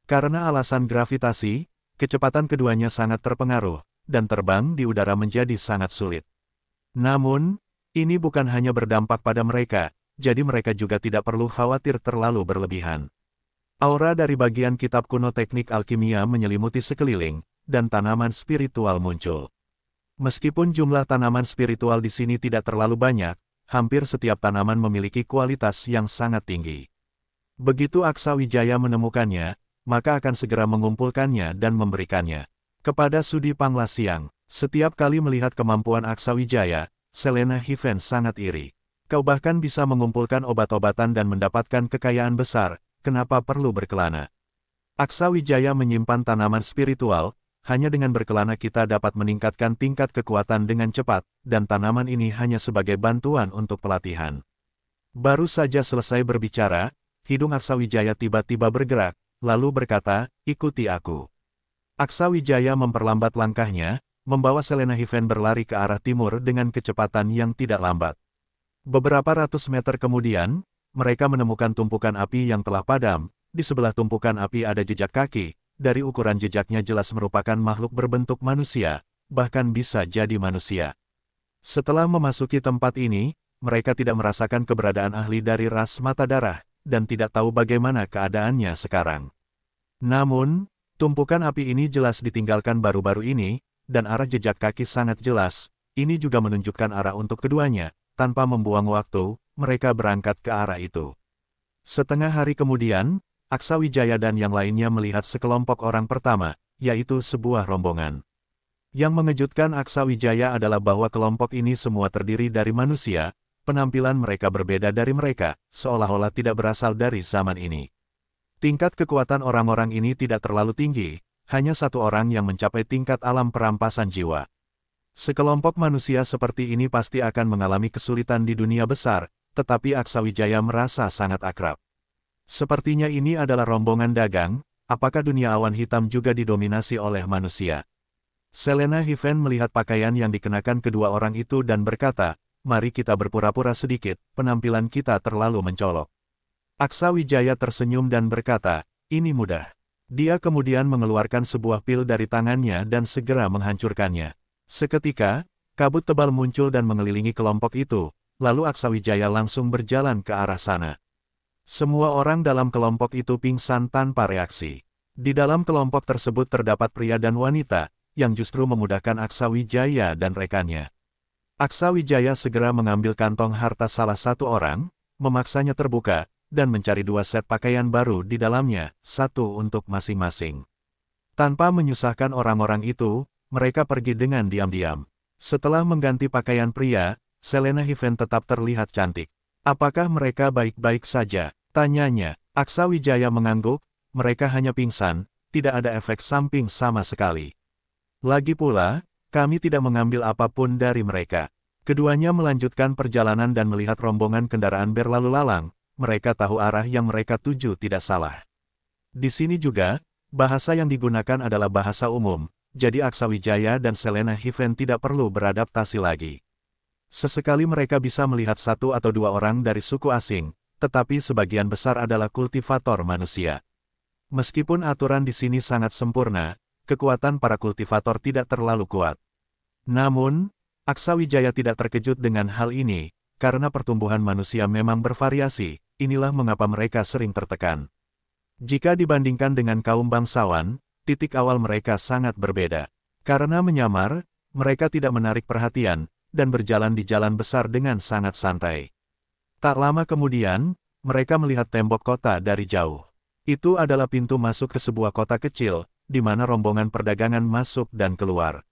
Karena alasan gravitasi, kecepatan keduanya sangat terpengaruh, dan terbang di udara menjadi sangat sulit. Namun, ini bukan hanya berdampak pada mereka, jadi mereka juga tidak perlu khawatir terlalu berlebihan. Aura dari bagian kitab kuno teknik alkimia menyelimuti sekeliling, dan tanaman spiritual muncul. Meskipun jumlah tanaman spiritual di sini tidak terlalu banyak, hampir setiap tanaman memiliki kualitas yang sangat tinggi. Begitu Aksa Wijaya menemukannya, maka akan segera mengumpulkannya dan memberikannya. Kepada Sudi Panglasiang, setiap kali melihat kemampuan Aksa Wijaya, Selena Hiven sangat iri. Kau bahkan bisa mengumpulkan obat-obatan dan mendapatkan kekayaan besar, kenapa perlu berkelana? Aksa Wijaya menyimpan tanaman spiritual, hanya dengan berkelana kita dapat meningkatkan tingkat kekuatan dengan cepat, dan tanaman ini hanya sebagai bantuan untuk pelatihan. Baru saja selesai berbicara, hidung Aksa Wijaya tiba-tiba bergerak, lalu berkata, ikuti aku. Aksa Wijaya memperlambat langkahnya, membawa Selena Hiven berlari ke arah timur dengan kecepatan yang tidak lambat. Beberapa ratus meter kemudian, mereka menemukan tumpukan api yang telah padam, di sebelah tumpukan api ada jejak kaki, dari ukuran jejaknya jelas merupakan makhluk berbentuk manusia, bahkan bisa jadi manusia. Setelah memasuki tempat ini, mereka tidak merasakan keberadaan ahli dari ras mata darah, dan tidak tahu bagaimana keadaannya sekarang. Namun, tumpukan api ini jelas ditinggalkan baru-baru ini, dan arah jejak kaki sangat jelas, ini juga menunjukkan arah untuk keduanya, tanpa membuang waktu, mereka berangkat ke arah itu. Setengah hari kemudian, Aksa Wijaya dan yang lainnya melihat sekelompok orang pertama, yaitu sebuah rombongan. Yang mengejutkan Aksa Wijaya adalah bahwa kelompok ini semua terdiri dari manusia, penampilan mereka berbeda dari mereka, seolah-olah tidak berasal dari zaman ini. Tingkat kekuatan orang-orang ini tidak terlalu tinggi, hanya satu orang yang mencapai tingkat alam perampasan jiwa. Sekelompok manusia seperti ini pasti akan mengalami kesulitan di dunia besar, tetapi Aksawijaya merasa sangat akrab. Sepertinya ini adalah rombongan dagang, apakah dunia awan hitam juga didominasi oleh manusia? Selena Hiven melihat pakaian yang dikenakan kedua orang itu dan berkata, mari kita berpura-pura sedikit, penampilan kita terlalu mencolok. Aksa Wijaya tersenyum dan berkata, ini mudah. Dia kemudian mengeluarkan sebuah pil dari tangannya dan segera menghancurkannya. Seketika, kabut tebal muncul dan mengelilingi kelompok itu, lalu Aksa Wijaya langsung berjalan ke arah sana. Semua orang dalam kelompok itu pingsan tanpa reaksi. Di dalam kelompok tersebut terdapat pria dan wanita, yang justru memudahkan Aksa Wijaya dan rekannya. Aksa Wijaya segera mengambil kantong harta salah satu orang, memaksanya terbuka, dan mencari dua set pakaian baru di dalamnya, satu untuk masing-masing. Tanpa menyusahkan orang-orang itu, mereka pergi dengan diam-diam. Setelah mengganti pakaian pria, Selena Hiven tetap terlihat cantik. Apakah mereka baik-baik saja? Tanyanya, Aksa Wijaya mengangguk, mereka hanya pingsan, tidak ada efek samping sama sekali. Lagi pula, kami tidak mengambil apapun dari mereka. Keduanya melanjutkan perjalanan dan melihat rombongan kendaraan berlalu lalang, mereka tahu arah yang mereka tuju tidak salah. Di sini juga, bahasa yang digunakan adalah bahasa umum, jadi Aksa Wijaya dan Selena Hiven tidak perlu beradaptasi lagi. Sesekali mereka bisa melihat satu atau dua orang dari suku asing, tetapi sebagian besar adalah kultivator manusia. Meskipun aturan di sini sangat sempurna, kekuatan para kultivator tidak terlalu kuat. Namun, Aksa Wijaya tidak terkejut dengan hal ini, karena pertumbuhan manusia memang bervariasi, inilah mengapa mereka sering tertekan. Jika dibandingkan dengan kaum bangsawan, titik awal mereka sangat berbeda. Karena menyamar, mereka tidak menarik perhatian, dan berjalan di jalan besar dengan sangat santai. Tak lama kemudian, mereka melihat tembok kota dari jauh. Itu adalah pintu masuk ke sebuah kota kecil, di mana rombongan perdagangan masuk dan keluar.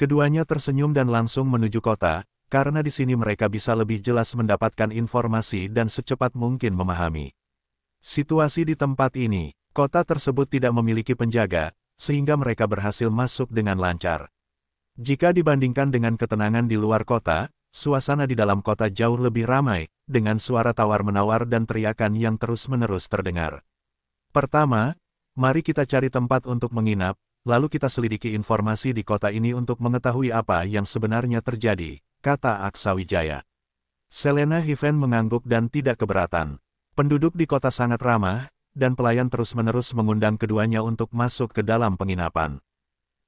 Keduanya tersenyum dan langsung menuju kota, karena di sini mereka bisa lebih jelas mendapatkan informasi dan secepat mungkin memahami. Situasi di tempat ini, kota tersebut tidak memiliki penjaga, sehingga mereka berhasil masuk dengan lancar. Jika dibandingkan dengan ketenangan di luar kota, suasana di dalam kota jauh lebih ramai, dengan suara tawar-menawar dan teriakan yang terus-menerus terdengar. Pertama, Mari kita cari tempat untuk menginap, lalu kita selidiki informasi di kota ini untuk mengetahui apa yang sebenarnya terjadi, kata Aksawijaya. Selena Hiven mengangguk dan tidak keberatan. Penduduk di kota sangat ramah, dan pelayan terus-menerus mengundang keduanya untuk masuk ke dalam penginapan.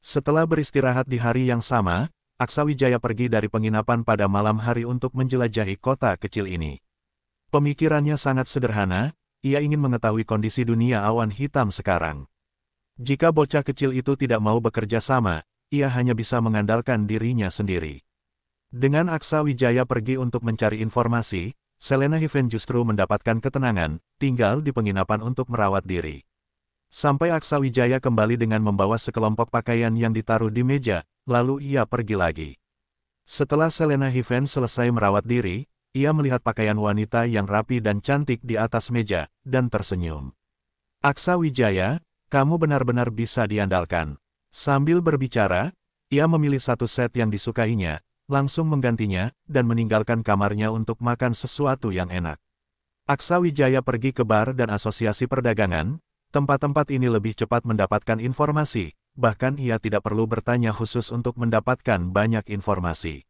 Setelah beristirahat di hari yang sama, Aksawijaya pergi dari penginapan pada malam hari untuk menjelajahi kota kecil ini. Pemikirannya sangat sederhana, ia ingin mengetahui kondisi dunia awan hitam sekarang. Jika bocah kecil itu tidak mau bekerja sama, ia hanya bisa mengandalkan dirinya sendiri. Dengan Aksa Wijaya pergi untuk mencari informasi, Selena Hiven justru mendapatkan ketenangan, tinggal di penginapan untuk merawat diri. Sampai Aksa Wijaya kembali dengan membawa sekelompok pakaian yang ditaruh di meja, lalu ia pergi lagi. Setelah Selena Hiven selesai merawat diri, ia melihat pakaian wanita yang rapi dan cantik di atas meja, dan tersenyum. Aksa Wijaya, kamu benar-benar bisa diandalkan. Sambil berbicara, ia memilih satu set yang disukainya, langsung menggantinya, dan meninggalkan kamarnya untuk makan sesuatu yang enak. Aksa Wijaya pergi ke bar dan asosiasi perdagangan, tempat-tempat ini lebih cepat mendapatkan informasi, bahkan ia tidak perlu bertanya khusus untuk mendapatkan banyak informasi.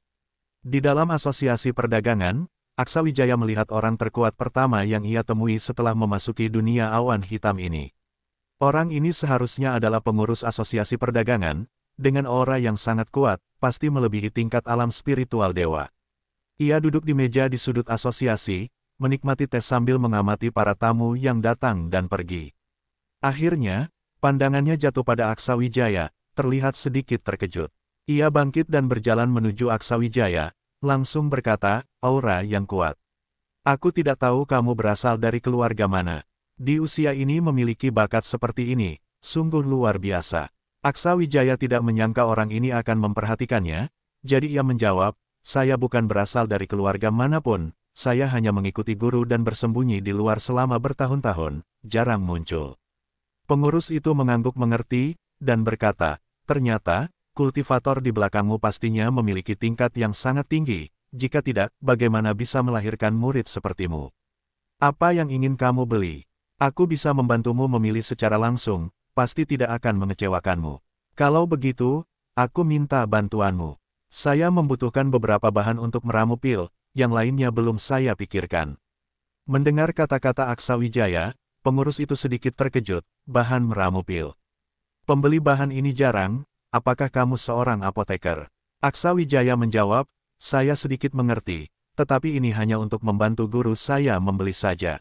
Di dalam asosiasi perdagangan, Aksa Wijaya melihat orang terkuat pertama yang ia temui setelah memasuki dunia awan hitam ini. Orang ini seharusnya adalah pengurus asosiasi perdagangan, dengan aura yang sangat kuat, pasti melebihi tingkat alam spiritual dewa. Ia duduk di meja di sudut asosiasi, menikmati teh sambil mengamati para tamu yang datang dan pergi. Akhirnya, pandangannya jatuh pada Aksa Wijaya, terlihat sedikit terkejut. Ia bangkit dan berjalan menuju Aksa Wijaya, Langsung berkata, aura yang kuat. Aku tidak tahu kamu berasal dari keluarga mana. Di usia ini memiliki bakat seperti ini, sungguh luar biasa. Aksa Wijaya tidak menyangka orang ini akan memperhatikannya, jadi ia menjawab, saya bukan berasal dari keluarga manapun, saya hanya mengikuti guru dan bersembunyi di luar selama bertahun-tahun, jarang muncul. Pengurus itu mengangguk mengerti, dan berkata, ternyata, kultivator di belakangmu pastinya memiliki tingkat yang sangat tinggi, jika tidak, bagaimana bisa melahirkan murid sepertimu? Apa yang ingin kamu beli? Aku bisa membantumu memilih secara langsung, pasti tidak akan mengecewakanmu. Kalau begitu, aku minta bantuanmu. Saya membutuhkan beberapa bahan untuk meramu pil, yang lainnya belum saya pikirkan. Mendengar kata-kata Aksa Wijaya, pengurus itu sedikit terkejut, bahan meramu pil. Pembeli bahan ini jarang, apakah kamu seorang apoteker? Aksa Wijaya menjawab, saya sedikit mengerti, tetapi ini hanya untuk membantu guru saya membeli saja.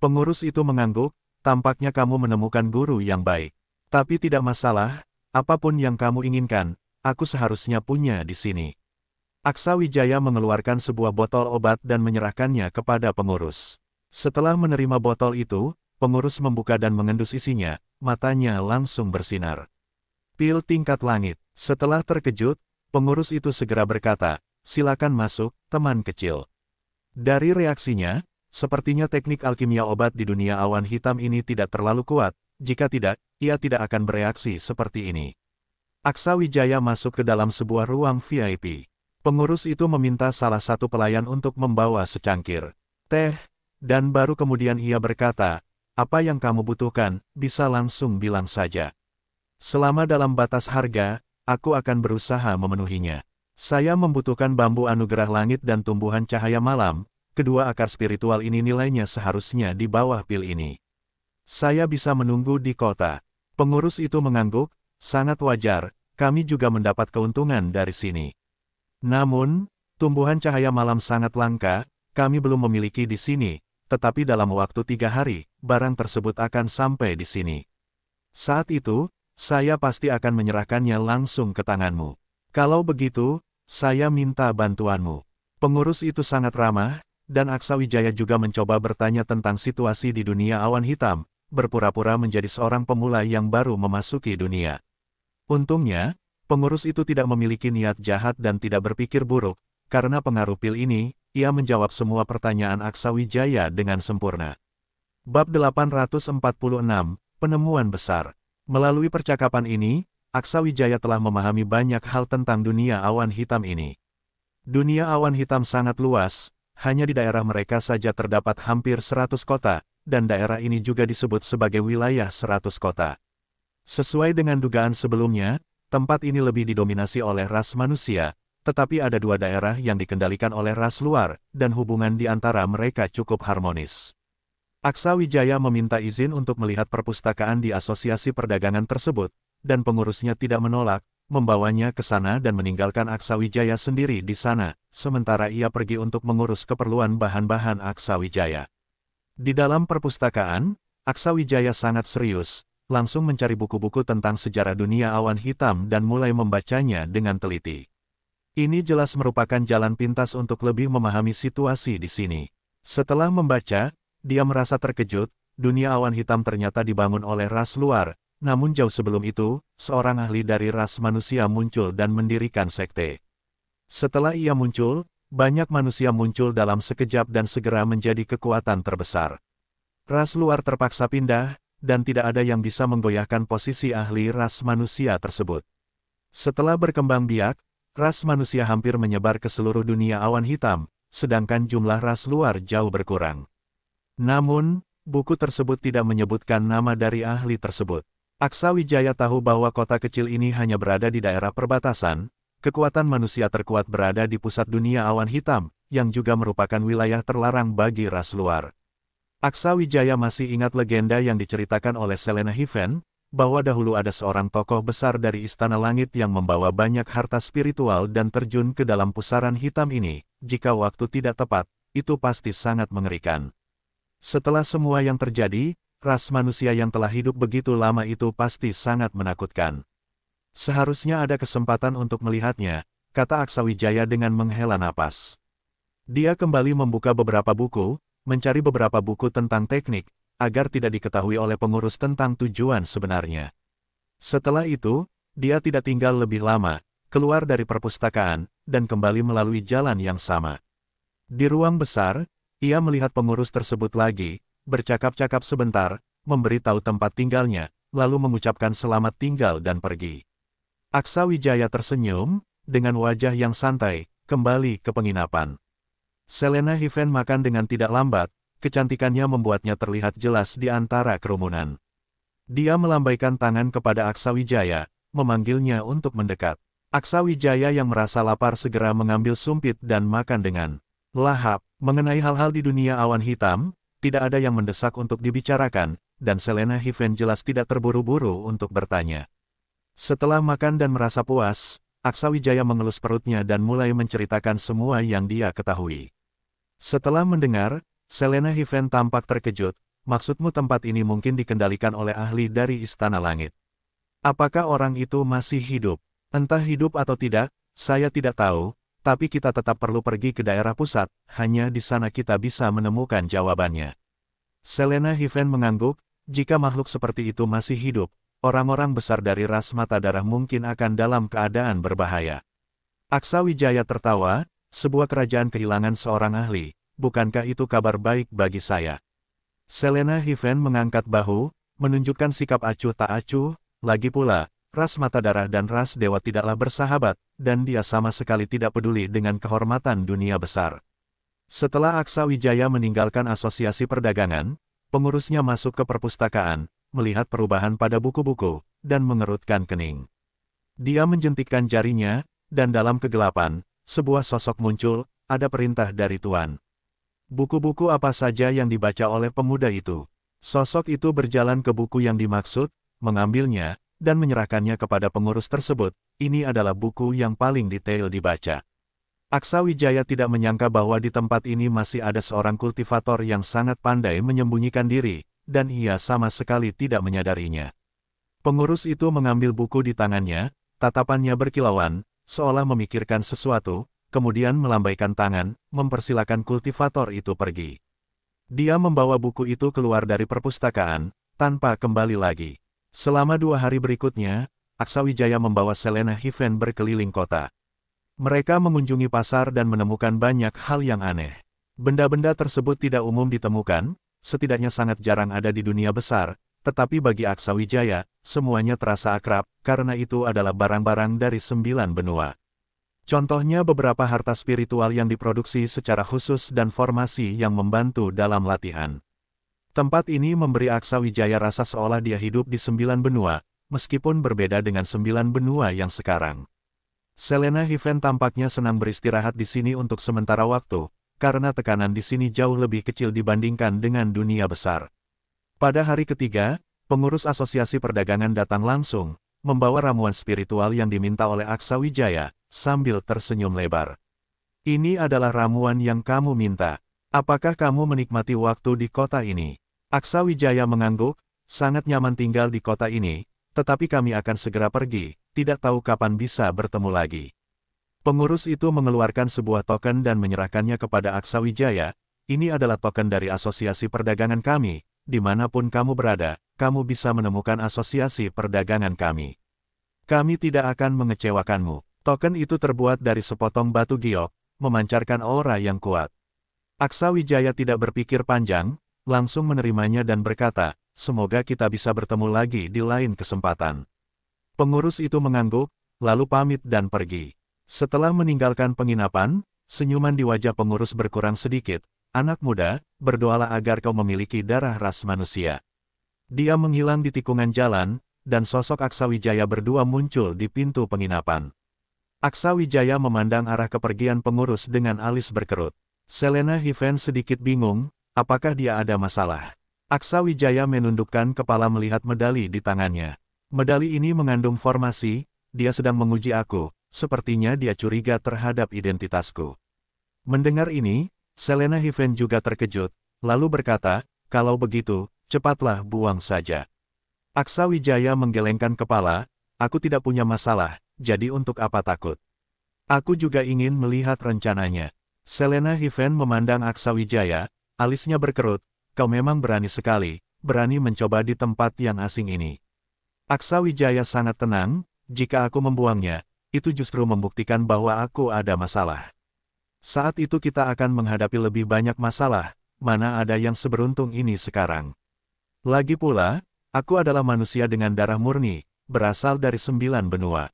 Pengurus itu mengangguk, tampaknya kamu menemukan guru yang baik. Tapi tidak masalah, apapun yang kamu inginkan, aku seharusnya punya di sini. Aksa Wijaya mengeluarkan sebuah botol obat dan menyerahkannya kepada pengurus. Setelah menerima botol itu, pengurus membuka dan mengendus isinya, matanya langsung bersinar. Pil tingkat langit. Setelah terkejut, pengurus itu segera berkata, silakan masuk, teman kecil. Dari reaksinya, sepertinya teknik alkimia obat di dunia awan hitam ini tidak terlalu kuat, jika tidak, ia tidak akan bereaksi seperti ini. Aksa Wijaya masuk ke dalam sebuah ruang VIP. Pengurus itu meminta salah satu pelayan untuk membawa secangkir teh, dan baru kemudian ia berkata, apa yang kamu butuhkan, bisa langsung bilang saja. Selama dalam batas harga, aku akan berusaha memenuhinya. Saya membutuhkan bambu anugerah langit dan tumbuhan cahaya malam, kedua akar spiritual ini nilainya seharusnya di bawah pil ini. Saya bisa menunggu di kota. Pengurus itu mengangguk, sangat wajar, kami juga mendapat keuntungan dari sini. Namun, tumbuhan cahaya malam sangat langka, kami belum memiliki di sini, tetapi dalam waktu tiga hari, barang tersebut akan sampai di sini. Saat itu, saya pasti akan menyerahkannya langsung ke tanganmu. Kalau begitu, saya minta bantuanmu. Pengurus itu sangat ramah, dan Aksa Wijaya juga mencoba bertanya tentang situasi di dunia awan hitam, berpura-pura menjadi seorang pemula yang baru memasuki dunia. Untungnya, pengurus itu tidak memiliki niat jahat dan tidak berpikir buruk, karena pengaruh pil ini, ia menjawab semua pertanyaan Aksa Wijaya dengan sempurna. Bab 846, Penemuan Besar Melalui percakapan ini, Aksa Wijaya telah memahami banyak hal tentang dunia awan hitam ini. Dunia awan hitam sangat luas, hanya di daerah mereka saja terdapat hampir 100 kota, dan daerah ini juga disebut sebagai wilayah 100 kota. Sesuai dengan dugaan sebelumnya, tempat ini lebih didominasi oleh ras manusia, tetapi ada dua daerah yang dikendalikan oleh ras luar, dan hubungan di antara mereka cukup harmonis. Aksa Wijaya meminta izin untuk melihat perpustakaan di asosiasi perdagangan tersebut, dan pengurusnya tidak menolak, membawanya ke sana dan meninggalkan Aksa Wijaya sendiri di sana, sementara ia pergi untuk mengurus keperluan bahan-bahan Aksa Wijaya. Di dalam perpustakaan, Aksa Wijaya sangat serius, langsung mencari buku-buku tentang sejarah dunia awan hitam dan mulai membacanya dengan teliti. Ini jelas merupakan jalan pintas untuk lebih memahami situasi di sini. Setelah membaca, dia merasa terkejut, dunia awan hitam ternyata dibangun oleh ras luar, namun jauh sebelum itu, seorang ahli dari ras manusia muncul dan mendirikan sekte. Setelah ia muncul, banyak manusia muncul dalam sekejap dan segera menjadi kekuatan terbesar. Ras luar terpaksa pindah, dan tidak ada yang bisa menggoyahkan posisi ahli ras manusia tersebut. Setelah berkembang biak, ras manusia hampir menyebar ke seluruh dunia awan hitam, sedangkan jumlah ras luar jauh berkurang. Namun, buku tersebut tidak menyebutkan nama dari ahli tersebut. Aksa Wijaya tahu bahwa kota kecil ini hanya berada di daerah perbatasan, kekuatan manusia terkuat berada di pusat dunia awan hitam, yang juga merupakan wilayah terlarang bagi ras luar. Aksa Wijaya masih ingat legenda yang diceritakan oleh Selena Hiven, bahwa dahulu ada seorang tokoh besar dari Istana Langit yang membawa banyak harta spiritual dan terjun ke dalam pusaran hitam ini, jika waktu tidak tepat, itu pasti sangat mengerikan. Setelah semua yang terjadi, ras manusia yang telah hidup begitu lama itu pasti sangat menakutkan. Seharusnya ada kesempatan untuk melihatnya, kata Aksawijaya dengan menghela napas. Dia kembali membuka beberapa buku, mencari beberapa buku tentang teknik, agar tidak diketahui oleh pengurus tentang tujuan sebenarnya. Setelah itu, dia tidak tinggal lebih lama, keluar dari perpustakaan, dan kembali melalui jalan yang sama. Di ruang besar, ia melihat pengurus tersebut lagi, bercakap-cakap sebentar, memberitahu tempat tinggalnya, lalu mengucapkan selamat tinggal dan pergi. Aksa Wijaya tersenyum, dengan wajah yang santai, kembali ke penginapan. Selena Hiven makan dengan tidak lambat, kecantikannya membuatnya terlihat jelas di antara kerumunan. Dia melambaikan tangan kepada Aksa Wijaya, memanggilnya untuk mendekat. Aksa Wijaya yang merasa lapar segera mengambil sumpit dan makan dengan Lahap, mengenai hal-hal di dunia awan hitam, tidak ada yang mendesak untuk dibicarakan, dan Selena Hiven jelas tidak terburu-buru untuk bertanya. Setelah makan dan merasa puas, Aksa Wijaya mengelus perutnya dan mulai menceritakan semua yang dia ketahui. Setelah mendengar, Selena Hiven tampak terkejut, maksudmu tempat ini mungkin dikendalikan oleh ahli dari Istana Langit. Apakah orang itu masih hidup? Entah hidup atau tidak, saya tidak tahu, tapi kita tetap perlu pergi ke daerah pusat, hanya di sana kita bisa menemukan jawabannya. Selena Hiven mengangguk, jika makhluk seperti itu masih hidup, orang-orang besar dari ras mata darah mungkin akan dalam keadaan berbahaya. Aksa Wijaya tertawa, sebuah kerajaan kehilangan seorang ahli, bukankah itu kabar baik bagi saya? Selena Hiven mengangkat bahu, menunjukkan sikap acuh tak acuh, lagi pula, ras mata darah dan ras dewa tidaklah bersahabat, dan dia sama sekali tidak peduli dengan kehormatan dunia besar. Setelah Aksa Wijaya meninggalkan asosiasi perdagangan, pengurusnya masuk ke perpustakaan, melihat perubahan pada buku-buku, dan mengerutkan kening. Dia menjentikkan jarinya, dan dalam kegelapan, sebuah sosok muncul, ada perintah dari Tuan. Buku-buku apa saja yang dibaca oleh pemuda itu? Sosok itu berjalan ke buku yang dimaksud, mengambilnya, dan menyerahkannya kepada pengurus tersebut, ini adalah buku yang paling detail dibaca. Aksa Wijaya tidak menyangka bahwa di tempat ini masih ada seorang kultivator yang sangat pandai menyembunyikan diri, dan ia sama sekali tidak menyadarinya. Pengurus itu mengambil buku di tangannya, tatapannya berkilauan, seolah memikirkan sesuatu, kemudian melambaikan tangan, mempersilahkan kultivator itu pergi. Dia membawa buku itu keluar dari perpustakaan, tanpa kembali lagi. Selama dua hari berikutnya, Aksawijaya membawa Selena Hiven berkeliling kota. Mereka mengunjungi pasar dan menemukan banyak hal yang aneh. Benda-benda tersebut tidak umum ditemukan, setidaknya sangat jarang ada di dunia besar, tetapi bagi Aksawijaya, semuanya terasa akrab, karena itu adalah barang-barang dari sembilan benua. Contohnya beberapa harta spiritual yang diproduksi secara khusus dan formasi yang membantu dalam latihan. Tempat ini memberi Aksa Wijaya rasa seolah dia hidup di sembilan benua, meskipun berbeda dengan sembilan benua yang sekarang. Selena Hiven tampaknya senang beristirahat di sini untuk sementara waktu, karena tekanan di sini jauh lebih kecil dibandingkan dengan dunia besar. Pada hari ketiga, pengurus Asosiasi Perdagangan datang langsung, membawa ramuan spiritual yang diminta oleh Aksa Wijaya, sambil tersenyum lebar. Ini adalah ramuan yang kamu minta. Apakah kamu menikmati waktu di kota ini? Aksa Wijaya mengangguk, sangat nyaman tinggal di kota ini, tetapi kami akan segera pergi, tidak tahu kapan bisa bertemu lagi. Pengurus itu mengeluarkan sebuah token dan menyerahkannya kepada Aksa Wijaya, ini adalah token dari asosiasi perdagangan kami, dimanapun kamu berada, kamu bisa menemukan asosiasi perdagangan kami. Kami tidak akan mengecewakanmu. Token itu terbuat dari sepotong batu giok, memancarkan aura yang kuat. Aksa Wijaya tidak berpikir panjang, langsung menerimanya dan berkata, semoga kita bisa bertemu lagi di lain kesempatan. Pengurus itu mengangguk, lalu pamit dan pergi. Setelah meninggalkan penginapan, senyuman di wajah pengurus berkurang sedikit. Anak muda, berdoalah agar kau memiliki darah ras manusia. Dia menghilang di tikungan jalan, dan sosok Aksawijaya berdua muncul di pintu penginapan. Aksawijaya memandang arah kepergian pengurus dengan alis berkerut. Selena Hiven sedikit bingung, Apakah dia ada masalah? Aksa Wijaya menundukkan kepala melihat medali di tangannya. Medali ini mengandung formasi, dia sedang menguji aku, sepertinya dia curiga terhadap identitasku. Mendengar ini, Selena Hiven juga terkejut, lalu berkata, kalau begitu, cepatlah buang saja. Aksa Wijaya menggelengkan kepala, aku tidak punya masalah, jadi untuk apa takut? Aku juga ingin melihat rencananya. Selena Hiven memandang Aksa Wijaya, Alisnya berkerut, kau memang berani sekali, berani mencoba di tempat yang asing ini. Aksa Wijaya sangat tenang, jika aku membuangnya, itu justru membuktikan bahwa aku ada masalah. Saat itu kita akan menghadapi lebih banyak masalah, mana ada yang seberuntung ini sekarang. Lagi pula, aku adalah manusia dengan darah murni, berasal dari sembilan benua.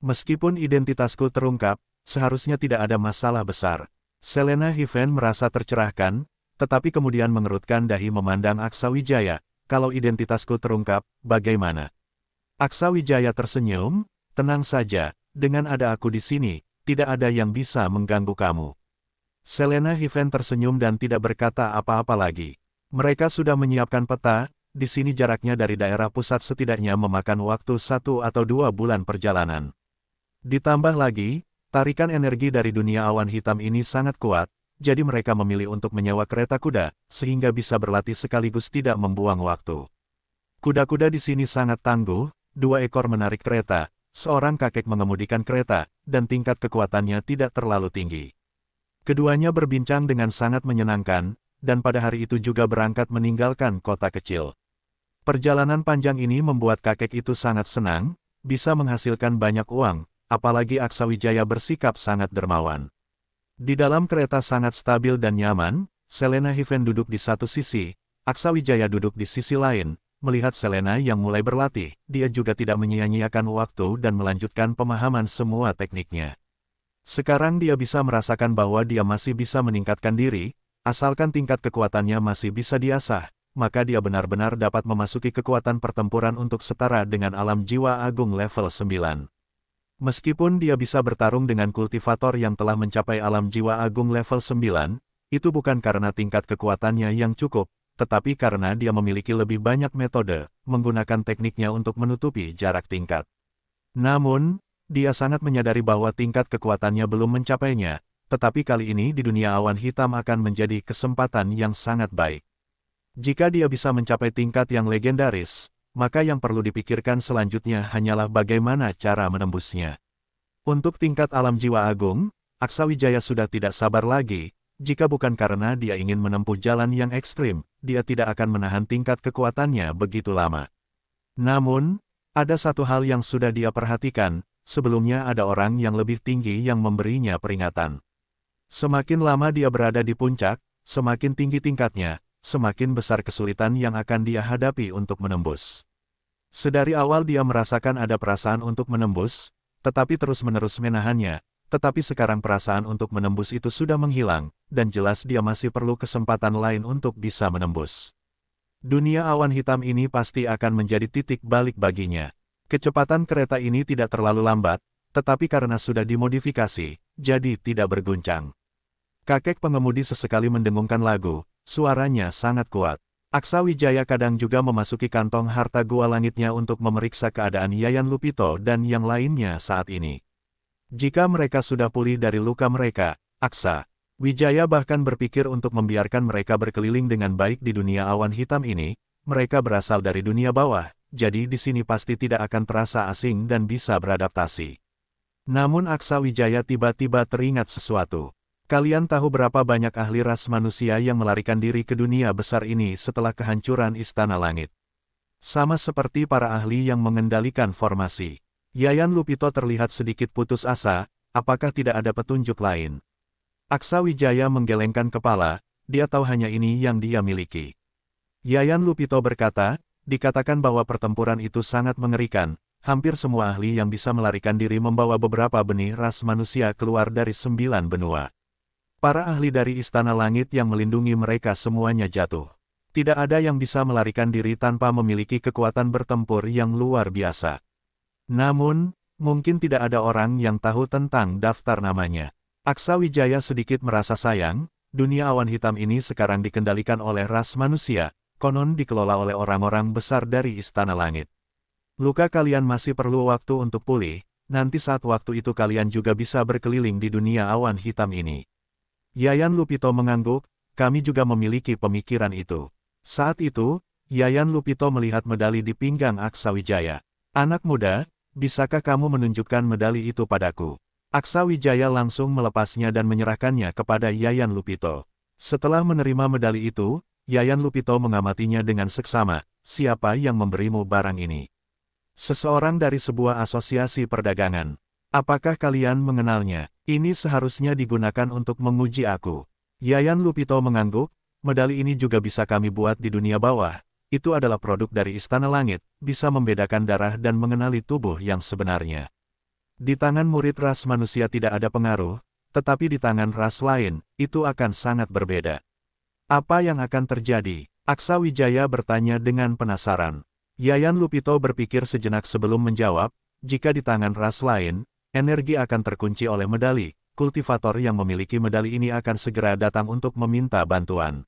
Meskipun identitasku terungkap, seharusnya tidak ada masalah besar. Selena Hiven merasa tercerahkan, tetapi kemudian mengerutkan dahi memandang Aksa Wijaya, kalau identitasku terungkap, bagaimana? Aksa Wijaya tersenyum, tenang saja, dengan ada aku di sini, tidak ada yang bisa mengganggu kamu. Selena Hiven tersenyum dan tidak berkata apa-apa lagi. Mereka sudah menyiapkan peta, di sini jaraknya dari daerah pusat setidaknya memakan waktu satu atau dua bulan perjalanan. Ditambah lagi, tarikan energi dari dunia awan hitam ini sangat kuat, jadi mereka memilih untuk menyewa kereta kuda, sehingga bisa berlatih sekaligus tidak membuang waktu. Kuda-kuda di sini sangat tangguh, dua ekor menarik kereta, seorang kakek mengemudikan kereta, dan tingkat kekuatannya tidak terlalu tinggi. Keduanya berbincang dengan sangat menyenangkan, dan pada hari itu juga berangkat meninggalkan kota kecil. Perjalanan panjang ini membuat kakek itu sangat senang, bisa menghasilkan banyak uang, apalagi Aksawijaya bersikap sangat dermawan. Di dalam kereta sangat stabil dan nyaman, Selena Hiven duduk di satu sisi, Aksa Wijaya duduk di sisi lain. Melihat Selena yang mulai berlatih, dia juga tidak menyia-nyiakan waktu dan melanjutkan pemahaman semua tekniknya. Sekarang dia bisa merasakan bahwa dia masih bisa meningkatkan diri, asalkan tingkat kekuatannya masih bisa diasah, maka dia benar-benar dapat memasuki kekuatan pertempuran untuk setara dengan alam jiwa agung level 9. Meskipun dia bisa bertarung dengan kultivator yang telah mencapai alam jiwa agung level 9, itu bukan karena tingkat kekuatannya yang cukup, tetapi karena dia memiliki lebih banyak metode, menggunakan tekniknya untuk menutupi jarak tingkat. Namun, dia sangat menyadari bahwa tingkat kekuatannya belum mencapainya, tetapi kali ini di dunia awan hitam akan menjadi kesempatan yang sangat baik. Jika dia bisa mencapai tingkat yang legendaris, maka yang perlu dipikirkan selanjutnya hanyalah bagaimana cara menembusnya. Untuk tingkat alam jiwa agung, Aksawijaya sudah tidak sabar lagi, jika bukan karena dia ingin menempuh jalan yang ekstrim, dia tidak akan menahan tingkat kekuatannya begitu lama. Namun, ada satu hal yang sudah dia perhatikan, sebelumnya ada orang yang lebih tinggi yang memberinya peringatan. Semakin lama dia berada di puncak, semakin tinggi tingkatnya, semakin besar kesulitan yang akan dia hadapi untuk menembus. Sedari awal dia merasakan ada perasaan untuk menembus, tetapi terus-menerus menahannya, tetapi sekarang perasaan untuk menembus itu sudah menghilang, dan jelas dia masih perlu kesempatan lain untuk bisa menembus. Dunia awan hitam ini pasti akan menjadi titik balik baginya. Kecepatan kereta ini tidak terlalu lambat, tetapi karena sudah dimodifikasi, jadi tidak berguncang. Kakek pengemudi sesekali mendengungkan lagu, suaranya sangat kuat. Aksa Wijaya kadang juga memasuki kantong harta gua langitnya untuk memeriksa keadaan Yayan Lupito dan yang lainnya saat ini. Jika mereka sudah pulih dari luka mereka, Aksa, Wijaya bahkan berpikir untuk membiarkan mereka berkeliling dengan baik di dunia awan hitam ini, mereka berasal dari dunia bawah, jadi di sini pasti tidak akan terasa asing dan bisa beradaptasi. Namun Aksa Wijaya tiba-tiba teringat sesuatu. Kalian tahu berapa banyak ahli ras manusia yang melarikan diri ke dunia besar ini setelah kehancuran Istana Langit. Sama seperti para ahli yang mengendalikan formasi. Yayan Lupito terlihat sedikit putus asa, apakah tidak ada petunjuk lain? Aksa Wijaya menggelengkan kepala, dia tahu hanya ini yang dia miliki. Yayan Lupito berkata, dikatakan bahwa pertempuran itu sangat mengerikan, hampir semua ahli yang bisa melarikan diri membawa beberapa benih ras manusia keluar dari sembilan benua. Para ahli dari Istana Langit yang melindungi mereka semuanya jatuh. Tidak ada yang bisa melarikan diri tanpa memiliki kekuatan bertempur yang luar biasa. Namun, mungkin tidak ada orang yang tahu tentang daftar namanya. Aksa Wijaya sedikit merasa sayang, dunia awan hitam ini sekarang dikendalikan oleh ras manusia, konon dikelola oleh orang-orang besar dari Istana Langit. Luka kalian masih perlu waktu untuk pulih, nanti saat waktu itu kalian juga bisa berkeliling di dunia awan hitam ini. Yayan Lupito mengangguk, kami juga memiliki pemikiran itu. Saat itu, Yayan Lupito melihat medali di pinggang Aksawijaya. Anak muda, bisakah kamu menunjukkan medali itu padaku? Aksawijaya langsung melepasnya dan menyerahkannya kepada Yayan Lupito. Setelah menerima medali itu, Yayan Lupito mengamatinya dengan seksama, siapa yang memberimu barang ini? Seseorang dari sebuah asosiasi perdagangan. Apakah kalian mengenalnya? Ini seharusnya digunakan untuk menguji aku. Yayan Lupito mengangguk, medali ini juga bisa kami buat di dunia bawah. Itu adalah produk dari Istana Langit, bisa membedakan darah dan mengenali tubuh yang sebenarnya. Di tangan murid ras manusia tidak ada pengaruh, tetapi di tangan ras lain, itu akan sangat berbeda. Apa yang akan terjadi? Aksa Wijaya bertanya dengan penasaran. Yayan Lupito berpikir sejenak sebelum menjawab, jika di tangan ras lain, Energi akan terkunci oleh medali, kultivator yang memiliki medali ini akan segera datang untuk meminta bantuan.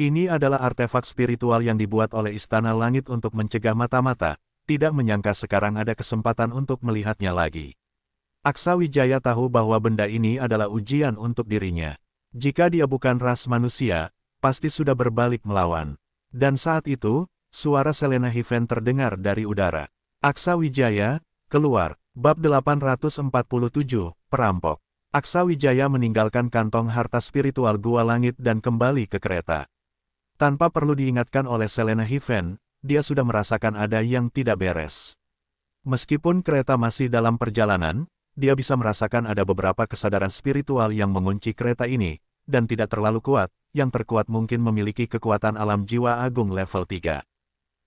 Ini adalah artefak spiritual yang dibuat oleh Istana Langit untuk mencegah mata-mata, tidak menyangka sekarang ada kesempatan untuk melihatnya lagi. Aksa Wijaya tahu bahwa benda ini adalah ujian untuk dirinya. Jika dia bukan ras manusia, pasti sudah berbalik melawan. Dan saat itu, suara Selena Hiven terdengar dari udara. Aksa Wijaya, keluar, Bab 847, Perampok. Aksa Wijaya meninggalkan kantong harta spiritual Gua Langit dan kembali ke kereta. Tanpa perlu diingatkan oleh Selena Hiven, dia sudah merasakan ada yang tidak beres. Meskipun kereta masih dalam perjalanan, dia bisa merasakan ada beberapa kesadaran spiritual yang mengunci kereta ini, dan tidak terlalu kuat, yang terkuat mungkin memiliki kekuatan alam jiwa agung level 3.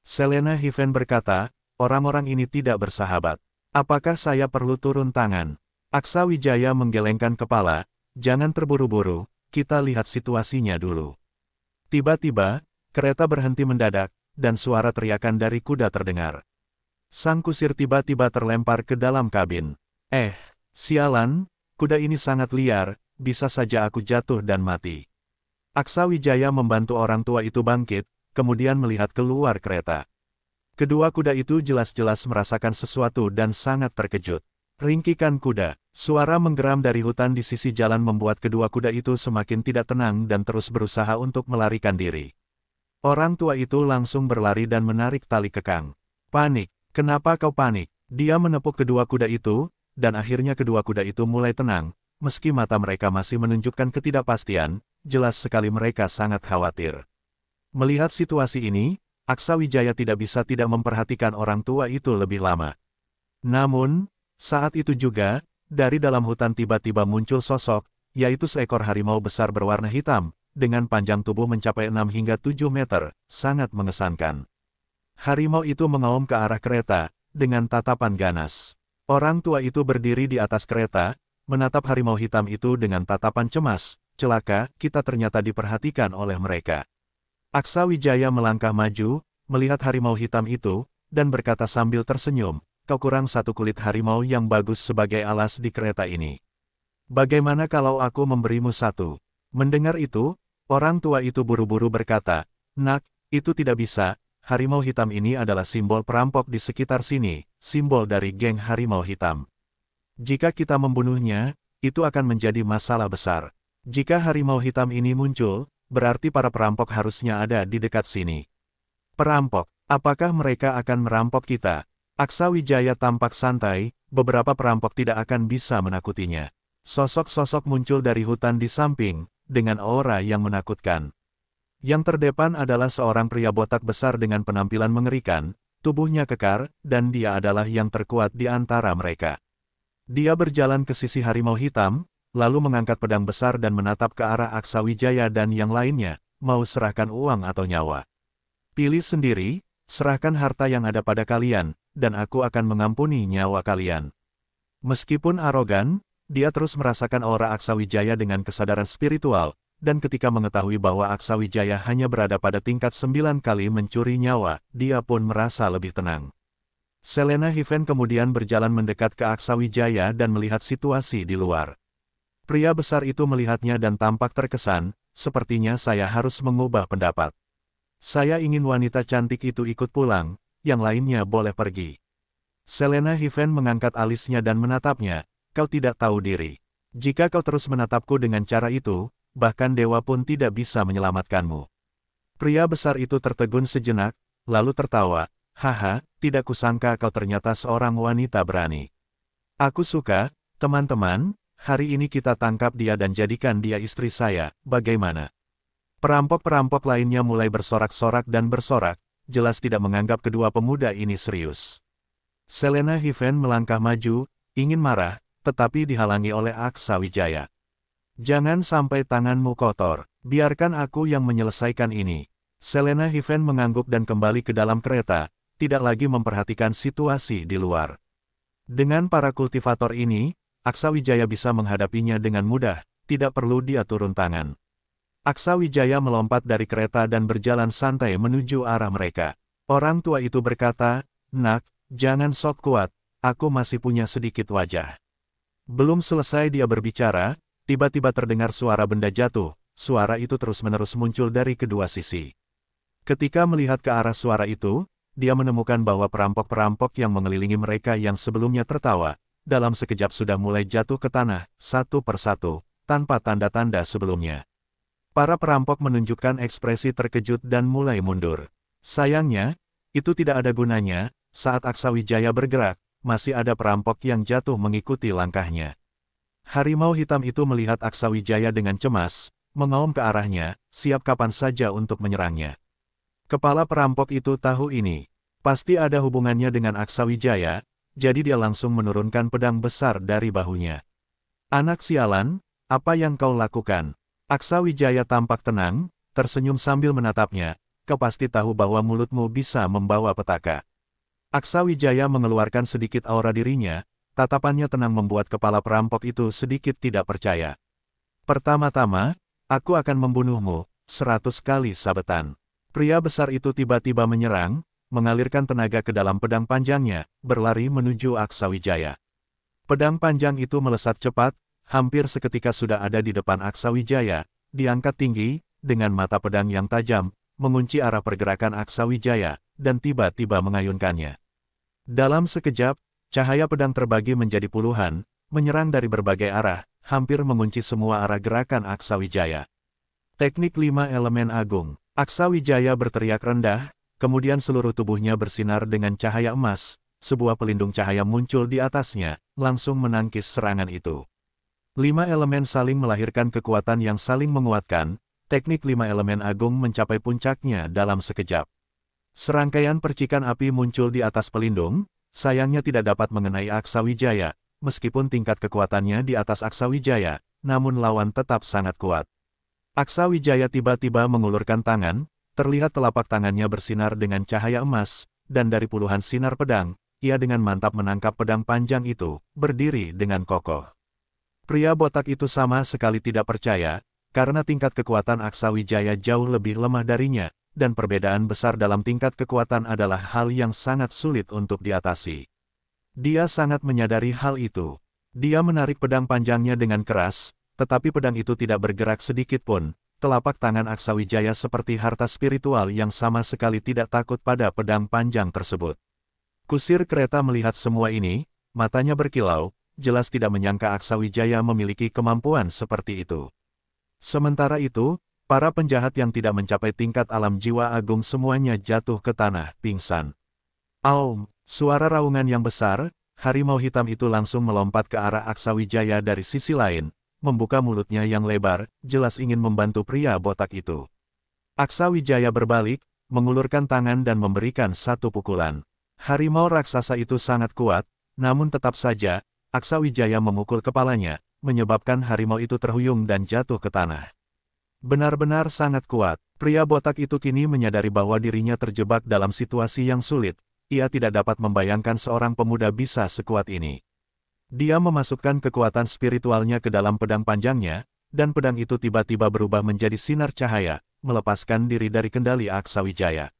Selena Hiven berkata, orang-orang ini tidak bersahabat. Apakah saya perlu turun tangan? Aksa Wijaya menggelengkan kepala, jangan terburu-buru, kita lihat situasinya dulu. Tiba-tiba, kereta berhenti mendadak, dan suara teriakan dari kuda terdengar. Sang kusir tiba-tiba terlempar ke dalam kabin. Eh, sialan, kuda ini sangat liar, bisa saja aku jatuh dan mati. Aksa Wijaya membantu orang tua itu bangkit, kemudian melihat keluar kereta. Kedua kuda itu jelas-jelas merasakan sesuatu dan sangat terkejut. Ringkikan kuda, suara menggeram dari hutan di sisi jalan membuat kedua kuda itu semakin tidak tenang dan terus berusaha untuk melarikan diri. Orang tua itu langsung berlari dan menarik tali kekang. Panik, kenapa kau panik? Dia menepuk kedua kuda itu, dan akhirnya kedua kuda itu mulai tenang, meski mata mereka masih menunjukkan ketidakpastian, jelas sekali mereka sangat khawatir. Melihat situasi ini, Aksa Wijaya tidak bisa tidak memperhatikan orang tua itu lebih lama. Namun, saat itu juga, dari dalam hutan tiba-tiba muncul sosok, yaitu seekor harimau besar berwarna hitam, dengan panjang tubuh mencapai 6 hingga 7 meter, sangat mengesankan. Harimau itu mengaum ke arah kereta, dengan tatapan ganas. Orang tua itu berdiri di atas kereta, menatap harimau hitam itu dengan tatapan cemas, celaka, kita ternyata diperhatikan oleh mereka. Aksa Wijaya melangkah maju, melihat harimau hitam itu, dan berkata sambil tersenyum, kau kurang satu kulit harimau yang bagus sebagai alas di kereta ini. Bagaimana kalau aku memberimu satu? Mendengar itu, orang tua itu buru-buru berkata, Nak, itu tidak bisa, harimau hitam ini adalah simbol perampok di sekitar sini, simbol dari geng harimau hitam. Jika kita membunuhnya, itu akan menjadi masalah besar. Jika harimau hitam ini muncul, berarti para perampok harusnya ada di dekat sini. Perampok, apakah mereka akan merampok kita? Aksa Wijaya tampak santai, beberapa perampok tidak akan bisa menakutinya. Sosok-sosok muncul dari hutan di samping, dengan aura yang menakutkan. Yang terdepan adalah seorang pria botak besar dengan penampilan mengerikan, tubuhnya kekar, dan dia adalah yang terkuat di antara mereka. Dia berjalan ke sisi harimau hitam, lalu mengangkat pedang besar dan menatap ke arah Aksa Wijaya dan yang lainnya, mau serahkan uang atau nyawa. Pilih sendiri, serahkan harta yang ada pada kalian, dan aku akan mengampuni nyawa kalian. Meskipun arogan, dia terus merasakan aura Aksa Wijaya dengan kesadaran spiritual, dan ketika mengetahui bahwa Aksa Wijaya hanya berada pada tingkat sembilan kali mencuri nyawa, dia pun merasa lebih tenang. Selena Hiven kemudian berjalan mendekat ke Aksa Wijaya dan melihat situasi di luar. Pria besar itu melihatnya dan tampak terkesan, sepertinya saya harus mengubah pendapat. Saya ingin wanita cantik itu ikut pulang, yang lainnya boleh pergi. Selena Hiven mengangkat alisnya dan menatapnya, kau tidak tahu diri. Jika kau terus menatapku dengan cara itu, bahkan dewa pun tidak bisa menyelamatkanmu. Pria besar itu tertegun sejenak, lalu tertawa, haha, tidak kusangka kau ternyata seorang wanita berani. Aku suka, teman-teman, hari ini kita tangkap dia dan jadikan dia istri saya, bagaimana? Perampok-perampok lainnya mulai bersorak-sorak dan bersorak, jelas tidak menganggap kedua pemuda ini serius. Selena Hiven melangkah maju, ingin marah, tetapi dihalangi oleh Aksa Wijaya. Jangan sampai tanganmu kotor, biarkan aku yang menyelesaikan ini. Selena Hiven mengangguk dan kembali ke dalam kereta, tidak lagi memperhatikan situasi di luar. Dengan para kultivator ini, Aksa Wijaya bisa menghadapinya dengan mudah, tidak perlu dia turun tangan. Aksa Wijaya melompat dari kereta dan berjalan santai menuju arah mereka. Orang tua itu berkata, Nak, jangan sok kuat, aku masih punya sedikit wajah. Belum selesai dia berbicara, tiba-tiba terdengar suara benda jatuh, suara itu terus-menerus muncul dari kedua sisi. Ketika melihat ke arah suara itu, dia menemukan bahwa perampok-perampok yang mengelilingi mereka yang sebelumnya tertawa, dalam sekejap sudah mulai jatuh ke tanah, satu persatu, tanpa tanda-tanda sebelumnya. Para perampok menunjukkan ekspresi terkejut dan mulai mundur. Sayangnya, itu tidak ada gunanya, saat Aksawijaya bergerak, masih ada perampok yang jatuh mengikuti langkahnya. Harimau hitam itu melihat Aksawijaya dengan cemas, mengaum ke arahnya, siap kapan saja untuk menyerangnya. Kepala perampok itu tahu ini. Pasti ada hubungannya dengan Aksawijaya, jadi dia langsung menurunkan pedang besar dari bahunya. Anak sialan, apa yang kau lakukan? Aksa Wijaya tampak tenang, tersenyum sambil menatapnya. Kau pasti tahu bahwa mulutmu bisa membawa petaka. Aksa Wijaya mengeluarkan sedikit aura dirinya, tatapannya tenang membuat kepala perampok itu sedikit tidak percaya. Pertama-tama, aku akan membunuhmu, seratus kali sabetan. Pria besar itu tiba-tiba menyerang, mengalirkan tenaga ke dalam pedang panjangnya, berlari menuju Aksawijaya. Pedang panjang itu melesat cepat, hampir seketika sudah ada di depan Aksawijaya, diangkat tinggi, dengan mata pedang yang tajam, mengunci arah pergerakan Aksawijaya, dan tiba-tiba mengayunkannya. Dalam sekejap, cahaya pedang terbagi menjadi puluhan, menyerang dari berbagai arah, hampir mengunci semua arah gerakan Aksawijaya. Teknik 5 elemen agung, Aksawijaya berteriak rendah, Kemudian seluruh tubuhnya bersinar dengan cahaya emas, sebuah pelindung cahaya muncul di atasnya, langsung menangkis serangan itu. Lima elemen saling melahirkan kekuatan yang saling menguatkan, teknik lima elemen agung mencapai puncaknya dalam sekejap. Serangkaian percikan api muncul di atas pelindung, sayangnya tidak dapat mengenai Aksa Wijaya, meskipun tingkat kekuatannya di atas Aksa Wijaya, namun lawan tetap sangat kuat. Aksa Wijaya tiba-tiba mengulurkan tangan, terlihat telapak tangannya bersinar dengan cahaya emas, dan dari puluhan sinar pedang, ia dengan mantap menangkap pedang panjang itu, berdiri dengan kokoh. Pria botak itu sama sekali tidak percaya, karena tingkat kekuatan Aksa Wijaya jauh lebih lemah darinya, dan perbedaan besar dalam tingkat kekuatan adalah hal yang sangat sulit untuk diatasi. Dia sangat menyadari hal itu. Dia menarik pedang panjangnya dengan keras, tetapi pedang itu tidak bergerak sedikit pun, telapak tangan Aksawijaya seperti harta spiritual yang sama sekali tidak takut pada pedang panjang tersebut. Kusir kereta melihat semua ini, matanya berkilau, jelas tidak menyangka Aksawijaya memiliki kemampuan seperti itu. Sementara itu, para penjahat yang tidak mencapai tingkat alam jiwa agung semuanya jatuh ke tanah, pingsan. Aum, suara raungan yang besar, harimau hitam itu langsung melompat ke arah Aksawijaya dari sisi lain, membuka mulutnya yang lebar, jelas ingin membantu pria botak itu. Aksa Wijaya berbalik, mengulurkan tangan dan memberikan satu pukulan. Harimau raksasa itu sangat kuat, namun tetap saja, Aksa Wijaya memukul kepalanya, menyebabkan harimau itu terhuyung dan jatuh ke tanah. Benar-benar sangat kuat, pria botak itu kini menyadari bahwa dirinya terjebak dalam situasi yang sulit, ia tidak dapat membayangkan seorang pemuda bisa sekuat ini. Dia memasukkan kekuatan spiritualnya ke dalam pedang panjangnya, dan pedang itu tiba-tiba berubah menjadi sinar cahaya, melepaskan diri dari kendali Aksawijaya.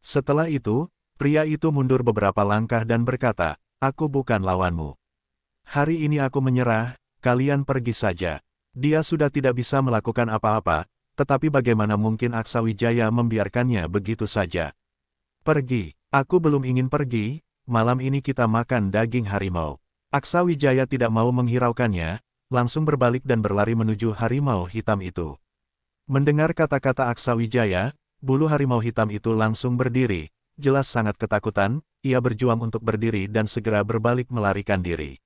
Setelah itu, pria itu mundur beberapa langkah dan berkata, Aku bukan lawanmu. Hari ini aku menyerah, kalian pergi saja. Dia sudah tidak bisa melakukan apa-apa, tetapi bagaimana mungkin Aksawijaya membiarkannya begitu saja. Pergi, aku belum ingin pergi, malam ini kita makan daging harimau. Aksa Wijaya tidak mau menghiraukannya, langsung berbalik dan berlari menuju harimau hitam itu. Mendengar kata-kata Aksa Wijaya, bulu harimau hitam itu langsung berdiri, jelas sangat ketakutan, ia berjuang untuk berdiri dan segera berbalik melarikan diri.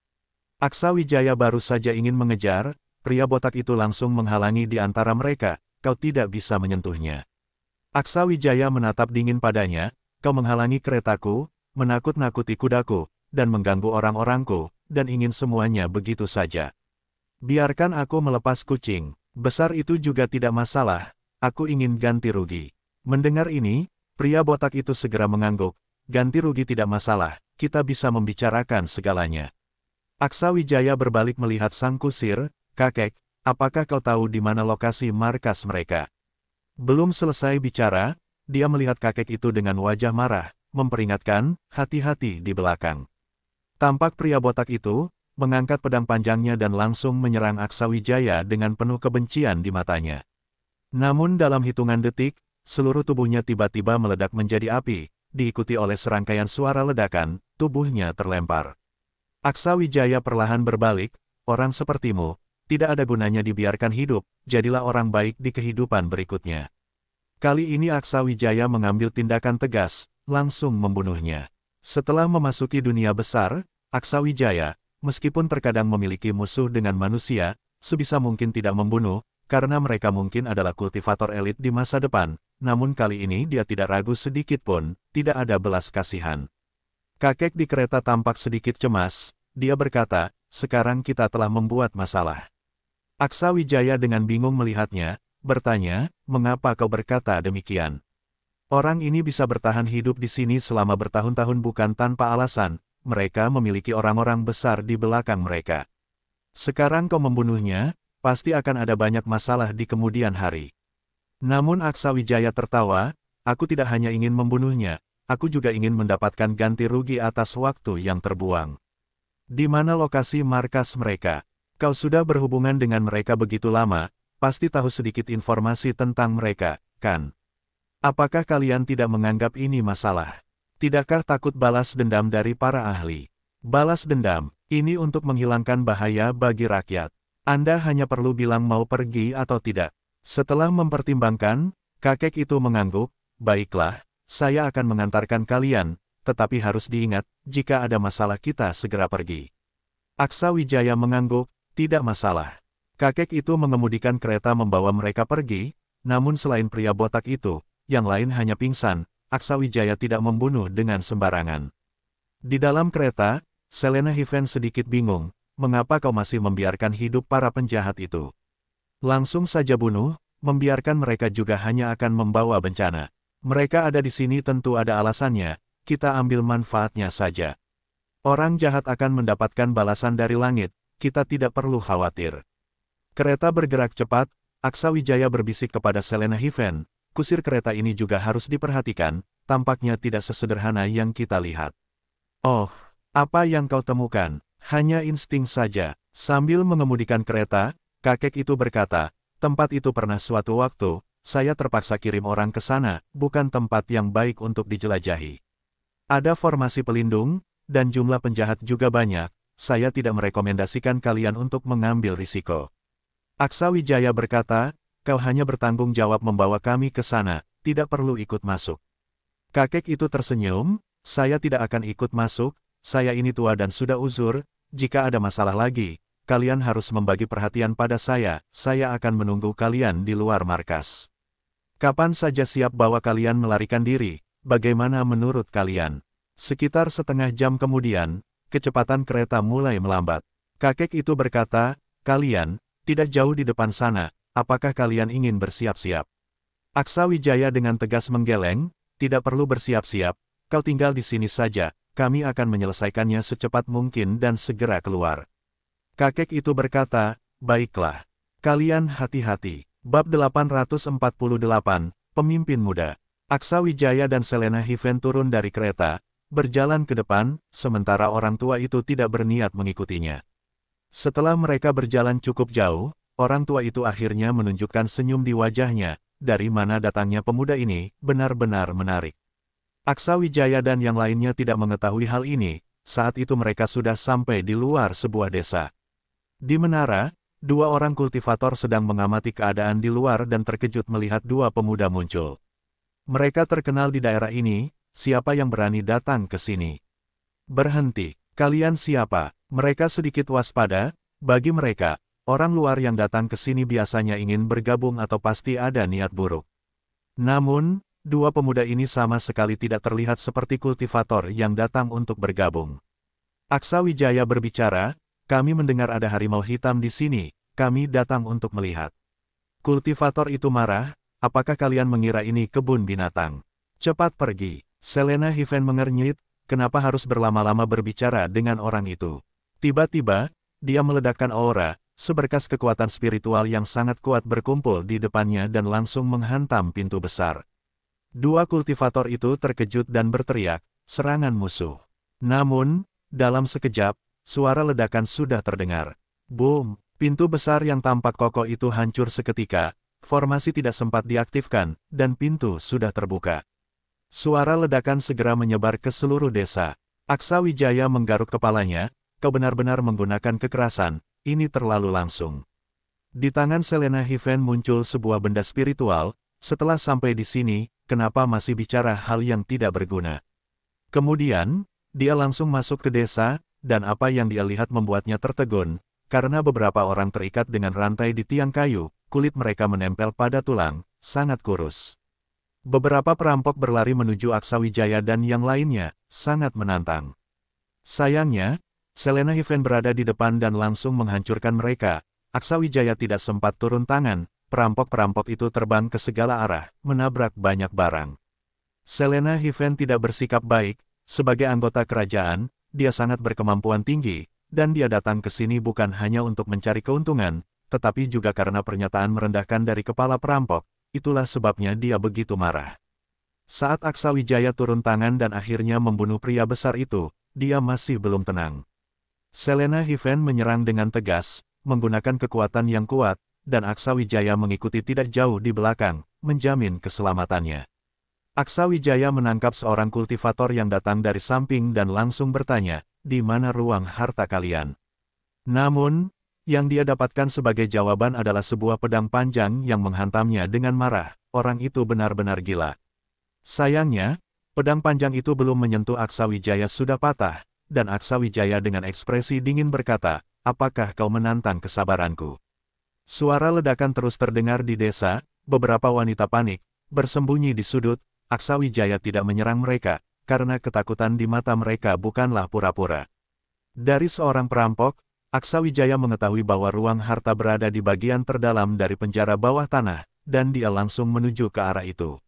Aksa Wijaya baru saja ingin mengejar, pria botak itu langsung menghalangi di antara mereka, kau tidak bisa menyentuhnya. Aksa Wijaya menatap dingin padanya, kau menghalangi keretaku, menakut-nakuti kudaku, dan mengganggu orang-orangku, dan ingin semuanya begitu saja. Biarkan aku melepas kucing, besar itu juga tidak masalah, aku ingin ganti rugi. Mendengar ini, pria botak itu segera mengangguk, ganti rugi tidak masalah, kita bisa membicarakan segalanya. Aksa Wijaya berbalik melihat sang kusir, kakek, apakah kau tahu di mana lokasi markas mereka? Belum selesai bicara, dia melihat kakek itu dengan wajah marah, memperingatkan, hati-hati di belakang. Tampak pria botak itu, mengangkat pedang panjangnya dan langsung menyerang Aksa Wijaya dengan penuh kebencian di matanya. Namun dalam hitungan detik, seluruh tubuhnya tiba-tiba meledak menjadi api, diikuti oleh serangkaian suara ledakan, tubuhnya terlempar. Aksa Wijaya perlahan berbalik, orang sepertimu, tidak ada gunanya dibiarkan hidup, jadilah orang baik di kehidupan berikutnya. Kali ini Aksa Wijaya mengambil tindakan tegas, langsung membunuhnya. Setelah memasuki dunia besar, Aksa Wijaya, meskipun terkadang memiliki musuh dengan manusia, sebisa mungkin tidak membunuh, karena mereka mungkin adalah kultivator elit di masa depan, namun kali ini dia tidak ragu sedikit pun, tidak ada belas kasihan. Kakek di kereta tampak sedikit cemas, dia berkata, sekarang kita telah membuat masalah. Aksa Wijaya dengan bingung melihatnya, bertanya, mengapa kau berkata demikian? Orang ini bisa bertahan hidup di sini selama bertahun-tahun bukan tanpa alasan, mereka memiliki orang-orang besar di belakang mereka. Sekarang kau membunuhnya, pasti akan ada banyak masalah di kemudian hari. Namun Aksa Wijaya tertawa, aku tidak hanya ingin membunuhnya, aku juga ingin mendapatkan ganti rugi atas waktu yang terbuang. Di mana lokasi markas mereka? Kau sudah berhubungan dengan mereka begitu lama, pasti tahu sedikit informasi tentang mereka, kan? Apakah kalian tidak menganggap ini masalah? Tidakkah takut balas dendam dari para ahli? Balas dendam, ini untuk menghilangkan bahaya bagi rakyat. Anda hanya perlu bilang mau pergi atau tidak. Setelah mempertimbangkan, kakek itu mengangguk, baiklah, saya akan mengantarkan kalian, tetapi harus diingat, jika ada masalah kita segera pergi. Aksa Wijaya mengangguk, tidak masalah. Kakek itu mengemudikan kereta membawa mereka pergi, namun selain pria botak itu, yang lain hanya pingsan, Aksa Wijaya tidak membunuh dengan sembarangan. Di dalam kereta, Selena Hiven sedikit bingung, mengapa kau masih membiarkan hidup para penjahat itu? Langsung saja bunuh, membiarkan mereka juga hanya akan membawa bencana. Mereka ada di sini tentu ada alasannya, kita ambil manfaatnya saja. Orang jahat akan mendapatkan balasan dari langit, kita tidak perlu khawatir. Kereta bergerak cepat, Aksa Wijaya berbisik kepada Selena Hiven, kusir kereta ini juga harus diperhatikan, tampaknya tidak sesederhana yang kita lihat. Oh, apa yang kau temukan? Hanya insting saja. Sambil mengemudikan kereta, kakek itu berkata, tempat itu pernah suatu waktu, saya terpaksa kirim orang ke sana, bukan tempat yang baik untuk dijelajahi. Ada formasi pelindung, dan jumlah penjahat juga banyak, saya tidak merekomendasikan kalian untuk mengambil risiko. Aksa Wijaya berkata, kau hanya bertanggung jawab membawa kami ke sana, tidak perlu ikut masuk. Kakek itu tersenyum, saya tidak akan ikut masuk, saya ini tua dan sudah uzur, jika ada masalah lagi, kalian harus membagi perhatian pada saya, saya akan menunggu kalian di luar markas. Kapan saja siap bawa kalian melarikan diri, bagaimana menurut kalian? Sekitar setengah jam kemudian, kecepatan kereta mulai melambat. Kakek itu berkata, kalian, tidak jauh di depan sana, apakah kalian ingin bersiap-siap? Aksa Wijaya dengan tegas menggeleng, tidak perlu bersiap-siap, kau tinggal di sini saja, kami akan menyelesaikannya secepat mungkin dan segera keluar. Kakek itu berkata, baiklah, kalian hati-hati. Bab 848, Pemimpin Muda. Aksa Wijaya dan Selena Hiven turun dari kereta, berjalan ke depan, sementara orang tua itu tidak berniat mengikutinya. Setelah mereka berjalan cukup jauh, Orang tua itu akhirnya menunjukkan senyum di wajahnya, dari mana datangnya pemuda ini, benar-benar menarik. Aksa Wijaya dan yang lainnya tidak mengetahui hal ini, saat itu mereka sudah sampai di luar sebuah desa. Di menara, dua orang kultivator sedang mengamati keadaan di luar dan terkejut melihat dua pemuda muncul. Mereka terkenal di daerah ini, siapa yang berani datang ke sini? Berhenti, kalian siapa? Mereka sedikit waspada, bagi mereka, Orang luar yang datang ke sini biasanya ingin bergabung atau pasti ada niat buruk. Namun, dua pemuda ini sama sekali tidak terlihat seperti kultivator yang datang untuk bergabung. Aksa Wijaya berbicara, kami mendengar ada harimau hitam di sini, kami datang untuk melihat. Kultivator itu marah, apakah kalian mengira ini kebun binatang? Cepat pergi. Selena Hiven mengernyit, kenapa harus berlama-lama berbicara dengan orang itu? Tiba-tiba, dia meledakkan aura, seberkas kekuatan spiritual yang sangat kuat berkumpul di depannya dan langsung menghantam pintu besar. Dua kultivator itu terkejut dan berteriak, serangan musuh. Namun, dalam sekejap, suara ledakan sudah terdengar. Boom! Pintu besar yang tampak kokoh itu hancur seketika, formasi tidak sempat diaktifkan, dan pintu sudah terbuka. Suara ledakan segera menyebar ke seluruh desa. Aksa Wijaya menggaruk kepalanya, kau benar-benar menggunakan kekerasan, ini terlalu langsung. Di tangan Selena Hiven muncul sebuah benda spiritual, setelah sampai di sini, kenapa masih bicara hal yang tidak berguna. Kemudian, dia langsung masuk ke desa, dan apa yang dia lihat membuatnya tertegun, karena beberapa orang terikat dengan rantai di tiang kayu, kulit mereka menempel pada tulang, sangat kurus. Beberapa perampok berlari menuju Aksawijaya dan yang lainnya, sangat menantang. Sayangnya, Selena Heaven berada di depan dan langsung menghancurkan mereka. Aksa Wijaya tidak sempat turun tangan, perampok-perampok itu terbang ke segala arah, menabrak banyak barang. Selena Heaven tidak bersikap baik, sebagai anggota kerajaan, dia sangat berkemampuan tinggi, dan dia datang ke sini bukan hanya untuk mencari keuntungan, tetapi juga karena pernyataan merendahkan dari kepala perampok, itulah sebabnya dia begitu marah. Saat Aksa Wijaya turun tangan dan akhirnya membunuh pria besar itu, dia masih belum tenang. Selena Hiven menyerang dengan tegas, menggunakan kekuatan yang kuat, dan Aksa Wijaya mengikuti tidak jauh di belakang, menjamin keselamatannya. Aksa Wijaya menangkap seorang kultivator yang datang dari samping dan langsung bertanya, di mana ruang harta kalian? Namun, yang dia dapatkan sebagai jawaban adalah sebuah pedang panjang yang menghantamnya dengan marah, orang itu benar-benar gila. Sayangnya, pedang panjang itu belum menyentuh Aksa Wijaya sudah patah, dan Aksa Wijaya dengan ekspresi dingin berkata, apakah kau menantang kesabaranku? Suara ledakan terus terdengar di desa, beberapa wanita panik, bersembunyi di sudut, Aksa Wijaya tidak menyerang mereka, karena ketakutan di mata mereka bukanlah pura-pura. Dari seorang perampok, Aksa Wijaya mengetahui bahwa ruang harta berada di bagian terdalam dari penjara bawah tanah, dan dia langsung menuju ke arah itu.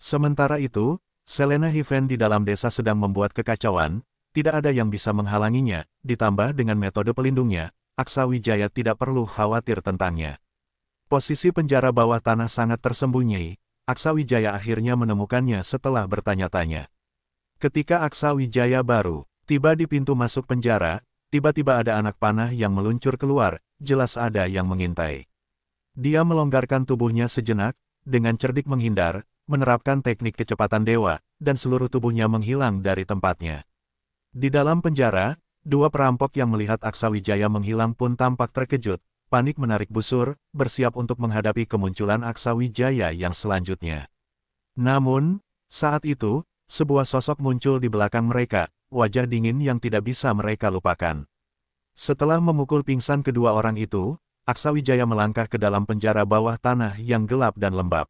Sementara itu, Selena Hiven di dalam desa sedang membuat kekacauan, tidak ada yang bisa menghalanginya, ditambah dengan metode pelindungnya, Aksa Wijaya tidak perlu khawatir tentangnya. Posisi penjara bawah tanah sangat tersembunyi, Aksa Wijaya akhirnya menemukannya setelah bertanya-tanya. Ketika Aksa Wijaya baru tiba di pintu masuk penjara, tiba-tiba ada anak panah yang meluncur keluar, jelas ada yang mengintai. Dia melonggarkan tubuhnya sejenak, dengan cerdik menghindar, menerapkan teknik kecepatan dewa, dan seluruh tubuhnya menghilang dari tempatnya. Di dalam penjara, dua perampok yang melihat Wijaya menghilang pun tampak terkejut, panik menarik busur, bersiap untuk menghadapi kemunculan Wijaya yang selanjutnya. Namun, saat itu, sebuah sosok muncul di belakang mereka, wajah dingin yang tidak bisa mereka lupakan. Setelah memukul pingsan kedua orang itu, Wijaya melangkah ke dalam penjara bawah tanah yang gelap dan lembab.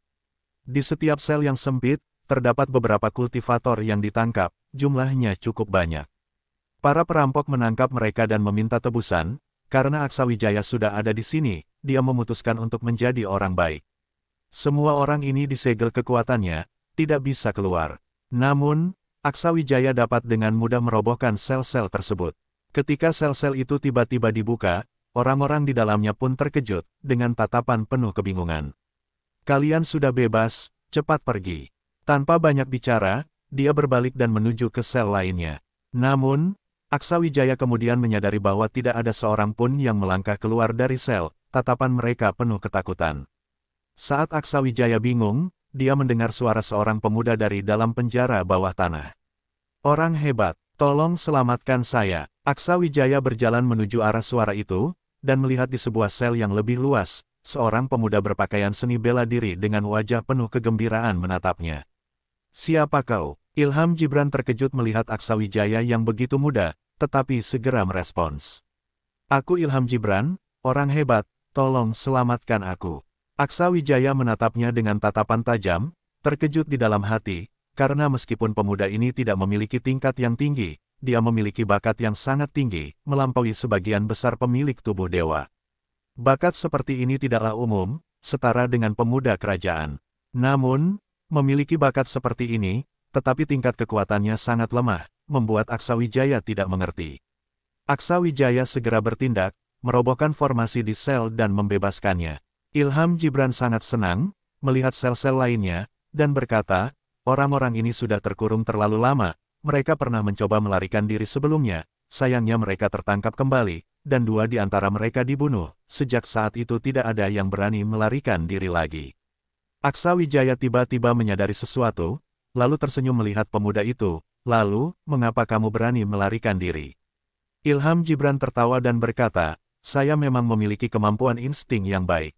Di setiap sel yang sempit, terdapat beberapa kultivator yang ditangkap, jumlahnya cukup banyak. Para perampok menangkap mereka dan meminta tebusan, karena Aksa Wijaya sudah ada di sini, dia memutuskan untuk menjadi orang baik. Semua orang ini disegel kekuatannya, tidak bisa keluar. Namun, Aksa Wijaya dapat dengan mudah merobohkan sel-sel tersebut. Ketika sel-sel itu tiba-tiba dibuka, orang-orang di dalamnya pun terkejut, dengan tatapan penuh kebingungan. Kalian sudah bebas, cepat pergi. Tanpa banyak bicara, dia berbalik dan menuju ke sel lainnya. Namun, Aksa Wijaya kemudian menyadari bahwa tidak ada seorang pun yang melangkah keluar dari sel, tatapan mereka penuh ketakutan. Saat Aksa Wijaya bingung, dia mendengar suara seorang pemuda dari dalam penjara bawah tanah. Orang hebat, tolong selamatkan saya. Aksa Wijaya berjalan menuju arah suara itu, dan melihat di sebuah sel yang lebih luas, seorang pemuda berpakaian seni bela diri dengan wajah penuh kegembiraan menatapnya. Siapa kau? Ilham Jibran terkejut melihat Aksa Wijaya yang begitu muda, tetapi segera merespons. Aku Ilham Jibran, orang hebat, tolong selamatkan aku. Aksa Wijaya menatapnya dengan tatapan tajam, terkejut di dalam hati, karena meskipun pemuda ini tidak memiliki tingkat yang tinggi, dia memiliki bakat yang sangat tinggi, melampaui sebagian besar pemilik tubuh dewa. Bakat seperti ini tidaklah umum, setara dengan pemuda kerajaan. Namun, memiliki bakat seperti ini, tetapi tingkat kekuatannya sangat lemah, membuat Aksa Wijaya tidak mengerti. Aksa Wijaya segera bertindak, merobohkan formasi di sel dan membebaskannya. Ilham Jibran sangat senang, melihat sel-sel lainnya, dan berkata, orang-orang ini sudah terkurung terlalu lama, mereka pernah mencoba melarikan diri sebelumnya, sayangnya mereka tertangkap kembali, dan dua di antara mereka dibunuh, sejak saat itu tidak ada yang berani melarikan diri lagi. Aksa Wijaya tiba-tiba menyadari sesuatu, lalu tersenyum melihat pemuda itu, lalu, mengapa kamu berani melarikan diri? Ilham Jibran tertawa dan berkata, saya memang memiliki kemampuan insting yang baik.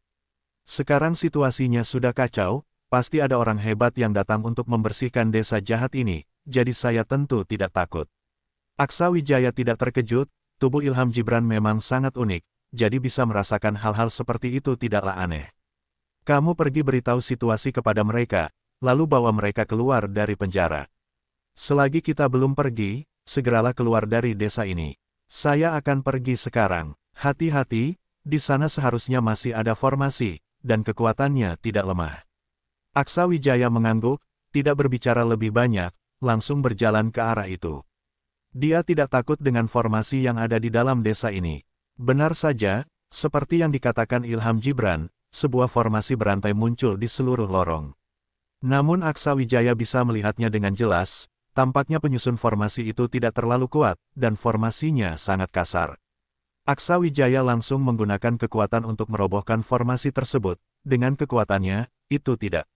Sekarang situasinya sudah kacau, pasti ada orang hebat yang datang untuk membersihkan desa jahat ini, jadi saya tentu tidak takut. Aksa Wijaya tidak terkejut, tubuh Ilham Jibran memang sangat unik, jadi bisa merasakan hal-hal seperti itu tidaklah aneh. Kamu pergi beritahu situasi kepada mereka, lalu bawa mereka keluar dari penjara. Selagi kita belum pergi, segeralah keluar dari desa ini. Saya akan pergi sekarang. Hati-hati, di sana seharusnya masih ada formasi, dan kekuatannya tidak lemah. Aksa Wijaya mengangguk, tidak berbicara lebih banyak, langsung berjalan ke arah itu. Dia tidak takut dengan formasi yang ada di dalam desa ini. Benar saja, seperti yang dikatakan Ilham Jibran, sebuah formasi berantai muncul di seluruh lorong. Namun Aksa Wijaya bisa melihatnya dengan jelas, tampaknya penyusun formasi itu tidak terlalu kuat, dan formasinya sangat kasar. Aksa Wijaya langsung menggunakan kekuatan untuk merobohkan formasi tersebut, dengan kekuatannya, itu tidak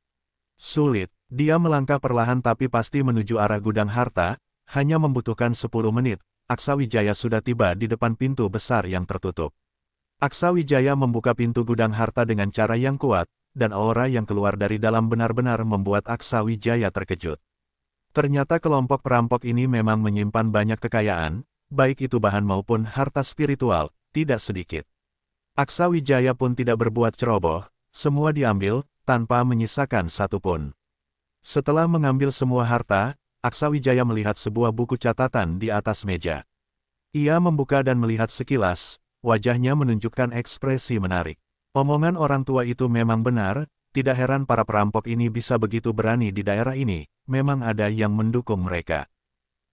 sulit. Dia melangkah perlahan tapi pasti menuju arah gudang harta, hanya membutuhkan 10 menit, Aksa Wijaya sudah tiba di depan pintu besar yang tertutup. Aksa Wijaya membuka pintu gudang harta dengan cara yang kuat, dan aura yang keluar dari dalam benar-benar membuat Aksa Wijaya terkejut. Ternyata kelompok perampok ini memang menyimpan banyak kekayaan, baik itu bahan maupun harta spiritual, tidak sedikit. Aksa Wijaya pun tidak berbuat ceroboh, semua diambil, tanpa menyisakan satupun. Setelah mengambil semua harta, Aksa Wijaya melihat sebuah buku catatan di atas meja. Ia membuka dan melihat sekilas, wajahnya menunjukkan ekspresi menarik. Omongan orang tua itu memang benar, tidak heran para perampok ini bisa begitu berani di daerah ini, memang ada yang mendukung mereka.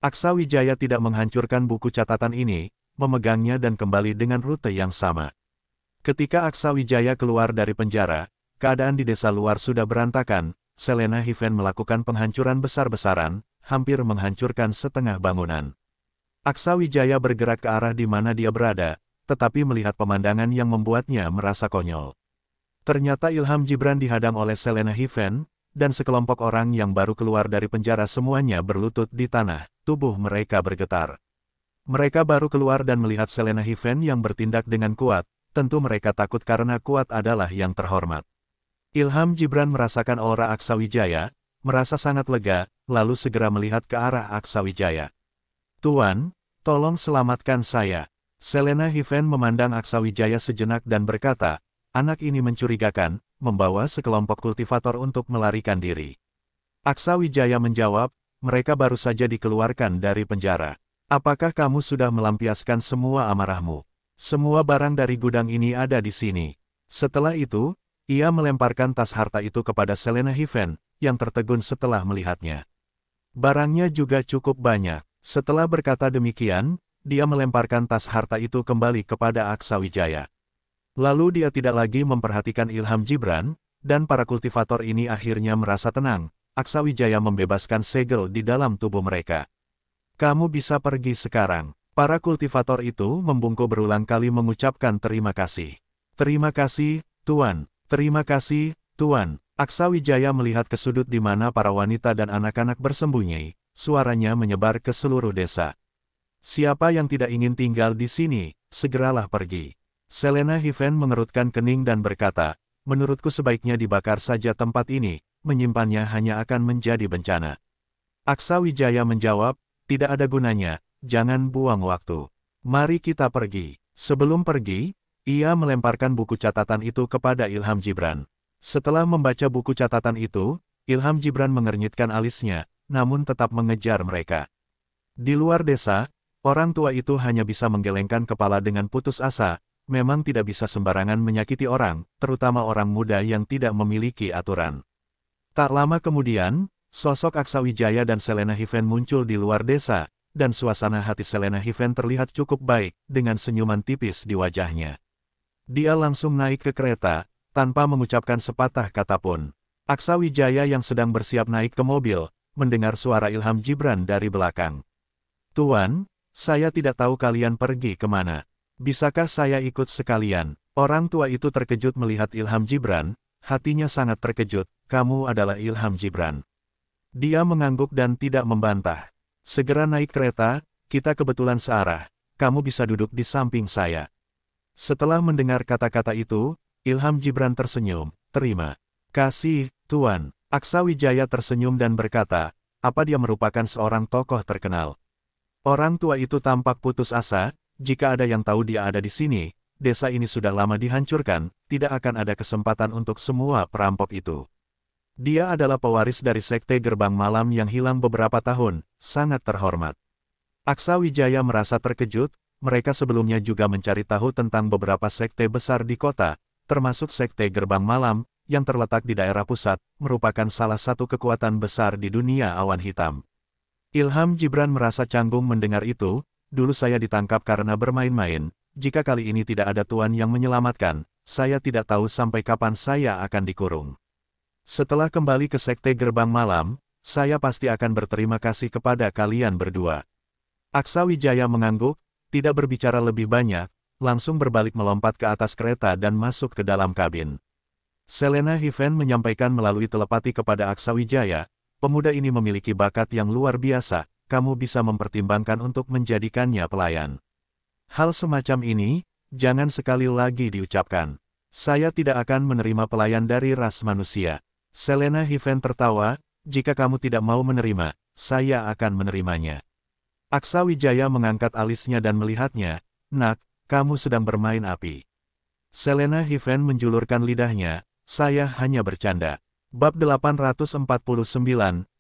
Aksa Wijaya tidak menghancurkan buku catatan ini, memegangnya dan kembali dengan rute yang sama. Ketika Aksa Wijaya keluar dari penjara, keadaan di desa luar sudah berantakan, Selena Hiven melakukan penghancuran besar-besaran, hampir menghancurkan setengah bangunan. Aksa Wijaya bergerak ke arah di mana dia berada, tetapi melihat pemandangan yang membuatnya merasa konyol. Ternyata Ilham Jibran dihadang oleh Selena Hiven, dan sekelompok orang yang baru keluar dari penjara semuanya berlutut di tanah, tubuh mereka bergetar. Mereka baru keluar dan melihat Selena Hiven yang bertindak dengan kuat, tentu mereka takut karena kuat adalah yang terhormat. Ilham Jibran merasakan aura Aksawijaya, merasa sangat lega, lalu segera melihat ke arah Aksawijaya. Tuan, tolong selamatkan saya. Selena Hiven memandang Aksawijaya sejenak dan berkata, anak ini mencurigakan, membawa sekelompok kultivator untuk melarikan diri. Aksawijaya menjawab, mereka baru saja dikeluarkan dari penjara. Apakah kamu sudah melampiaskan semua amarahmu? Semua barang dari gudang ini ada di sini. Setelah itu, ia melemparkan tas harta itu kepada Selena Hiven, yang tertegun setelah melihatnya. Barangnya juga cukup banyak. Setelah berkata demikian, dia melemparkan tas harta itu kembali kepada Aksa Wijaya. Lalu dia tidak lagi memperhatikan Ilham Gibran, dan para kultivator ini akhirnya merasa tenang, Aksa Wijaya membebaskan segel di dalam tubuh mereka. Kamu bisa pergi sekarang. Para kultivator itu membungkuk berulang kali mengucapkan terima kasih. Terima kasih, Tuan. Terima kasih, Tuan. Aksa Wijaya melihat ke sudut di mana para wanita dan anak-anak bersembunyi. Suaranya menyebar ke seluruh desa. Siapa yang tidak ingin tinggal di sini, segeralah pergi. Selena Hiven mengerutkan kening dan berkata, menurutku sebaiknya dibakar saja tempat ini, menyimpannya hanya akan menjadi bencana. Aksa Wijaya menjawab, tidak ada gunanya, jangan buang waktu. Mari kita pergi. Sebelum pergi, ia melemparkan buku catatan itu kepada Ilham Jibran. Setelah membaca buku catatan itu, Ilham Jibran mengernyitkan alisnya, namun tetap mengejar mereka. Di luar desa, Orang tua itu hanya bisa menggelengkan kepala dengan putus asa, memang tidak bisa sembarangan menyakiti orang, terutama orang muda yang tidak memiliki aturan. Tak lama kemudian, sosok Aksa Wijaya dan Selena Hiven muncul di luar desa, dan suasana hati Selena Hiven terlihat cukup baik, dengan senyuman tipis di wajahnya. Dia langsung naik ke kereta, tanpa mengucapkan sepatah kata pun. Aksa Wijaya yang sedang bersiap naik ke mobil, mendengar suara Ilham Jibran dari belakang. Tuan, saya tidak tahu kalian pergi kemana. Bisakah saya ikut sekalian? Orang tua itu terkejut melihat Ilham Jibran, hatinya sangat terkejut, kamu adalah Ilham Jibran. Dia mengangguk dan tidak membantah. Segera naik kereta, kita kebetulan searah, kamu bisa duduk di samping saya. Setelah mendengar kata-kata itu, Ilham Jibran tersenyum, terima. Kasih, Tuan. Aksa Wijaya tersenyum dan berkata, apa dia merupakan seorang tokoh terkenal. Orang tua itu tampak putus asa, jika ada yang tahu dia ada di sini, desa ini sudah lama dihancurkan, tidak akan ada kesempatan untuk semua perampok itu. Dia adalah pewaris dari Sekte Gerbang Malam yang hilang beberapa tahun, sangat terhormat. Aksa Wijaya merasa terkejut, mereka sebelumnya juga mencari tahu tentang beberapa sekte besar di kota, termasuk Sekte Gerbang Malam, yang terletak di daerah pusat, merupakan salah satu kekuatan besar di dunia awan hitam. Ilham Gibran merasa canggung mendengar itu, dulu saya ditangkap karena bermain-main, jika kali ini tidak ada tuan yang menyelamatkan, saya tidak tahu sampai kapan saya akan dikurung. Setelah kembali ke Sekte Gerbang Malam, saya pasti akan berterima kasih kepada kalian berdua. Aksa Wijaya mengangguk, tidak berbicara lebih banyak, langsung berbalik melompat ke atas kereta dan masuk ke dalam kabin. Selena Hiven menyampaikan melalui telepati kepada Aksa Wijaya, Pemuda ini memiliki bakat yang luar biasa, kamu bisa mempertimbangkan untuk menjadikannya pelayan. Hal semacam ini, jangan sekali lagi diucapkan. Saya tidak akan menerima pelayan dari ras manusia. Selena Hiven tertawa, jika kamu tidak mau menerima, saya akan menerimanya. Aksa Wijaya mengangkat alisnya dan melihatnya, nak, kamu sedang bermain api. Selena Hiven menjulurkan lidahnya, saya hanya bercanda. Bab 849,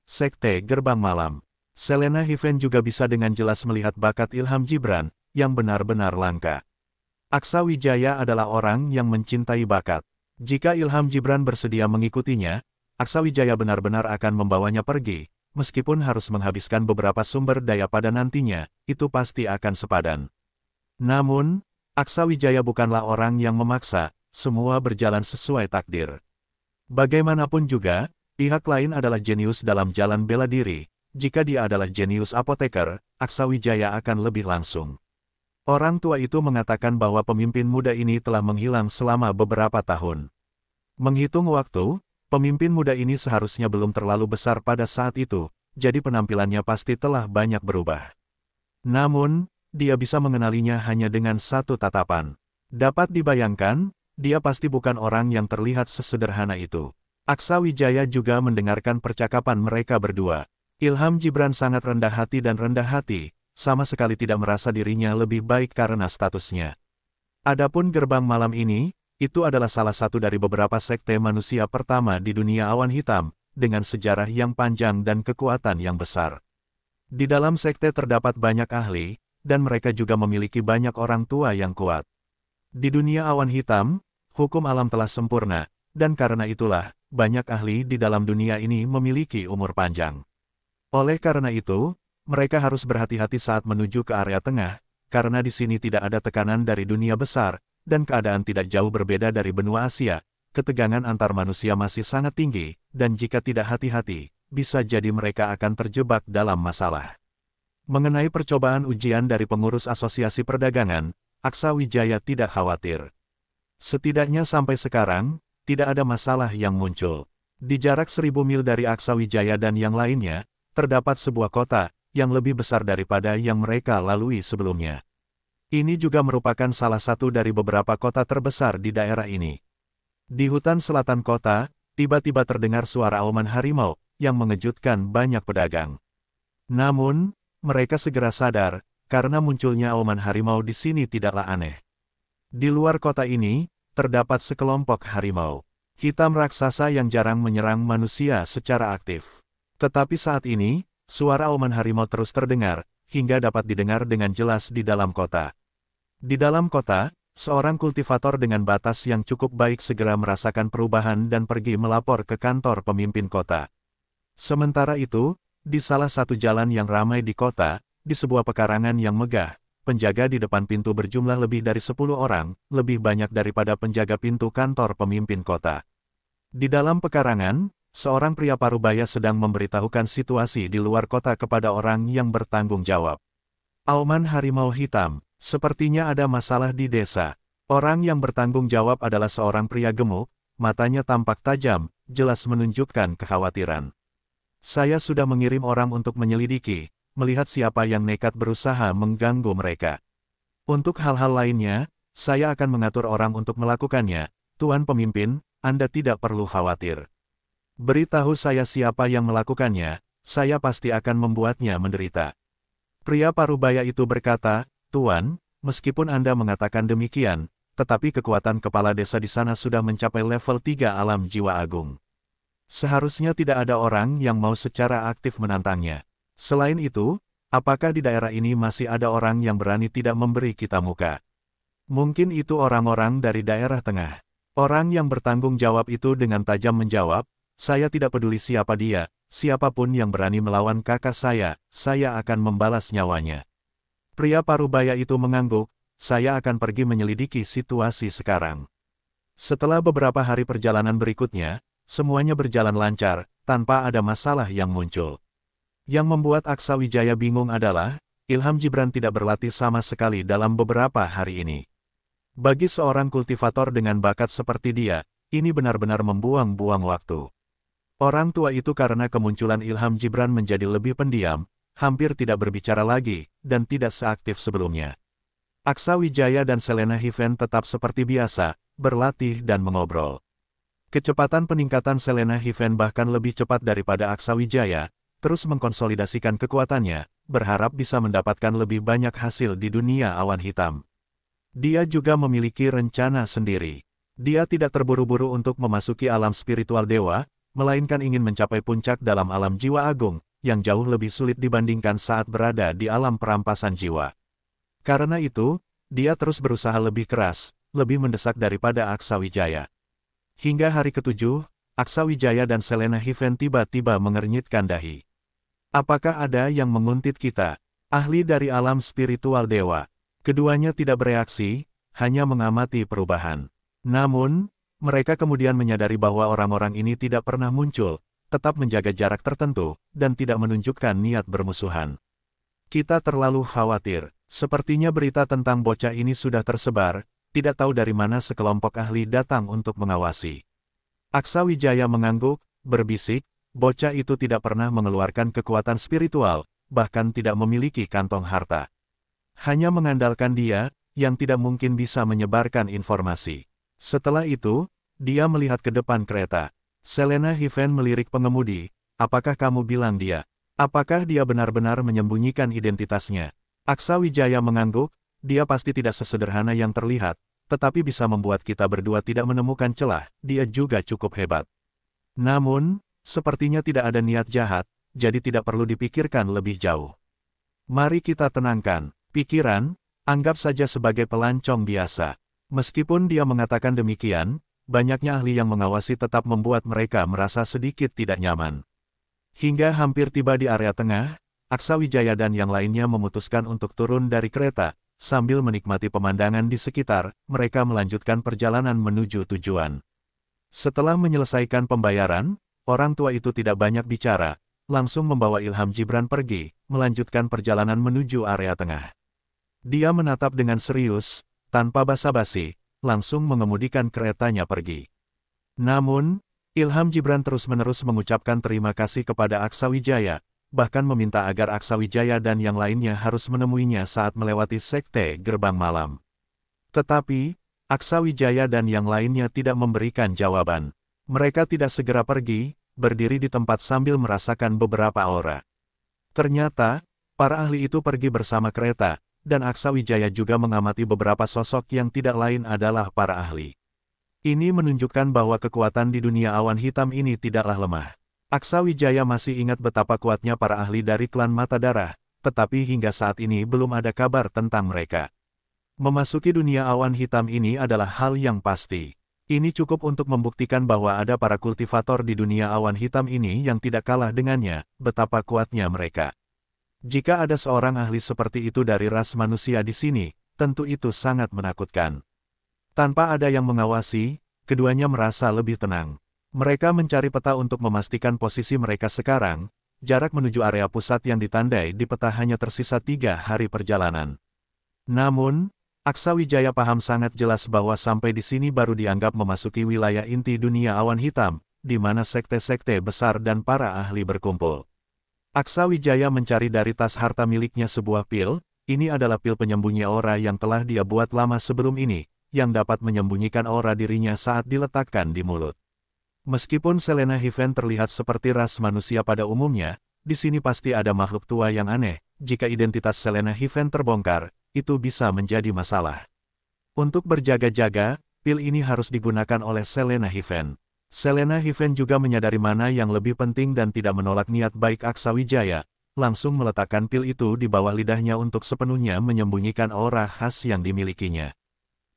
Sekte Gerbang Malam. Selena Hiven juga bisa dengan jelas melihat bakat Ilham Gibran, yang benar-benar langka. Aksa Wijaya adalah orang yang mencintai bakat. Jika Ilham Gibran bersedia mengikutinya, Aksa Wijaya benar-benar akan membawanya pergi, meskipun harus menghabiskan beberapa sumber daya pada nantinya, itu pasti akan sepadan. Namun, Aksa Wijaya bukanlah orang yang memaksa, semua berjalan sesuai takdir. Bagaimanapun juga, pihak lain adalah jenius dalam jalan bela diri. Jika dia adalah jenius apoteker, Aksawijaya akan lebih langsung. Orang tua itu mengatakan bahwa pemimpin muda ini telah menghilang selama beberapa tahun. Menghitung waktu, pemimpin muda ini seharusnya belum terlalu besar pada saat itu, jadi penampilannya pasti telah banyak berubah. Namun, dia bisa mengenalinya hanya dengan satu tatapan. Dapat dibayangkan, dia pasti bukan orang yang terlihat sesederhana itu. Aksa Wijaya juga mendengarkan percakapan mereka berdua. Ilham Jibran sangat rendah hati dan rendah hati, sama sekali tidak merasa dirinya lebih baik karena statusnya. Adapun gerbang malam ini, itu adalah salah satu dari beberapa sekte manusia pertama di dunia awan hitam, dengan sejarah yang panjang dan kekuatan yang besar. Di dalam sekte terdapat banyak ahli, dan mereka juga memiliki banyak orang tua yang kuat. Di dunia awan hitam, hukum alam telah sempurna, dan karena itulah, banyak ahli di dalam dunia ini memiliki umur panjang. Oleh karena itu, mereka harus berhati-hati saat menuju ke area tengah, karena di sini tidak ada tekanan dari dunia besar, dan keadaan tidak jauh berbeda dari benua Asia, ketegangan antar manusia masih sangat tinggi, dan jika tidak hati-hati, bisa jadi mereka akan terjebak dalam masalah. Mengenai percobaan ujian dari pengurus Asosiasi Perdagangan, Aksa Wijaya tidak khawatir. Setidaknya sampai sekarang, tidak ada masalah yang muncul. Di jarak seribu mil dari Aksa Wijaya dan yang lainnya, terdapat sebuah kota, yang lebih besar daripada yang mereka lalui sebelumnya. Ini juga merupakan salah satu dari beberapa kota terbesar di daerah ini. Di hutan selatan kota, tiba-tiba terdengar suara auman harimau, yang mengejutkan banyak pedagang. Namun, mereka segera sadar, karena munculnya auman harimau di sini tidaklah aneh. Di luar kota ini, terdapat sekelompok harimau hitam raksasa yang jarang menyerang manusia secara aktif. Tetapi saat ini, suara auman harimau terus terdengar, hingga dapat didengar dengan jelas di dalam kota. Di dalam kota, seorang kultivator dengan batas yang cukup baik segera merasakan perubahan dan pergi melapor ke kantor pemimpin kota. Sementara itu, di salah satu jalan yang ramai di kota, di sebuah pekarangan yang megah, penjaga di depan pintu berjumlah lebih dari 10 orang, lebih banyak daripada penjaga pintu kantor pemimpin kota. Di dalam pekarangan, seorang pria parubaya sedang memberitahukan situasi di luar kota kepada orang yang bertanggung jawab. Auman Harimau Hitam, sepertinya ada masalah di desa. Orang yang bertanggung jawab adalah seorang pria gemuk, matanya tampak tajam, jelas menunjukkan kekhawatiran. Saya sudah mengirim orang untuk menyelidiki, melihat siapa yang nekat berusaha mengganggu mereka. Untuk hal-hal lainnya, saya akan mengatur orang untuk melakukannya, Tuan Pemimpin, Anda tidak perlu khawatir. Beritahu saya siapa yang melakukannya, saya pasti akan membuatnya menderita. Pria parubaya itu berkata, Tuan, meskipun Anda mengatakan demikian, tetapi kekuatan kepala desa di sana sudah mencapai level 3 alam jiwa agung. Seharusnya tidak ada orang yang mau secara aktif menantangnya. Selain itu, apakah di daerah ini masih ada orang yang berani tidak memberi kita muka? Mungkin itu orang-orang dari daerah tengah. Orang yang bertanggung jawab itu dengan tajam menjawab, saya tidak peduli siapa dia, siapapun yang berani melawan kakak saya, saya akan membalas nyawanya. Pria parubaya itu mengangguk, saya akan pergi menyelidiki situasi sekarang. Setelah beberapa hari perjalanan berikutnya, semuanya berjalan lancar, tanpa ada masalah yang muncul. Yang membuat Aksa Wijaya bingung adalah, Ilham Jibran tidak berlatih sama sekali dalam beberapa hari ini. Bagi seorang kultivator dengan bakat seperti dia, ini benar-benar membuang-buang waktu. Orang tua itu karena kemunculan Ilham Jibran menjadi lebih pendiam, hampir tidak berbicara lagi, dan tidak seaktif sebelumnya. Aksa Wijaya dan Selena Hiven tetap seperti biasa, berlatih dan mengobrol. Kecepatan peningkatan Selena Hiven bahkan lebih cepat daripada Aksa Wijaya, terus mengkonsolidasikan kekuatannya, berharap bisa mendapatkan lebih banyak hasil di dunia awan hitam. Dia juga memiliki rencana sendiri. Dia tidak terburu-buru untuk memasuki alam spiritual dewa, melainkan ingin mencapai puncak dalam alam jiwa agung, yang jauh lebih sulit dibandingkan saat berada di alam perampasan jiwa. Karena itu, dia terus berusaha lebih keras, lebih mendesak daripada Aksawijaya. Hingga hari ketujuh, Aksawijaya dan Selena Hiven tiba-tiba mengernyitkan dahi. Apakah ada yang menguntit kita? Ahli dari alam spiritual dewa. Keduanya tidak bereaksi, hanya mengamati perubahan. Namun, mereka kemudian menyadari bahwa orang-orang ini tidak pernah muncul, tetap menjaga jarak tertentu, dan tidak menunjukkan niat bermusuhan. Kita terlalu khawatir. Sepertinya berita tentang bocah ini sudah tersebar, tidak tahu dari mana sekelompok ahli datang untuk mengawasi. Aksa Wijaya mengangguk, berbisik, Bocah itu tidak pernah mengeluarkan kekuatan spiritual, bahkan tidak memiliki kantong harta. Hanya mengandalkan dia, yang tidak mungkin bisa menyebarkan informasi. Setelah itu, dia melihat ke depan kereta. Selena Hiven melirik pengemudi, apakah kamu bilang dia? Apakah dia benar-benar menyembunyikan identitasnya? Aksa Wijaya mengangguk, dia pasti tidak sesederhana yang terlihat, tetapi bisa membuat kita berdua tidak menemukan celah, dia juga cukup hebat. Namun, Sepertinya tidak ada niat jahat, jadi tidak perlu dipikirkan lebih jauh. Mari kita tenangkan, pikiran, anggap saja sebagai pelancong biasa. Meskipun dia mengatakan demikian, banyaknya ahli yang mengawasi tetap membuat mereka merasa sedikit tidak nyaman. Hingga hampir tiba di area tengah, Aksa Wijaya dan yang lainnya memutuskan untuk turun dari kereta, sambil menikmati pemandangan di sekitar, mereka melanjutkan perjalanan menuju tujuan. Setelah menyelesaikan pembayaran, Orang tua itu tidak banyak bicara, langsung membawa Ilham Jibran pergi, melanjutkan perjalanan menuju area tengah. Dia menatap dengan serius, tanpa basa-basi, langsung mengemudikan keretanya pergi. Namun, Ilham Jibran terus-menerus mengucapkan terima kasih kepada Aksa Wijaya, bahkan meminta agar Aksa Wijaya dan yang lainnya harus menemuinya saat melewati sekte gerbang malam. Tetapi, Aksa Wijaya dan yang lainnya tidak memberikan jawaban. Mereka tidak segera pergi, berdiri di tempat sambil merasakan beberapa aura. Ternyata, para ahli itu pergi bersama kereta, dan Aksa Wijaya juga mengamati beberapa sosok yang tidak lain adalah para ahli. Ini menunjukkan bahwa kekuatan di dunia awan hitam ini tidaklah lemah. Aksa Wijaya masih ingat betapa kuatnya para ahli dari klan Mata Darah, tetapi hingga saat ini belum ada kabar tentang mereka. Memasuki dunia awan hitam ini adalah hal yang pasti. Ini cukup untuk membuktikan bahwa ada para kultivator di dunia awan hitam ini yang tidak kalah dengannya, betapa kuatnya mereka. Jika ada seorang ahli seperti itu dari ras manusia di sini, tentu itu sangat menakutkan. Tanpa ada yang mengawasi, keduanya merasa lebih tenang. Mereka mencari peta untuk memastikan posisi mereka sekarang, jarak menuju area pusat yang ditandai di peta hanya tersisa tiga hari perjalanan. Namun, Aksa Wijaya paham sangat jelas bahwa sampai di sini baru dianggap memasuki wilayah inti dunia awan hitam, di mana sekte-sekte besar dan para ahli berkumpul. Aksa Wijaya mencari dari tas harta miliknya sebuah pil, ini adalah pil penyembunyi aura yang telah dia buat lama sebelum ini, yang dapat menyembunyikan aura dirinya saat diletakkan di mulut. Meskipun Selena Hiven terlihat seperti ras manusia pada umumnya, di sini pasti ada makhluk tua yang aneh, jika identitas Selena Hiven terbongkar, itu bisa menjadi masalah. Untuk berjaga-jaga, pil ini harus digunakan oleh Selena Hiven. Selena Hiven juga menyadari mana yang lebih penting dan tidak menolak niat baik Aksa Wijaya, langsung meletakkan pil itu di bawah lidahnya untuk sepenuhnya menyembunyikan aura khas yang dimilikinya.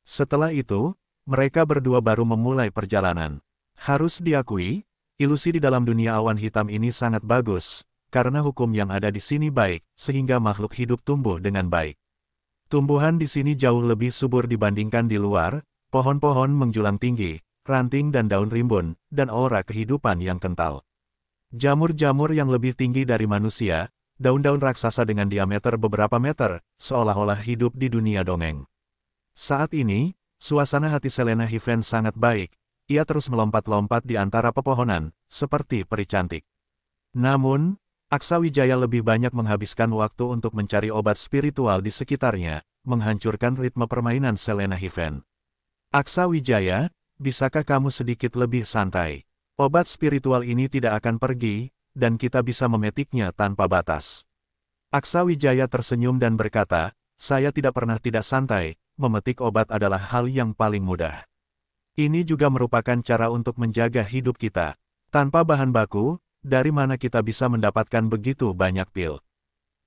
Setelah itu, mereka berdua baru memulai perjalanan. Harus diakui, ilusi di dalam dunia awan hitam ini sangat bagus, karena hukum yang ada di sini baik, sehingga makhluk hidup tumbuh dengan baik. Tumbuhan di sini jauh lebih subur dibandingkan di luar, pohon-pohon menjulang tinggi, ranting dan daun rimbun, dan aura kehidupan yang kental. Jamur-jamur yang lebih tinggi dari manusia, daun-daun raksasa dengan diameter beberapa meter, seolah-olah hidup di dunia dongeng. Saat ini, suasana hati Selena Hiven sangat baik, ia terus melompat-lompat di antara pepohonan, seperti peri cantik. Namun, Aksa Wijaya lebih banyak menghabiskan waktu untuk mencari obat spiritual di sekitarnya, menghancurkan ritme permainan Selena Hiven. Aksa Wijaya, bisakah kamu sedikit lebih santai? Obat spiritual ini tidak akan pergi, dan kita bisa memetiknya tanpa batas. Aksa Wijaya tersenyum dan berkata, saya tidak pernah tidak santai, memetik obat adalah hal yang paling mudah. Ini juga merupakan cara untuk menjaga hidup kita. Tanpa bahan baku, dari mana kita bisa mendapatkan begitu banyak pil?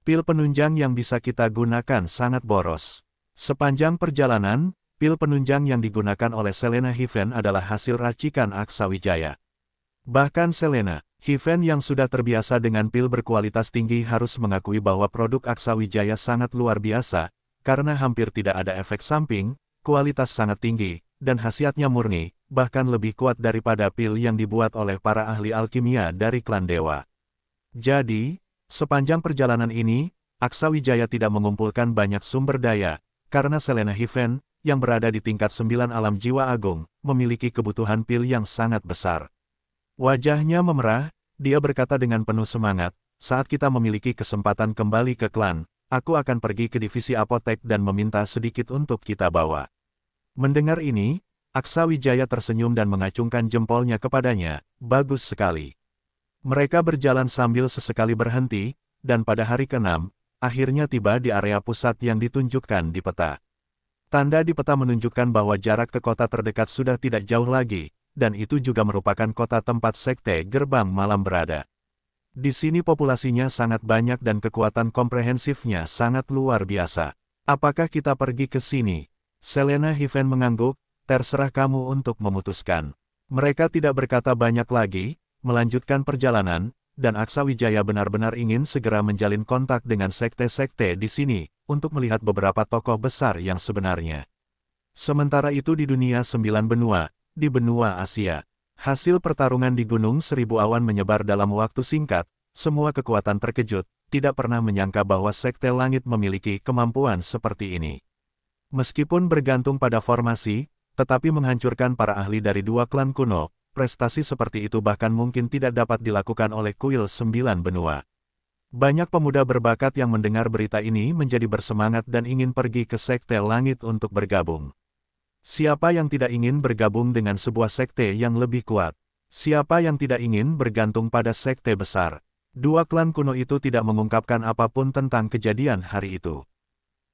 Pil penunjang yang bisa kita gunakan sangat boros. Sepanjang perjalanan, pil penunjang yang digunakan oleh Selena Hiven adalah hasil racikan Aksa Wijaya. Bahkan Selena, Hiven yang sudah terbiasa dengan pil berkualitas tinggi harus mengakui bahwa produk Aksa Wijaya sangat luar biasa, karena hampir tidak ada efek samping, kualitas sangat tinggi, dan khasiatnya murni, bahkan lebih kuat daripada pil yang dibuat oleh para ahli alkimia dari klan dewa. Jadi, sepanjang perjalanan ini, Aksa Wijaya tidak mengumpulkan banyak sumber daya, karena Selena Hiven, yang berada di tingkat 9 alam jiwa agung, memiliki kebutuhan pil yang sangat besar. Wajahnya memerah, dia berkata dengan penuh semangat, saat kita memiliki kesempatan kembali ke klan, aku akan pergi ke divisi apotek dan meminta sedikit untuk kita bawa. Mendengar ini, Aksa Wijaya tersenyum dan mengacungkan jempolnya kepadanya, bagus sekali. Mereka berjalan sambil sesekali berhenti, dan pada hari keenam, akhirnya tiba di area pusat yang ditunjukkan di peta. Tanda di peta menunjukkan bahwa jarak ke kota terdekat sudah tidak jauh lagi, dan itu juga merupakan kota tempat sekte gerbang malam berada. Di sini populasinya sangat banyak dan kekuatan komprehensifnya sangat luar biasa. Apakah kita pergi ke sini? Selena Hiven mengangguk, terserah kamu untuk memutuskan. Mereka tidak berkata banyak lagi, melanjutkan perjalanan, dan Aksa Wijaya benar-benar ingin segera menjalin kontak dengan sekte-sekte di sini, untuk melihat beberapa tokoh besar yang sebenarnya. Sementara itu di dunia sembilan benua, di benua Asia, hasil pertarungan di Gunung Seribu Awan menyebar dalam waktu singkat, semua kekuatan terkejut, tidak pernah menyangka bahwa sekte langit memiliki kemampuan seperti ini. Meskipun bergantung pada formasi, tetapi menghancurkan para ahli dari dua klan kuno, prestasi seperti itu bahkan mungkin tidak dapat dilakukan oleh kuil sembilan benua. Banyak pemuda berbakat yang mendengar berita ini menjadi bersemangat dan ingin pergi ke Sekte Langit untuk bergabung. Siapa yang tidak ingin bergabung dengan sebuah sekte yang lebih kuat? Siapa yang tidak ingin bergantung pada sekte besar? Dua klan kuno itu tidak mengungkapkan apapun tentang kejadian hari itu.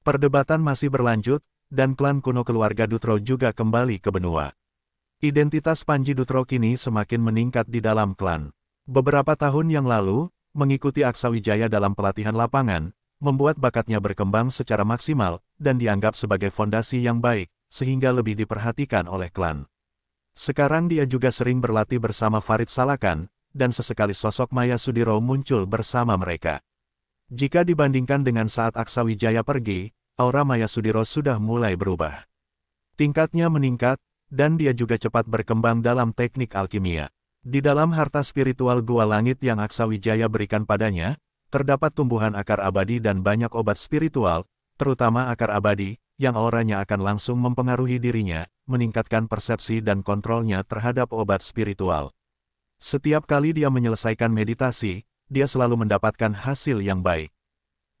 Perdebatan masih berlanjut, dan klan kuno keluarga Dutro juga kembali ke benua. Identitas Panji Dutro kini semakin meningkat di dalam klan. Beberapa tahun yang lalu, mengikuti Aksa Wijaya dalam pelatihan lapangan, membuat bakatnya berkembang secara maksimal, dan dianggap sebagai fondasi yang baik, sehingga lebih diperhatikan oleh klan. Sekarang dia juga sering berlatih bersama Farid Salakan, dan sesekali sosok Maya Sudiro muncul bersama mereka. Jika dibandingkan dengan saat Aksa Wijaya pergi, aura Maya Sudiro sudah mulai berubah. Tingkatnya meningkat, dan dia juga cepat berkembang dalam teknik alkimia. Di dalam harta spiritual Gua Langit yang Aksa Wijaya berikan padanya, terdapat tumbuhan akar abadi dan banyak obat spiritual, terutama akar abadi, yang auranya akan langsung mempengaruhi dirinya, meningkatkan persepsi dan kontrolnya terhadap obat spiritual. Setiap kali dia menyelesaikan meditasi, dia selalu mendapatkan hasil yang baik.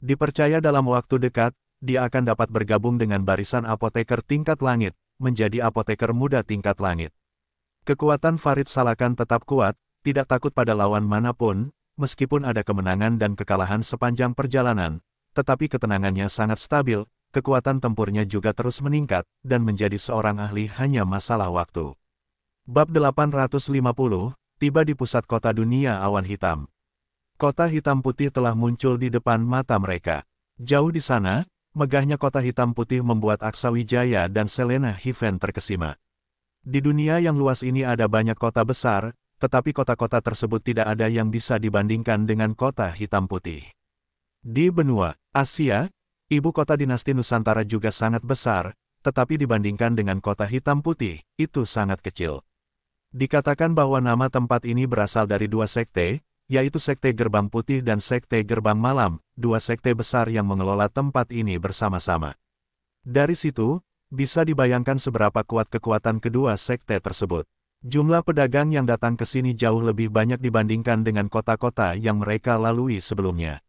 Dipercaya dalam waktu dekat, dia akan dapat bergabung dengan barisan apoteker tingkat langit, menjadi apoteker muda tingkat langit. Kekuatan Farid Salakan tetap kuat, tidak takut pada lawan manapun, meskipun ada kemenangan dan kekalahan sepanjang perjalanan, tetapi ketenangannya sangat stabil, kekuatan tempurnya juga terus meningkat, dan menjadi seorang ahli hanya masalah waktu. Bab 850, tiba di pusat kota dunia awan hitam. Kota hitam putih telah muncul di depan mata mereka. Jauh di sana, megahnya kota hitam putih membuat Aksa Wijaya dan Selena Hiven terkesima. Di dunia yang luas ini ada banyak kota besar, tetapi kota-kota tersebut tidak ada yang bisa dibandingkan dengan kota hitam putih. Di benua Asia, ibu kota dinasti Nusantara juga sangat besar, tetapi dibandingkan dengan kota hitam putih, itu sangat kecil. Dikatakan bahwa nama tempat ini berasal dari dua sekte, yaitu Sekte Gerbang Putih dan Sekte Gerbang Malam, dua sekte besar yang mengelola tempat ini bersama-sama. Dari situ, bisa dibayangkan seberapa kuat kekuatan kedua sekte tersebut. Jumlah pedagang yang datang ke sini jauh lebih banyak dibandingkan dengan kota-kota yang mereka lalui sebelumnya.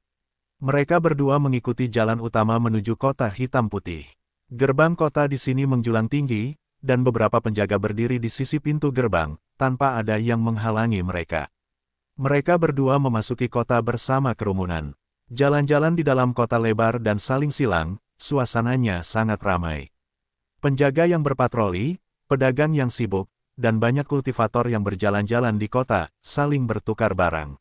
Mereka berdua mengikuti jalan utama menuju kota hitam putih. Gerbang kota di sini menjulang tinggi, dan beberapa penjaga berdiri di sisi pintu gerbang, tanpa ada yang menghalangi mereka. Mereka berdua memasuki kota bersama kerumunan. Jalan-jalan di dalam kota lebar dan saling silang, suasananya sangat ramai. Penjaga yang berpatroli, pedagang yang sibuk, dan banyak kultivator yang berjalan-jalan di kota, saling bertukar barang.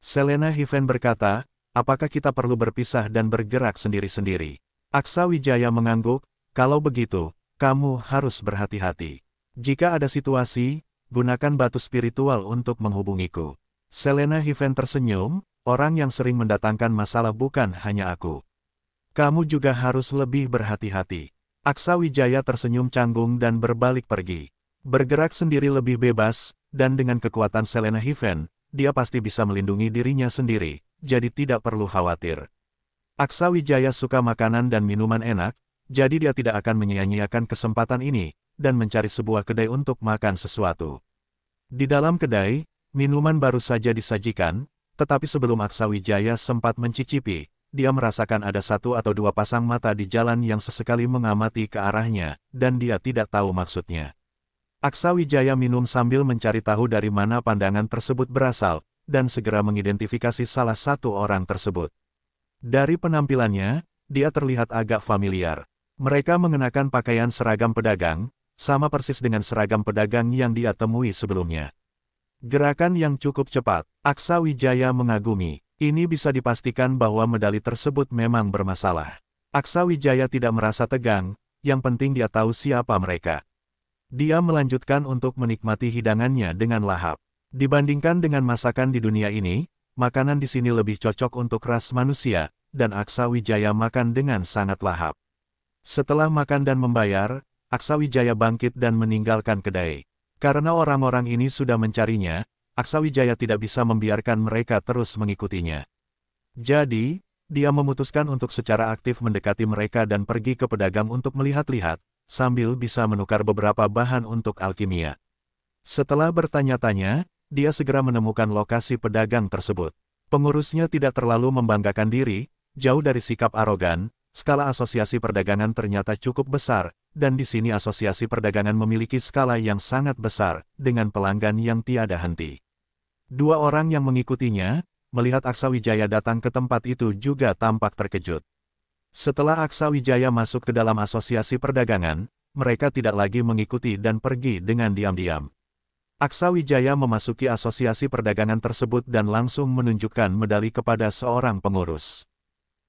Selena Hiven berkata, apakah kita perlu berpisah dan bergerak sendiri-sendiri? Aksa Wijaya mengangguk, kalau begitu, kamu harus berhati-hati. Jika ada situasi, gunakan batu spiritual untuk menghubungiku. Selena Hiven tersenyum, orang yang sering mendatangkan masalah bukan hanya aku. Kamu juga harus lebih berhati-hati. Aksa Wijaya tersenyum canggung dan berbalik pergi. Bergerak sendiri lebih bebas, dan dengan kekuatan Selena Hiven, dia pasti bisa melindungi dirinya sendiri, jadi tidak perlu khawatir. Aksa Wijaya suka makanan dan minuman enak, jadi dia tidak akan menyia-nyiakan kesempatan ini, dan mencari sebuah kedai untuk makan sesuatu. Di dalam kedai, Minuman baru saja disajikan, tetapi sebelum Aksa Wijaya sempat mencicipi, dia merasakan ada satu atau dua pasang mata di jalan yang sesekali mengamati ke arahnya, dan dia tidak tahu maksudnya. Aksa Wijaya minum sambil mencari tahu dari mana pandangan tersebut berasal, dan segera mengidentifikasi salah satu orang tersebut. Dari penampilannya, dia terlihat agak familiar. Mereka mengenakan pakaian seragam pedagang, sama persis dengan seragam pedagang yang dia temui sebelumnya. Gerakan yang cukup cepat, Aksa Wijaya mengagumi, ini bisa dipastikan bahwa medali tersebut memang bermasalah. Aksa Wijaya tidak merasa tegang, yang penting dia tahu siapa mereka. Dia melanjutkan untuk menikmati hidangannya dengan lahap. Dibandingkan dengan masakan di dunia ini, makanan di sini lebih cocok untuk ras manusia, dan Aksa Wijaya makan dengan sangat lahap. Setelah makan dan membayar, Aksa Wijaya bangkit dan meninggalkan kedai. Karena orang-orang ini sudah mencarinya, Aksawijaya tidak bisa membiarkan mereka terus mengikutinya. Jadi, dia memutuskan untuk secara aktif mendekati mereka dan pergi ke pedagang untuk melihat-lihat, sambil bisa menukar beberapa bahan untuk alkimia. Setelah bertanya-tanya, dia segera menemukan lokasi pedagang tersebut. Pengurusnya tidak terlalu membanggakan diri, jauh dari sikap arogan, skala asosiasi perdagangan ternyata cukup besar, dan di sini asosiasi perdagangan memiliki skala yang sangat besar, dengan pelanggan yang tiada henti. Dua orang yang mengikutinya, melihat Aksa Wijaya datang ke tempat itu juga tampak terkejut. Setelah Aksa Wijaya masuk ke dalam asosiasi perdagangan, mereka tidak lagi mengikuti dan pergi dengan diam-diam. Aksa Wijaya memasuki asosiasi perdagangan tersebut dan langsung menunjukkan medali kepada seorang pengurus.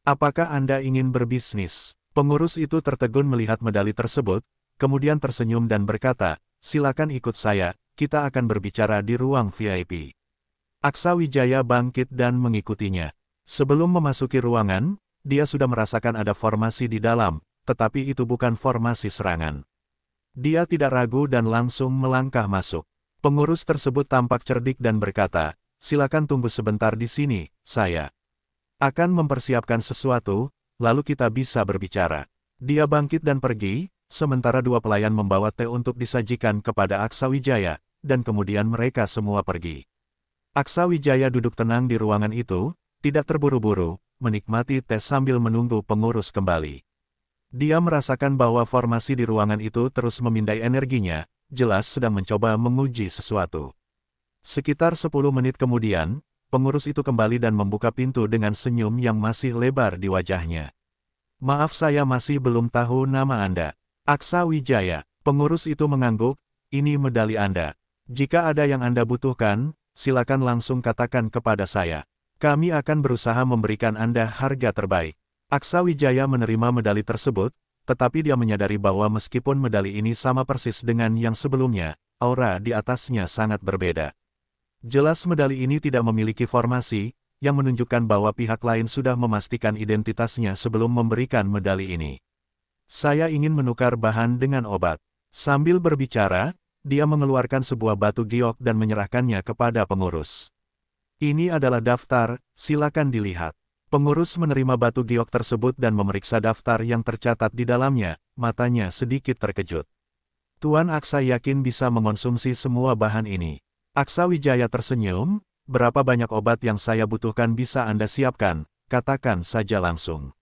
Apakah Anda ingin berbisnis? Pengurus itu tertegun melihat medali tersebut, kemudian tersenyum dan berkata, silakan ikut saya, kita akan berbicara di ruang VIP. Aksa Wijaya bangkit dan mengikutinya. Sebelum memasuki ruangan, dia sudah merasakan ada formasi di dalam, tetapi itu bukan formasi serangan. Dia tidak ragu dan langsung melangkah masuk. Pengurus tersebut tampak cerdik dan berkata, silakan tunggu sebentar di sini, saya akan mempersiapkan sesuatu, lalu kita bisa berbicara. Dia bangkit dan pergi, sementara dua pelayan membawa teh untuk disajikan kepada Aksa Wijaya, dan kemudian mereka semua pergi. Aksa Wijaya duduk tenang di ruangan itu, tidak terburu-buru, menikmati teh sambil menunggu pengurus kembali. Dia merasakan bahwa formasi di ruangan itu terus memindai energinya, jelas sedang mencoba menguji sesuatu. Sekitar 10 menit kemudian, Pengurus itu kembali dan membuka pintu dengan senyum yang masih lebar di wajahnya. Maaf saya masih belum tahu nama Anda. Aksa Wijaya. Pengurus itu mengangguk, ini medali Anda. Jika ada yang Anda butuhkan, silakan langsung katakan kepada saya. Kami akan berusaha memberikan Anda harga terbaik. Aksa Wijaya menerima medali tersebut, tetapi dia menyadari bahwa meskipun medali ini sama persis dengan yang sebelumnya, aura di atasnya sangat berbeda. Jelas medali ini tidak memiliki formasi, yang menunjukkan bahwa pihak lain sudah memastikan identitasnya sebelum memberikan medali ini. Saya ingin menukar bahan dengan obat. Sambil berbicara, dia mengeluarkan sebuah batu giok dan menyerahkannya kepada pengurus. Ini adalah daftar, silakan dilihat. Pengurus menerima batu giok tersebut dan memeriksa daftar yang tercatat di dalamnya, matanya sedikit terkejut. Tuan Aksa yakin bisa mengonsumsi semua bahan ini. Aksa Wijaya tersenyum, berapa banyak obat yang saya butuhkan bisa Anda siapkan, katakan saja langsung.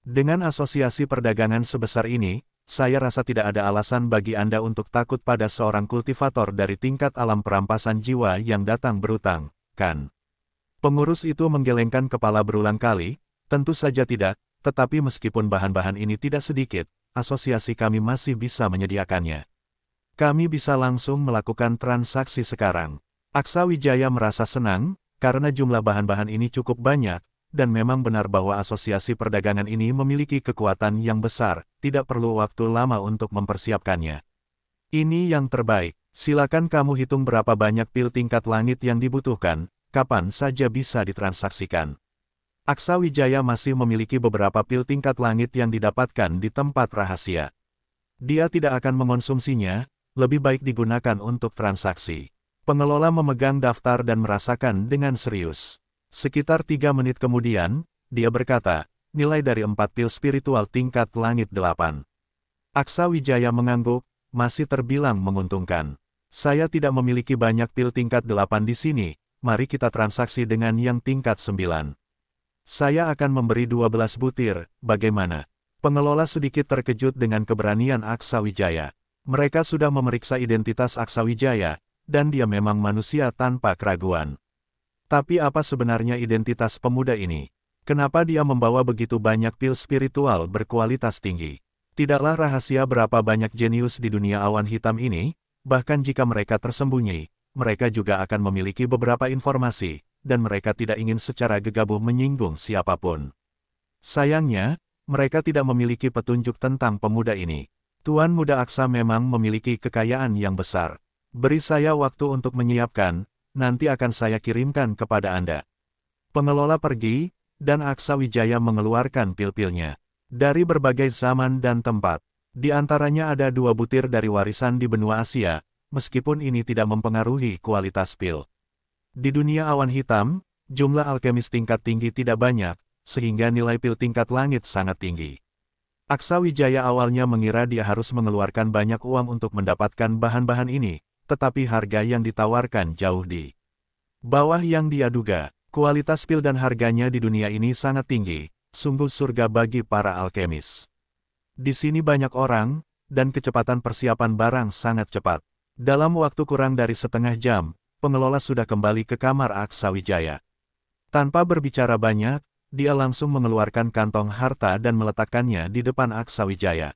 Dengan asosiasi perdagangan sebesar ini, saya rasa tidak ada alasan bagi Anda untuk takut pada seorang kultivator dari tingkat alam perampasan jiwa yang datang berutang, kan? Pengurus itu menggelengkan kepala berulang kali, tentu saja tidak, tetapi meskipun bahan-bahan ini tidak sedikit, asosiasi kami masih bisa menyediakannya kami bisa langsung melakukan transaksi sekarang. Aksa Wijaya merasa senang, karena jumlah bahan-bahan ini cukup banyak, dan memang benar bahwa asosiasi perdagangan ini memiliki kekuatan yang besar, tidak perlu waktu lama untuk mempersiapkannya. Ini yang terbaik, silakan kamu hitung berapa banyak pil tingkat langit yang dibutuhkan, kapan saja bisa ditransaksikan. Aksa Wijaya masih memiliki beberapa pil tingkat langit yang didapatkan di tempat rahasia. Dia tidak akan mengonsumsinya, lebih baik digunakan untuk transaksi. Pengelola memegang daftar dan merasakan dengan serius. Sekitar tiga menit kemudian, dia berkata, nilai dari empat pil spiritual tingkat langit delapan. Aksa Wijaya mengangguk, masih terbilang menguntungkan. Saya tidak memiliki banyak pil tingkat delapan di sini, mari kita transaksi dengan yang tingkat sembilan. Saya akan memberi dua belas butir, bagaimana? Pengelola sedikit terkejut dengan keberanian Aksa Wijaya. Mereka sudah memeriksa identitas Aksawijaya, dan dia memang manusia tanpa keraguan. Tapi apa sebenarnya identitas pemuda ini? Kenapa dia membawa begitu banyak pil spiritual berkualitas tinggi? Tidaklah rahasia berapa banyak jenius di dunia awan hitam ini, bahkan jika mereka tersembunyi, mereka juga akan memiliki beberapa informasi, dan mereka tidak ingin secara gegabah menyinggung siapapun. Sayangnya, mereka tidak memiliki petunjuk tentang pemuda ini. Tuan Muda Aksa memang memiliki kekayaan yang besar. Beri saya waktu untuk menyiapkan, nanti akan saya kirimkan kepada Anda. Pengelola pergi, dan Aksa Wijaya mengeluarkan pil-pilnya. Dari berbagai zaman dan tempat, di antaranya ada dua butir dari warisan di benua Asia, meskipun ini tidak mempengaruhi kualitas pil. Di dunia awan hitam, jumlah alkemis tingkat tinggi tidak banyak, sehingga nilai pil tingkat langit sangat tinggi. Aksa Wijaya awalnya mengira dia harus mengeluarkan banyak uang untuk mendapatkan bahan-bahan ini, tetapi harga yang ditawarkan jauh di bawah yang dia duga. Kualitas pil dan harganya di dunia ini sangat tinggi, sungguh surga bagi para alkemis. Di sini banyak orang, dan kecepatan persiapan barang sangat cepat. Dalam waktu kurang dari setengah jam, pengelola sudah kembali ke kamar Aksa Wijaya. Tanpa berbicara banyak, dia langsung mengeluarkan kantong harta dan meletakkannya di depan Aksa Wijaya.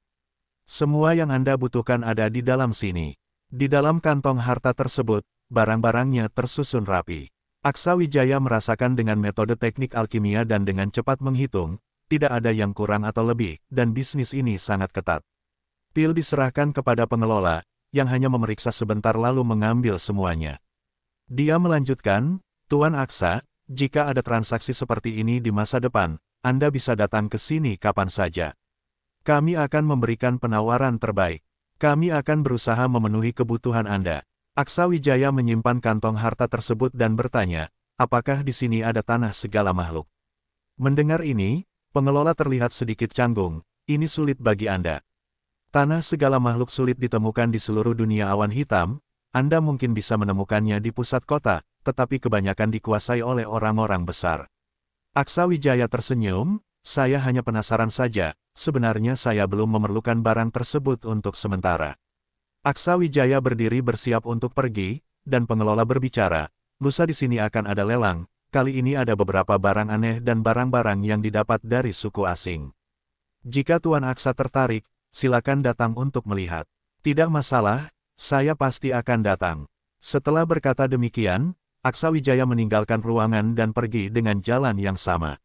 Semua yang Anda butuhkan ada di dalam sini. Di dalam kantong harta tersebut, barang-barangnya tersusun rapi. Aksa Wijaya merasakan dengan metode teknik alkimia dan dengan cepat menghitung, tidak ada yang kurang atau lebih, dan bisnis ini sangat ketat. Pil diserahkan kepada pengelola, yang hanya memeriksa sebentar lalu mengambil semuanya. Dia melanjutkan, Tuan Aksa, jika ada transaksi seperti ini di masa depan, Anda bisa datang ke sini kapan saja. Kami akan memberikan penawaran terbaik. Kami akan berusaha memenuhi kebutuhan Anda. Aksa Wijaya menyimpan kantong harta tersebut dan bertanya, apakah di sini ada tanah segala makhluk? Mendengar ini, pengelola terlihat sedikit canggung, ini sulit bagi Anda. Tanah segala makhluk sulit ditemukan di seluruh dunia awan hitam, Anda mungkin bisa menemukannya di pusat kota, tetapi kebanyakan dikuasai oleh orang-orang besar. Aksa Wijaya tersenyum, saya hanya penasaran saja, sebenarnya saya belum memerlukan barang tersebut untuk sementara. Aksa Wijaya berdiri bersiap untuk pergi, dan pengelola berbicara, lusa di sini akan ada lelang, kali ini ada beberapa barang aneh dan barang-barang yang didapat dari suku asing. Jika Tuan Aksa tertarik, silakan datang untuk melihat. Tidak masalah, saya pasti akan datang. Setelah berkata demikian, Aksawijaya meninggalkan ruangan dan pergi dengan jalan yang sama.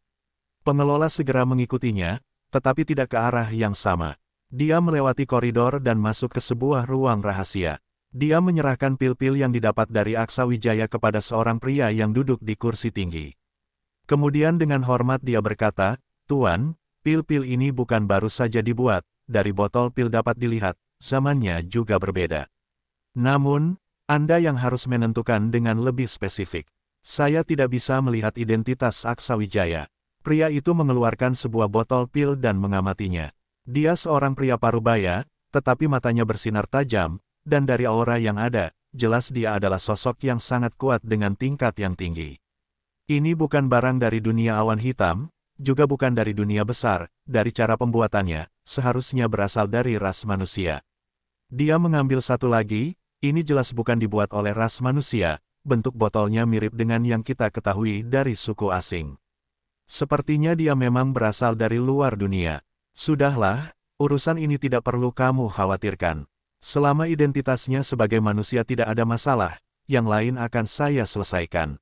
Pengelola segera mengikutinya, tetapi tidak ke arah yang sama. Dia melewati koridor dan masuk ke sebuah ruang rahasia. Dia menyerahkan pil-pil yang didapat dari Aksawijaya kepada seorang pria yang duduk di kursi tinggi. Kemudian dengan hormat dia berkata, Tuan, pil-pil ini bukan baru saja dibuat, dari botol pil dapat dilihat, zamannya juga berbeda. Namun, anda yang harus menentukan dengan lebih spesifik. Saya tidak bisa melihat identitas Aksawijaya. Pria itu mengeluarkan sebuah botol pil dan mengamatinya. Dia seorang pria parubaya, tetapi matanya bersinar tajam, dan dari aura yang ada, jelas dia adalah sosok yang sangat kuat dengan tingkat yang tinggi. Ini bukan barang dari dunia awan hitam, juga bukan dari dunia besar, dari cara pembuatannya, seharusnya berasal dari ras manusia. Dia mengambil satu lagi, ini jelas bukan dibuat oleh ras manusia, bentuk botolnya mirip dengan yang kita ketahui dari suku asing. Sepertinya dia memang berasal dari luar dunia. Sudahlah, urusan ini tidak perlu kamu khawatirkan. Selama identitasnya sebagai manusia tidak ada masalah, yang lain akan saya selesaikan.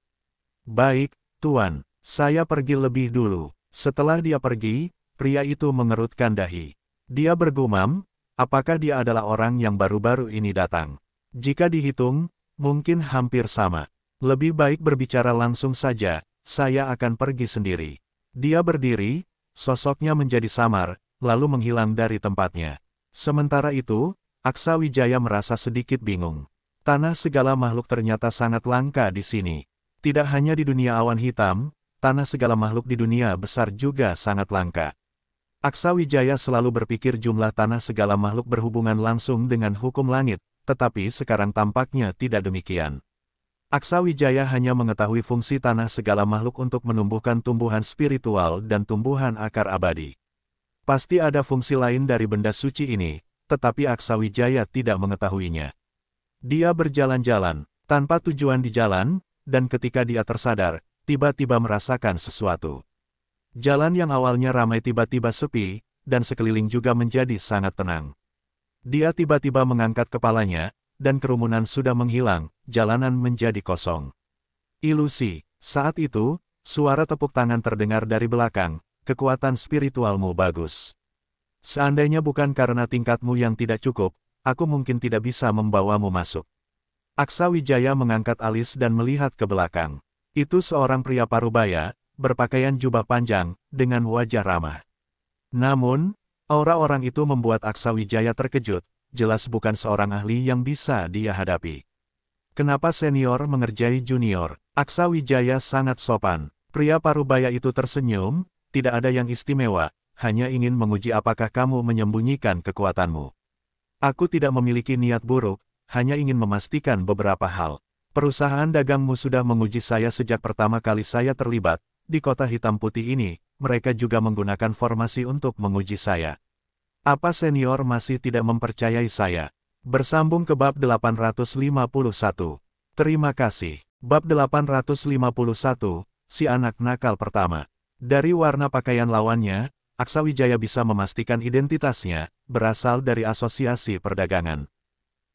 Baik, Tuan, saya pergi lebih dulu. Setelah dia pergi, pria itu mengerutkan dahi. Dia bergumam, apakah dia adalah orang yang baru-baru ini datang? Jika dihitung, mungkin hampir sama. Lebih baik berbicara langsung saja, saya akan pergi sendiri. Dia berdiri, sosoknya menjadi samar, lalu menghilang dari tempatnya. Sementara itu, Aksa Wijaya merasa sedikit bingung. Tanah segala makhluk ternyata sangat langka di sini. Tidak hanya di dunia awan hitam, tanah segala makhluk di dunia besar juga sangat langka. Aksa Wijaya selalu berpikir jumlah tanah segala makhluk berhubungan langsung dengan hukum langit, tetapi sekarang tampaknya tidak demikian. Aksa Wijaya hanya mengetahui fungsi tanah segala makhluk untuk menumbuhkan tumbuhan spiritual dan tumbuhan akar abadi. Pasti ada fungsi lain dari benda suci ini, tetapi Aksa Wijaya tidak mengetahuinya. Dia berjalan-jalan, tanpa tujuan di jalan, dan ketika dia tersadar, tiba-tiba merasakan sesuatu. Jalan yang awalnya ramai tiba-tiba sepi, dan sekeliling juga menjadi sangat tenang. Dia tiba-tiba mengangkat kepalanya, dan kerumunan sudah menghilang, jalanan menjadi kosong. Ilusi, saat itu, suara tepuk tangan terdengar dari belakang, kekuatan spiritualmu bagus. Seandainya bukan karena tingkatmu yang tidak cukup, aku mungkin tidak bisa membawamu masuk. Aksa Wijaya mengangkat alis dan melihat ke belakang. Itu seorang pria parubaya, berpakaian jubah panjang, dengan wajah ramah. Namun, Aura orang itu membuat Aksa Wijaya terkejut, jelas bukan seorang ahli yang bisa dia hadapi. Kenapa senior mengerjai junior? Aksa Wijaya sangat sopan. Pria parubaya itu tersenyum, tidak ada yang istimewa, hanya ingin menguji apakah kamu menyembunyikan kekuatanmu. Aku tidak memiliki niat buruk, hanya ingin memastikan beberapa hal. Perusahaan dagangmu sudah menguji saya sejak pertama kali saya terlibat, di kota hitam putih ini, mereka juga menggunakan formasi untuk menguji saya. Apa senior masih tidak mempercayai saya? Bersambung ke bab 851. Terima kasih. Bab 851, si anak nakal pertama. Dari warna pakaian lawannya, Aksa Wijaya bisa memastikan identitasnya, berasal dari asosiasi perdagangan.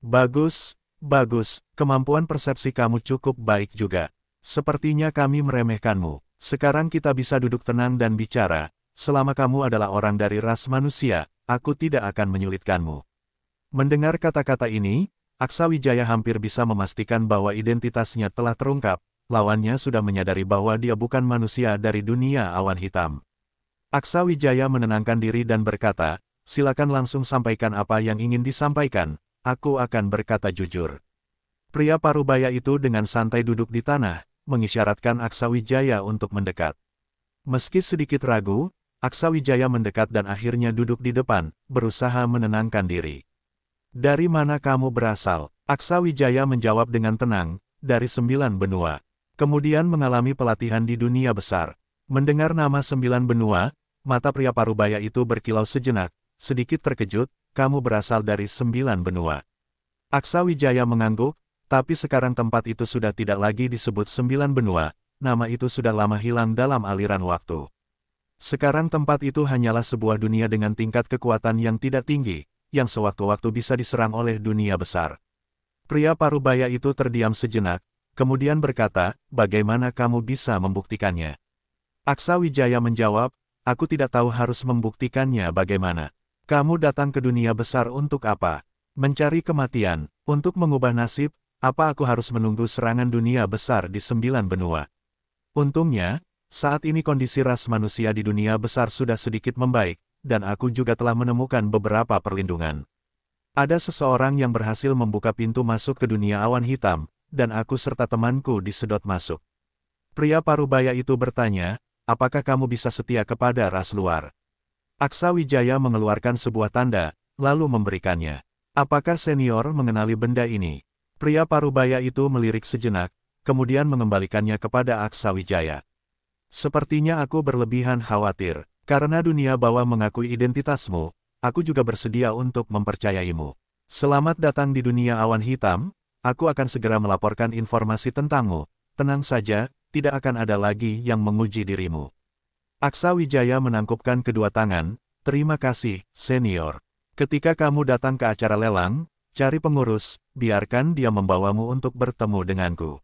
Bagus, bagus, kemampuan persepsi kamu cukup baik juga. Sepertinya kami meremehkanmu. Sekarang kita bisa duduk tenang dan bicara, selama kamu adalah orang dari ras manusia, aku tidak akan menyulitkanmu. Mendengar kata-kata ini, Aksa Wijaya hampir bisa memastikan bahwa identitasnya telah terungkap, lawannya sudah menyadari bahwa dia bukan manusia dari dunia awan hitam. Aksa Wijaya menenangkan diri dan berkata, silakan langsung sampaikan apa yang ingin disampaikan, aku akan berkata jujur. Pria parubaya itu dengan santai duduk di tanah, mengisyaratkan Aksa Wijaya untuk mendekat. Meski sedikit ragu, Aksa Wijaya mendekat dan akhirnya duduk di depan, berusaha menenangkan diri. Dari mana kamu berasal? Aksa Wijaya menjawab dengan tenang, dari sembilan benua. Kemudian mengalami pelatihan di dunia besar. Mendengar nama sembilan benua, mata pria parubaya itu berkilau sejenak, sedikit terkejut, kamu berasal dari sembilan benua. Aksa Wijaya mengangguk, tapi sekarang tempat itu sudah tidak lagi disebut sembilan benua, nama itu sudah lama hilang dalam aliran waktu. Sekarang tempat itu hanyalah sebuah dunia dengan tingkat kekuatan yang tidak tinggi, yang sewaktu-waktu bisa diserang oleh dunia besar. Pria parubaya itu terdiam sejenak, kemudian berkata, bagaimana kamu bisa membuktikannya? Aksa Wijaya menjawab, aku tidak tahu harus membuktikannya bagaimana. Kamu datang ke dunia besar untuk apa? Mencari kematian, untuk mengubah nasib, apa aku harus menunggu serangan dunia besar di sembilan benua? Untungnya, saat ini kondisi ras manusia di dunia besar sudah sedikit membaik, dan aku juga telah menemukan beberapa perlindungan. Ada seseorang yang berhasil membuka pintu masuk ke dunia awan hitam, dan aku serta temanku disedot masuk. Pria parubaya itu bertanya, apakah kamu bisa setia kepada ras luar? Aksa Wijaya mengeluarkan sebuah tanda, lalu memberikannya. Apakah senior mengenali benda ini? Pria parubaya itu melirik sejenak, kemudian mengembalikannya kepada Aksawijaya. Sepertinya aku berlebihan khawatir, karena dunia bawah mengakui identitasmu, aku juga bersedia untuk mempercayaimu. Selamat datang di dunia awan hitam, aku akan segera melaporkan informasi tentangmu. Tenang saja, tidak akan ada lagi yang menguji dirimu. Aksa Wijaya menangkupkan kedua tangan, terima kasih, senior. Ketika kamu datang ke acara lelang, Cari pengurus, biarkan dia membawamu untuk bertemu denganku.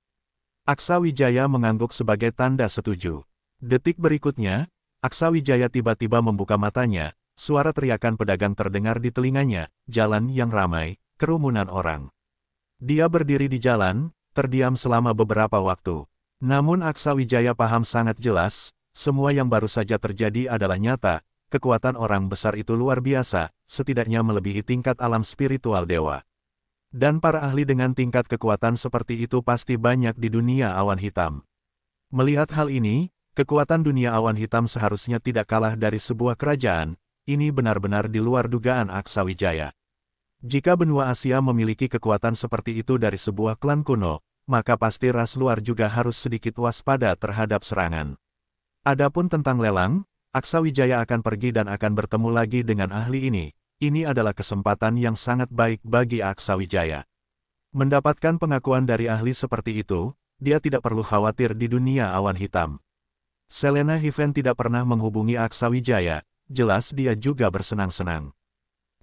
Aksa Wijaya mengangguk sebagai tanda setuju. Detik berikutnya, Aksa Wijaya tiba-tiba membuka matanya, suara teriakan pedagang terdengar di telinganya, jalan yang ramai, kerumunan orang. Dia berdiri di jalan, terdiam selama beberapa waktu. Namun Aksa Wijaya paham sangat jelas, semua yang baru saja terjadi adalah nyata, kekuatan orang besar itu luar biasa, setidaknya melebihi tingkat alam spiritual dewa. Dan para ahli dengan tingkat kekuatan seperti itu pasti banyak di dunia awan hitam. Melihat hal ini, kekuatan dunia awan hitam seharusnya tidak kalah dari sebuah kerajaan, ini benar-benar di luar dugaan Aksa Wijaya. Jika benua Asia memiliki kekuatan seperti itu dari sebuah klan kuno, maka pasti ras luar juga harus sedikit waspada terhadap serangan. Adapun tentang lelang, Aksa Wijaya akan pergi dan akan bertemu lagi dengan ahli ini. Ini adalah kesempatan yang sangat baik bagi Aksa Wijaya. Mendapatkan pengakuan dari ahli seperti itu, dia tidak perlu khawatir di dunia awan hitam. Selena Hiven tidak pernah menghubungi Aksa Wijaya, jelas dia juga bersenang-senang.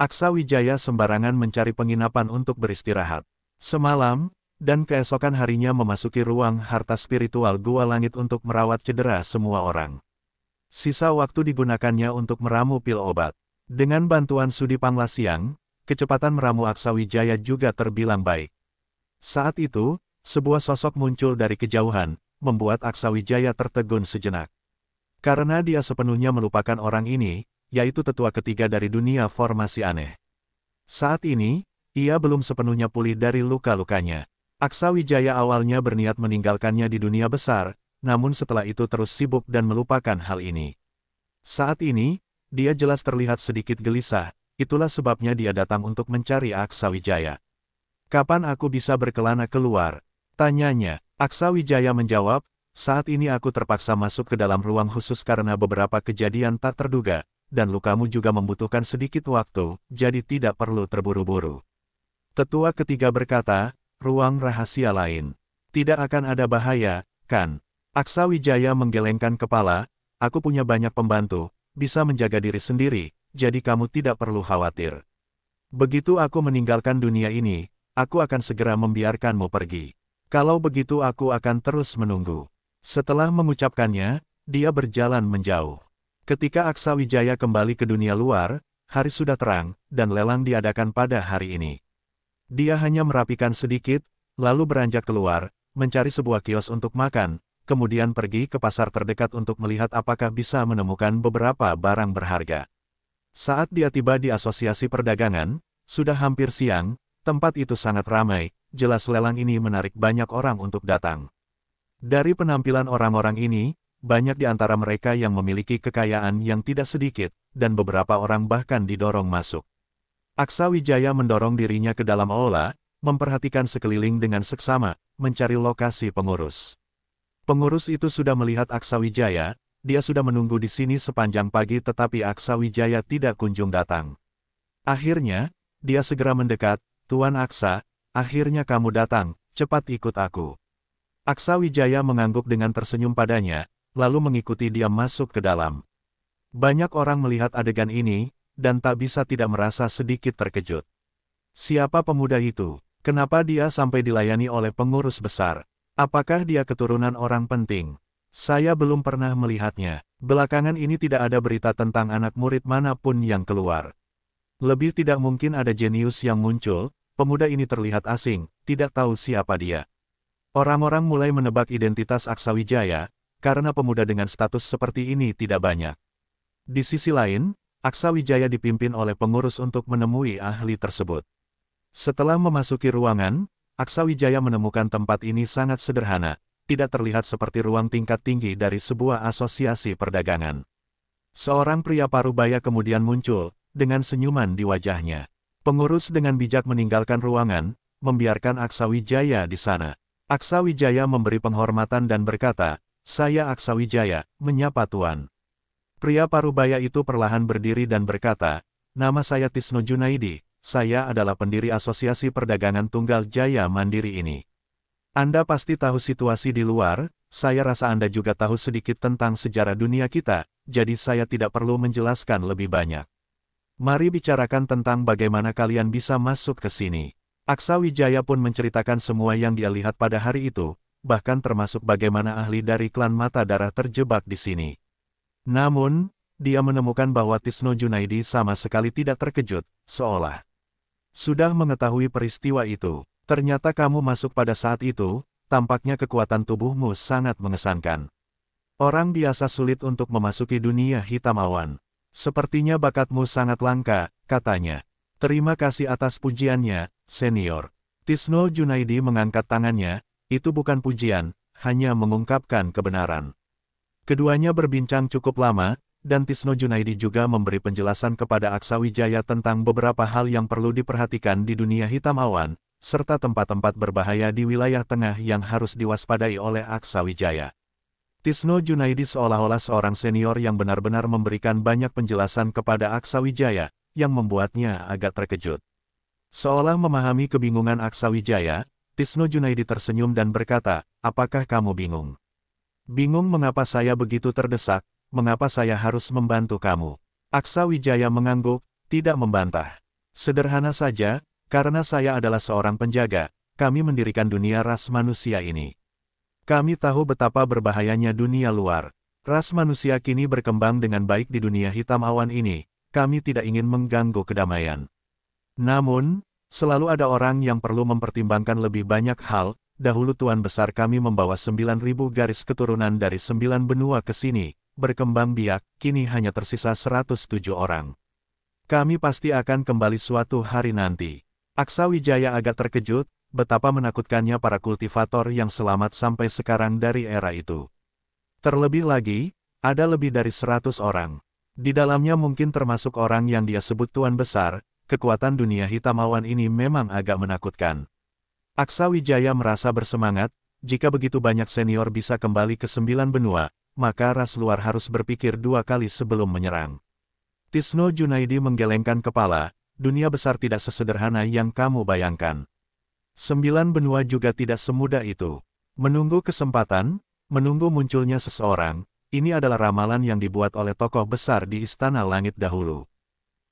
Aksa Wijaya sembarangan mencari penginapan untuk beristirahat. Semalam, dan keesokan harinya memasuki ruang harta spiritual Gua Langit untuk merawat cedera semua orang sisa waktu digunakannya untuk meramu pil obat. Dengan bantuan Sudi Siang, kecepatan meramu Aksawijaya juga terbilang baik. Saat itu, sebuah sosok muncul dari kejauhan, membuat Aksawijaya tertegun sejenak. Karena dia sepenuhnya melupakan orang ini, yaitu tetua ketiga dari dunia formasi aneh. Saat ini, ia belum sepenuhnya pulih dari luka-lukanya. Aksawijaya awalnya berniat meninggalkannya di dunia besar, namun setelah itu terus sibuk dan melupakan hal ini. Saat ini, dia jelas terlihat sedikit gelisah, itulah sebabnya dia datang untuk mencari Aksa Wijaya. Kapan aku bisa berkelana keluar? Tanyanya, Aksa Wijaya menjawab, saat ini aku terpaksa masuk ke dalam ruang khusus karena beberapa kejadian tak terduga, dan lukamu juga membutuhkan sedikit waktu, jadi tidak perlu terburu-buru. Tetua ketiga berkata, ruang rahasia lain. Tidak akan ada bahaya, kan? Aksa Wijaya menggelengkan kepala, aku punya banyak pembantu, bisa menjaga diri sendiri, jadi kamu tidak perlu khawatir. Begitu aku meninggalkan dunia ini, aku akan segera membiarkanmu pergi. Kalau begitu aku akan terus menunggu. Setelah mengucapkannya, dia berjalan menjauh. Ketika Aksa Wijaya kembali ke dunia luar, hari sudah terang, dan lelang diadakan pada hari ini. Dia hanya merapikan sedikit, lalu beranjak keluar, mencari sebuah kios untuk makan, kemudian pergi ke pasar terdekat untuk melihat apakah bisa menemukan beberapa barang berharga. Saat dia tiba di asosiasi perdagangan, sudah hampir siang, tempat itu sangat ramai, jelas lelang ini menarik banyak orang untuk datang. Dari penampilan orang-orang ini, banyak di antara mereka yang memiliki kekayaan yang tidak sedikit, dan beberapa orang bahkan didorong masuk. Aksa Wijaya mendorong dirinya ke dalam aula, memperhatikan sekeliling dengan seksama, mencari lokasi pengurus. Pengurus itu sudah melihat Aksa Wijaya, dia sudah menunggu di sini sepanjang pagi tetapi Aksa Wijaya tidak kunjung datang. Akhirnya, dia segera mendekat, Tuan Aksa, akhirnya kamu datang, cepat ikut aku. Aksa Wijaya mengangguk dengan tersenyum padanya, lalu mengikuti dia masuk ke dalam. Banyak orang melihat adegan ini, dan tak bisa tidak merasa sedikit terkejut. Siapa pemuda itu? Kenapa dia sampai dilayani oleh pengurus besar? Apakah dia keturunan orang penting? Saya belum pernah melihatnya. Belakangan ini tidak ada berita tentang anak murid manapun yang keluar. Lebih tidak mungkin ada jenius yang muncul, pemuda ini terlihat asing, tidak tahu siapa dia. Orang-orang mulai menebak identitas Aksawijaya, karena pemuda dengan status seperti ini tidak banyak. Di sisi lain, Aksawijaya dipimpin oleh pengurus untuk menemui ahli tersebut. Setelah memasuki ruangan, Aksawijaya menemukan tempat ini sangat sederhana, tidak terlihat seperti ruang tingkat tinggi dari sebuah asosiasi perdagangan. Seorang pria parubaya kemudian muncul, dengan senyuman di wajahnya. Pengurus dengan bijak meninggalkan ruangan, membiarkan Aksawijaya di sana. Aksawijaya memberi penghormatan dan berkata, saya Aksawijaya, menyapa Tuan. Pria parubaya itu perlahan berdiri dan berkata, nama saya Tisno Junaidi, saya adalah pendiri Asosiasi Perdagangan Tunggal Jaya Mandiri ini. Anda pasti tahu situasi di luar, saya rasa Anda juga tahu sedikit tentang sejarah dunia kita, jadi saya tidak perlu menjelaskan lebih banyak. Mari bicarakan tentang bagaimana kalian bisa masuk ke sini. Aksa Wijaya pun menceritakan semua yang dia lihat pada hari itu, bahkan termasuk bagaimana ahli dari klan mata darah terjebak di sini. Namun, dia menemukan bahwa Tisno Junaidi sama sekali tidak terkejut, seolah sudah mengetahui peristiwa itu, ternyata kamu masuk pada saat itu, tampaknya kekuatan tubuhmu sangat mengesankan. Orang biasa sulit untuk memasuki dunia hitam awan. Sepertinya bakatmu sangat langka, katanya. Terima kasih atas pujiannya, senior. Tisno Junaidi mengangkat tangannya, itu bukan pujian, hanya mengungkapkan kebenaran. Keduanya berbincang cukup lama, dan Tisno Junaidi juga memberi penjelasan kepada Aksa Wijaya tentang beberapa hal yang perlu diperhatikan di dunia hitam awan, serta tempat-tempat berbahaya di wilayah tengah yang harus diwaspadai oleh Aksa Wijaya. Tisno Junaidi seolah-olah seorang senior yang benar-benar memberikan banyak penjelasan kepada Aksa Wijaya, yang membuatnya agak terkejut. Seolah memahami kebingungan Aksa Wijaya, Tisno Junaidi tersenyum dan berkata, apakah kamu bingung? Bingung mengapa saya begitu terdesak, mengapa saya harus membantu kamu? Aksa Wijaya mengangguk, tidak membantah. Sederhana saja, karena saya adalah seorang penjaga, kami mendirikan dunia ras manusia ini. Kami tahu betapa berbahayanya dunia luar. Ras manusia kini berkembang dengan baik di dunia hitam awan ini, kami tidak ingin mengganggu kedamaian. Namun, selalu ada orang yang perlu mempertimbangkan lebih banyak hal, dahulu Tuan Besar kami membawa 9.000 garis keturunan dari 9 benua ke sini, berkembang biak, kini hanya tersisa 107 orang. Kami pasti akan kembali suatu hari nanti. Aksa Wijaya agak terkejut, betapa menakutkannya para kultivator yang selamat sampai sekarang dari era itu. Terlebih lagi, ada lebih dari 100 orang. Di dalamnya mungkin termasuk orang yang dia sebut tuan besar, kekuatan dunia hitam awan ini memang agak menakutkan. Aksa Wijaya merasa bersemangat, jika begitu banyak senior bisa kembali ke sembilan benua, maka ras luar harus berpikir dua kali sebelum menyerang. Tisno Junaidi menggelengkan kepala, dunia besar tidak sesederhana yang kamu bayangkan. Sembilan benua juga tidak semudah itu. Menunggu kesempatan, menunggu munculnya seseorang, ini adalah ramalan yang dibuat oleh tokoh besar di Istana Langit dahulu.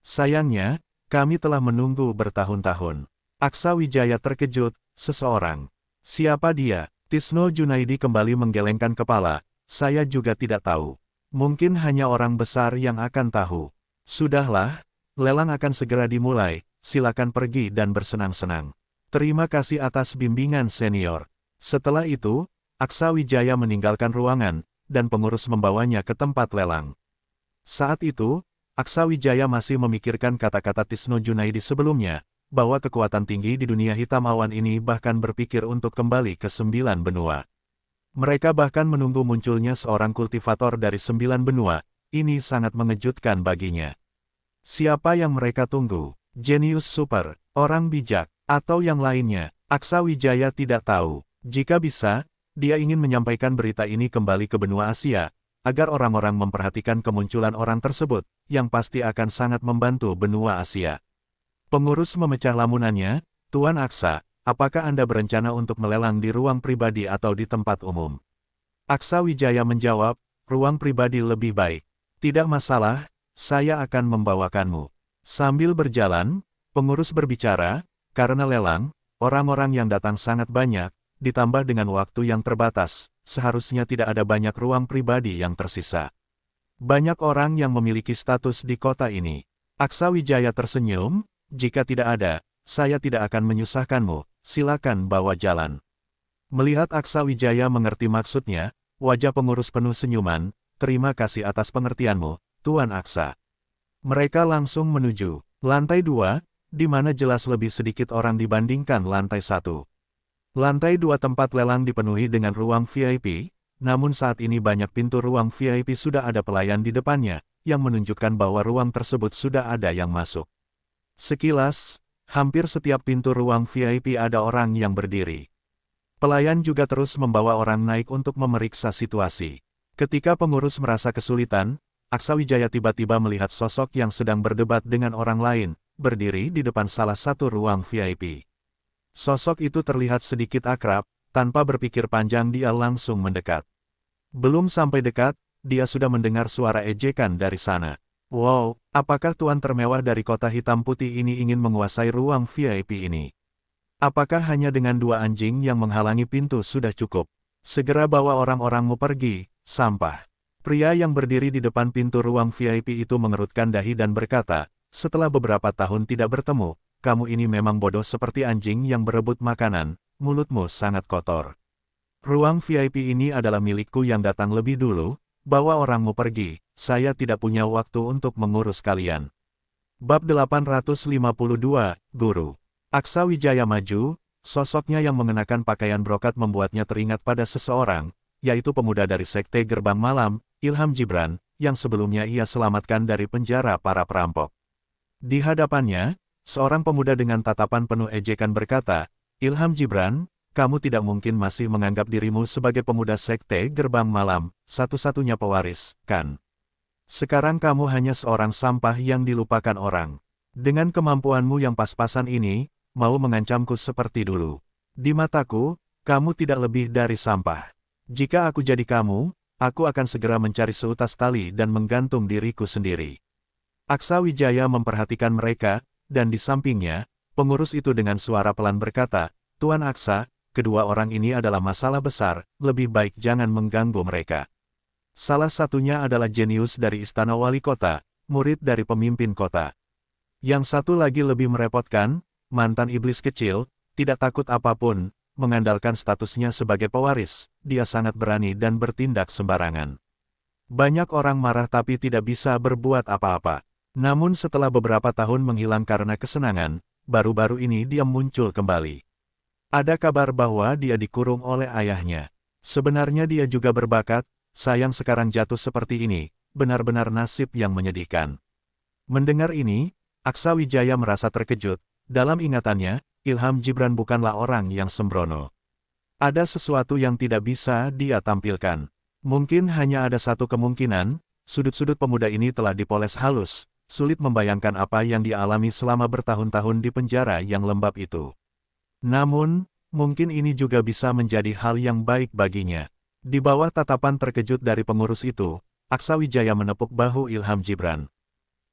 Sayangnya, kami telah menunggu bertahun-tahun. Aksa Wijaya terkejut, seseorang. Siapa dia? Tisno Junaidi kembali menggelengkan kepala, saya juga tidak tahu. Mungkin hanya orang besar yang akan tahu. Sudahlah, lelang akan segera dimulai, silakan pergi dan bersenang-senang. Terima kasih atas bimbingan senior. Setelah itu, Aksa Wijaya meninggalkan ruangan, dan pengurus membawanya ke tempat lelang. Saat itu, Aksa Wijaya masih memikirkan kata-kata Tisno Junaidi sebelumnya, bahwa kekuatan tinggi di dunia hitam awan ini bahkan berpikir untuk kembali ke sembilan benua. Mereka bahkan menunggu munculnya seorang kultivator dari sembilan benua, ini sangat mengejutkan baginya. Siapa yang mereka tunggu? Jenius super, orang bijak, atau yang lainnya, Aksa Wijaya tidak tahu. Jika bisa, dia ingin menyampaikan berita ini kembali ke benua Asia, agar orang-orang memperhatikan kemunculan orang tersebut, yang pasti akan sangat membantu benua Asia. Pengurus memecah lamunannya, Tuan Aksa, apakah Anda berencana untuk melelang di ruang pribadi atau di tempat umum? Aksa Wijaya menjawab, ruang pribadi lebih baik. Tidak masalah, saya akan membawakanmu. Sambil berjalan, pengurus berbicara, karena lelang, orang-orang yang datang sangat banyak, ditambah dengan waktu yang terbatas, seharusnya tidak ada banyak ruang pribadi yang tersisa. Banyak orang yang memiliki status di kota ini. Aksa Wijaya tersenyum, jika tidak ada, saya tidak akan menyusahkanmu, silakan bawa jalan. Melihat Aksa Wijaya mengerti maksudnya, wajah pengurus penuh senyuman, terima kasih atas pengertianmu, Tuan Aksa. Mereka langsung menuju lantai dua, di mana jelas lebih sedikit orang dibandingkan lantai satu. Lantai dua tempat lelang dipenuhi dengan ruang VIP, namun saat ini banyak pintu ruang VIP sudah ada pelayan di depannya, yang menunjukkan bahwa ruang tersebut sudah ada yang masuk. Sekilas, Hampir setiap pintu ruang VIP ada orang yang berdiri. Pelayan juga terus membawa orang naik untuk memeriksa situasi. Ketika pengurus merasa kesulitan, Aksawijaya tiba-tiba melihat sosok yang sedang berdebat dengan orang lain, berdiri di depan salah satu ruang VIP. Sosok itu terlihat sedikit akrab, tanpa berpikir panjang dia langsung mendekat. Belum sampai dekat, dia sudah mendengar suara ejekan dari sana. Wow, apakah tuan termewah dari kota hitam putih ini ingin menguasai ruang VIP ini? Apakah hanya dengan dua anjing yang menghalangi pintu sudah cukup? Segera bawa orang-orangmu pergi, sampah. Pria yang berdiri di depan pintu ruang VIP itu mengerutkan dahi dan berkata, setelah beberapa tahun tidak bertemu, kamu ini memang bodoh seperti anjing yang berebut makanan, mulutmu sangat kotor. Ruang VIP ini adalah milikku yang datang lebih dulu, bawa orangmu pergi, saya tidak punya waktu untuk mengurus kalian. Bab 852, Guru Aksa Wijaya maju, sosoknya yang mengenakan pakaian brokat membuatnya teringat pada seseorang, yaitu pemuda dari Sekte Gerbang Malam, Ilham Jibran, yang sebelumnya ia selamatkan dari penjara para perampok. Di hadapannya, seorang pemuda dengan tatapan penuh ejekan berkata, Ilham Jibran, kamu tidak mungkin masih menganggap dirimu sebagai pemuda Sekte Gerbang Malam, satu-satunya pewaris, kan? Sekarang kamu hanya seorang sampah yang dilupakan orang. Dengan kemampuanmu yang pas-pasan ini, mau mengancamku seperti dulu. Di mataku, kamu tidak lebih dari sampah. Jika aku jadi kamu, aku akan segera mencari seutas tali dan menggantung diriku sendiri. Aksa Wijaya memperhatikan mereka, dan di sampingnya, pengurus itu dengan suara pelan berkata, Tuan Aksa, kedua orang ini adalah masalah besar, lebih baik jangan mengganggu mereka. Salah satunya adalah jenius dari Istana Wali Kota, murid dari pemimpin kota. Yang satu lagi lebih merepotkan, mantan iblis kecil, tidak takut apapun, mengandalkan statusnya sebagai pewaris, dia sangat berani dan bertindak sembarangan. Banyak orang marah tapi tidak bisa berbuat apa-apa. Namun setelah beberapa tahun menghilang karena kesenangan, baru-baru ini dia muncul kembali. Ada kabar bahwa dia dikurung oleh ayahnya. Sebenarnya dia juga berbakat, Sayang sekarang jatuh seperti ini, benar-benar nasib yang menyedihkan. Mendengar ini, Aksa Wijaya merasa terkejut. Dalam ingatannya, Ilham Jibran bukanlah orang yang sembrono. Ada sesuatu yang tidak bisa dia tampilkan. Mungkin hanya ada satu kemungkinan, sudut-sudut pemuda ini telah dipoles halus, sulit membayangkan apa yang dialami selama bertahun-tahun di penjara yang lembab itu. Namun, mungkin ini juga bisa menjadi hal yang baik baginya. Di bawah tatapan terkejut dari pengurus itu, Aksa Wijaya menepuk bahu Ilham Jibran.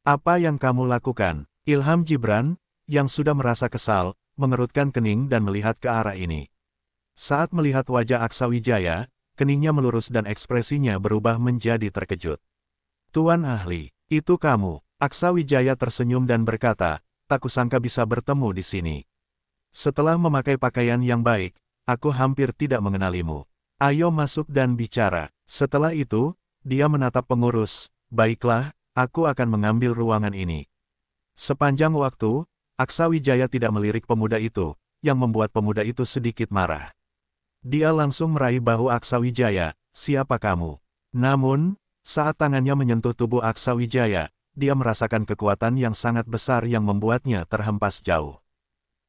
Apa yang kamu lakukan? Ilham Jibran?" yang sudah merasa kesal, mengerutkan kening dan melihat ke arah ini. Saat melihat wajah Aksa Wijaya, keningnya melurus dan ekspresinya berubah menjadi terkejut. Tuan Ahli, itu kamu, Aksa Wijaya tersenyum dan berkata, tak kusangka bisa bertemu di sini. Setelah memakai pakaian yang baik, aku hampir tidak mengenalimu. Ayo masuk dan bicara. Setelah itu, dia menatap pengurus. Baiklah, aku akan mengambil ruangan ini. Sepanjang waktu, Aksa Wijaya tidak melirik pemuda itu, yang membuat pemuda itu sedikit marah. Dia langsung meraih bahu Aksa Wijaya, siapa kamu? Namun, saat tangannya menyentuh tubuh Aksa Wijaya, dia merasakan kekuatan yang sangat besar yang membuatnya terhempas jauh.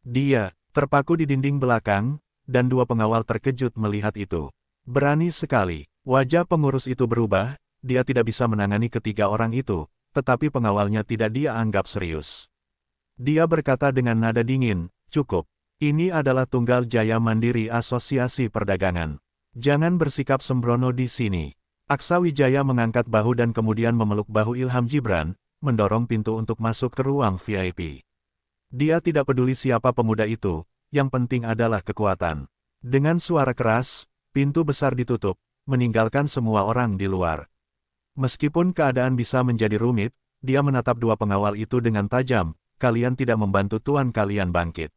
Dia, terpaku di dinding belakang, dan dua pengawal terkejut melihat itu. Berani sekali, wajah pengurus itu berubah, dia tidak bisa menangani ketiga orang itu, tetapi pengawalnya tidak dia anggap serius. Dia berkata dengan nada dingin, cukup, ini adalah Tunggal Jaya Mandiri Asosiasi Perdagangan. Jangan bersikap sembrono di sini. Aksa Wijaya mengangkat bahu dan kemudian memeluk bahu Ilham Jibran, mendorong pintu untuk masuk ke ruang VIP. Dia tidak peduli siapa pemuda itu, yang penting adalah kekuatan. Dengan suara keras, pintu besar ditutup, meninggalkan semua orang di luar. Meskipun keadaan bisa menjadi rumit, dia menatap dua pengawal itu dengan tajam, kalian tidak membantu tuan kalian bangkit.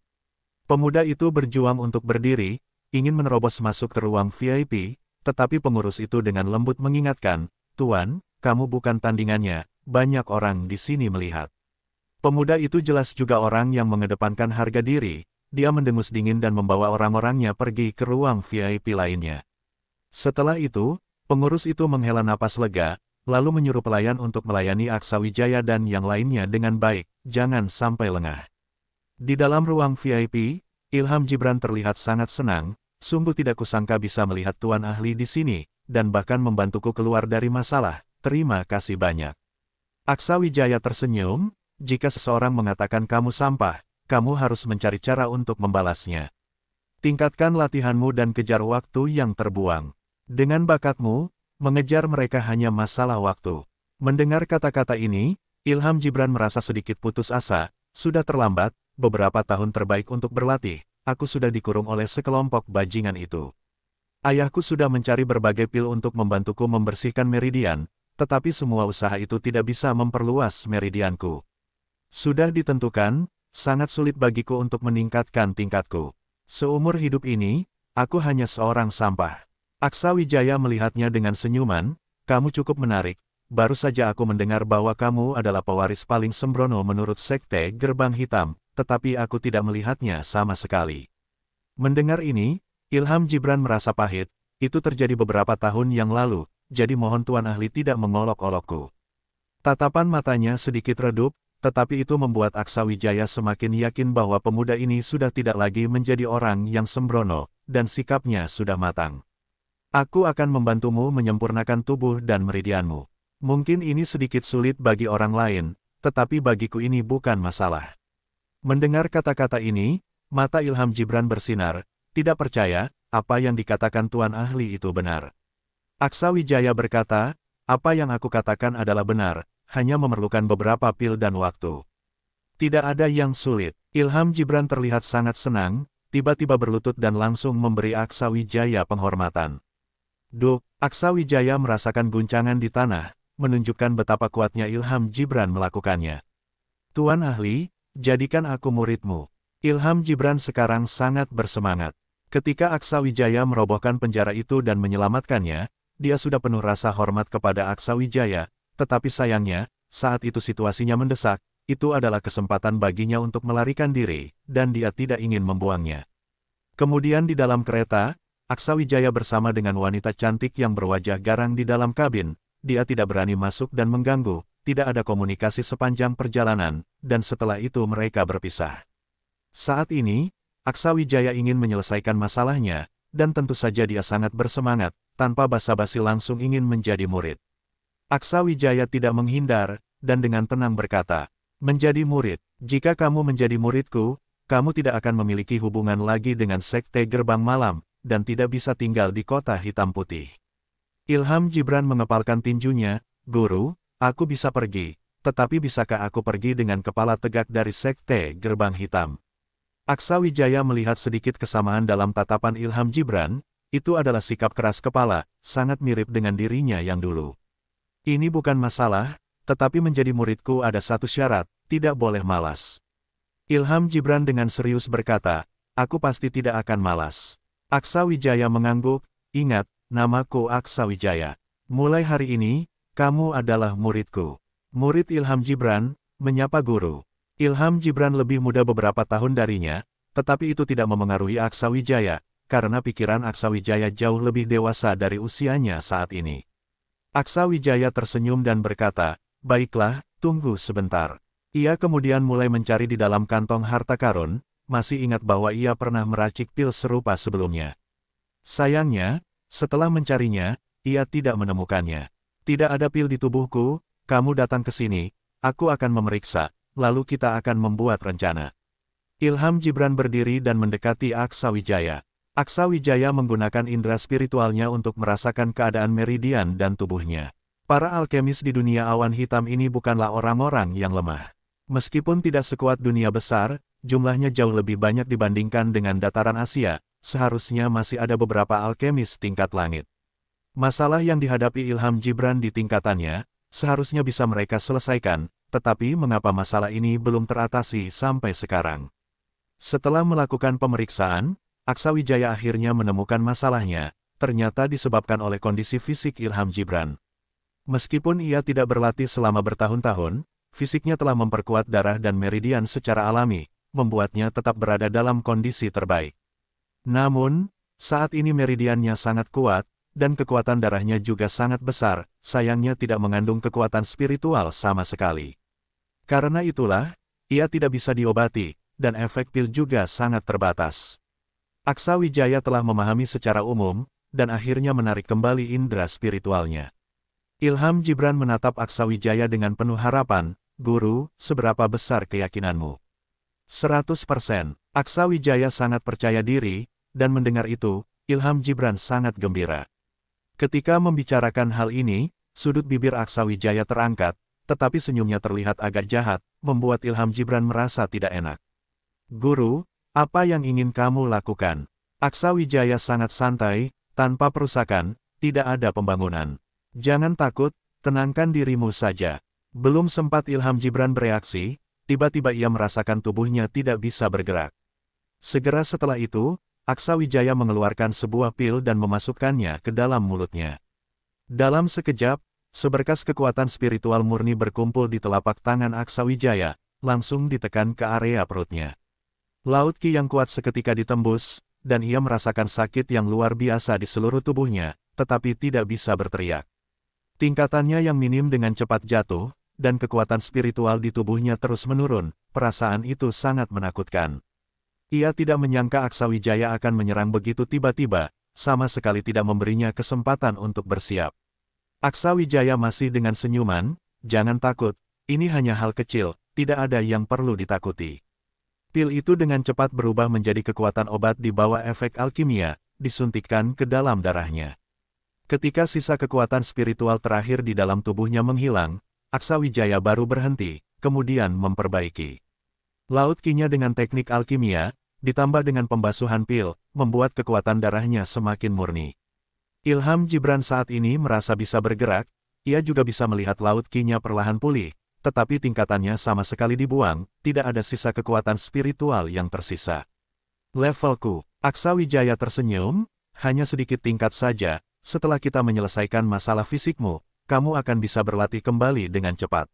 Pemuda itu berjuang untuk berdiri, ingin menerobos masuk ke ruang VIP, tetapi pengurus itu dengan lembut mengingatkan, Tuan, kamu bukan tandingannya, banyak orang di sini melihat. Pemuda itu jelas juga orang yang mengedepankan harga diri, dia mendengus dingin dan membawa orang-orangnya pergi ke ruang VIP lainnya. Setelah itu, pengurus itu menghela napas lega, lalu menyuruh pelayan untuk melayani Aksa Wijaya dan yang lainnya dengan baik, jangan sampai lengah. Di dalam ruang VIP, Ilham Jibran terlihat sangat senang, sungguh tidak kusangka bisa melihat Tuan Ahli di sini, dan bahkan membantuku keluar dari masalah, terima kasih banyak. Aksa Wijaya tersenyum, jika seseorang mengatakan kamu sampah, kamu harus mencari cara untuk membalasnya. Tingkatkan latihanmu dan kejar waktu yang terbuang. Dengan bakatmu, mengejar mereka hanya masalah waktu. Mendengar kata-kata ini, Ilham Jibran merasa sedikit putus asa, sudah terlambat, beberapa tahun terbaik untuk berlatih, aku sudah dikurung oleh sekelompok bajingan itu. Ayahku sudah mencari berbagai pil untuk membantuku membersihkan meridian, tetapi semua usaha itu tidak bisa memperluas meridianku. Sudah ditentukan, sangat sulit bagiku untuk meningkatkan tingkatku. Seumur hidup ini, aku hanya seorang sampah. Aksa Wijaya melihatnya dengan senyuman, kamu cukup menarik. Baru saja aku mendengar bahwa kamu adalah pewaris paling sembrono menurut Sekte Gerbang Hitam, tetapi aku tidak melihatnya sama sekali. Mendengar ini, Ilham Jibran merasa pahit, itu terjadi beberapa tahun yang lalu, jadi mohon Tuan Ahli tidak mengolok-olokku. Tatapan matanya sedikit redup, tetapi itu membuat Aksa Wijaya semakin yakin bahwa pemuda ini sudah tidak lagi menjadi orang yang sembrono, dan sikapnya sudah matang. Aku akan membantumu menyempurnakan tubuh dan meridianmu. Mungkin ini sedikit sulit bagi orang lain, tetapi bagiku ini bukan masalah. Mendengar kata-kata ini, mata Ilham Jibran bersinar, tidak percaya, apa yang dikatakan Tuan Ahli itu benar. Aksa Wijaya berkata, apa yang aku katakan adalah benar, hanya memerlukan beberapa pil dan waktu. Tidak ada yang sulit. Ilham Jibran terlihat sangat senang, tiba-tiba berlutut dan langsung memberi Aksa Wijaya penghormatan. Duk, Aksa Wijaya merasakan guncangan di tanah, menunjukkan betapa kuatnya Ilham Jibran melakukannya. Tuan Ahli, jadikan aku muridmu. Ilham Jibran sekarang sangat bersemangat. Ketika Aksa Wijaya merobohkan penjara itu dan menyelamatkannya, dia sudah penuh rasa hormat kepada Aksa Wijaya, tetapi sayangnya, saat itu situasinya mendesak, itu adalah kesempatan baginya untuk melarikan diri, dan dia tidak ingin membuangnya. Kemudian di dalam kereta, Aksa Wijaya bersama dengan wanita cantik yang berwajah garang di dalam kabin, dia tidak berani masuk dan mengganggu, tidak ada komunikasi sepanjang perjalanan, dan setelah itu mereka berpisah. Saat ini, Aksa Wijaya ingin menyelesaikan masalahnya, dan tentu saja dia sangat bersemangat, tanpa basa-basi langsung ingin menjadi murid. Aksa Wijaya tidak menghindar, dan dengan tenang berkata, Menjadi murid, jika kamu menjadi muridku, kamu tidak akan memiliki hubungan lagi dengan Sekte Gerbang Malam, dan tidak bisa tinggal di kota hitam putih. Ilham Jibran mengepalkan tinjunya, Guru, aku bisa pergi, tetapi bisakah aku pergi dengan kepala tegak dari Sekte Gerbang Hitam? Aksa Wijaya melihat sedikit kesamaan dalam tatapan Ilham Jibran, itu adalah sikap keras kepala, sangat mirip dengan dirinya yang dulu. Ini bukan masalah, tetapi menjadi muridku ada satu syarat, tidak boleh malas. Ilham Jibran dengan serius berkata, aku pasti tidak akan malas. Aksa Wijaya mengangguk, ingat, namaku Aksa Wijaya. Mulai hari ini, kamu adalah muridku. Murid Ilham Jibran menyapa guru. Ilham Jibran lebih muda beberapa tahun darinya, tetapi itu tidak memengaruhi Aksa Wijaya, karena pikiran Aksa Wijaya jauh lebih dewasa dari usianya saat ini. Aksa Wijaya tersenyum dan berkata, Baiklah, tunggu sebentar. Ia kemudian mulai mencari di dalam kantong harta karun, masih ingat bahwa ia pernah meracik pil serupa sebelumnya. Sayangnya, setelah mencarinya, ia tidak menemukannya. Tidak ada pil di tubuhku, kamu datang ke sini, aku akan memeriksa, lalu kita akan membuat rencana. Ilham Jibran berdiri dan mendekati Aksa Wijaya. Aksa Wijaya menggunakan indera spiritualnya untuk merasakan keadaan meridian dan tubuhnya. Para alkemis di dunia awan hitam ini bukanlah orang-orang yang lemah. Meskipun tidak sekuat dunia besar, jumlahnya jauh lebih banyak dibandingkan dengan dataran Asia, seharusnya masih ada beberapa alkemis tingkat langit. Masalah yang dihadapi Ilham Jibran di tingkatannya, seharusnya bisa mereka selesaikan, tetapi mengapa masalah ini belum teratasi sampai sekarang? Setelah melakukan pemeriksaan, Aksawijaya akhirnya menemukan masalahnya, ternyata disebabkan oleh kondisi fisik Ilham Gibran. Meskipun ia tidak berlatih selama bertahun-tahun, fisiknya telah memperkuat darah dan meridian secara alami, membuatnya tetap berada dalam kondisi terbaik. Namun, saat ini meridiannya sangat kuat, dan kekuatan darahnya juga sangat besar, sayangnya tidak mengandung kekuatan spiritual sama sekali. Karena itulah, ia tidak bisa diobati, dan efek pil juga sangat terbatas. Aksa Wijaya telah memahami secara umum, dan akhirnya menarik kembali indera spiritualnya. Ilham Jibran menatap Aksa Wijaya dengan penuh harapan, Guru, seberapa besar keyakinanmu? 100%, Aksa Wijaya sangat percaya diri, dan mendengar itu, Ilham Jibran sangat gembira. Ketika membicarakan hal ini, sudut bibir Aksa Wijaya terangkat, tetapi senyumnya terlihat agak jahat, membuat Ilham Jibran merasa tidak enak. Guru, apa yang ingin kamu lakukan? Aksa Wijaya sangat santai, tanpa perusakan, tidak ada pembangunan. Jangan takut, tenangkan dirimu saja. Belum sempat Ilham Jibran bereaksi, tiba-tiba ia merasakan tubuhnya tidak bisa bergerak. Segera setelah itu, Aksa Wijaya mengeluarkan sebuah pil dan memasukkannya ke dalam mulutnya. Dalam sekejap, seberkas kekuatan spiritual murni berkumpul di telapak tangan Aksa Wijaya, langsung ditekan ke area perutnya. Laut Ki yang kuat seketika ditembus, dan ia merasakan sakit yang luar biasa di seluruh tubuhnya, tetapi tidak bisa berteriak. Tingkatannya yang minim dengan cepat jatuh, dan kekuatan spiritual di tubuhnya terus menurun, perasaan itu sangat menakutkan. Ia tidak menyangka Aksawijaya akan menyerang begitu tiba-tiba, sama sekali tidak memberinya kesempatan untuk bersiap. Aksawijaya masih dengan senyuman, jangan takut, ini hanya hal kecil, tidak ada yang perlu ditakuti. Pil itu dengan cepat berubah menjadi kekuatan obat di bawah efek alkimia, disuntikkan ke dalam darahnya. Ketika sisa kekuatan spiritual terakhir di dalam tubuhnya menghilang, Aksa Wijaya baru berhenti, kemudian memperbaiki. Laut kinya dengan teknik alkimia, ditambah dengan pembasuhan pil, membuat kekuatan darahnya semakin murni. Ilham Jibran saat ini merasa bisa bergerak, ia juga bisa melihat laut kinya perlahan pulih, tetapi tingkatannya sama sekali dibuang, tidak ada sisa kekuatan spiritual yang tersisa. Levelku, Aksa Wijaya tersenyum, hanya sedikit tingkat saja, setelah kita menyelesaikan masalah fisikmu, kamu akan bisa berlatih kembali dengan cepat.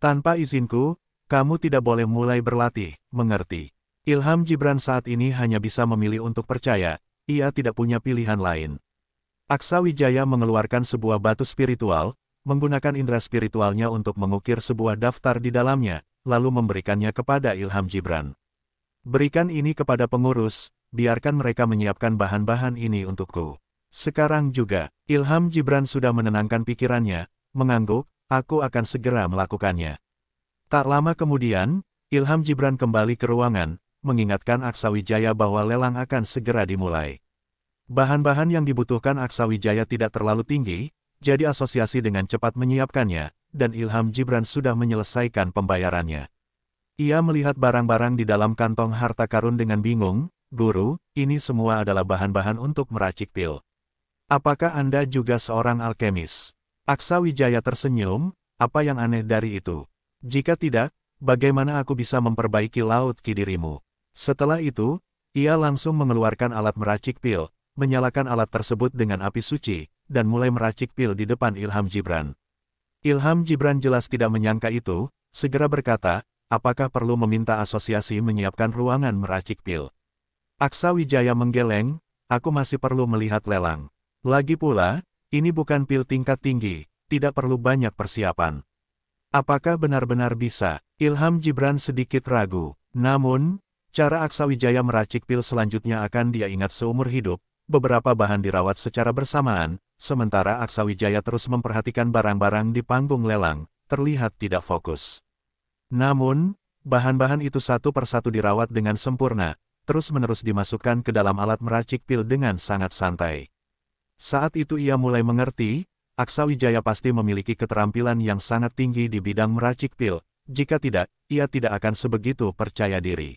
Tanpa izinku, kamu tidak boleh mulai berlatih, mengerti. Ilham Jibran saat ini hanya bisa memilih untuk percaya, ia tidak punya pilihan lain. Aksa Wijaya mengeluarkan sebuah batu spiritual, menggunakan indera spiritualnya untuk mengukir sebuah daftar di dalamnya, lalu memberikannya kepada Ilham Jibran. Berikan ini kepada pengurus, biarkan mereka menyiapkan bahan-bahan ini untukku. Sekarang juga, Ilham Jibran sudah menenangkan pikirannya, mengangguk, aku akan segera melakukannya. Tak lama kemudian, Ilham Jibran kembali ke ruangan, mengingatkan Aksawijaya bahwa lelang akan segera dimulai. Bahan-bahan yang dibutuhkan Aksawijaya tidak terlalu tinggi, jadi asosiasi dengan cepat menyiapkannya, dan Ilham Jibran sudah menyelesaikan pembayarannya. Ia melihat barang-barang di dalam kantong harta karun dengan bingung, Guru, ini semua adalah bahan-bahan untuk meracik pil. Apakah Anda juga seorang alkemis? Aksa Wijaya tersenyum, apa yang aneh dari itu? Jika tidak, bagaimana aku bisa memperbaiki laut kidirimu? Setelah itu, ia langsung mengeluarkan alat meracik pil, menyalakan alat tersebut dengan api suci, dan mulai meracik pil di depan Ilham Jibran. Ilham Jibran jelas tidak menyangka itu, segera berkata, apakah perlu meminta asosiasi menyiapkan ruangan meracik pil. Aksa Wijaya menggeleng, aku masih perlu melihat lelang. Lagi pula, ini bukan pil tingkat tinggi, tidak perlu banyak persiapan. Apakah benar-benar bisa? Ilham Jibran sedikit ragu. Namun, cara Aksa Wijaya meracik pil selanjutnya akan dia ingat seumur hidup, beberapa bahan dirawat secara bersamaan, sementara Aksawijaya terus memperhatikan barang-barang di panggung lelang, terlihat tidak fokus. Namun, bahan-bahan itu satu persatu dirawat dengan sempurna, terus-menerus dimasukkan ke dalam alat meracik pil dengan sangat santai. Saat itu ia mulai mengerti, Aksawijaya pasti memiliki keterampilan yang sangat tinggi di bidang meracik pil, jika tidak, ia tidak akan sebegitu percaya diri.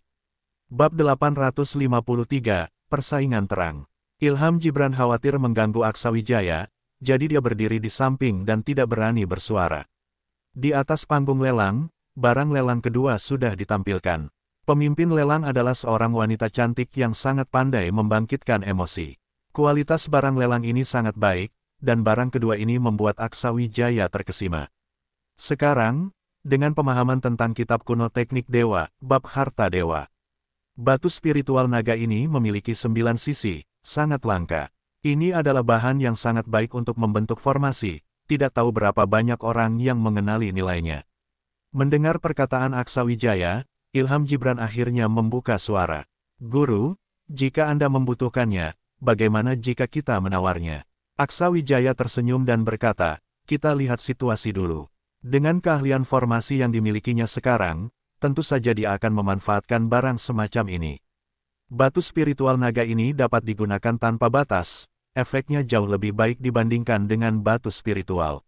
Bab 853, Persaingan Terang Ilham Jibran khawatir mengganggu Aksa Wijaya, jadi dia berdiri di samping dan tidak berani bersuara. Di atas panggung lelang, barang lelang kedua sudah ditampilkan. Pemimpin lelang adalah seorang wanita cantik yang sangat pandai membangkitkan emosi. Kualitas barang lelang ini sangat baik, dan barang kedua ini membuat Aksa Wijaya terkesima. Sekarang, dengan pemahaman tentang kitab kuno teknik dewa, bab harta dewa, Batu spiritual naga ini memiliki sembilan sisi, sangat langka. Ini adalah bahan yang sangat baik untuk membentuk formasi, tidak tahu berapa banyak orang yang mengenali nilainya. Mendengar perkataan Aksa Wijaya, Ilham Jibran akhirnya membuka suara. Guru, jika Anda membutuhkannya, bagaimana jika kita menawarnya? Aksa Wijaya tersenyum dan berkata, kita lihat situasi dulu. Dengan keahlian formasi yang dimilikinya sekarang, tentu saja dia akan memanfaatkan barang semacam ini. Batu spiritual naga ini dapat digunakan tanpa batas, efeknya jauh lebih baik dibandingkan dengan batu spiritual.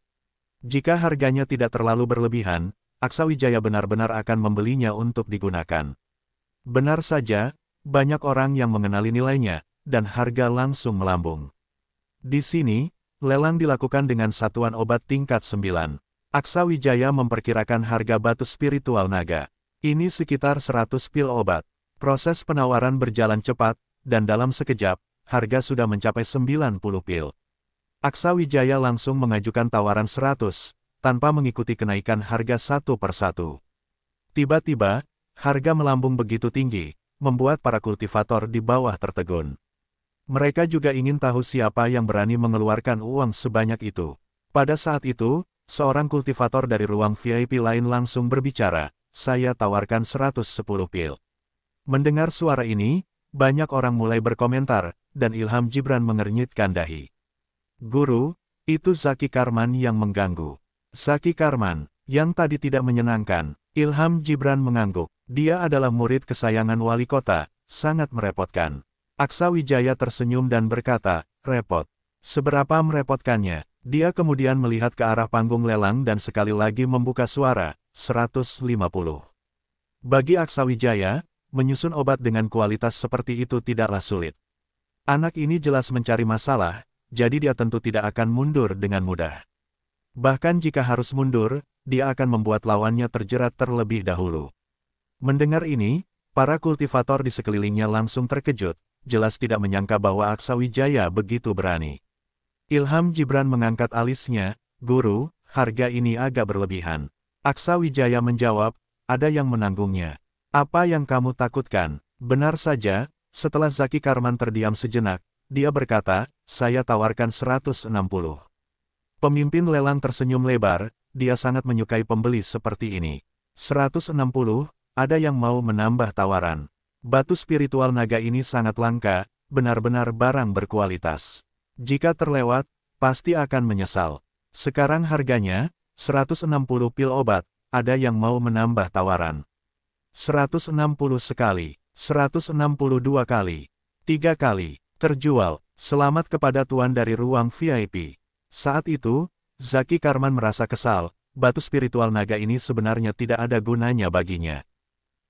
Jika harganya tidak terlalu berlebihan, Aksawijaya benar-benar akan membelinya untuk digunakan. Benar saja, banyak orang yang mengenali nilainya, dan harga langsung melambung. Di sini, lelang dilakukan dengan satuan obat tingkat 9. Aksawijaya memperkirakan harga batu spiritual naga. Ini sekitar 100 pil obat. Proses penawaran berjalan cepat, dan dalam sekejap, harga sudah mencapai 90 pil. Aksa Wijaya langsung mengajukan tawaran 100, tanpa mengikuti kenaikan harga satu persatu. Tiba-tiba, harga melambung begitu tinggi, membuat para kultivator di bawah tertegun. Mereka juga ingin tahu siapa yang berani mengeluarkan uang sebanyak itu. Pada saat itu, seorang kultivator dari ruang VIP lain langsung berbicara, saya tawarkan 110 pil. Mendengar suara ini, banyak orang mulai berkomentar, dan Ilham Jibran mengernyitkan dahi. Guru, itu Zaki Karman yang mengganggu. Zaki Karman, yang tadi tidak menyenangkan, Ilham Jibran mengangguk. Dia adalah murid kesayangan wali kota, sangat merepotkan. Aksa Wijaya tersenyum dan berkata, repot. Seberapa merepotkannya, dia kemudian melihat ke arah panggung lelang dan sekali lagi membuka suara, 150. Bagi Aksawijaya, menyusun obat dengan kualitas seperti itu tidaklah sulit. Anak ini jelas mencari masalah, jadi dia tentu tidak akan mundur dengan mudah. Bahkan jika harus mundur, dia akan membuat lawannya terjerat terlebih dahulu. Mendengar ini, para kultivator di sekelilingnya langsung terkejut, jelas tidak menyangka bahwa Aksawijaya begitu berani. Ilham Jibran mengangkat alisnya, Guru, harga ini agak berlebihan. Aksa Wijaya menjawab, ada yang menanggungnya. Apa yang kamu takutkan? Benar saja, setelah Zaki Karman terdiam sejenak, dia berkata, saya tawarkan 160. Pemimpin lelang tersenyum lebar, dia sangat menyukai pembeli seperti ini. 160, ada yang mau menambah tawaran. Batu spiritual naga ini sangat langka, benar-benar barang berkualitas. Jika terlewat, pasti akan menyesal. Sekarang harganya, 160 pil obat, ada yang mau menambah tawaran. 160 sekali, 162 kali, 3 kali, terjual, selamat kepada tuan dari ruang VIP. Saat itu, Zaki Karman merasa kesal, batu spiritual naga ini sebenarnya tidak ada gunanya baginya.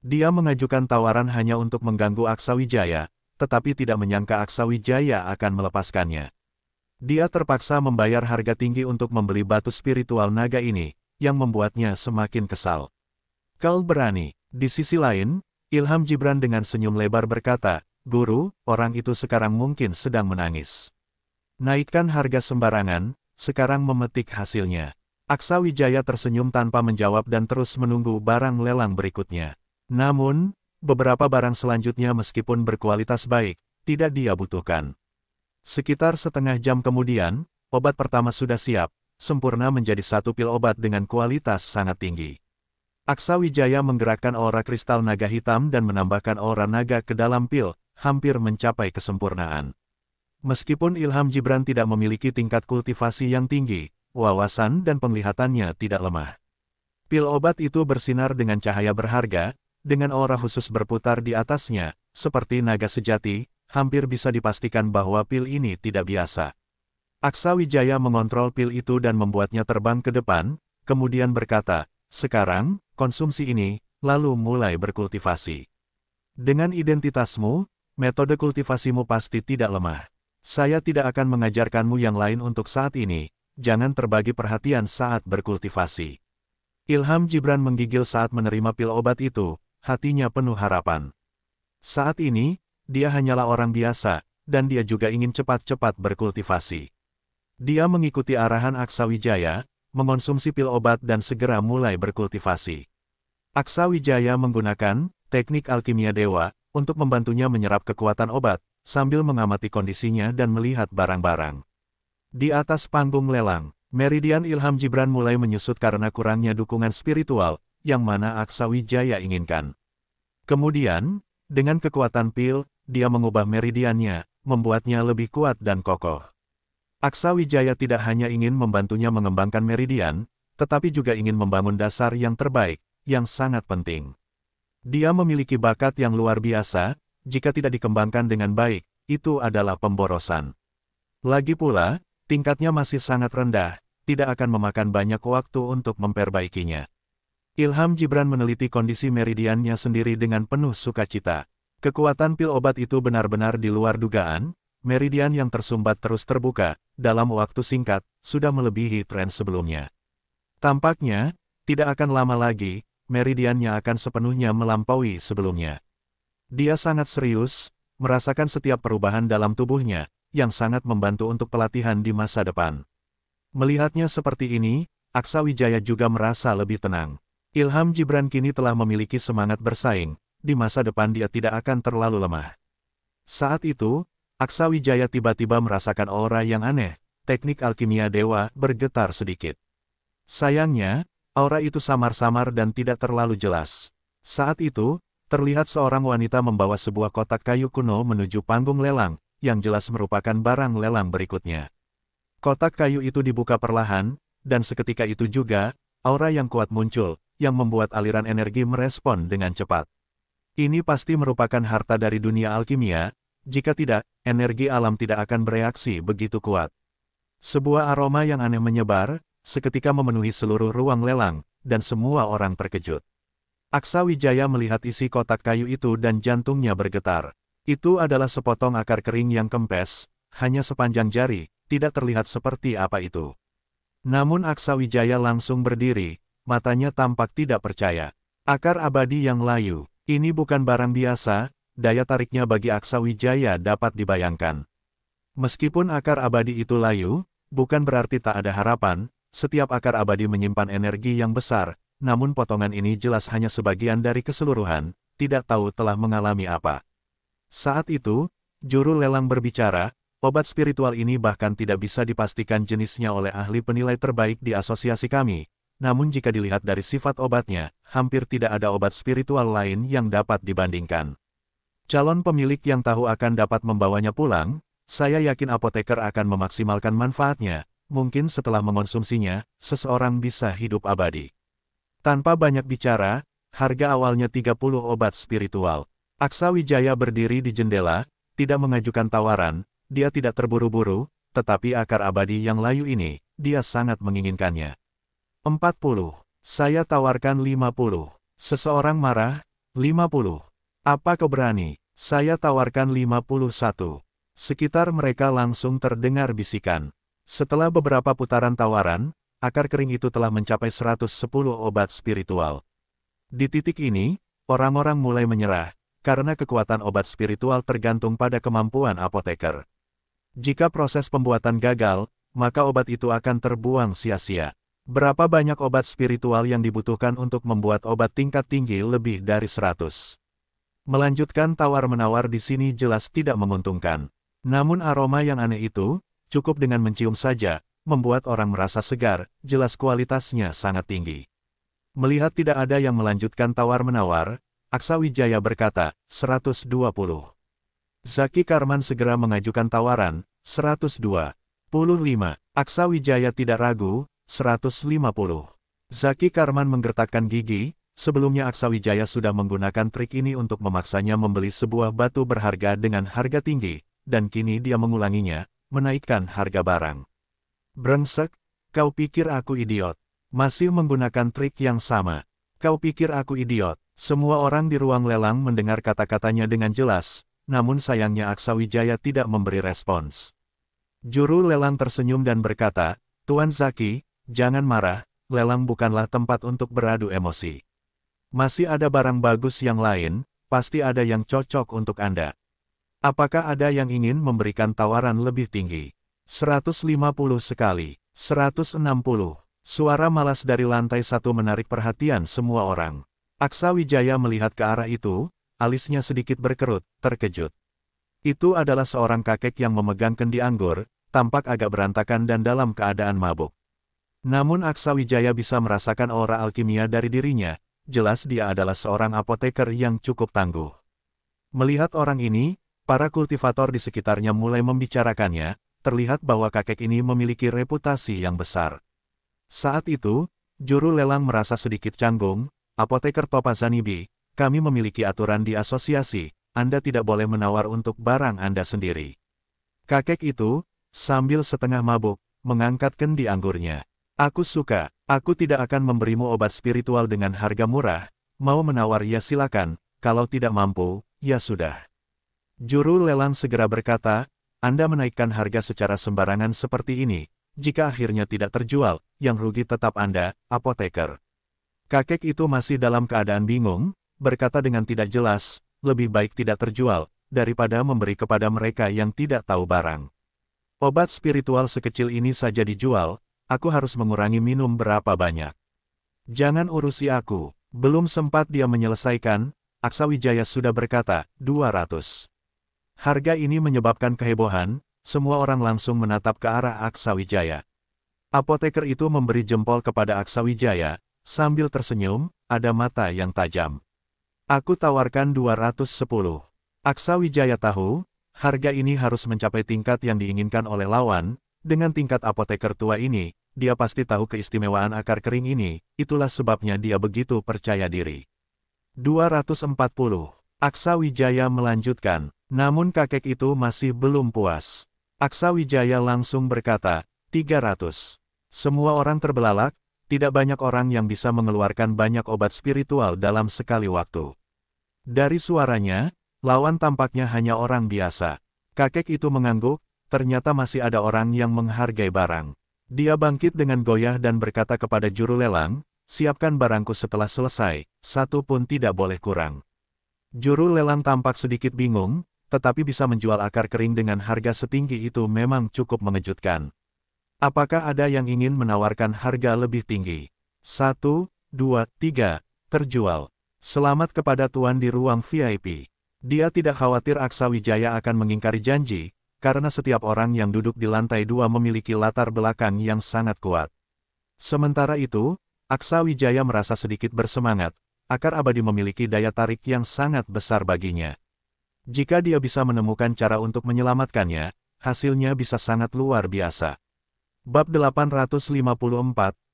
Dia mengajukan tawaran hanya untuk mengganggu Aksa Wijaya, tetapi tidak menyangka Aksa Wijaya akan melepaskannya. Dia terpaksa membayar harga tinggi untuk membeli batu spiritual naga ini, yang membuatnya semakin kesal. Kau berani. Di sisi lain, Ilham Jibran dengan senyum lebar berkata, Guru, orang itu sekarang mungkin sedang menangis. Naikkan harga sembarangan, sekarang memetik hasilnya. Aksa Wijaya tersenyum tanpa menjawab dan terus menunggu barang lelang berikutnya. Namun, beberapa barang selanjutnya meskipun berkualitas baik, tidak dia butuhkan. Sekitar setengah jam kemudian, obat pertama sudah siap, sempurna menjadi satu pil obat dengan kualitas sangat tinggi. Aksa Wijaya menggerakkan aura kristal naga hitam dan menambahkan aura naga ke dalam pil, hampir mencapai kesempurnaan. Meskipun Ilham Jibran tidak memiliki tingkat kultivasi yang tinggi, wawasan dan penglihatannya tidak lemah. Pil obat itu bersinar dengan cahaya berharga, dengan aura khusus berputar di atasnya, seperti naga sejati, hampir bisa dipastikan bahwa pil ini tidak biasa. Aksa Wijaya mengontrol pil itu dan membuatnya terbang ke depan, kemudian berkata, sekarang, konsumsi ini, lalu mulai berkultivasi. Dengan identitasmu, metode kultivasimu pasti tidak lemah. Saya tidak akan mengajarkanmu yang lain untuk saat ini, jangan terbagi perhatian saat berkultivasi. Ilham Jibran menggigil saat menerima pil obat itu, hatinya penuh harapan. Saat ini, dia hanyalah orang biasa, dan dia juga ingin cepat-cepat berkultivasi. Dia mengikuti arahan Aksa Wijaya, mengonsumsi pil obat dan segera mulai berkultivasi. Aksa Wijaya menggunakan teknik alkimia dewa untuk membantunya menyerap kekuatan obat, sambil mengamati kondisinya dan melihat barang-barang. Di atas panggung lelang, Meridian Ilham Jibran mulai menyusut karena kurangnya dukungan spiritual, yang mana Aksa Wijaya inginkan. Kemudian, dengan kekuatan pil, dia mengubah meridiannya, membuatnya lebih kuat dan kokoh. Aksa Wijaya tidak hanya ingin membantunya mengembangkan meridian, tetapi juga ingin membangun dasar yang terbaik, yang sangat penting. Dia memiliki bakat yang luar biasa, jika tidak dikembangkan dengan baik, itu adalah pemborosan. Lagi pula, tingkatnya masih sangat rendah, tidak akan memakan banyak waktu untuk memperbaikinya. Ilham Jibran meneliti kondisi meridiannya sendiri dengan penuh sukacita. Kekuatan pil obat itu benar-benar di luar dugaan, meridian yang tersumbat terus terbuka, dalam waktu singkat, sudah melebihi tren sebelumnya. Tampaknya, tidak akan lama lagi, meridiannya akan sepenuhnya melampaui sebelumnya. Dia sangat serius, merasakan setiap perubahan dalam tubuhnya, yang sangat membantu untuk pelatihan di masa depan. Melihatnya seperti ini, Aksa Wijaya juga merasa lebih tenang. Ilham Jibran kini telah memiliki semangat bersaing, di masa depan dia tidak akan terlalu lemah. Saat itu, Aksa Wijaya tiba-tiba merasakan aura yang aneh, teknik alkimia dewa bergetar sedikit. Sayangnya, aura itu samar-samar dan tidak terlalu jelas. Saat itu, terlihat seorang wanita membawa sebuah kotak kayu kuno menuju panggung lelang, yang jelas merupakan barang lelang berikutnya. Kotak kayu itu dibuka perlahan, dan seketika itu juga, aura yang kuat muncul, yang membuat aliran energi merespon dengan cepat. Ini pasti merupakan harta dari dunia alkimia, jika tidak, energi alam tidak akan bereaksi begitu kuat. Sebuah aroma yang aneh menyebar, seketika memenuhi seluruh ruang lelang, dan semua orang terkejut. Aksa Wijaya melihat isi kotak kayu itu dan jantungnya bergetar. Itu adalah sepotong akar kering yang kempes, hanya sepanjang jari, tidak terlihat seperti apa itu. Namun Aksa Wijaya langsung berdiri, matanya tampak tidak percaya. Akar abadi yang layu, ini bukan barang biasa, daya tariknya bagi Aksa Wijaya dapat dibayangkan. Meskipun akar abadi itu layu, bukan berarti tak ada harapan, setiap akar abadi menyimpan energi yang besar, namun potongan ini jelas hanya sebagian dari keseluruhan, tidak tahu telah mengalami apa. Saat itu, juru lelang berbicara, obat spiritual ini bahkan tidak bisa dipastikan jenisnya oleh ahli penilai terbaik di asosiasi kami, namun jika dilihat dari sifat obatnya, hampir tidak ada obat spiritual lain yang dapat dibandingkan. Calon pemilik yang tahu akan dapat membawanya pulang, saya yakin apoteker akan memaksimalkan manfaatnya, mungkin setelah mengonsumsinya, seseorang bisa hidup abadi. Tanpa banyak bicara, harga awalnya 30 obat spiritual. Aksa Wijaya berdiri di jendela, tidak mengajukan tawaran, dia tidak terburu-buru, tetapi akar abadi yang layu ini, dia sangat menginginkannya. 40. Saya tawarkan 50. Seseorang marah, 50. Apa kau berani? Saya tawarkan 51. Sekitar mereka langsung terdengar bisikan. Setelah beberapa putaran tawaran, akar kering itu telah mencapai 110 obat spiritual. Di titik ini, orang-orang mulai menyerah, karena kekuatan obat spiritual tergantung pada kemampuan apoteker. Jika proses pembuatan gagal, maka obat itu akan terbuang sia-sia. Berapa banyak obat spiritual yang dibutuhkan untuk membuat obat tingkat tinggi lebih dari 100? Melanjutkan tawar-menawar di sini jelas tidak menguntungkan. Namun aroma yang aneh itu, cukup dengan mencium saja, membuat orang merasa segar, jelas kualitasnya sangat tinggi. Melihat tidak ada yang melanjutkan tawar-menawar, Aksa Wijaya berkata, 120. Zaki Karman segera mengajukan tawaran, 125. Aksa Wijaya tidak ragu, 150. Zaki Karman menggertakkan gigi, sebelumnya Aksawijaya sudah menggunakan trik ini untuk memaksanya membeli sebuah batu berharga dengan harga tinggi, dan kini dia mengulanginya, menaikkan harga barang. Brengsek, kau pikir aku idiot. Masih menggunakan trik yang sama. Kau pikir aku idiot. Semua orang di ruang lelang mendengar kata-katanya dengan jelas, namun sayangnya Aksawijaya tidak memberi respons. Juru lelang tersenyum dan berkata, Tuan Zaki, Jangan marah, lelang bukanlah tempat untuk beradu emosi. Masih ada barang bagus yang lain, pasti ada yang cocok untuk Anda. Apakah ada yang ingin memberikan tawaran lebih tinggi? 150 sekali, 160. Suara malas dari lantai satu menarik perhatian semua orang. Aksa Wijaya melihat ke arah itu, alisnya sedikit berkerut, terkejut. Itu adalah seorang kakek yang memegang kendi anggur, tampak agak berantakan dan dalam keadaan mabuk. Namun Aksa Wijaya bisa merasakan aura alkimia dari dirinya, jelas dia adalah seorang apoteker yang cukup tangguh. Melihat orang ini, para kultivator di sekitarnya mulai membicarakannya, terlihat bahwa kakek ini memiliki reputasi yang besar. Saat itu, juru lelang merasa sedikit canggung, apoteker Topazanibi, kami memiliki aturan di asosiasi, Anda tidak boleh menawar untuk barang Anda sendiri. Kakek itu, sambil setengah mabuk, mengangkat kendi anggurnya. Aku suka, aku tidak akan memberimu obat spiritual dengan harga murah, mau menawar ya silakan, kalau tidak mampu, ya sudah. Juru lelang segera berkata, Anda menaikkan harga secara sembarangan seperti ini, jika akhirnya tidak terjual, yang rugi tetap Anda, apoteker. Kakek itu masih dalam keadaan bingung, berkata dengan tidak jelas, lebih baik tidak terjual, daripada memberi kepada mereka yang tidak tahu barang. Obat spiritual sekecil ini saja dijual, aku harus mengurangi minum berapa banyak. Jangan urusi aku. Belum sempat dia menyelesaikan, Aksa Wijaya sudah berkata, 200. Harga ini menyebabkan kehebohan, semua orang langsung menatap ke arah Aksa Wijaya. Apoteker itu memberi jempol kepada Aksa Wijaya, sambil tersenyum, ada mata yang tajam. Aku tawarkan 210. Aksa Wijaya tahu, harga ini harus mencapai tingkat yang diinginkan oleh lawan, dengan tingkat apoteker tua ini, dia pasti tahu keistimewaan akar kering ini, itulah sebabnya dia begitu percaya diri. 240. Aksa Wijaya melanjutkan, namun kakek itu masih belum puas. Aksa Wijaya langsung berkata, 300. Semua orang terbelalak, tidak banyak orang yang bisa mengeluarkan banyak obat spiritual dalam sekali waktu. Dari suaranya, lawan tampaknya hanya orang biasa. Kakek itu mengangguk, ternyata masih ada orang yang menghargai barang. Dia bangkit dengan goyah dan berkata kepada juru lelang, siapkan barangku setelah selesai, satu pun tidak boleh kurang. Juru lelang tampak sedikit bingung, tetapi bisa menjual akar kering dengan harga setinggi itu memang cukup mengejutkan. Apakah ada yang ingin menawarkan harga lebih tinggi? Satu, dua, tiga, terjual. Selamat kepada Tuan di ruang VIP. Dia tidak khawatir Aksa Wijaya akan mengingkari janji, karena setiap orang yang duduk di lantai dua memiliki latar belakang yang sangat kuat. Sementara itu, Aksa Wijaya merasa sedikit bersemangat, akar abadi memiliki daya tarik yang sangat besar baginya. Jika dia bisa menemukan cara untuk menyelamatkannya, hasilnya bisa sangat luar biasa. Bab 854,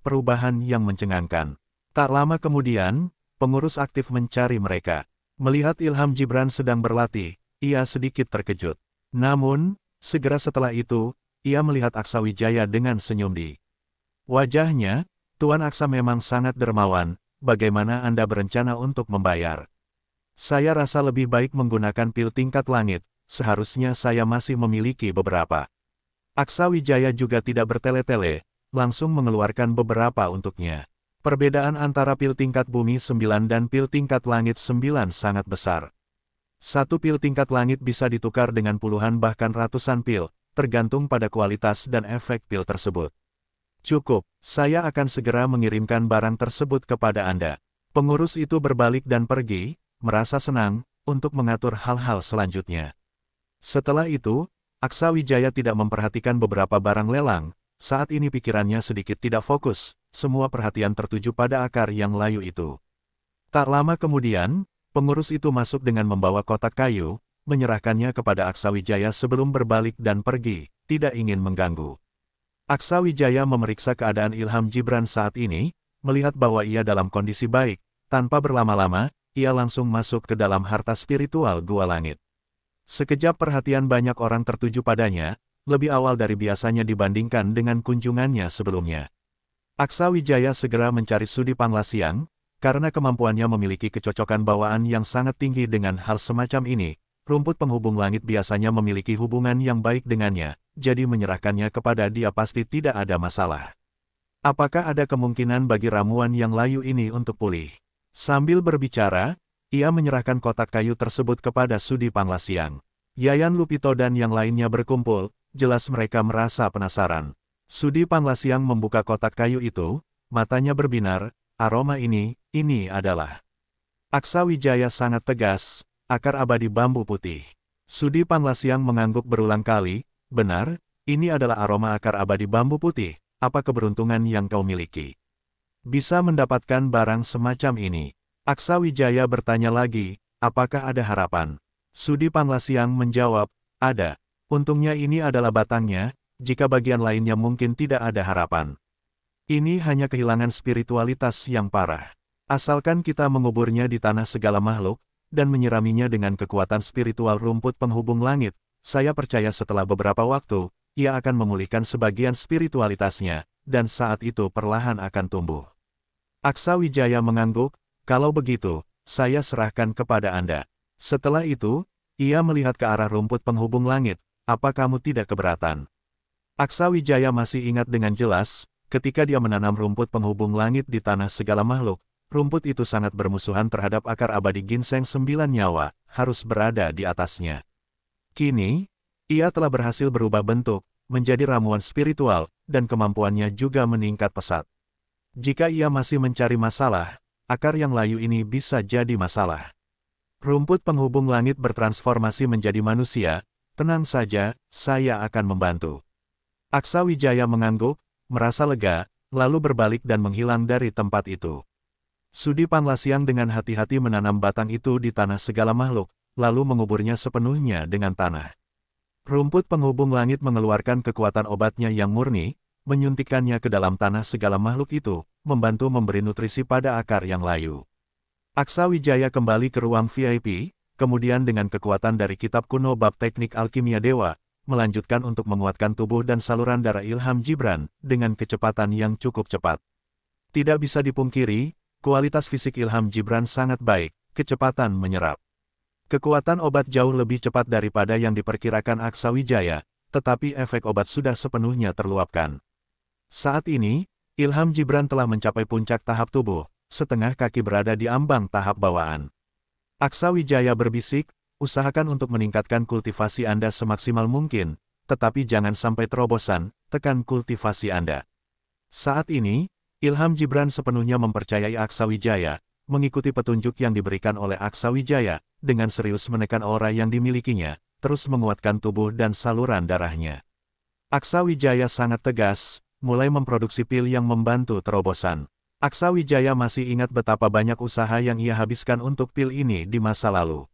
Perubahan yang Mencengangkan Tak lama kemudian, pengurus aktif mencari mereka. Melihat Ilham Jibran sedang berlatih, ia sedikit terkejut. Namun, Segera setelah itu, ia melihat Aksa Wijaya dengan senyum di wajahnya, Tuan Aksa memang sangat dermawan, bagaimana Anda berencana untuk membayar? Saya rasa lebih baik menggunakan pil tingkat langit, seharusnya saya masih memiliki beberapa. Aksa Wijaya juga tidak bertele-tele, langsung mengeluarkan beberapa untuknya. Perbedaan antara pil tingkat bumi 9 dan pil tingkat langit 9 sangat besar. Satu pil tingkat langit bisa ditukar dengan puluhan bahkan ratusan pil, tergantung pada kualitas dan efek pil tersebut. Cukup, saya akan segera mengirimkan barang tersebut kepada Anda. Pengurus itu berbalik dan pergi, merasa senang, untuk mengatur hal-hal selanjutnya. Setelah itu, Aksa Wijaya tidak memperhatikan beberapa barang lelang, saat ini pikirannya sedikit tidak fokus, semua perhatian tertuju pada akar yang layu itu. Tak lama kemudian, Pengurus itu masuk dengan membawa kotak kayu, menyerahkannya kepada Aksawijaya sebelum berbalik dan pergi, tidak ingin mengganggu. Aksawijaya memeriksa keadaan Ilham Jibran saat ini, melihat bahwa ia dalam kondisi baik, tanpa berlama-lama, ia langsung masuk ke dalam harta spiritual Gua Langit. Sekejap perhatian banyak orang tertuju padanya, lebih awal dari biasanya dibandingkan dengan kunjungannya sebelumnya. Aksa Wijaya segera mencari Sudi Panglasiang, karena kemampuannya memiliki kecocokan bawaan yang sangat tinggi dengan hal semacam ini, rumput penghubung langit biasanya memiliki hubungan yang baik dengannya, jadi menyerahkannya kepada dia pasti tidak ada masalah. Apakah ada kemungkinan bagi ramuan yang layu ini untuk pulih? Sambil berbicara, ia menyerahkan kotak kayu tersebut kepada Sudi Panglasiang. Yayan Lupito dan yang lainnya berkumpul, jelas mereka merasa penasaran. Sudi Panglasiang membuka kotak kayu itu, matanya berbinar, aroma ini, ini adalah Aksa Wijaya sangat tegas, akar abadi bambu putih. Sudi Panlasiang mengangguk berulang kali, benar, ini adalah aroma akar abadi bambu putih, apa keberuntungan yang kau miliki? Bisa mendapatkan barang semacam ini. Aksa Wijaya bertanya lagi, apakah ada harapan? Sudi Panlasiang menjawab, ada. Untungnya ini adalah batangnya, jika bagian lainnya mungkin tidak ada harapan. Ini hanya kehilangan spiritualitas yang parah. Asalkan kita menguburnya di tanah segala makhluk, dan menyiraminya dengan kekuatan spiritual rumput penghubung langit, saya percaya setelah beberapa waktu, ia akan memulihkan sebagian spiritualitasnya, dan saat itu perlahan akan tumbuh. Aksa Wijaya mengangguk, kalau begitu, saya serahkan kepada Anda. Setelah itu, ia melihat ke arah rumput penghubung langit, apa kamu tidak keberatan? Aksa Wijaya masih ingat dengan jelas, ketika dia menanam rumput penghubung langit di tanah segala makhluk, rumput itu sangat bermusuhan terhadap akar abadi ginseng sembilan nyawa, harus berada di atasnya. Kini, ia telah berhasil berubah bentuk, menjadi ramuan spiritual, dan kemampuannya juga meningkat pesat. Jika ia masih mencari masalah, akar yang layu ini bisa jadi masalah. Rumput penghubung langit bertransformasi menjadi manusia, tenang saja, saya akan membantu. Aksa Wijaya mengangguk, merasa lega, lalu berbalik dan menghilang dari tempat itu. Sudi Panlasian dengan hati-hati menanam batang itu di tanah segala makhluk, lalu menguburnya sepenuhnya dengan tanah. Rumput penghubung langit mengeluarkan kekuatan obatnya yang murni, menyuntikannya ke dalam tanah segala makhluk itu, membantu memberi nutrisi pada akar yang layu. Aksa Wijaya kembali ke ruang VIP, kemudian dengan kekuatan dari kitab kuno bab teknik alkimia dewa, melanjutkan untuk menguatkan tubuh dan saluran darah Ilham Jibran dengan kecepatan yang cukup cepat. Tidak bisa dipungkiri, kualitas fisik Ilham Gibran sangat baik, kecepatan menyerap. Kekuatan obat jauh lebih cepat daripada yang diperkirakan Aksa Wijaya, tetapi efek obat sudah sepenuhnya terluapkan. Saat ini, Ilham Gibran telah mencapai puncak tahap tubuh, setengah kaki berada di ambang tahap bawaan. Aksa Wijaya berbisik, usahakan untuk meningkatkan kultivasi Anda semaksimal mungkin, tetapi jangan sampai terobosan, tekan kultivasi Anda. Saat ini, Ilham Jibran sepenuhnya mempercayai Aksa Wijaya, mengikuti petunjuk yang diberikan oleh Aksa Wijaya, dengan serius menekan aura yang dimilikinya, terus menguatkan tubuh dan saluran darahnya. Aksa Wijaya sangat tegas, mulai memproduksi pil yang membantu terobosan. Aksa Wijaya masih ingat betapa banyak usaha yang ia habiskan untuk pil ini di masa lalu.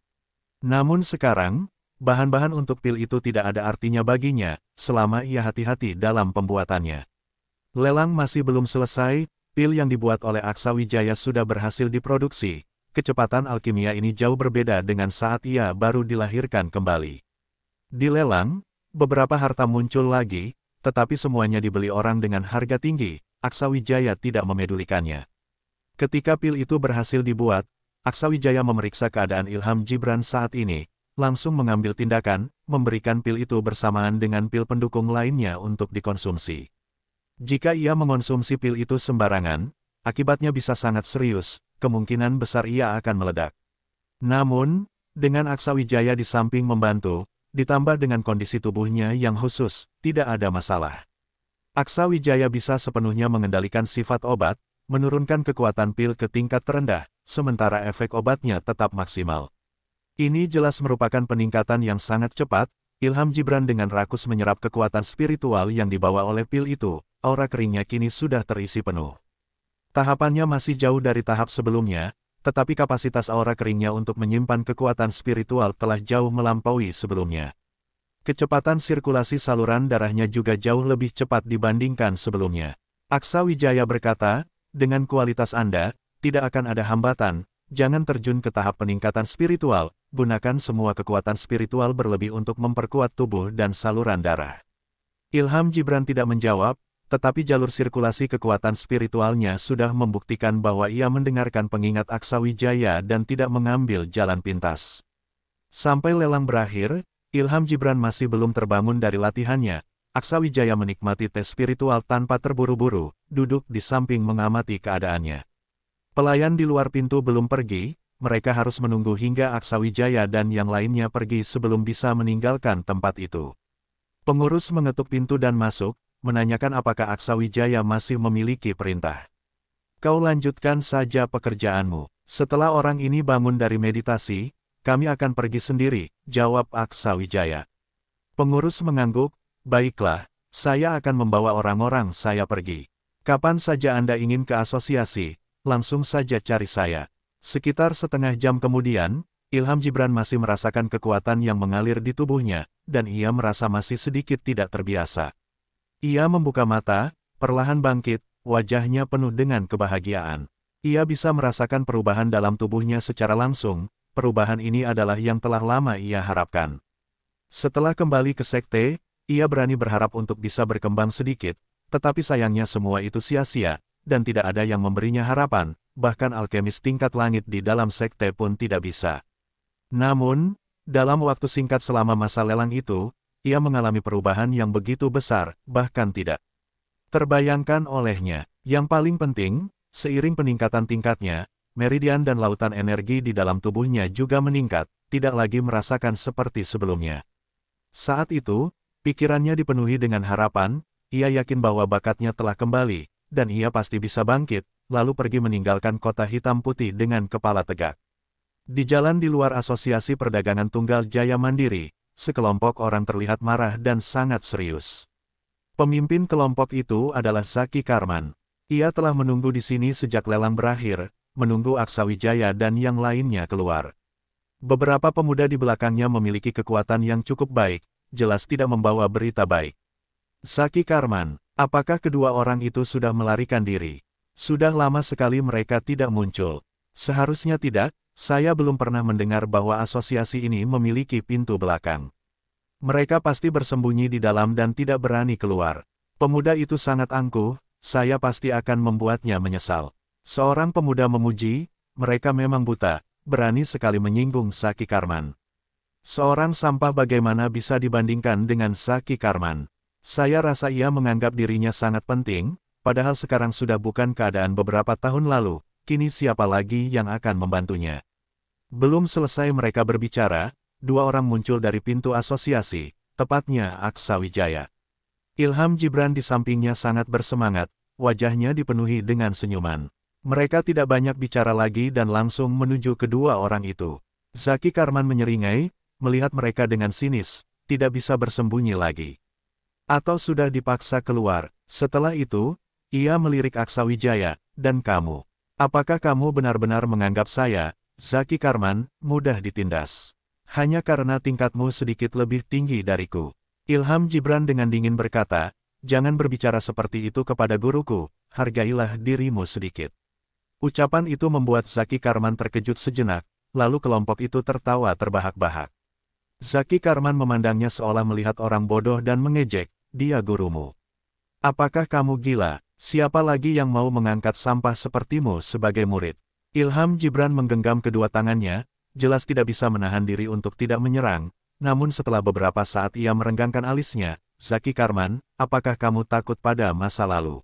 Namun sekarang, bahan-bahan untuk pil itu tidak ada artinya baginya, selama ia hati-hati dalam pembuatannya. Lelang masih belum selesai, pil yang dibuat oleh Aksa Wijaya sudah berhasil diproduksi. Kecepatan alkimia ini jauh berbeda dengan saat ia baru dilahirkan kembali. Di lelang, beberapa harta muncul lagi, tetapi semuanya dibeli orang dengan harga tinggi, Aksa Wijaya tidak memedulikannya. Ketika pil itu berhasil dibuat, Aksa Wijaya memeriksa keadaan Ilham Gibran saat ini, langsung mengambil tindakan, memberikan pil itu bersamaan dengan pil pendukung lainnya untuk dikonsumsi. Jika ia mengonsumsi pil itu sembarangan, akibatnya bisa sangat serius, kemungkinan besar ia akan meledak. Namun, dengan Aksa Wijaya di samping membantu, ditambah dengan kondisi tubuhnya yang khusus, tidak ada masalah. Aksa Wijaya bisa sepenuhnya mengendalikan sifat obat, menurunkan kekuatan pil ke tingkat terendah, sementara efek obatnya tetap maksimal. Ini jelas merupakan peningkatan yang sangat cepat, Ilham Jibran dengan rakus menyerap kekuatan spiritual yang dibawa oleh pil itu, aura keringnya kini sudah terisi penuh. Tahapannya masih jauh dari tahap sebelumnya, tetapi kapasitas aura keringnya untuk menyimpan kekuatan spiritual telah jauh melampaui sebelumnya. Kecepatan sirkulasi saluran darahnya juga jauh lebih cepat dibandingkan sebelumnya. Aksa Wijaya berkata, dengan kualitas Anda, tidak akan ada hambatan, jangan terjun ke tahap peningkatan spiritual, gunakan semua kekuatan spiritual berlebih untuk memperkuat tubuh dan saluran darah. Ilham Jibran tidak menjawab, tetapi jalur sirkulasi kekuatan spiritualnya sudah membuktikan bahwa ia mendengarkan pengingat Aksawijaya dan tidak mengambil jalan pintas. Sampai lelang berakhir, Ilham Jibran masih belum terbangun dari latihannya, Aksawijaya menikmati tes spiritual tanpa terburu-buru, duduk di samping mengamati keadaannya. Pelayan di luar pintu belum pergi, mereka harus menunggu hingga Aksawijaya dan yang lainnya pergi sebelum bisa meninggalkan tempat itu. Pengurus mengetuk pintu dan masuk, menanyakan apakah Aksa Wijaya masih memiliki perintah. Kau lanjutkan saja pekerjaanmu. Setelah orang ini bangun dari meditasi, kami akan pergi sendiri, jawab Aksa Wijaya. Pengurus mengangguk, baiklah, saya akan membawa orang-orang saya pergi. Kapan saja Anda ingin ke asosiasi, langsung saja cari saya. Sekitar setengah jam kemudian, Ilham Jibran masih merasakan kekuatan yang mengalir di tubuhnya, dan ia merasa masih sedikit tidak terbiasa. Ia membuka mata, perlahan bangkit, wajahnya penuh dengan kebahagiaan. Ia bisa merasakan perubahan dalam tubuhnya secara langsung, perubahan ini adalah yang telah lama ia harapkan. Setelah kembali ke sekte, ia berani berharap untuk bisa berkembang sedikit, tetapi sayangnya semua itu sia-sia, dan tidak ada yang memberinya harapan, bahkan alkemis tingkat langit di dalam sekte pun tidak bisa. Namun, dalam waktu singkat selama masa lelang itu, ia mengalami perubahan yang begitu besar, bahkan tidak terbayangkan olehnya. Yang paling penting, seiring peningkatan tingkatnya, meridian dan lautan energi di dalam tubuhnya juga meningkat, tidak lagi merasakan seperti sebelumnya. Saat itu, pikirannya dipenuhi dengan harapan, ia yakin bahwa bakatnya telah kembali, dan ia pasti bisa bangkit, lalu pergi meninggalkan kota hitam putih dengan kepala tegak. Di jalan di luar Asosiasi Perdagangan Tunggal Jaya Mandiri, sekelompok orang terlihat marah dan sangat serius. Pemimpin kelompok itu adalah Saki Karman. Ia telah menunggu di sini sejak lelang berakhir, menunggu Aksawijaya dan yang lainnya keluar. Beberapa pemuda di belakangnya memiliki kekuatan yang cukup baik, jelas tidak membawa berita baik. Saki Karman, apakah kedua orang itu sudah melarikan diri? Sudah lama sekali mereka tidak muncul. Seharusnya tidak, saya belum pernah mendengar bahwa asosiasi ini memiliki pintu belakang. Mereka pasti bersembunyi di dalam dan tidak berani keluar. Pemuda itu sangat angkuh, saya pasti akan membuatnya menyesal. Seorang pemuda memuji, mereka memang buta, berani sekali menyinggung Saki Karman. Seorang sampah bagaimana bisa dibandingkan dengan Saki Karman? Saya rasa ia menganggap dirinya sangat penting, padahal sekarang sudah bukan keadaan beberapa tahun lalu, kini siapa lagi yang akan membantunya? Belum selesai mereka berbicara, dua orang muncul dari pintu asosiasi, tepatnya Aksa Wijaya. Ilham Jibran di sampingnya sangat bersemangat, wajahnya dipenuhi dengan senyuman. Mereka tidak banyak bicara lagi dan langsung menuju kedua orang itu. Zaki Karman menyeringai, melihat mereka dengan sinis, tidak bisa bersembunyi lagi. Atau sudah dipaksa keluar, setelah itu, ia melirik Aksa Wijaya, dan kamu. Apakah kamu benar-benar menganggap saya, Zaki Karman, mudah ditindas. Hanya karena tingkatmu sedikit lebih tinggi dariku. Ilham Jibran dengan dingin berkata, jangan berbicara seperti itu kepada guruku, hargailah dirimu sedikit. Ucapan itu membuat Zaki Karman terkejut sejenak, lalu kelompok itu tertawa terbahak-bahak. Zaki Karman memandangnya seolah melihat orang bodoh dan mengejek, dia gurumu. Apakah kamu gila, siapa lagi yang mau mengangkat sampah sepertimu sebagai murid? Ilham Gibran menggenggam kedua tangannya, jelas tidak bisa menahan diri untuk tidak menyerang, namun setelah beberapa saat ia merenggangkan alisnya, Zaki Karman, apakah kamu takut pada masa lalu?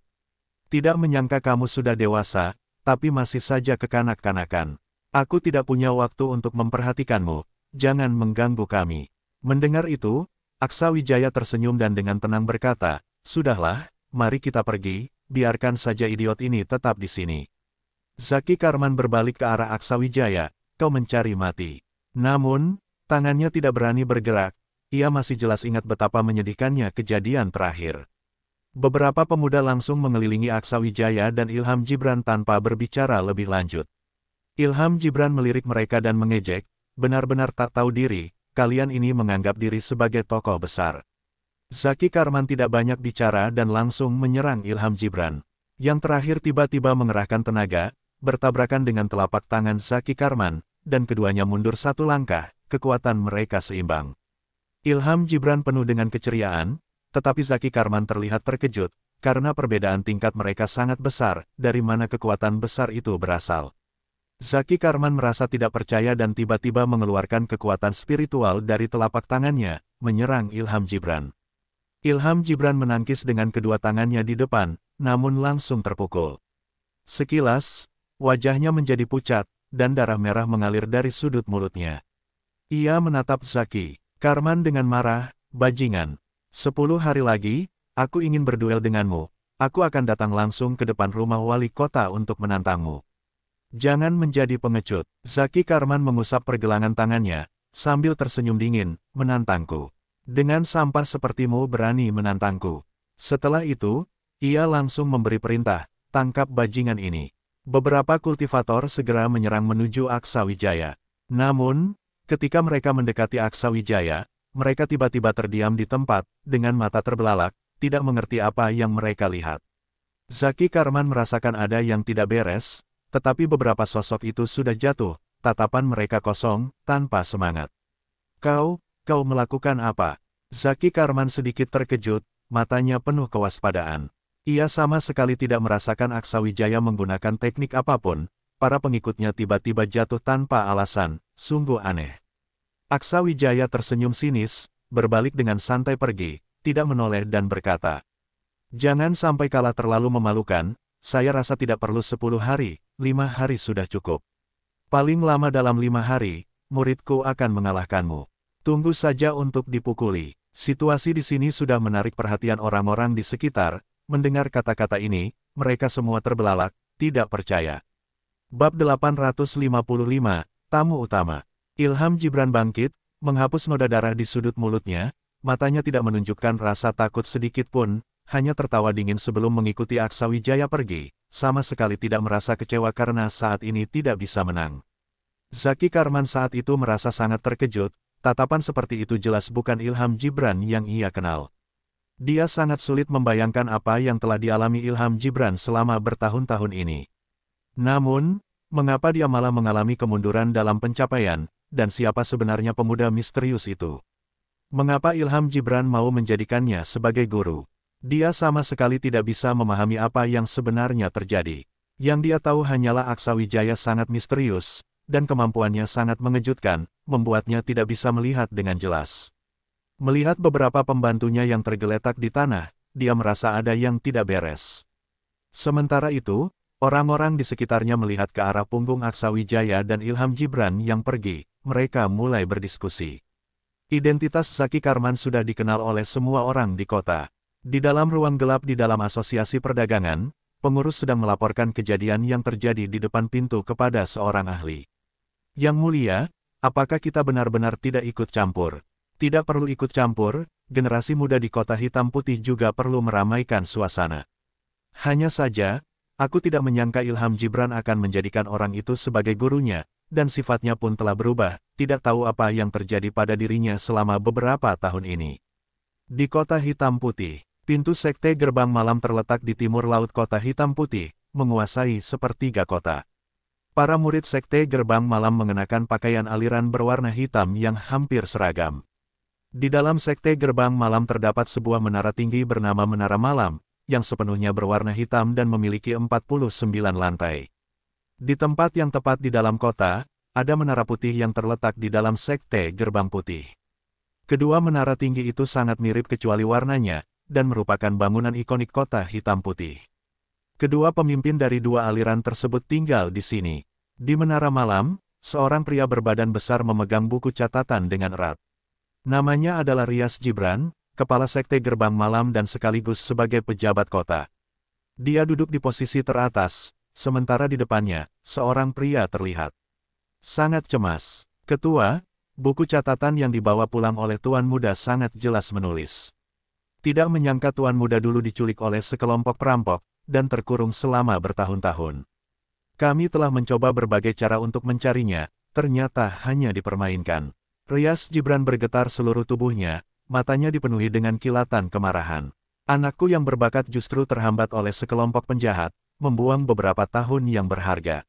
Tidak menyangka kamu sudah dewasa, tapi masih saja kekanak-kanakan. Aku tidak punya waktu untuk memperhatikanmu, jangan mengganggu kami. Mendengar itu, Aksa Wijaya tersenyum dan dengan tenang berkata, Sudahlah, mari kita pergi, biarkan saja idiot ini tetap di sini. Zaki Karman berbalik ke arah Aksa Wijaya. kau mencari mati. Namun, tangannya tidak berani bergerak, ia masih jelas ingat betapa menyedihkannya kejadian terakhir. Beberapa pemuda langsung mengelilingi Aksa Wijaya dan Ilham Jibran tanpa berbicara lebih lanjut. Ilham Jibran melirik mereka dan mengejek, benar-benar tak tahu diri, kalian ini menganggap diri sebagai tokoh besar. Zaki Karman tidak banyak bicara dan langsung menyerang Ilham Jibran. Yang terakhir tiba-tiba mengerahkan tenaga, bertabrakan dengan telapak tangan Zaki Karman, dan keduanya mundur satu langkah, kekuatan mereka seimbang. Ilham Jibran penuh dengan keceriaan, tetapi Zaki Karman terlihat terkejut, karena perbedaan tingkat mereka sangat besar, dari mana kekuatan besar itu berasal. Zaki Karman merasa tidak percaya dan tiba-tiba mengeluarkan kekuatan spiritual dari telapak tangannya, menyerang Ilham Jibran. Ilham Jibran menangkis dengan kedua tangannya di depan, namun langsung terpukul. Sekilas, Wajahnya menjadi pucat, dan darah merah mengalir dari sudut mulutnya. Ia menatap Zaki. Karman dengan marah, bajingan. Sepuluh hari lagi, aku ingin berduel denganmu. Aku akan datang langsung ke depan rumah wali kota untuk menantangmu. Jangan menjadi pengecut. Zaki Karman mengusap pergelangan tangannya, sambil tersenyum dingin, menantangku. Dengan sampah sepertimu berani menantangku. Setelah itu, ia langsung memberi perintah, tangkap bajingan ini. Beberapa kultivator segera menyerang menuju Aksa Wijaya. Namun, ketika mereka mendekati Aksa Wijaya, mereka tiba-tiba terdiam di tempat, dengan mata terbelalak, tidak mengerti apa yang mereka lihat. Zaki Karman merasakan ada yang tidak beres, tetapi beberapa sosok itu sudah jatuh, tatapan mereka kosong, tanpa semangat. Kau, kau melakukan apa? Zaki Karman sedikit terkejut, matanya penuh kewaspadaan. Ia sama sekali tidak merasakan Aksa Wijaya menggunakan teknik apapun, para pengikutnya tiba-tiba jatuh tanpa alasan, sungguh aneh. Aksa Wijaya tersenyum sinis, berbalik dengan santai pergi, tidak menoleh dan berkata, Jangan sampai kalah terlalu memalukan, saya rasa tidak perlu 10 hari, lima hari sudah cukup. Paling lama dalam lima hari, muridku akan mengalahkanmu. Tunggu saja untuk dipukuli. Situasi di sini sudah menarik perhatian orang-orang di sekitar, Mendengar kata-kata ini, mereka semua terbelalak, tidak percaya. Bab 855, Tamu Utama Ilham Jibran bangkit, menghapus noda darah di sudut mulutnya, matanya tidak menunjukkan rasa takut sedikit pun, hanya tertawa dingin sebelum mengikuti Aksa Wijaya pergi, sama sekali tidak merasa kecewa karena saat ini tidak bisa menang. Zaki Karman saat itu merasa sangat terkejut, tatapan seperti itu jelas bukan Ilham Jibran yang ia kenal. Dia sangat sulit membayangkan apa yang telah dialami Ilham Gibran selama bertahun-tahun ini. Namun, mengapa dia malah mengalami kemunduran dalam pencapaian, dan siapa sebenarnya pemuda misterius itu? Mengapa Ilham Gibran mau menjadikannya sebagai guru? Dia sama sekali tidak bisa memahami apa yang sebenarnya terjadi. Yang dia tahu hanyalah Aksa Wijaya sangat misterius, dan kemampuannya sangat mengejutkan, membuatnya tidak bisa melihat dengan jelas. Melihat beberapa pembantunya yang tergeletak di tanah, dia merasa ada yang tidak beres. Sementara itu, orang-orang di sekitarnya melihat ke arah punggung Aksa Wijaya dan Ilham Jibran yang pergi, mereka mulai berdiskusi. Identitas Saki Karman sudah dikenal oleh semua orang di kota. Di dalam ruang gelap di dalam asosiasi perdagangan, pengurus sedang melaporkan kejadian yang terjadi di depan pintu kepada seorang ahli. Yang mulia, apakah kita benar-benar tidak ikut campur? Tidak perlu ikut campur, generasi muda di kota hitam putih juga perlu meramaikan suasana. Hanya saja, aku tidak menyangka Ilham Jibran akan menjadikan orang itu sebagai gurunya, dan sifatnya pun telah berubah, tidak tahu apa yang terjadi pada dirinya selama beberapa tahun ini. Di kota hitam putih, pintu sekte gerbang malam terletak di timur laut kota hitam putih, menguasai sepertiga kota. Para murid sekte gerbang malam mengenakan pakaian aliran berwarna hitam yang hampir seragam. Di dalam sekte gerbang malam terdapat sebuah menara tinggi bernama Menara Malam, yang sepenuhnya berwarna hitam dan memiliki 49 lantai. Di tempat yang tepat di dalam kota, ada menara putih yang terletak di dalam sekte gerbang putih. Kedua menara tinggi itu sangat mirip kecuali warnanya, dan merupakan bangunan ikonik kota hitam putih. Kedua pemimpin dari dua aliran tersebut tinggal di sini. Di Menara Malam, seorang pria berbadan besar memegang buku catatan dengan erat. Namanya adalah Rias Gibran, Kepala Sekte Gerbang Malam dan sekaligus sebagai pejabat kota. Dia duduk di posisi teratas, sementara di depannya, seorang pria terlihat. Sangat cemas. Ketua, buku catatan yang dibawa pulang oleh Tuan Muda sangat jelas menulis. Tidak menyangka Tuan Muda dulu diculik oleh sekelompok perampok, dan terkurung selama bertahun-tahun. Kami telah mencoba berbagai cara untuk mencarinya, ternyata hanya dipermainkan. Rias Jibran bergetar seluruh tubuhnya, matanya dipenuhi dengan kilatan kemarahan. Anakku yang berbakat justru terhambat oleh sekelompok penjahat, membuang beberapa tahun yang berharga.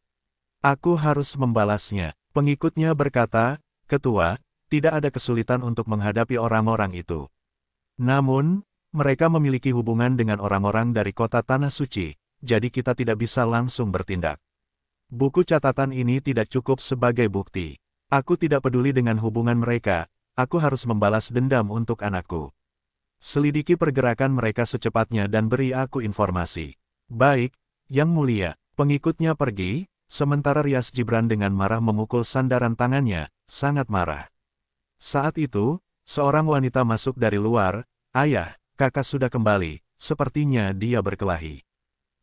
Aku harus membalasnya. Pengikutnya berkata, Ketua, tidak ada kesulitan untuk menghadapi orang-orang itu. Namun, mereka memiliki hubungan dengan orang-orang dari kota Tanah Suci, jadi kita tidak bisa langsung bertindak. Buku catatan ini tidak cukup sebagai bukti. Aku tidak peduli dengan hubungan mereka, aku harus membalas dendam untuk anakku. Selidiki pergerakan mereka secepatnya dan beri aku informasi. Baik, Yang Mulia, pengikutnya pergi, sementara Rias Jibran dengan marah memukul sandaran tangannya, sangat marah. Saat itu, seorang wanita masuk dari luar, ayah, kakak sudah kembali, sepertinya dia berkelahi.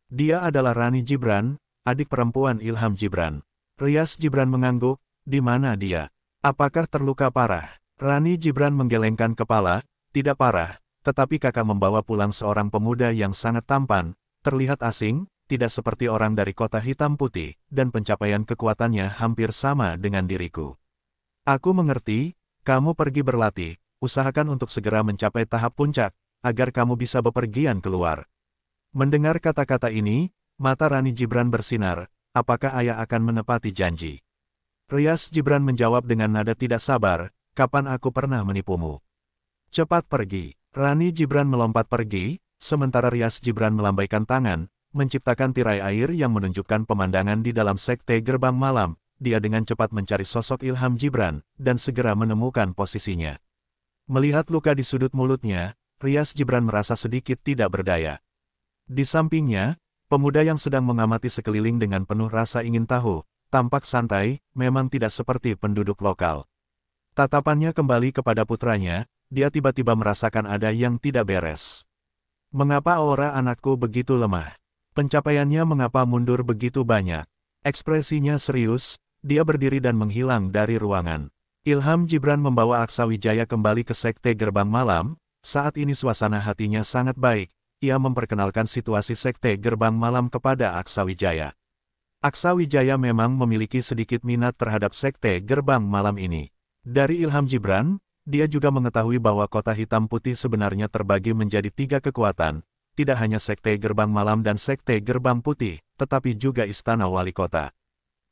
Dia adalah Rani Jibran, adik perempuan Ilham Jibran. Rias Jibran mengangguk, di mana dia? Apakah terluka parah? Rani Jibran menggelengkan kepala, tidak parah, tetapi kakak membawa pulang seorang pemuda yang sangat tampan, terlihat asing, tidak seperti orang dari kota hitam putih, dan pencapaian kekuatannya hampir sama dengan diriku. Aku mengerti, kamu pergi berlatih, usahakan untuk segera mencapai tahap puncak, agar kamu bisa bepergian keluar. Mendengar kata-kata ini, mata Rani Jibran bersinar, apakah ayah akan menepati janji? Rias Gibran menjawab dengan nada tidak sabar, kapan aku pernah menipumu? Cepat pergi. Rani Gibran melompat pergi, sementara Rias Gibran melambaikan tangan, menciptakan tirai air yang menunjukkan pemandangan di dalam sekte gerbang malam, dia dengan cepat mencari sosok Ilham Gibran, dan segera menemukan posisinya. Melihat luka di sudut mulutnya, Rias Gibran merasa sedikit tidak berdaya. Di sampingnya, pemuda yang sedang mengamati sekeliling dengan penuh rasa ingin tahu, tampak santai, memang tidak seperti penduduk lokal. Tatapannya kembali kepada putranya, dia tiba-tiba merasakan ada yang tidak beres. Mengapa aura anakku begitu lemah? Pencapaiannya mengapa mundur begitu banyak? Ekspresinya serius, dia berdiri dan menghilang dari ruangan. Ilham Jibran membawa Aksa Wijaya kembali ke Sekte Gerbang Malam, saat ini suasana hatinya sangat baik, ia memperkenalkan situasi Sekte Gerbang Malam kepada Aksa Wijaya. Aksa Wijaya memang memiliki sedikit minat terhadap Sekte Gerbang malam ini. Dari Ilham Jibran, dia juga mengetahui bahwa kota hitam putih sebenarnya terbagi menjadi tiga kekuatan, tidak hanya Sekte Gerbang Malam dan Sekte Gerbang Putih, tetapi juga Istana Wali Kota.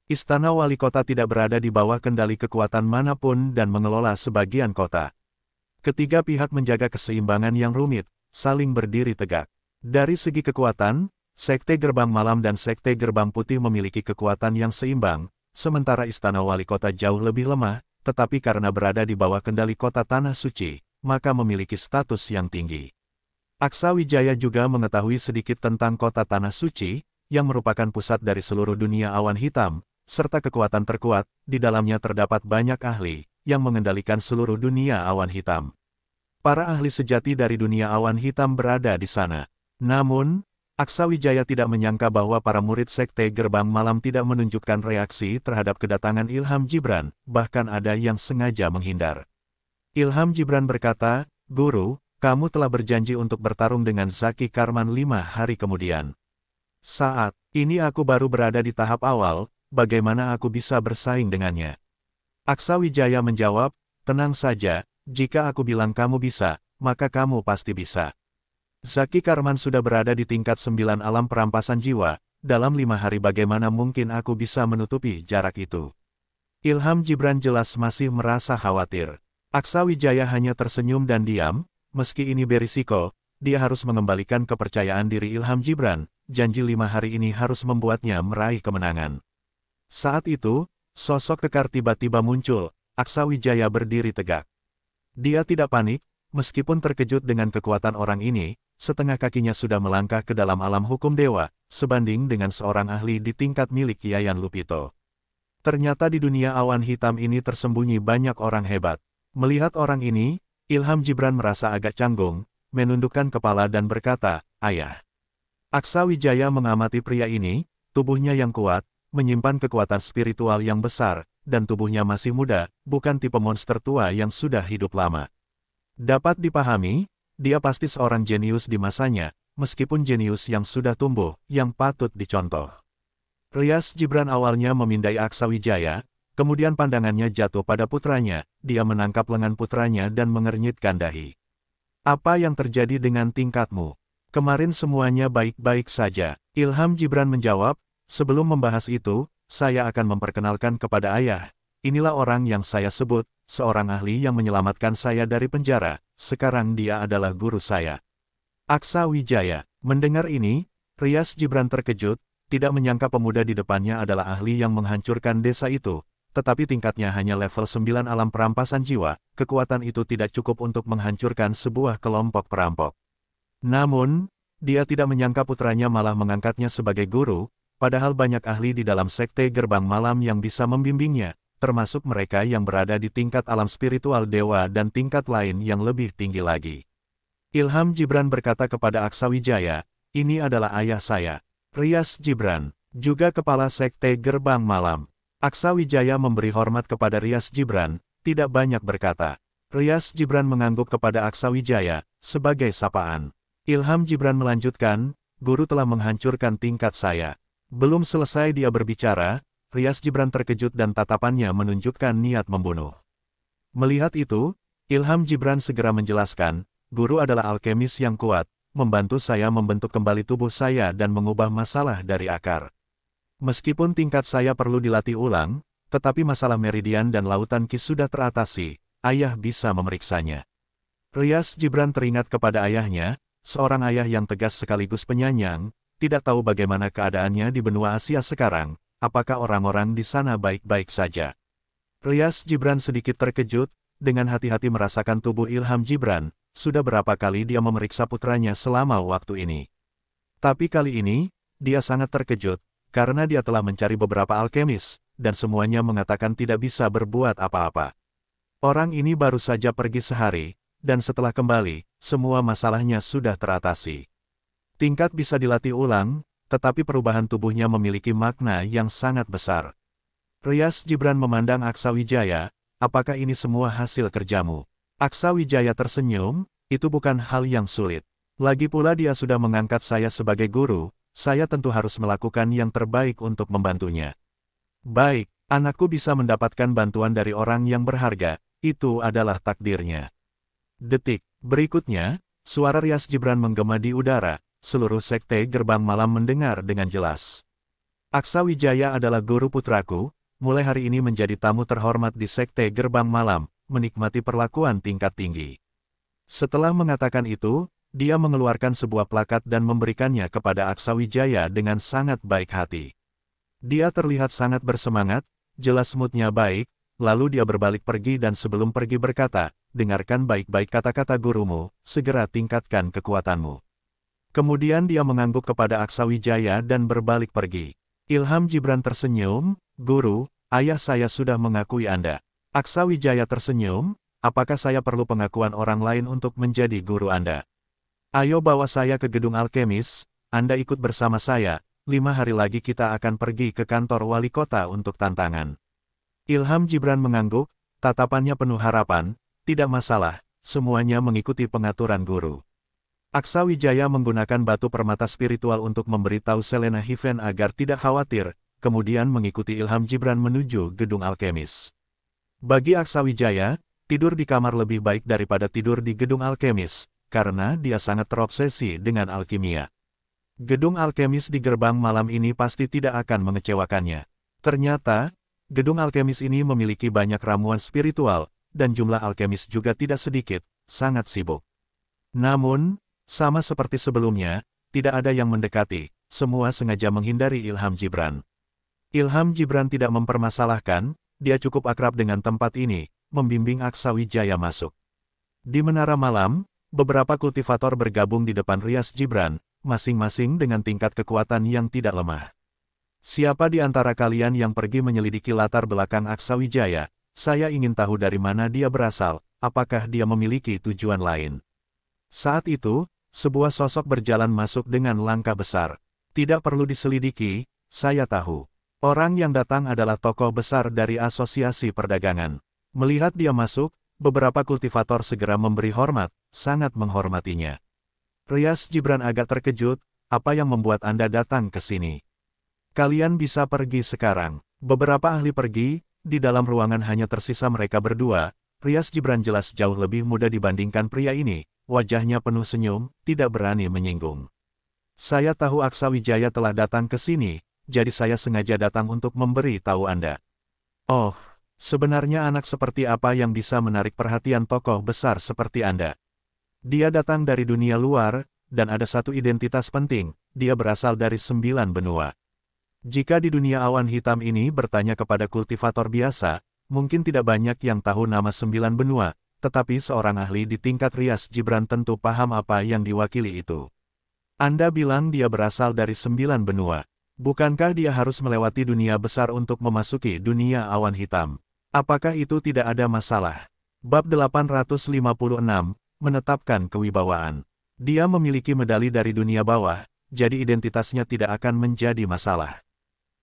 Istana Wali Kota tidak berada di bawah kendali kekuatan manapun dan mengelola sebagian kota. Ketiga pihak menjaga keseimbangan yang rumit, saling berdiri tegak. Dari segi kekuatan, Sekte Gerbang Malam dan Sekte Gerbang Putih memiliki kekuatan yang seimbang, sementara Istana Wali Kota jauh lebih lemah, tetapi karena berada di bawah kendali kota Tanah Suci, maka memiliki status yang tinggi. Aksa Wijaya juga mengetahui sedikit tentang kota Tanah Suci, yang merupakan pusat dari seluruh dunia awan hitam, serta kekuatan terkuat, di dalamnya terdapat banyak ahli, yang mengendalikan seluruh dunia awan hitam. Para ahli sejati dari dunia awan hitam berada di sana. Namun, Aksawijaya tidak menyangka bahwa para murid Sekte Gerbang Malam tidak menunjukkan reaksi terhadap kedatangan Ilham Jibran, bahkan ada yang sengaja menghindar. Ilham Jibran berkata, Guru, kamu telah berjanji untuk bertarung dengan Zaki Karman lima hari kemudian. Saat ini aku baru berada di tahap awal, bagaimana aku bisa bersaing dengannya? Aksawijaya menjawab, tenang saja, jika aku bilang kamu bisa, maka kamu pasti bisa. Zaki Karman sudah berada di tingkat sembilan alam perampasan jiwa, dalam lima hari bagaimana mungkin aku bisa menutupi jarak itu? Ilham Jibran jelas masih merasa khawatir. Aksa Wijaya hanya tersenyum dan diam, meski ini berisiko, dia harus mengembalikan kepercayaan diri Ilham Jibran. janji lima hari ini harus membuatnya meraih kemenangan. Saat itu, sosok kekar tiba-tiba muncul, Aksa Wijaya berdiri tegak. Dia tidak panik, meskipun terkejut dengan kekuatan orang ini, setengah kakinya sudah melangkah ke dalam alam hukum dewa, sebanding dengan seorang ahli di tingkat milik Yayan Lupito. Ternyata di dunia awan hitam ini tersembunyi banyak orang hebat. Melihat orang ini, Ilham Jibran merasa agak canggung, menundukkan kepala dan berkata, Ayah. Aksa Wijaya mengamati pria ini, tubuhnya yang kuat, menyimpan kekuatan spiritual yang besar, dan tubuhnya masih muda, bukan tipe monster tua yang sudah hidup lama. Dapat dipahami, dia pasti seorang jenius di masanya, meskipun jenius yang sudah tumbuh, yang patut dicontoh. Rias Jibran awalnya memindai Aksa Wijaya, kemudian pandangannya jatuh pada putranya, dia menangkap lengan putranya dan mengernyitkan dahi. Apa yang terjadi dengan tingkatmu? Kemarin semuanya baik-baik saja. Ilham Jibran menjawab, sebelum membahas itu, saya akan memperkenalkan kepada ayah. Inilah orang yang saya sebut, seorang ahli yang menyelamatkan saya dari penjara, sekarang dia adalah guru saya. Aksa Wijaya, mendengar ini, Rias Jibran terkejut, tidak menyangka pemuda di depannya adalah ahli yang menghancurkan desa itu, tetapi tingkatnya hanya level 9 alam perampasan jiwa, kekuatan itu tidak cukup untuk menghancurkan sebuah kelompok perampok. Namun, dia tidak menyangka putranya malah mengangkatnya sebagai guru, padahal banyak ahli di dalam sekte gerbang malam yang bisa membimbingnya, termasuk mereka yang berada di tingkat alam spiritual dewa dan tingkat lain yang lebih tinggi lagi. Ilham Jibran berkata kepada Aksa Wijaya, ini adalah ayah saya, Rias Jibran, juga kepala Sekte Gerbang Malam. Aksa Wijaya memberi hormat kepada Rias Jibran, tidak banyak berkata. Rias Jibran mengangguk kepada Aksa Wijaya, sebagai sapaan. Ilham Jibran melanjutkan, guru telah menghancurkan tingkat saya. Belum selesai dia berbicara, Rias Gibran terkejut dan tatapannya menunjukkan niat membunuh. Melihat itu, Ilham Gibran segera menjelaskan, guru adalah alkemis yang kuat, membantu saya membentuk kembali tubuh saya dan mengubah masalah dari akar. Meskipun tingkat saya perlu dilatih ulang, tetapi masalah meridian dan lautan kis sudah teratasi, ayah bisa memeriksanya. Rias Gibran teringat kepada ayahnya, seorang ayah yang tegas sekaligus penyanyang, tidak tahu bagaimana keadaannya di benua Asia sekarang, apakah orang-orang di sana baik-baik saja? Rias Jibran sedikit terkejut, dengan hati-hati merasakan tubuh Ilham Jibran, sudah berapa kali dia memeriksa putranya selama waktu ini. Tapi kali ini, dia sangat terkejut, karena dia telah mencari beberapa alkemis, dan semuanya mengatakan tidak bisa berbuat apa-apa. Orang ini baru saja pergi sehari, dan setelah kembali, semua masalahnya sudah teratasi. Tingkat bisa dilatih ulang, tetapi perubahan tubuhnya memiliki makna yang sangat besar. Rias Jibran memandang Aksa Wijaya, apakah ini semua hasil kerjamu? Aksa Wijaya tersenyum, itu bukan hal yang sulit. Lagi pula dia sudah mengangkat saya sebagai guru, saya tentu harus melakukan yang terbaik untuk membantunya. Baik, anakku bisa mendapatkan bantuan dari orang yang berharga, itu adalah takdirnya. Detik, berikutnya, suara Rias Jibran menggema di udara, seluruh sekte gerbang malam mendengar dengan jelas. Aksa Wijaya adalah guru putraku, mulai hari ini menjadi tamu terhormat di sekte gerbang malam, menikmati perlakuan tingkat tinggi. Setelah mengatakan itu, dia mengeluarkan sebuah plakat dan memberikannya kepada Aksa Wijaya dengan sangat baik hati. Dia terlihat sangat bersemangat, jelas moodnya baik, lalu dia berbalik pergi dan sebelum pergi berkata, dengarkan baik-baik kata-kata gurumu, segera tingkatkan kekuatanmu. Kemudian dia mengangguk kepada Aksa Wijaya dan berbalik pergi. Ilham Jibran tersenyum, Guru, ayah saya sudah mengakui Anda. Aksa Wijaya tersenyum, apakah saya perlu pengakuan orang lain untuk menjadi guru Anda? Ayo bawa saya ke gedung alkemis, Anda ikut bersama saya, lima hari lagi kita akan pergi ke kantor wali kota untuk tantangan. Ilham Jibran mengangguk, tatapannya penuh harapan, tidak masalah, semuanya mengikuti pengaturan guru. Aksa Wijaya menggunakan batu permata spiritual untuk memberitahu Selena Hiven agar tidak khawatir, kemudian mengikuti Ilham Jibran menuju gedung alkemis. Bagi Aksa Wijaya, tidur di kamar lebih baik daripada tidur di gedung alkemis, karena dia sangat terobsesi dengan alkimia. Gedung alkemis di gerbang malam ini pasti tidak akan mengecewakannya. Ternyata, gedung alkemis ini memiliki banyak ramuan spiritual, dan jumlah alkemis juga tidak sedikit, sangat sibuk. Namun, sama seperti sebelumnya, tidak ada yang mendekati, semua sengaja menghindari Ilham Jibran. Ilham Jibran tidak mempermasalahkan, dia cukup akrab dengan tempat ini, membimbing Aksawi Jaya masuk. Di Menara Malam, beberapa kultivator bergabung di depan Rias Jibran, masing-masing dengan tingkat kekuatan yang tidak lemah. Siapa di antara kalian yang pergi menyelidiki latar belakang Aksa Wijaya? Saya ingin tahu dari mana dia berasal, apakah dia memiliki tujuan lain. Saat itu, sebuah sosok berjalan masuk dengan langkah besar. Tidak perlu diselidiki, saya tahu. Orang yang datang adalah tokoh besar dari asosiasi perdagangan. Melihat dia masuk, beberapa kultivator segera memberi hormat, sangat menghormatinya. Rias Jibran agak terkejut, apa yang membuat Anda datang ke sini? Kalian bisa pergi sekarang. Beberapa ahli pergi, di dalam ruangan hanya tersisa mereka berdua, Rias Jibran jelas jauh lebih muda dibandingkan pria ini, wajahnya penuh senyum, tidak berani menyinggung. Saya tahu Aksa Wijaya telah datang ke sini, jadi saya sengaja datang untuk memberi tahu Anda. Oh, sebenarnya anak seperti apa yang bisa menarik perhatian tokoh besar seperti Anda? Dia datang dari dunia luar, dan ada satu identitas penting, dia berasal dari sembilan benua. Jika di dunia awan hitam ini bertanya kepada kultivator biasa, mungkin tidak banyak yang tahu nama sembilan benua, tetapi seorang ahli di tingkat Rias Jibran tentu paham apa yang diwakili itu. Anda bilang dia berasal dari sembilan benua. Bukankah dia harus melewati dunia besar untuk memasuki dunia awan hitam? Apakah itu tidak ada masalah? Bab 856, menetapkan kewibawaan. Dia memiliki medali dari dunia bawah, jadi identitasnya tidak akan menjadi masalah.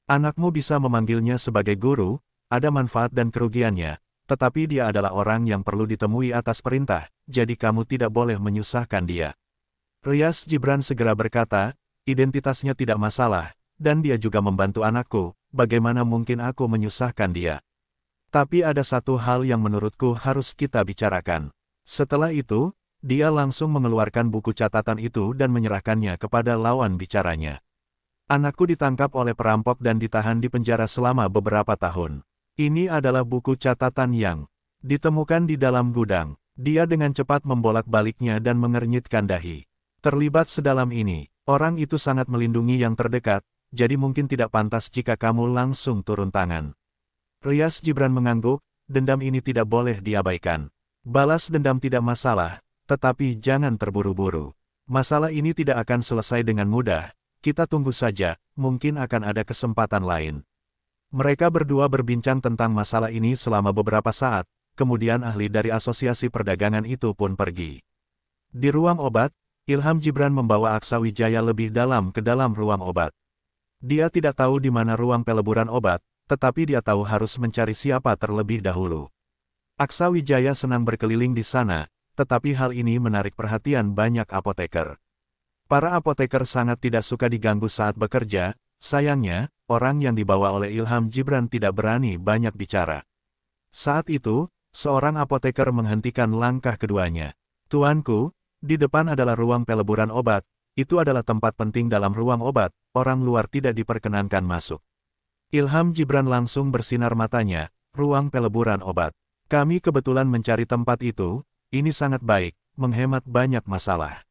Anakmu bisa memanggilnya sebagai guru, ada manfaat dan kerugiannya, tetapi dia adalah orang yang perlu ditemui atas perintah, jadi kamu tidak boleh menyusahkan dia. Rias Jibran segera berkata, identitasnya tidak masalah, dan dia juga membantu anakku, bagaimana mungkin aku menyusahkan dia. Tapi ada satu hal yang menurutku harus kita bicarakan. Setelah itu, dia langsung mengeluarkan buku catatan itu dan menyerahkannya kepada lawan bicaranya. Anakku ditangkap oleh perampok dan ditahan di penjara selama beberapa tahun. Ini adalah buku catatan yang ditemukan di dalam gudang. Dia dengan cepat membolak-baliknya dan mengernyitkan dahi. Terlibat sedalam ini, orang itu sangat melindungi yang terdekat, jadi mungkin tidak pantas jika kamu langsung turun tangan. Rias Jibran mengangguk, dendam ini tidak boleh diabaikan. Balas dendam tidak masalah, tetapi jangan terburu-buru. Masalah ini tidak akan selesai dengan mudah, kita tunggu saja, mungkin akan ada kesempatan lain. Mereka berdua berbincang tentang masalah ini selama beberapa saat, kemudian ahli dari asosiasi perdagangan itu pun pergi. Di ruang obat, Ilham Jibran membawa Aksa Wijaya lebih dalam ke dalam ruang obat. Dia tidak tahu di mana ruang peleburan obat, tetapi dia tahu harus mencari siapa terlebih dahulu. Aksa Wijaya senang berkeliling di sana, tetapi hal ini menarik perhatian banyak apoteker. Para apoteker sangat tidak suka diganggu saat bekerja, Sayangnya, orang yang dibawa oleh Ilham Jibran tidak berani banyak bicara. Saat itu, seorang apoteker menghentikan langkah keduanya. Tuanku, di depan adalah ruang peleburan obat, itu adalah tempat penting dalam ruang obat, orang luar tidak diperkenankan masuk. Ilham Jibran langsung bersinar matanya, ruang peleburan obat. Kami kebetulan mencari tempat itu, ini sangat baik, menghemat banyak masalah.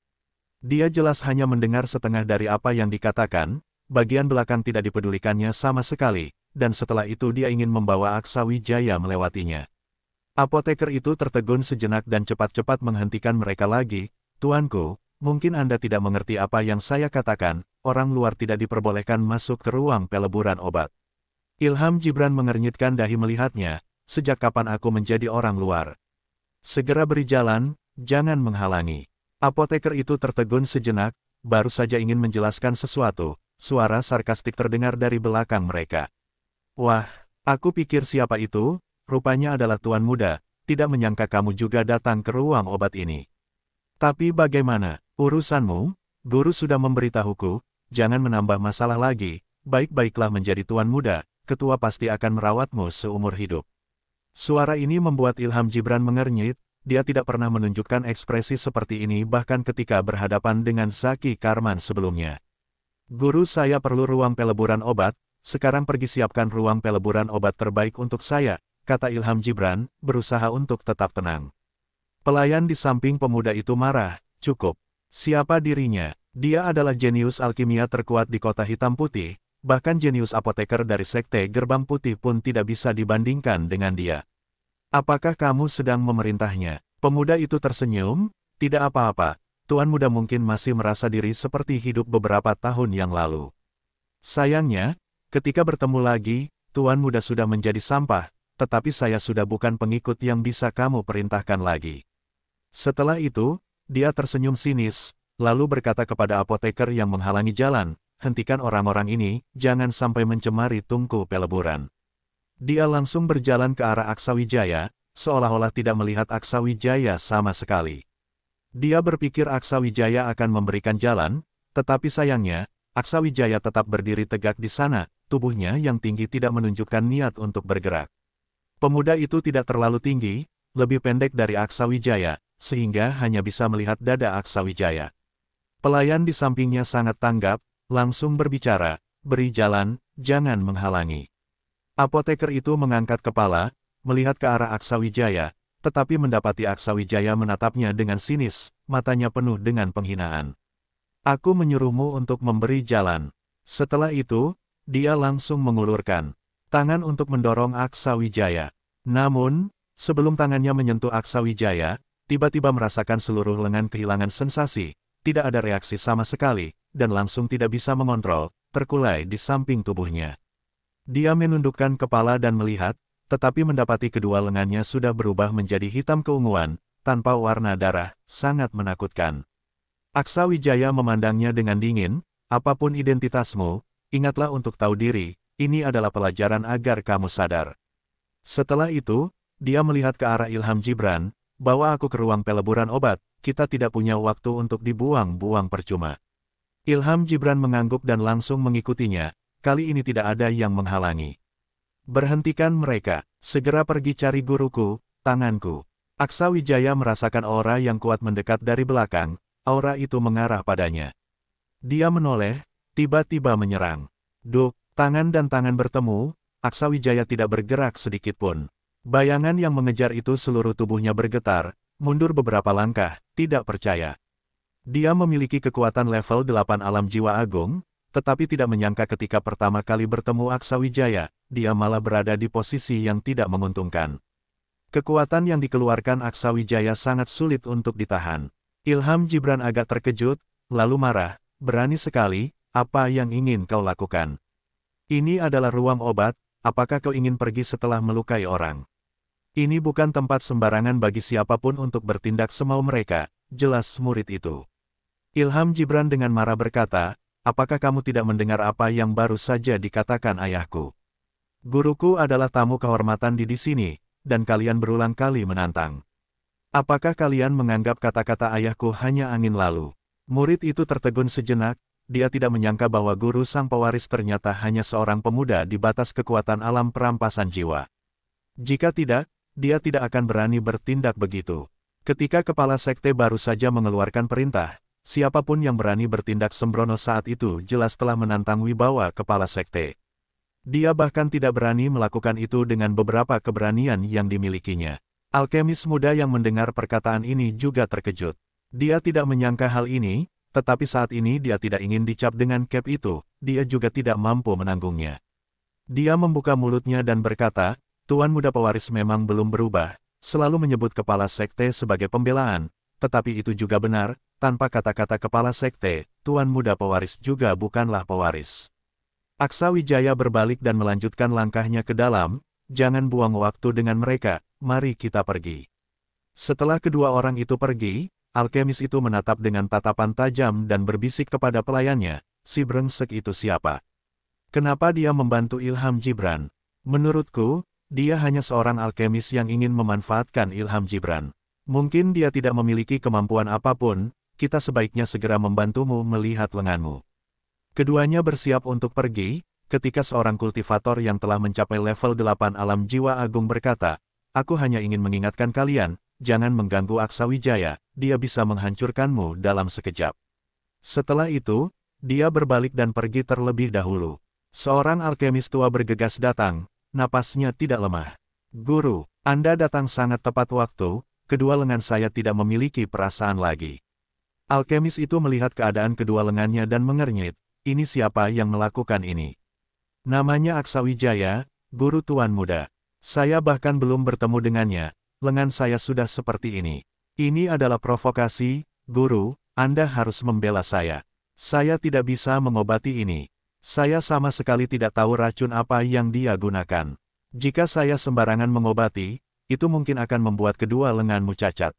Dia jelas hanya mendengar setengah dari apa yang dikatakan, bagian belakang tidak dipedulikannya sama sekali, dan setelah itu dia ingin membawa Aksa Wijaya melewatinya. Apoteker itu tertegun sejenak dan cepat-cepat menghentikan mereka lagi, Tuanku, mungkin Anda tidak mengerti apa yang saya katakan, orang luar tidak diperbolehkan masuk ke ruang peleburan obat. Ilham Jibran mengernyitkan dahi melihatnya, sejak kapan aku menjadi orang luar. Segera beri jalan, jangan menghalangi. Apoteker itu tertegun sejenak, baru saja ingin menjelaskan sesuatu, Suara sarkastik terdengar dari belakang mereka. Wah, aku pikir siapa itu, rupanya adalah tuan muda, tidak menyangka kamu juga datang ke ruang obat ini. Tapi bagaimana, urusanmu? Guru sudah memberitahuku, jangan menambah masalah lagi, baik-baiklah menjadi tuan muda, ketua pasti akan merawatmu seumur hidup. Suara ini membuat Ilham Jibran mengernyit, dia tidak pernah menunjukkan ekspresi seperti ini bahkan ketika berhadapan dengan Zaki Karman sebelumnya. Guru saya perlu ruang peleburan obat, sekarang pergi siapkan ruang peleburan obat terbaik untuk saya, kata Ilham Jibran, berusaha untuk tetap tenang. Pelayan di samping pemuda itu marah, cukup. Siapa dirinya? Dia adalah jenius alkimia terkuat di kota hitam putih, bahkan jenius apoteker dari sekte gerbang putih pun tidak bisa dibandingkan dengan dia. Apakah kamu sedang memerintahnya? Pemuda itu tersenyum, tidak apa-apa, Tuan Muda mungkin masih merasa diri seperti hidup beberapa tahun yang lalu. Sayangnya, ketika bertemu lagi, Tuan Muda sudah menjadi sampah, tetapi saya sudah bukan pengikut yang bisa kamu perintahkan lagi. Setelah itu, dia tersenyum sinis, lalu berkata kepada apoteker yang menghalangi jalan, hentikan orang-orang ini, jangan sampai mencemari tungku peleburan. Dia langsung berjalan ke arah Aksawijaya, seolah-olah tidak melihat Aksawijaya sama sekali. Dia berpikir Aksa Wijaya akan memberikan jalan, tetapi sayangnya, Aksa Wijaya tetap berdiri tegak di sana, tubuhnya yang tinggi tidak menunjukkan niat untuk bergerak. Pemuda itu tidak terlalu tinggi, lebih pendek dari Aksa Wijaya, sehingga hanya bisa melihat dada Aksa Wijaya. Pelayan di sampingnya sangat tanggap, langsung berbicara, beri jalan, jangan menghalangi. Apoteker itu mengangkat kepala, melihat ke arah Aksa Wijaya, tetapi mendapati Aksawijaya menatapnya dengan sinis, matanya penuh dengan penghinaan. Aku menyuruhmu untuk memberi jalan. Setelah itu, dia langsung mengulurkan tangan untuk mendorong Aksawijaya. Namun, sebelum tangannya menyentuh Aksawijaya, tiba-tiba merasakan seluruh lengan kehilangan sensasi, tidak ada reaksi sama sekali, dan langsung tidak bisa mengontrol, terkulai di samping tubuhnya. Dia menundukkan kepala dan melihat, tetapi mendapati kedua lengannya sudah berubah menjadi hitam keunguan, tanpa warna darah, sangat menakutkan. Aksa Wijaya memandangnya dengan dingin, apapun identitasmu, ingatlah untuk tahu diri, ini adalah pelajaran agar kamu sadar. Setelah itu, dia melihat ke arah Ilham Jibran, bawa aku ke ruang peleburan obat, kita tidak punya waktu untuk dibuang-buang percuma. Ilham Jibran mengangguk dan langsung mengikutinya, kali ini tidak ada yang menghalangi. Berhentikan mereka, segera pergi cari guruku, tanganku. Aksa Wijaya merasakan aura yang kuat mendekat dari belakang, aura itu mengarah padanya. Dia menoleh, tiba-tiba menyerang. Duk, tangan dan tangan bertemu, Aksa Wijaya tidak bergerak sedikitpun. Bayangan yang mengejar itu seluruh tubuhnya bergetar, mundur beberapa langkah, tidak percaya. Dia memiliki kekuatan level 8 alam jiwa agung, tetapi tidak menyangka ketika pertama kali bertemu Aksawijaya, dia malah berada di posisi yang tidak menguntungkan. Kekuatan yang dikeluarkan Aksawijaya sangat sulit untuk ditahan. Ilham Jibran agak terkejut, lalu marah, berani sekali, apa yang ingin kau lakukan? Ini adalah ruang obat, apakah kau ingin pergi setelah melukai orang? Ini bukan tempat sembarangan bagi siapapun untuk bertindak semau mereka, jelas murid itu. Ilham Jibran dengan marah berkata, apakah kamu tidak mendengar apa yang baru saja dikatakan ayahku? Guruku adalah tamu kehormatan di di sini, dan kalian berulang kali menantang. Apakah kalian menganggap kata-kata ayahku hanya angin lalu? Murid itu tertegun sejenak, dia tidak menyangka bahwa guru sang pewaris ternyata hanya seorang pemuda di batas kekuatan alam perampasan jiwa. Jika tidak, dia tidak akan berani bertindak begitu. Ketika kepala sekte baru saja mengeluarkan perintah, Siapapun yang berani bertindak sembrono saat itu jelas telah menantang wibawa kepala sekte. Dia bahkan tidak berani melakukan itu dengan beberapa keberanian yang dimilikinya. Alkemis muda yang mendengar perkataan ini juga terkejut. Dia tidak menyangka hal ini, tetapi saat ini dia tidak ingin dicap dengan cap itu, dia juga tidak mampu menanggungnya. Dia membuka mulutnya dan berkata, Tuan muda pewaris memang belum berubah, selalu menyebut kepala sekte sebagai pembelaan, tetapi itu juga benar, tanpa kata-kata kepala sekte, Tuan Muda Pewaris juga bukanlah pewaris. Aksa Wijaya berbalik dan melanjutkan langkahnya ke dalam, jangan buang waktu dengan mereka, mari kita pergi. Setelah kedua orang itu pergi, alkemis itu menatap dengan tatapan tajam dan berbisik kepada pelayannya, si brengsek itu siapa? Kenapa dia membantu Ilham Jibran? Menurutku, dia hanya seorang alkemis yang ingin memanfaatkan Ilham Jibran. Mungkin dia tidak memiliki kemampuan apapun, kita sebaiknya segera membantumu melihat lenganmu. Keduanya bersiap untuk pergi, ketika seorang kultivator yang telah mencapai level 8 alam jiwa agung berkata, Aku hanya ingin mengingatkan kalian, jangan mengganggu Aksa Wijaya, dia bisa menghancurkanmu dalam sekejap. Setelah itu, dia berbalik dan pergi terlebih dahulu. Seorang alkemis tua bergegas datang, napasnya tidak lemah. Guru, Anda datang sangat tepat waktu, kedua lengan saya tidak memiliki perasaan lagi. Alkemis itu melihat keadaan kedua lengannya dan mengernyit, ini siapa yang melakukan ini? Namanya Aksawijaya, guru tuan muda. Saya bahkan belum bertemu dengannya, lengan saya sudah seperti ini. Ini adalah provokasi, guru, Anda harus membela saya. Saya tidak bisa mengobati ini. Saya sama sekali tidak tahu racun apa yang dia gunakan. Jika saya sembarangan mengobati, itu mungkin akan membuat kedua lenganmu cacat.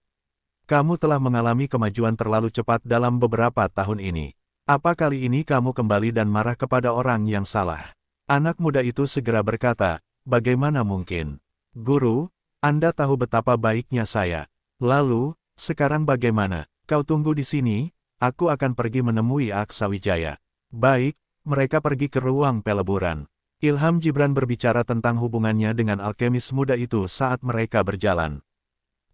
Kamu telah mengalami kemajuan terlalu cepat dalam beberapa tahun ini. Apa kali ini kamu kembali dan marah kepada orang yang salah? Anak muda itu segera berkata, bagaimana mungkin? Guru, Anda tahu betapa baiknya saya. Lalu, sekarang bagaimana? Kau tunggu di sini, aku akan pergi menemui Aksa Wijaya. Baik, mereka pergi ke ruang peleburan. Ilham Jibran berbicara tentang hubungannya dengan alkemis muda itu saat mereka berjalan.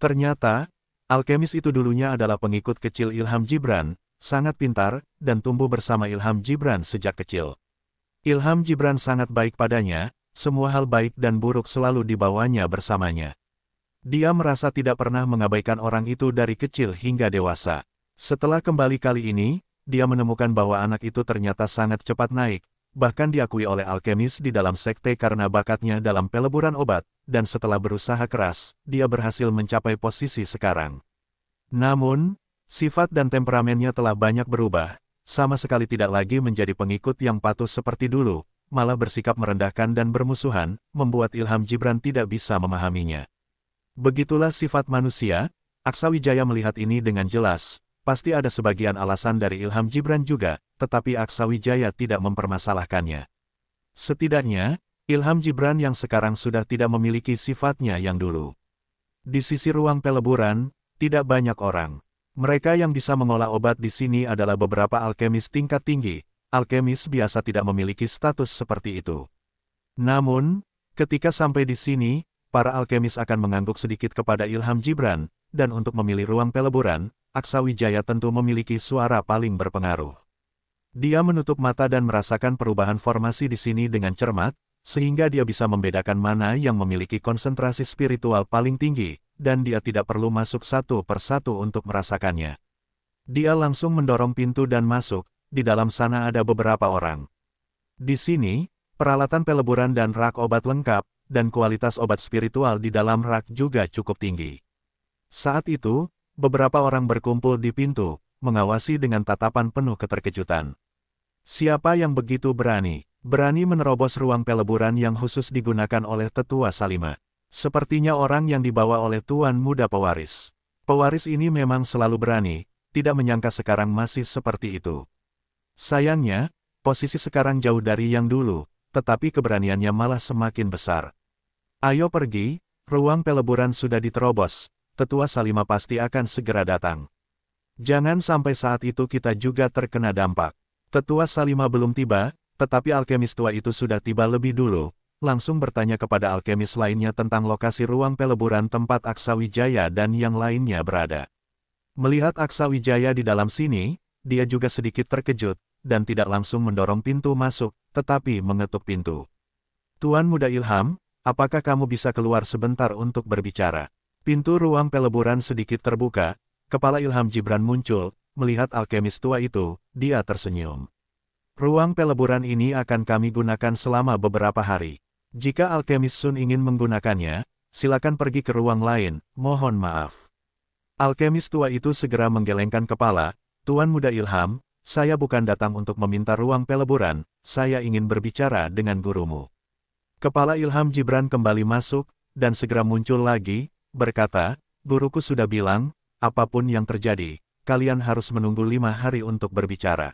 Ternyata, Alkemis itu dulunya adalah pengikut kecil Ilham Gibran, sangat pintar, dan tumbuh bersama Ilham Gibran sejak kecil. Ilham Gibran sangat baik padanya, semua hal baik dan buruk selalu dibawanya bersamanya. Dia merasa tidak pernah mengabaikan orang itu dari kecil hingga dewasa. Setelah kembali kali ini, dia menemukan bahwa anak itu ternyata sangat cepat naik, bahkan diakui oleh alkemis di dalam sekte karena bakatnya dalam peleburan obat, dan setelah berusaha keras, dia berhasil mencapai posisi sekarang. Namun, sifat dan temperamennya telah banyak berubah, sama sekali tidak lagi menjadi pengikut yang patuh seperti dulu, malah bersikap merendahkan dan bermusuhan, membuat Ilham Jibran tidak bisa memahaminya. Begitulah sifat manusia, Aksawijaya melihat ini dengan jelas, Pasti ada sebagian alasan dari Ilham Jibran juga, tetapi Aksa Wijaya tidak mempermasalahkannya. Setidaknya, Ilham Jibran yang sekarang sudah tidak memiliki sifatnya yang dulu. Di sisi ruang peleburan, tidak banyak orang. Mereka yang bisa mengolah obat di sini adalah beberapa alkemis tingkat tinggi. Alkemis biasa tidak memiliki status seperti itu. Namun, ketika sampai di sini, para alkemis akan mengangguk sedikit kepada Ilham Jibran dan untuk memilih ruang peleburan, Aksa Wijaya tentu memiliki suara paling berpengaruh. Dia menutup mata dan merasakan perubahan formasi di sini dengan cermat, sehingga dia bisa membedakan mana yang memiliki konsentrasi spiritual paling tinggi, dan dia tidak perlu masuk satu persatu untuk merasakannya. Dia langsung mendorong pintu dan masuk, di dalam sana ada beberapa orang. Di sini, peralatan peleburan dan rak obat lengkap, dan kualitas obat spiritual di dalam rak juga cukup tinggi. Saat itu, Beberapa orang berkumpul di pintu, mengawasi dengan tatapan penuh keterkejutan. Siapa yang begitu berani, berani menerobos ruang peleburan yang khusus digunakan oleh tetua Salima. Sepertinya orang yang dibawa oleh tuan muda pewaris. Pewaris ini memang selalu berani, tidak menyangka sekarang masih seperti itu. Sayangnya, posisi sekarang jauh dari yang dulu, tetapi keberaniannya malah semakin besar. Ayo pergi, ruang peleburan sudah diterobos, tetua Salima pasti akan segera datang. Jangan sampai saat itu kita juga terkena dampak. Tetua Salima belum tiba, tetapi alkemis tua itu sudah tiba lebih dulu, langsung bertanya kepada alkemis lainnya tentang lokasi ruang peleburan tempat Aksawijaya dan yang lainnya berada. Melihat Aksawijaya di dalam sini, dia juga sedikit terkejut, dan tidak langsung mendorong pintu masuk, tetapi mengetuk pintu. Tuan Muda Ilham, apakah kamu bisa keluar sebentar untuk berbicara? Pintu ruang peleburan sedikit terbuka, kepala Ilham Jibran muncul, melihat alkemis tua itu, dia tersenyum. Ruang peleburan ini akan kami gunakan selama beberapa hari. Jika alkemis Sun ingin menggunakannya, silakan pergi ke ruang lain, mohon maaf. Alkemis tua itu segera menggelengkan kepala, Tuan Muda Ilham, saya bukan datang untuk meminta ruang peleburan, saya ingin berbicara dengan gurumu. Kepala Ilham Jibran kembali masuk, dan segera muncul lagi, berkata, Guruku sudah bilang, apapun yang terjadi, kalian harus menunggu lima hari untuk berbicara.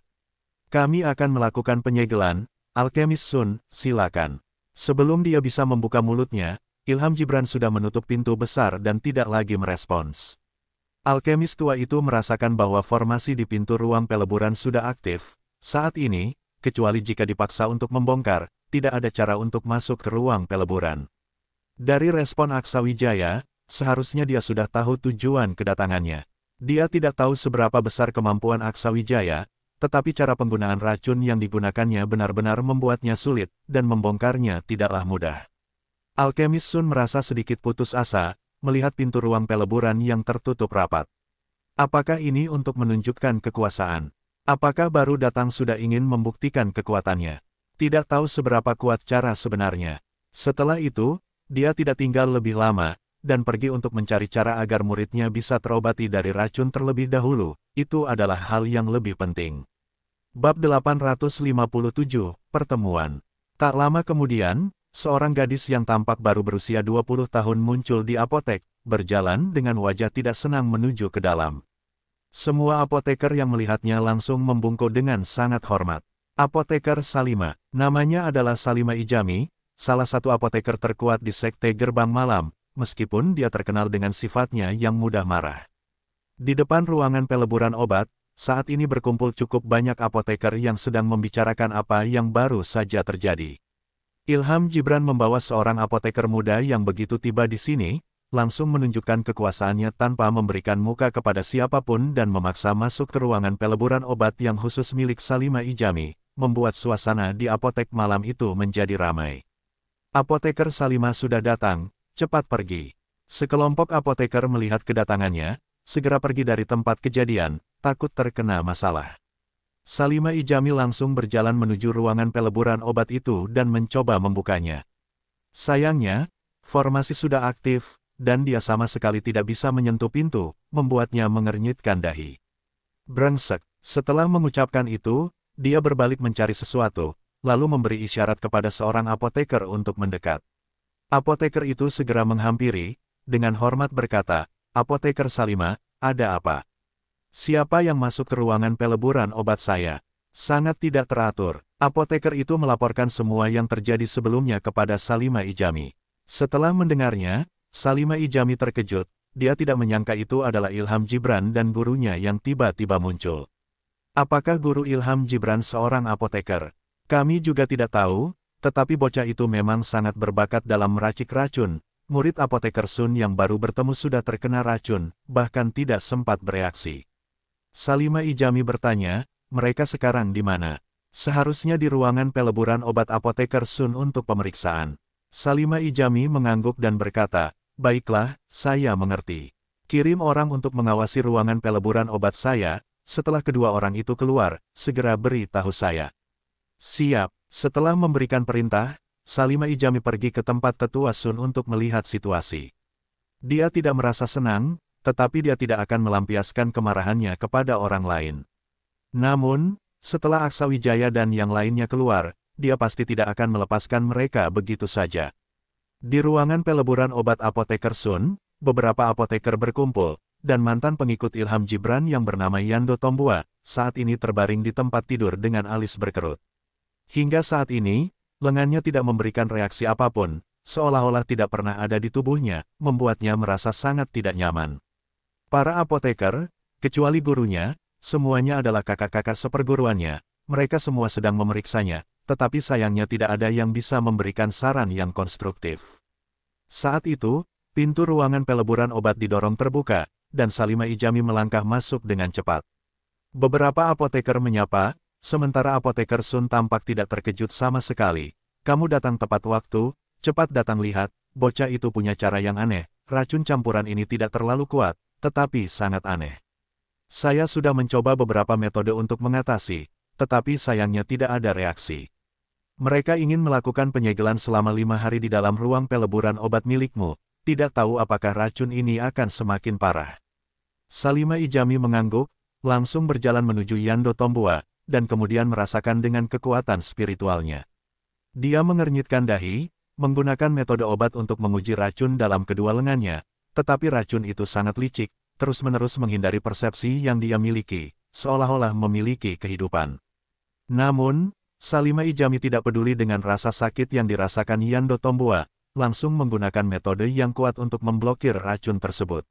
Kami akan melakukan penyegelan, Alkemis Sun, silakan. Sebelum dia bisa membuka mulutnya, Ilham Jibran sudah menutup pintu besar dan tidak lagi merespons. Alkemis tua itu merasakan bahwa formasi di pintu ruang peleburan sudah aktif, saat ini, kecuali jika dipaksa untuk membongkar, tidak ada cara untuk masuk ke ruang peleburan. Dari respon Aksawijaya, Seharusnya dia sudah tahu tujuan kedatangannya. Dia tidak tahu seberapa besar kemampuan Aksa Wijaya, tetapi cara penggunaan racun yang digunakannya benar-benar membuatnya sulit, dan membongkarnya tidaklah mudah. Alkemis Sun merasa sedikit putus asa, melihat pintu ruang peleburan yang tertutup rapat. Apakah ini untuk menunjukkan kekuasaan? Apakah baru datang sudah ingin membuktikan kekuatannya? Tidak tahu seberapa kuat cara sebenarnya. Setelah itu, dia tidak tinggal lebih lama, dan pergi untuk mencari cara agar muridnya bisa terobati dari racun terlebih dahulu, itu adalah hal yang lebih penting. Bab 857, Pertemuan Tak lama kemudian, seorang gadis yang tampak baru berusia 20 tahun muncul di apotek, berjalan dengan wajah tidak senang menuju ke dalam. Semua apoteker yang melihatnya langsung membungkuk dengan sangat hormat. Apoteker Salima, namanya adalah Salima Ijami, salah satu apoteker terkuat di Sekte Gerbang Malam, meskipun dia terkenal dengan sifatnya yang mudah marah. Di depan ruangan peleburan obat, saat ini berkumpul cukup banyak apoteker yang sedang membicarakan apa yang baru saja terjadi. Ilham Jibran membawa seorang apoteker muda yang begitu tiba di sini, langsung menunjukkan kekuasaannya tanpa memberikan muka kepada siapapun dan memaksa masuk ke ruangan peleburan obat yang khusus milik Salima Ijami, membuat suasana di apotek malam itu menjadi ramai. Apoteker Salima sudah datang, cepat pergi. Sekelompok apoteker melihat kedatangannya, segera pergi dari tempat kejadian, takut terkena masalah. Salima Ijami langsung berjalan menuju ruangan peleburan obat itu dan mencoba membukanya. Sayangnya, formasi sudah aktif, dan dia sama sekali tidak bisa menyentuh pintu, membuatnya mengernyitkan dahi. Brengsek, setelah mengucapkan itu, dia berbalik mencari sesuatu, lalu memberi isyarat kepada seorang apoteker untuk mendekat. Apoteker itu segera menghampiri, dengan hormat berkata, Apoteker Salima, ada apa? Siapa yang masuk ke ruangan peleburan obat saya? Sangat tidak teratur. Apoteker itu melaporkan semua yang terjadi sebelumnya kepada Salima Ijami. Setelah mendengarnya, Salima Ijami terkejut, dia tidak menyangka itu adalah Ilham Gibran dan gurunya yang tiba-tiba muncul. Apakah guru Ilham Gibran seorang apoteker? Kami juga tidak tahu, tetapi bocah itu memang sangat berbakat dalam meracik racun, murid apoteker Sun yang baru bertemu sudah terkena racun, bahkan tidak sempat bereaksi. Salima Ijami bertanya, mereka sekarang di mana? Seharusnya di ruangan peleburan obat apoteker Sun untuk pemeriksaan. Salima Ijami mengangguk dan berkata, Baiklah, saya mengerti. Kirim orang untuk mengawasi ruangan peleburan obat saya, setelah kedua orang itu keluar, segera beri tahu saya. Siap, setelah memberikan perintah, Salima Ijami pergi ke tempat tetua Sun untuk melihat situasi. Dia tidak merasa senang, tetapi dia tidak akan melampiaskan kemarahannya kepada orang lain. Namun, setelah Aksa Wijaya dan yang lainnya keluar, dia pasti tidak akan melepaskan mereka begitu saja. Di ruangan peleburan obat apoteker Sun, beberapa apoteker berkumpul, dan mantan pengikut Ilham Jibran yang bernama Yando Tombua, saat ini terbaring di tempat tidur dengan alis berkerut. Hingga saat ini, lengannya tidak memberikan reaksi apapun, seolah-olah tidak pernah ada di tubuhnya, membuatnya merasa sangat tidak nyaman. Para apoteker, kecuali gurunya, semuanya adalah kakak-kakak seperguruannya, mereka semua sedang memeriksanya, tetapi sayangnya tidak ada yang bisa memberikan saran yang konstruktif. Saat itu, pintu ruangan peleburan obat didorong terbuka, dan Salima Ijami melangkah masuk dengan cepat. Beberapa apoteker menyapa, Sementara apoteker Sun tampak tidak terkejut sama sekali. Kamu datang tepat waktu, cepat datang lihat, bocah itu punya cara yang aneh, racun campuran ini tidak terlalu kuat, tetapi sangat aneh. Saya sudah mencoba beberapa metode untuk mengatasi, tetapi sayangnya tidak ada reaksi. Mereka ingin melakukan penyegelan selama lima hari di dalam ruang peleburan obat milikmu, tidak tahu apakah racun ini akan semakin parah. Salima Ijami mengangguk, langsung berjalan menuju Yando Tombua, dan kemudian merasakan dengan kekuatan spiritualnya. Dia mengernyitkan dahi, menggunakan metode obat untuk menguji racun dalam kedua lengannya, tetapi racun itu sangat licik, terus-menerus menghindari persepsi yang dia miliki, seolah-olah memiliki kehidupan. Namun, Salima Ijami tidak peduli dengan rasa sakit yang dirasakan Yando Tombua, langsung menggunakan metode yang kuat untuk memblokir racun tersebut.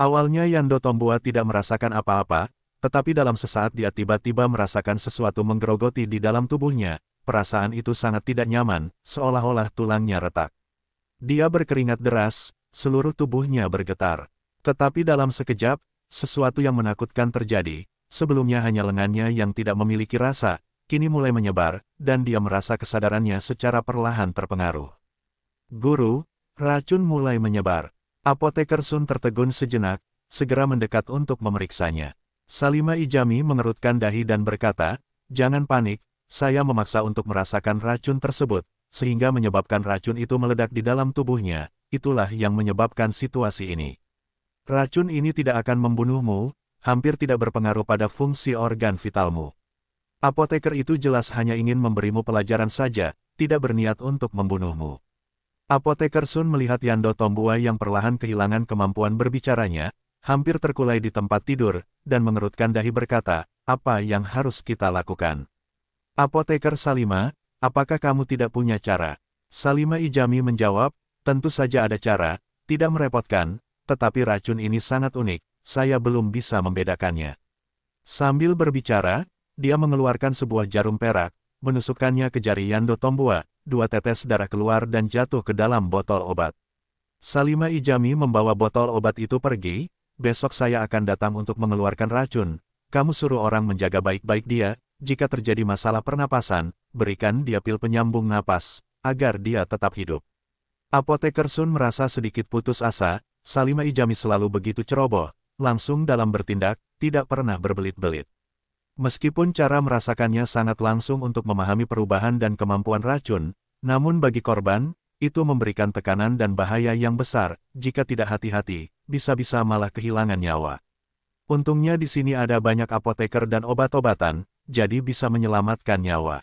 Awalnya Yando Tombua tidak merasakan apa-apa, tetapi dalam sesaat dia tiba-tiba merasakan sesuatu menggerogoti di dalam tubuhnya, perasaan itu sangat tidak nyaman, seolah-olah tulangnya retak. Dia berkeringat deras, seluruh tubuhnya bergetar. Tetapi dalam sekejap, sesuatu yang menakutkan terjadi, sebelumnya hanya lengannya yang tidak memiliki rasa, kini mulai menyebar, dan dia merasa kesadarannya secara perlahan terpengaruh. Guru, racun mulai menyebar. Apoteker Sun tertegun sejenak, segera mendekat untuk memeriksanya. Salima Ijami mengerutkan dahi dan berkata, Jangan panik, saya memaksa untuk merasakan racun tersebut, sehingga menyebabkan racun itu meledak di dalam tubuhnya, itulah yang menyebabkan situasi ini. Racun ini tidak akan membunuhmu, hampir tidak berpengaruh pada fungsi organ vitalmu. Apoteker itu jelas hanya ingin memberimu pelajaran saja, tidak berniat untuk membunuhmu. Apoteker Sun melihat Yando Tombua yang perlahan kehilangan kemampuan berbicaranya, hampir terkulai di tempat tidur, dan mengerutkan dahi berkata, apa yang harus kita lakukan? Apoteker Salima, apakah kamu tidak punya cara? Salima Ijami menjawab, tentu saja ada cara, tidak merepotkan, tetapi racun ini sangat unik, saya belum bisa membedakannya. Sambil berbicara, dia mengeluarkan sebuah jarum perak, menusukkannya ke jari Yando Tombua, dua tetes darah keluar dan jatuh ke dalam botol obat. Salima Ijami membawa botol obat itu pergi, besok saya akan datang untuk mengeluarkan racun, kamu suruh orang menjaga baik-baik dia, jika terjadi masalah pernapasan, berikan dia pil penyambung napas, agar dia tetap hidup. Apoteker Sun merasa sedikit putus asa, Salima Ijami selalu begitu ceroboh, langsung dalam bertindak, tidak pernah berbelit-belit. Meskipun cara merasakannya sangat langsung untuk memahami perubahan dan kemampuan racun, namun bagi korban, itu memberikan tekanan dan bahaya yang besar, jika tidak hati-hati, bisa-bisa malah kehilangan nyawa. Untungnya di sini ada banyak apoteker dan obat-obatan, jadi bisa menyelamatkan nyawa.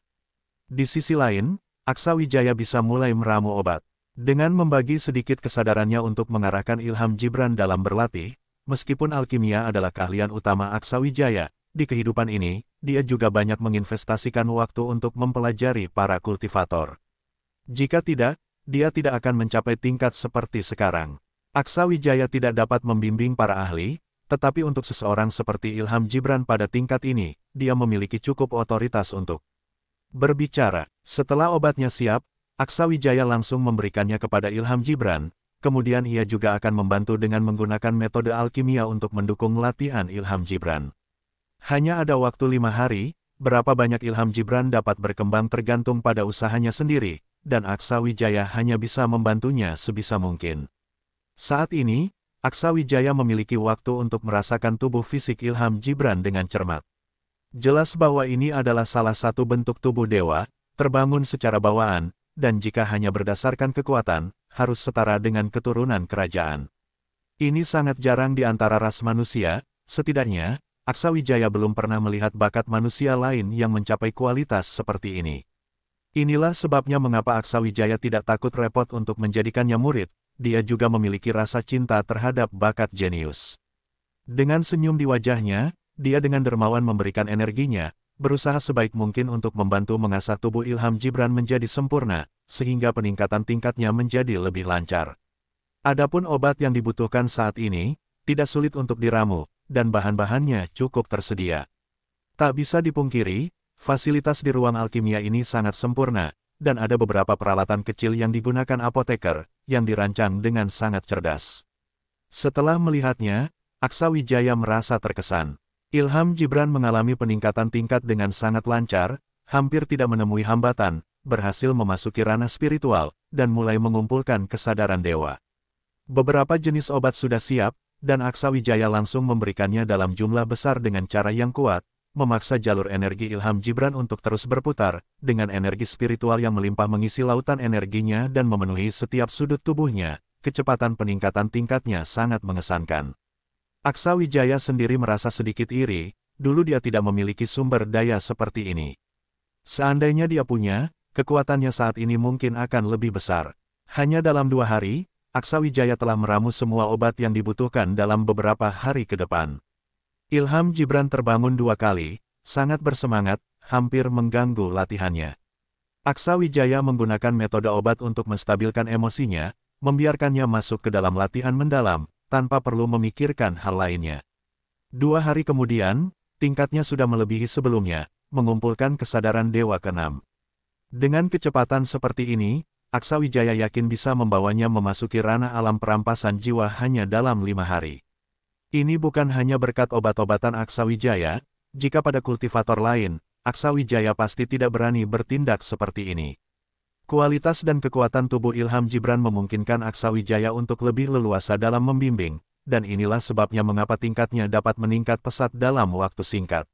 Di sisi lain, Aksa Wijaya bisa mulai meramu obat. Dengan membagi sedikit kesadarannya untuk mengarahkan Ilham Jibran dalam berlatih, meskipun alkimia adalah keahlian utama Aksa Wijaya, di kehidupan ini, dia juga banyak menginvestasikan waktu untuk mempelajari para kultivator. Jika tidak, dia tidak akan mencapai tingkat seperti sekarang. Aksa Wijaya tidak dapat membimbing para ahli, tetapi untuk seseorang seperti Ilham Jibran pada tingkat ini, dia memiliki cukup otoritas untuk berbicara. Setelah obatnya siap, Aksa Wijaya langsung memberikannya kepada Ilham Jibran. kemudian ia juga akan membantu dengan menggunakan metode alkimia untuk mendukung latihan Ilham Jibran. Hanya ada waktu lima hari, berapa banyak Ilham Jibran dapat berkembang tergantung pada usahanya sendiri, dan Aksa Wijaya hanya bisa membantunya sebisa mungkin. Saat ini, Aksa Wijaya memiliki waktu untuk merasakan tubuh fisik Ilham Gibran dengan cermat. Jelas bahwa ini adalah salah satu bentuk tubuh dewa, terbangun secara bawaan, dan jika hanya berdasarkan kekuatan, harus setara dengan keturunan kerajaan. Ini sangat jarang di antara ras manusia, setidaknya, Aksa Wijaya belum pernah melihat bakat manusia lain yang mencapai kualitas seperti ini. Inilah sebabnya mengapa Aksa Wijaya tidak takut repot untuk menjadikannya murid, dia juga memiliki rasa cinta terhadap bakat jenius. Dengan senyum di wajahnya, dia dengan dermawan memberikan energinya, berusaha sebaik mungkin untuk membantu mengasah tubuh Ilham Jibran menjadi sempurna, sehingga peningkatan tingkatnya menjadi lebih lancar. Adapun obat yang dibutuhkan saat ini, tidak sulit untuk diramu, dan bahan-bahannya cukup tersedia. Tak bisa dipungkiri, fasilitas di ruang alkimia ini sangat sempurna, dan ada beberapa peralatan kecil yang digunakan apoteker, yang dirancang dengan sangat cerdas. Setelah melihatnya, Aksa Wijaya merasa terkesan. Ilham Jibran mengalami peningkatan tingkat dengan sangat lancar, hampir tidak menemui hambatan, berhasil memasuki ranah spiritual, dan mulai mengumpulkan kesadaran dewa. Beberapa jenis obat sudah siap, dan Aksa Wijaya langsung memberikannya dalam jumlah besar dengan cara yang kuat, memaksa jalur energi Ilham Gibran untuk terus berputar, dengan energi spiritual yang melimpah mengisi lautan energinya dan memenuhi setiap sudut tubuhnya, kecepatan peningkatan tingkatnya sangat mengesankan. Aksa Wijaya sendiri merasa sedikit iri, dulu dia tidak memiliki sumber daya seperti ini. Seandainya dia punya, kekuatannya saat ini mungkin akan lebih besar. Hanya dalam dua hari, Aksa Wijaya telah meramu semua obat yang dibutuhkan dalam beberapa hari ke depan. Ilham Jibran terbangun dua kali, sangat bersemangat, hampir mengganggu latihannya. Aksa Wijaya menggunakan metode obat untuk menstabilkan emosinya, membiarkannya masuk ke dalam latihan mendalam, tanpa perlu memikirkan hal lainnya. Dua hari kemudian, tingkatnya sudah melebihi sebelumnya, mengumpulkan kesadaran Dewa ke Dengan kecepatan seperti ini, Aksa Wijaya yakin bisa membawanya memasuki ranah alam perampasan jiwa hanya dalam lima hari. Ini bukan hanya berkat obat-obatan Aksawijaya, jika pada kultivator lain, Aksawijaya pasti tidak berani bertindak seperti ini. Kualitas dan kekuatan tubuh Ilham Jibran memungkinkan Aksawijaya untuk lebih leluasa dalam membimbing, dan inilah sebabnya mengapa tingkatnya dapat meningkat pesat dalam waktu singkat.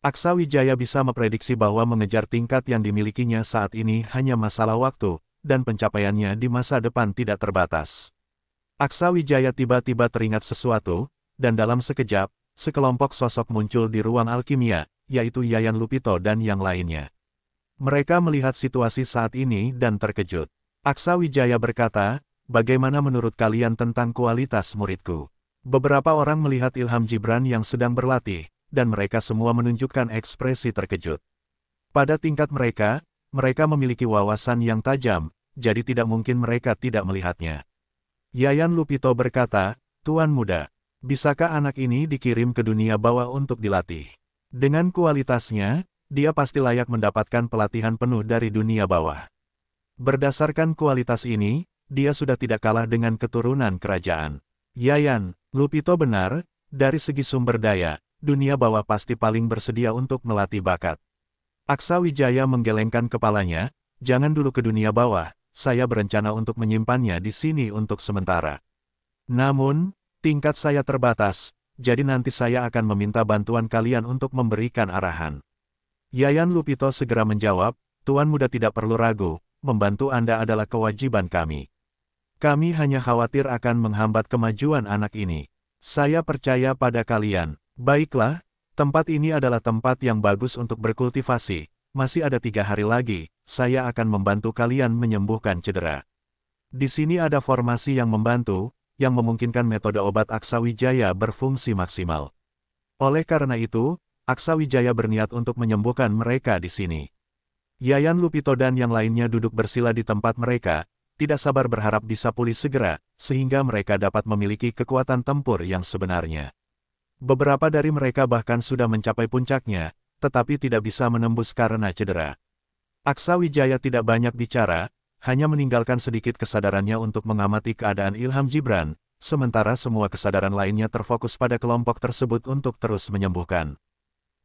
Aksawijaya bisa memprediksi bahwa mengejar tingkat yang dimilikinya saat ini hanya masalah waktu, dan pencapaiannya di masa depan tidak terbatas. Aksawijaya tiba-tiba teringat sesuatu, dan dalam sekejap, sekelompok sosok muncul di ruang alkimia, yaitu Yayan Lupito dan yang lainnya. Mereka melihat situasi saat ini dan terkejut. Aksa Wijaya berkata, bagaimana menurut kalian tentang kualitas muridku? Beberapa orang melihat Ilham Jibran yang sedang berlatih, dan mereka semua menunjukkan ekspresi terkejut. Pada tingkat mereka, mereka memiliki wawasan yang tajam, jadi tidak mungkin mereka tidak melihatnya. Yayan Lupito berkata, Tuan Muda, Bisakah anak ini dikirim ke dunia bawah untuk dilatih? Dengan kualitasnya, dia pasti layak mendapatkan pelatihan penuh dari dunia bawah. Berdasarkan kualitas ini, dia sudah tidak kalah dengan keturunan kerajaan. Yayan, Lupito benar, dari segi sumber daya, dunia bawah pasti paling bersedia untuk melatih bakat. Aksa Wijaya menggelengkan kepalanya, jangan dulu ke dunia bawah, saya berencana untuk menyimpannya di sini untuk sementara. Namun, Tingkat saya terbatas, jadi nanti saya akan meminta bantuan kalian untuk memberikan arahan. Yayan Lupito segera menjawab, Tuan Muda tidak perlu ragu, membantu Anda adalah kewajiban kami. Kami hanya khawatir akan menghambat kemajuan anak ini. Saya percaya pada kalian. Baiklah, tempat ini adalah tempat yang bagus untuk berkultivasi. Masih ada tiga hari lagi, saya akan membantu kalian menyembuhkan cedera. Di sini ada formasi yang membantu, yang memungkinkan metode obat Aksawijaya berfungsi maksimal. Oleh karena itu, Aksawijaya berniat untuk menyembuhkan mereka di sini. Yayan Lupito dan yang lainnya duduk bersila di tempat mereka, tidak sabar berharap bisa pulih segera, sehingga mereka dapat memiliki kekuatan tempur yang sebenarnya. Beberapa dari mereka bahkan sudah mencapai puncaknya, tetapi tidak bisa menembus karena cedera. Aksawijaya tidak banyak bicara, hanya meninggalkan sedikit kesadarannya untuk mengamati keadaan Ilham Gibran, sementara semua kesadaran lainnya terfokus pada kelompok tersebut untuk terus menyembuhkan.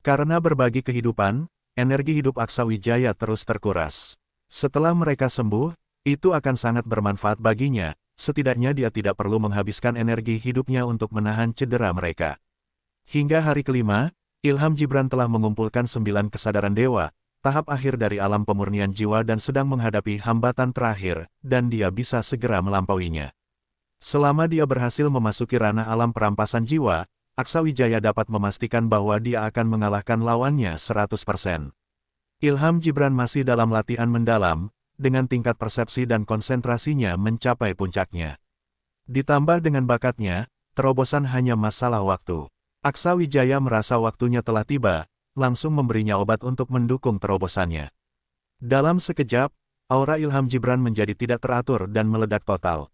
Karena berbagi kehidupan, energi hidup Aksa Wijaya terus terkuras. Setelah mereka sembuh, itu akan sangat bermanfaat baginya, setidaknya dia tidak perlu menghabiskan energi hidupnya untuk menahan cedera mereka. Hingga hari kelima, Ilham Gibran telah mengumpulkan sembilan kesadaran dewa, tahap akhir dari alam pemurnian jiwa dan sedang menghadapi hambatan terakhir, dan dia bisa segera melampauinya. Selama dia berhasil memasuki ranah alam perampasan jiwa, Aksa Wijaya dapat memastikan bahwa dia akan mengalahkan lawannya 100%. Ilham Jibran masih dalam latihan mendalam, dengan tingkat persepsi dan konsentrasinya mencapai puncaknya. Ditambah dengan bakatnya, terobosan hanya masalah waktu. Aksa Wijaya merasa waktunya telah tiba, langsung memberinya obat untuk mendukung terobosannya. Dalam sekejap, aura Ilham Jibran menjadi tidak teratur dan meledak total.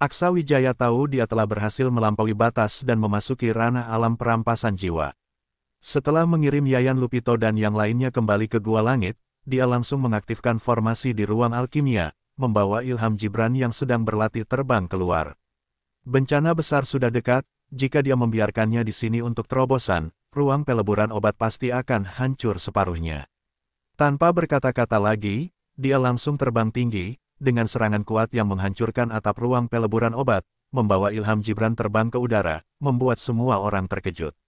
Aksa Wijaya tahu dia telah berhasil melampaui batas dan memasuki ranah alam perampasan jiwa. Setelah mengirim Yayan Lupito dan yang lainnya kembali ke Gua Langit, dia langsung mengaktifkan formasi di ruang alkimia, membawa Ilham Jibran yang sedang berlatih terbang keluar. Bencana besar sudah dekat, jika dia membiarkannya di sini untuk terobosan, ruang peleburan obat pasti akan hancur separuhnya. Tanpa berkata-kata lagi, dia langsung terbang tinggi, dengan serangan kuat yang menghancurkan atap ruang peleburan obat, membawa Ilham Jibran terbang ke udara, membuat semua orang terkejut.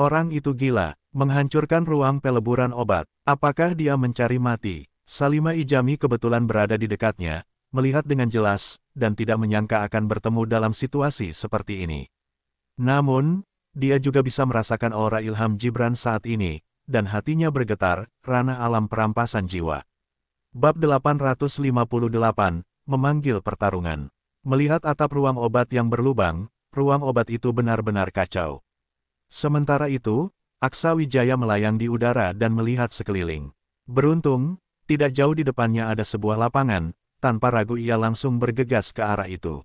Orang itu gila, menghancurkan ruang peleburan obat. Apakah dia mencari mati? Salima Ijami kebetulan berada di dekatnya, melihat dengan jelas, dan tidak menyangka akan bertemu dalam situasi seperti ini. Namun, dia juga bisa merasakan aura ilham Jibran saat ini, dan hatinya bergetar, ranah alam perampasan jiwa. Bab 858, Memanggil Pertarungan Melihat atap ruang obat yang berlubang, ruang obat itu benar-benar kacau. Sementara itu, Aksa Wijaya melayang di udara dan melihat sekeliling. Beruntung, tidak jauh di depannya ada sebuah lapangan, tanpa ragu ia langsung bergegas ke arah itu.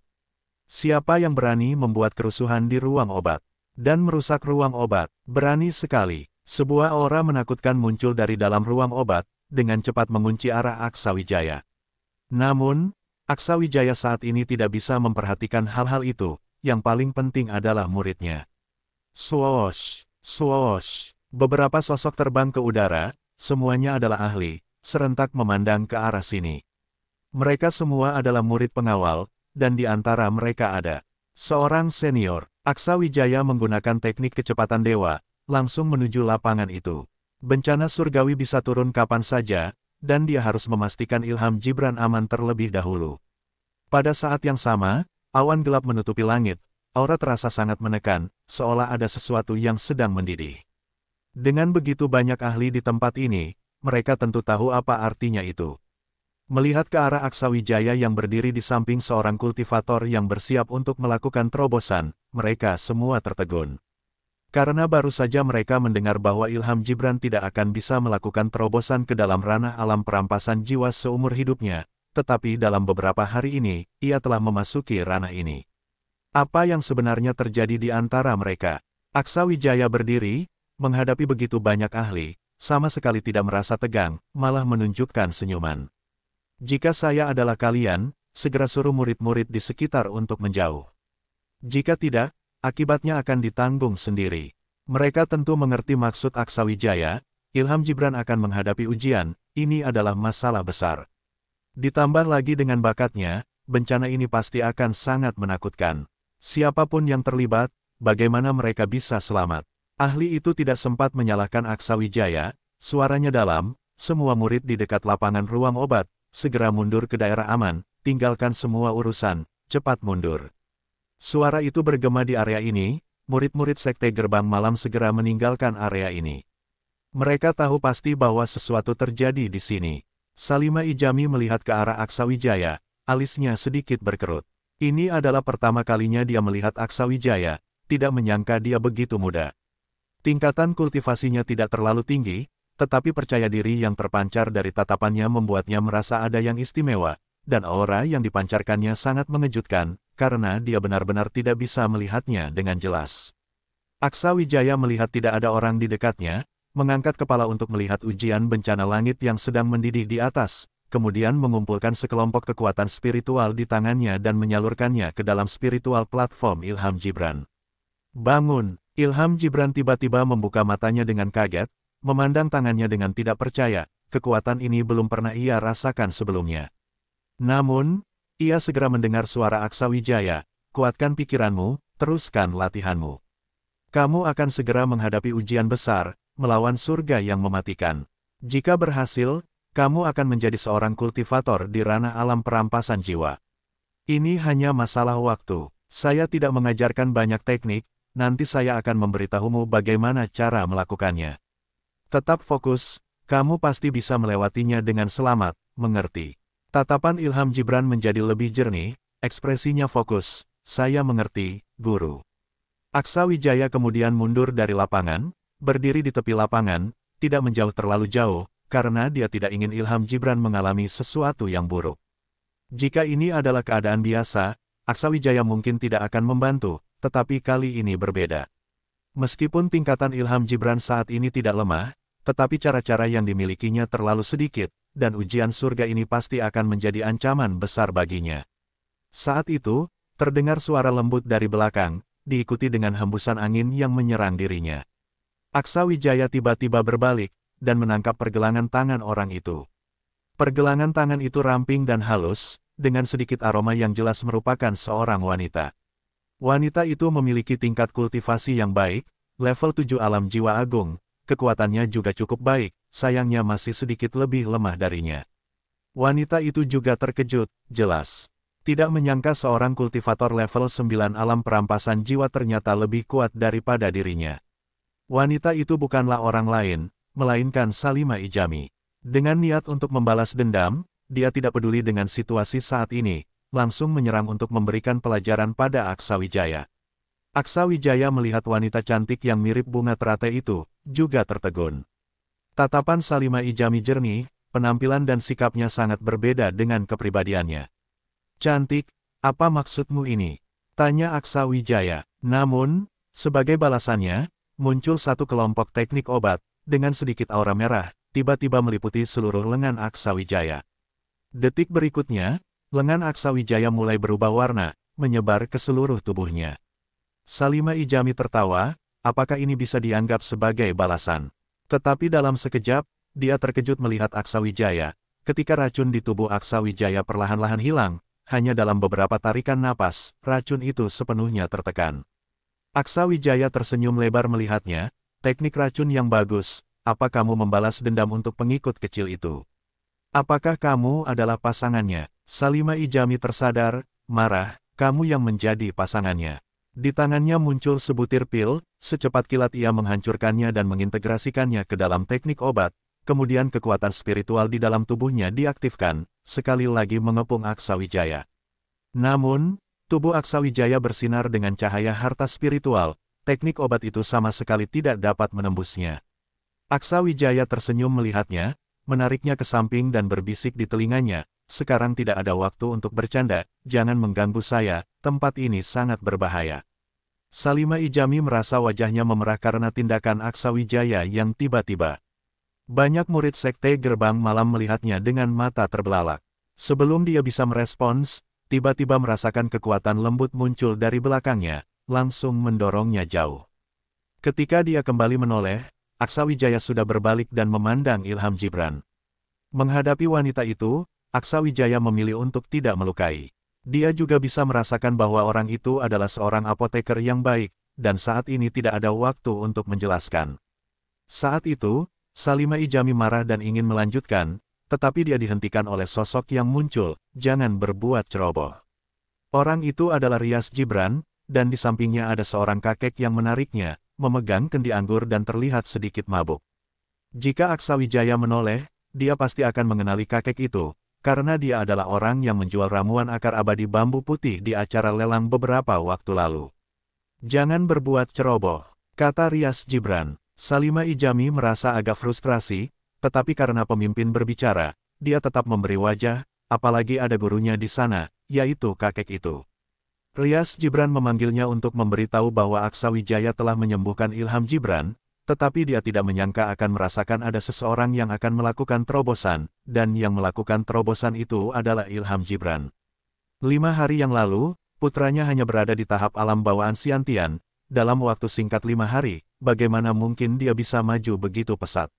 Siapa yang berani membuat kerusuhan di ruang obat dan merusak ruang obat? Berani sekali. Sebuah aura menakutkan muncul dari dalam ruang obat dengan cepat mengunci arah Aksa Wijaya. Namun, Aksa Wijaya saat ini tidak bisa memperhatikan hal-hal itu, yang paling penting adalah muridnya. Swoosh, swoosh, beberapa sosok terbang ke udara, semuanya adalah ahli, serentak memandang ke arah sini. Mereka semua adalah murid pengawal, dan di antara mereka ada seorang senior. Aksa Wijaya menggunakan teknik kecepatan dewa, langsung menuju lapangan itu. Bencana surgawi bisa turun kapan saja, dan dia harus memastikan Ilham Jibran aman terlebih dahulu. Pada saat yang sama, awan gelap menutupi langit, aura terasa sangat menekan, seolah ada sesuatu yang sedang mendidih. Dengan begitu banyak ahli di tempat ini, mereka tentu tahu apa artinya itu. Melihat ke arah Aksawijaya yang berdiri di samping seorang kultivator yang bersiap untuk melakukan terobosan, mereka semua tertegun. Karena baru saja mereka mendengar bahwa Ilham Jibran tidak akan bisa melakukan terobosan ke dalam ranah alam perampasan jiwa seumur hidupnya, tetapi dalam beberapa hari ini, ia telah memasuki ranah ini. Apa yang sebenarnya terjadi di antara mereka? Aksawijaya Jaya berdiri, menghadapi begitu banyak ahli, sama sekali tidak merasa tegang, malah menunjukkan senyuman. Jika saya adalah kalian, segera suruh murid-murid di sekitar untuk menjauh. Jika tidak, akibatnya akan ditanggung sendiri. Mereka tentu mengerti maksud Aksawijaya, Ilham Jibran akan menghadapi ujian, ini adalah masalah besar. Ditambah lagi dengan bakatnya, bencana ini pasti akan sangat menakutkan. Siapapun yang terlibat, bagaimana mereka bisa selamat? Ahli itu tidak sempat menyalahkan Aksawijaya, suaranya dalam, semua murid di dekat lapangan ruang obat, segera mundur ke daerah aman, tinggalkan semua urusan, cepat mundur. Suara itu bergema di area ini, murid-murid Sekte Gerbang Malam segera meninggalkan area ini. Mereka tahu pasti bahwa sesuatu terjadi di sini. Salima Ijami melihat ke arah Aksa Wijaya, alisnya sedikit berkerut. Ini adalah pertama kalinya dia melihat Aksa Wijaya, tidak menyangka dia begitu muda. Tingkatan kultivasinya tidak terlalu tinggi, tetapi percaya diri yang terpancar dari tatapannya membuatnya merasa ada yang istimewa, dan aura yang dipancarkannya sangat mengejutkan, karena dia benar-benar tidak bisa melihatnya dengan jelas. Aksa Wijaya melihat tidak ada orang di dekatnya, mengangkat kepala untuk melihat ujian bencana langit yang sedang mendidih di atas, kemudian mengumpulkan sekelompok kekuatan spiritual di tangannya dan menyalurkannya ke dalam spiritual platform Ilham Jibran. Bangun, Ilham Jibran tiba-tiba membuka matanya dengan kaget, memandang tangannya dengan tidak percaya, kekuatan ini belum pernah ia rasakan sebelumnya. Namun, ia segera mendengar suara Aksa Wijaya, kuatkan pikiranmu, teruskan latihanmu. Kamu akan segera menghadapi ujian besar, melawan surga yang mematikan. Jika berhasil, kamu akan menjadi seorang kultivator di ranah alam perampasan jiwa. Ini hanya masalah waktu. Saya tidak mengajarkan banyak teknik, nanti saya akan memberitahumu bagaimana cara melakukannya. Tetap fokus, kamu pasti bisa melewatinya dengan selamat, mengerti. Tatapan Ilham Jibran menjadi lebih jernih, ekspresinya fokus, saya mengerti, guru. Aksa Wijaya kemudian mundur dari lapangan, berdiri di tepi lapangan, tidak menjauh terlalu jauh, karena dia tidak ingin Ilham Jibran mengalami sesuatu yang buruk. Jika ini adalah keadaan biasa, Aksa Wijaya mungkin tidak akan membantu, tetapi kali ini berbeda. Meskipun tingkatan Ilham Jibran saat ini tidak lemah, tetapi cara-cara yang dimilikinya terlalu sedikit, dan ujian surga ini pasti akan menjadi ancaman besar baginya. Saat itu, terdengar suara lembut dari belakang, diikuti dengan hembusan angin yang menyerang dirinya. Aksa Wijaya tiba-tiba berbalik, dan menangkap pergelangan tangan orang itu. Pergelangan tangan itu ramping dan halus, dengan sedikit aroma yang jelas merupakan seorang wanita. Wanita itu memiliki tingkat kultivasi yang baik, level 7 alam jiwa agung, kekuatannya juga cukup baik, sayangnya masih sedikit lebih lemah darinya. Wanita itu juga terkejut, jelas. Tidak menyangka seorang kultivator level 9 alam perampasan jiwa ternyata lebih kuat daripada dirinya. Wanita itu bukanlah orang lain, melainkan Salima Ijami. Dengan niat untuk membalas dendam, dia tidak peduli dengan situasi saat ini, langsung menyerang untuk memberikan pelajaran pada Aksawijaya. Aksa Wijaya melihat wanita cantik yang mirip bunga teratai itu, juga tertegun. Tatapan Salima Ijami jernih, penampilan dan sikapnya sangat berbeda dengan kepribadiannya. Cantik, apa maksudmu ini? Tanya Aksa Wijaya. Namun, sebagai balasannya, muncul satu kelompok teknik obat, dengan sedikit aura merah, tiba-tiba meliputi seluruh lengan Aksa Wijaya. Detik berikutnya, lengan Aksa Wijaya mulai berubah warna, menyebar ke seluruh tubuhnya. Salima Ijami tertawa, apakah ini bisa dianggap sebagai balasan? Tetapi dalam sekejap, dia terkejut melihat Aksa Wijaya. Ketika racun di tubuh Aksa Wijaya perlahan-lahan hilang, hanya dalam beberapa tarikan napas, racun itu sepenuhnya tertekan. Aksa Wijaya tersenyum lebar melihatnya, teknik racun yang bagus, apa kamu membalas dendam untuk pengikut kecil itu? Apakah kamu adalah pasangannya? Salima Ijami tersadar, marah, kamu yang menjadi pasangannya. Di tangannya muncul sebutir pil, secepat kilat ia menghancurkannya dan mengintegrasikannya ke dalam teknik obat, kemudian kekuatan spiritual di dalam tubuhnya diaktifkan, sekali lagi mengepung Aksawijaya. Namun, tubuh Aksawijaya bersinar dengan cahaya harta spiritual, teknik obat itu sama sekali tidak dapat menembusnya. Aksawijaya tersenyum melihatnya, menariknya ke samping dan berbisik di telinganya, sekarang tidak ada waktu untuk bercanda, jangan mengganggu saya, tempat ini sangat berbahaya. Salima Ijami merasa wajahnya memerah karena tindakan Aksa Wijaya yang tiba-tiba. Banyak murid sekte gerbang malam melihatnya dengan mata terbelalak. Sebelum dia bisa merespons, tiba-tiba merasakan kekuatan lembut muncul dari belakangnya, langsung mendorongnya jauh. Ketika dia kembali menoleh, Aksa Wijaya sudah berbalik dan memandang Ilham Jibran. Menghadapi wanita itu, Aksa Wijaya memilih untuk tidak melukai. Dia juga bisa merasakan bahwa orang itu adalah seorang apoteker yang baik, dan saat ini tidak ada waktu untuk menjelaskan. Saat itu, Salima Ijami marah dan ingin melanjutkan, tetapi dia dihentikan oleh sosok yang muncul, jangan berbuat ceroboh. Orang itu adalah Rias Gibran, dan di sampingnya ada seorang kakek yang menariknya, memegang kendi anggur dan terlihat sedikit mabuk. Jika Aksa Wijaya menoleh, dia pasti akan mengenali kakek itu, karena dia adalah orang yang menjual ramuan akar abadi bambu putih di acara lelang beberapa waktu lalu. Jangan berbuat ceroboh, kata Rias Gibran. Salima Ijami merasa agak frustrasi, tetapi karena pemimpin berbicara, dia tetap memberi wajah, apalagi ada gurunya di sana, yaitu kakek itu. Rias Gibran memanggilnya untuk memberitahu bahwa Aksa Wijaya telah menyembuhkan Ilham Gibran, tetapi dia tidak menyangka akan merasakan ada seseorang yang akan melakukan terobosan, dan yang melakukan terobosan itu adalah Ilham Jibran. Lima hari yang lalu, putranya hanya berada di tahap alam bawaan Siantian, dalam waktu singkat lima hari, bagaimana mungkin dia bisa maju begitu pesat.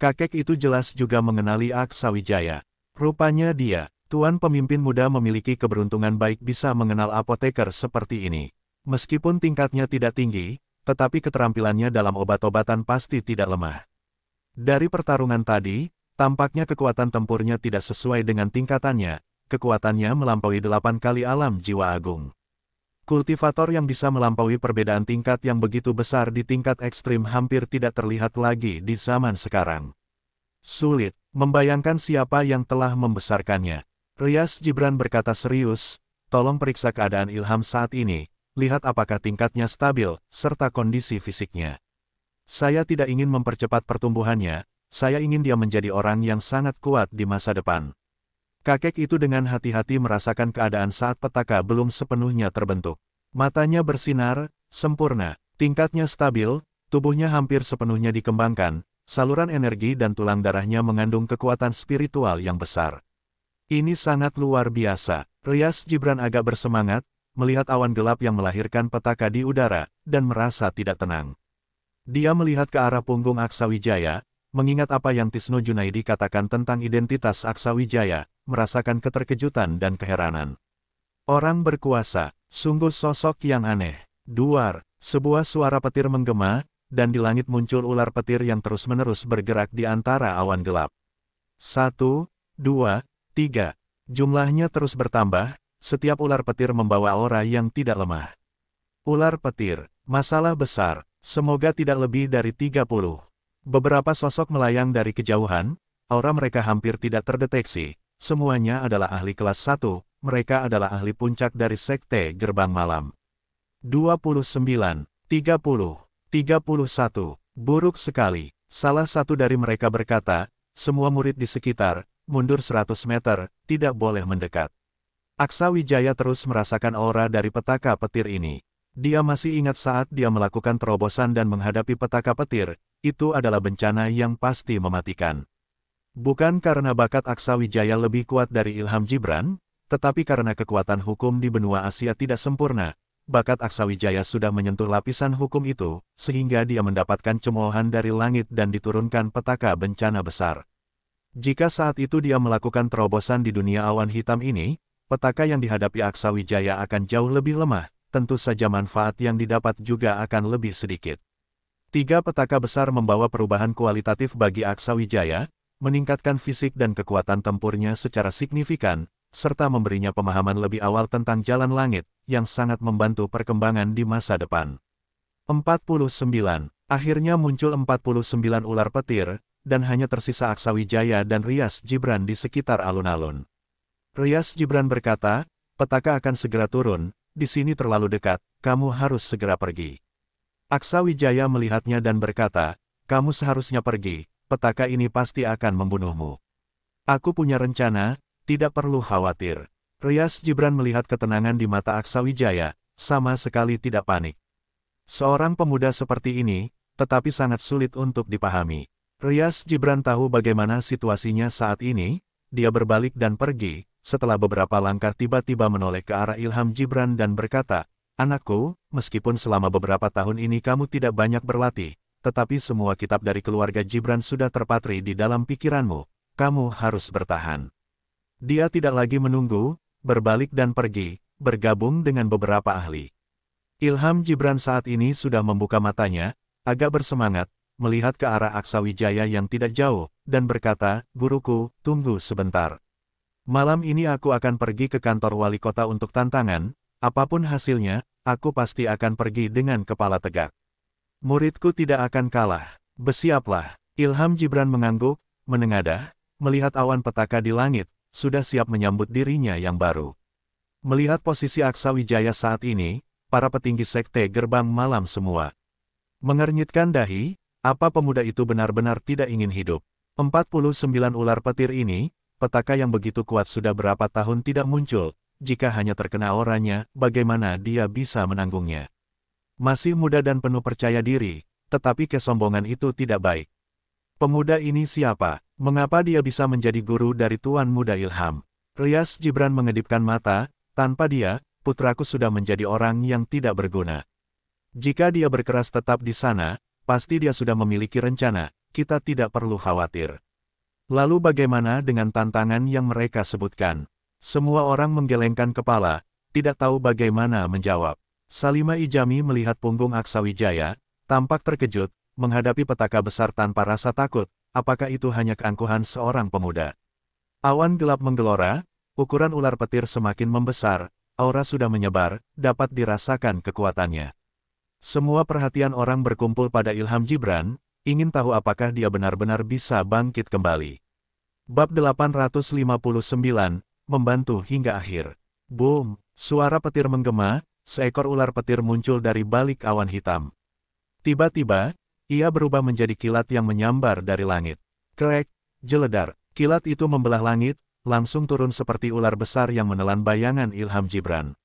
Kakek itu jelas juga mengenali Aksawijaya. Rupanya dia, tuan pemimpin muda memiliki keberuntungan baik bisa mengenal apoteker seperti ini. Meskipun tingkatnya tidak tinggi, tetapi keterampilannya dalam obat-obatan pasti tidak lemah. Dari pertarungan tadi, tampaknya kekuatan tempurnya tidak sesuai dengan tingkatannya, kekuatannya melampaui delapan kali alam jiwa agung. Kultivator yang bisa melampaui perbedaan tingkat yang begitu besar di tingkat ekstrim hampir tidak terlihat lagi di zaman sekarang. Sulit membayangkan siapa yang telah membesarkannya. Rias Jibran berkata serius, tolong periksa keadaan Ilham saat ini, lihat apakah tingkatnya stabil, serta kondisi fisiknya. Saya tidak ingin mempercepat pertumbuhannya, saya ingin dia menjadi orang yang sangat kuat di masa depan. Kakek itu dengan hati-hati merasakan keadaan saat petaka belum sepenuhnya terbentuk. Matanya bersinar, sempurna, tingkatnya stabil, tubuhnya hampir sepenuhnya dikembangkan, saluran energi dan tulang darahnya mengandung kekuatan spiritual yang besar. Ini sangat luar biasa. Rias Jibran agak bersemangat, melihat awan gelap yang melahirkan petaka di udara, dan merasa tidak tenang. Dia melihat ke arah punggung Aksawijaya, mengingat apa yang Tisno Junaidi katakan tentang identitas Aksawijaya, merasakan keterkejutan dan keheranan. Orang berkuasa, sungguh sosok yang aneh. Duar, sebuah suara petir menggema, dan di langit muncul ular petir yang terus-menerus bergerak di antara awan gelap. Satu, dua, tiga. Jumlahnya terus bertambah, setiap ular petir membawa aura yang tidak lemah. Ular petir, masalah besar, semoga tidak lebih dari 30. Beberapa sosok melayang dari kejauhan, aura mereka hampir tidak terdeteksi. Semuanya adalah ahli kelas 1, mereka adalah ahli puncak dari Sekte Gerbang Malam. 29, 30, 31, buruk sekali. Salah satu dari mereka berkata, semua murid di sekitar, mundur 100 meter, tidak boleh mendekat. Aksa Wijaya terus merasakan aura dari petaka petir ini. Dia masih ingat saat dia melakukan terobosan dan menghadapi petaka petir, itu adalah bencana yang pasti mematikan. Bukan karena bakat Aksa Wijaya lebih kuat dari Ilham Jibran, tetapi karena kekuatan hukum di benua Asia tidak sempurna, bakat Aksa Wijaya sudah menyentuh lapisan hukum itu, sehingga dia mendapatkan cemoohan dari langit dan diturunkan petaka bencana besar. Jika saat itu dia melakukan terobosan di dunia awan hitam ini, petaka yang dihadapi Aksa Wijaya akan jauh lebih lemah, tentu saja manfaat yang didapat juga akan lebih sedikit. Tiga petaka besar membawa perubahan kualitatif bagi Aksa Wijaya, meningkatkan fisik dan kekuatan tempurnya secara signifikan, serta memberinya pemahaman lebih awal tentang jalan langit, yang sangat membantu perkembangan di masa depan. 49. Akhirnya muncul 49 ular petir, dan hanya tersisa Aksawijaya dan Rias Jibran di sekitar alun-alun. Rias Jibran berkata, petaka akan segera turun, di sini terlalu dekat, kamu harus segera pergi. Aksa Wijaya melihatnya dan berkata, kamu seharusnya pergi, petaka ini pasti akan membunuhmu. Aku punya rencana, tidak perlu khawatir. Rias Jibran melihat ketenangan di mata Aksa Wijaya, sama sekali tidak panik. Seorang pemuda seperti ini, tetapi sangat sulit untuk dipahami. Rias Jibran tahu bagaimana situasinya saat ini, dia berbalik dan pergi, setelah beberapa langkah tiba-tiba menoleh ke arah Ilham Jibran dan berkata, Anakku, meskipun selama beberapa tahun ini kamu tidak banyak berlatih, tetapi semua kitab dari keluarga Jibran sudah terpatri di dalam pikiranmu, kamu harus bertahan. Dia tidak lagi menunggu, berbalik dan pergi, bergabung dengan beberapa ahli. Ilham Jibran saat ini sudah membuka matanya, agak bersemangat, melihat ke arah Aksawijaya yang tidak jauh, dan berkata, Guruku, tunggu sebentar. Malam ini aku akan pergi ke kantor wali kota untuk tantangan, apapun hasilnya, aku pasti akan pergi dengan kepala tegak. Muridku tidak akan kalah. Besiaplah. Ilham Jibran mengangguk, menengadah, melihat awan petaka di langit, sudah siap menyambut dirinya yang baru. Melihat posisi Aksa Wijaya saat ini, para petinggi sekte gerbang malam semua. Mengernyitkan dahi, apa pemuda itu benar-benar tidak ingin hidup. 49 ular petir ini, petaka yang begitu kuat sudah berapa tahun tidak muncul, jika hanya terkena oranya, bagaimana dia bisa menanggungnya. Masih muda dan penuh percaya diri, tetapi kesombongan itu tidak baik. Pemuda ini siapa? Mengapa dia bisa menjadi guru dari Tuan Muda Ilham? Rias Jibran mengedipkan mata, tanpa dia, putraku sudah menjadi orang yang tidak berguna. Jika dia berkeras tetap di sana, pasti dia sudah memiliki rencana, kita tidak perlu khawatir. Lalu bagaimana dengan tantangan yang mereka sebutkan? Semua orang menggelengkan kepala, tidak tahu bagaimana menjawab. Salima Ijami melihat punggung Aksawijaya, tampak terkejut, menghadapi petaka besar tanpa rasa takut, apakah itu hanya keangkuhan seorang pemuda? Awan gelap menggelora, ukuran ular petir semakin membesar, aura sudah menyebar, dapat dirasakan kekuatannya. Semua perhatian orang berkumpul pada Ilham Jibran ingin tahu apakah dia benar-benar bisa bangkit kembali. Bab 859, membantu hingga akhir. Boom, suara petir menggema, seekor ular petir muncul dari balik awan hitam. Tiba-tiba, ia berubah menjadi kilat yang menyambar dari langit. Krek, jeledar, kilat itu membelah langit, langsung turun seperti ular besar yang menelan bayangan Ilham Jibran.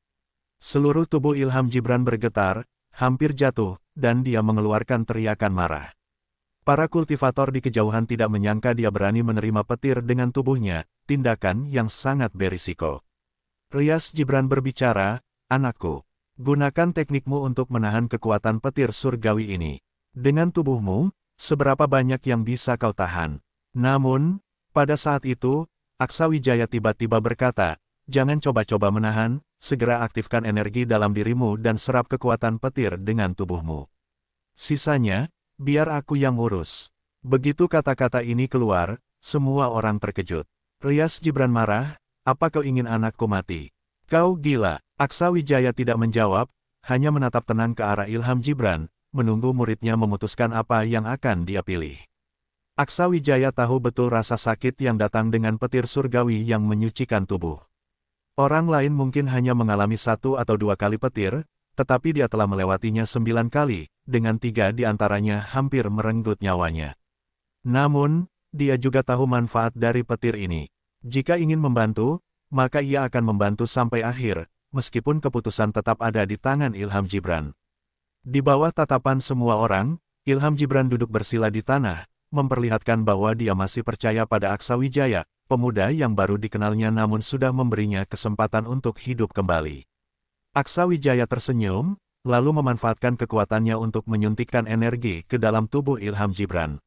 Seluruh tubuh Ilham Jibran bergetar, hampir jatuh, dan dia mengeluarkan teriakan marah. Para kultivator di kejauhan tidak menyangka dia berani menerima petir dengan tubuhnya, tindakan yang sangat berisiko. Rias Jibran berbicara, Anakku, gunakan teknikmu untuk menahan kekuatan petir surgawi ini. Dengan tubuhmu, seberapa banyak yang bisa kau tahan. Namun, pada saat itu, Aksa Wijaya tiba-tiba berkata, Jangan coba-coba menahan, segera aktifkan energi dalam dirimu dan serap kekuatan petir dengan tubuhmu. Sisanya, Biar aku yang urus. Begitu kata-kata ini keluar, semua orang terkejut. Rias Jibran marah, apa kau ingin anakku mati? Kau gila. Aksa Wijaya tidak menjawab, hanya menatap tenang ke arah Ilham Jibran menunggu muridnya memutuskan apa yang akan dia pilih. Aksa Wijaya tahu betul rasa sakit yang datang dengan petir surgawi yang menyucikan tubuh. Orang lain mungkin hanya mengalami satu atau dua kali petir, tetapi dia telah melewatinya sembilan kali, dengan tiga di antaranya hampir merenggut nyawanya. Namun, dia juga tahu manfaat dari petir ini. Jika ingin membantu, maka ia akan membantu sampai akhir, meskipun keputusan tetap ada di tangan Ilham Jibran. Di bawah tatapan semua orang, Ilham Jibran duduk bersila di tanah, memperlihatkan bahwa dia masih percaya pada Aksa Wijaya, pemuda yang baru dikenalnya namun sudah memberinya kesempatan untuk hidup kembali. Aksa Wijaya tersenyum, lalu memanfaatkan kekuatannya untuk menyuntikkan energi ke dalam tubuh Ilham Jibran.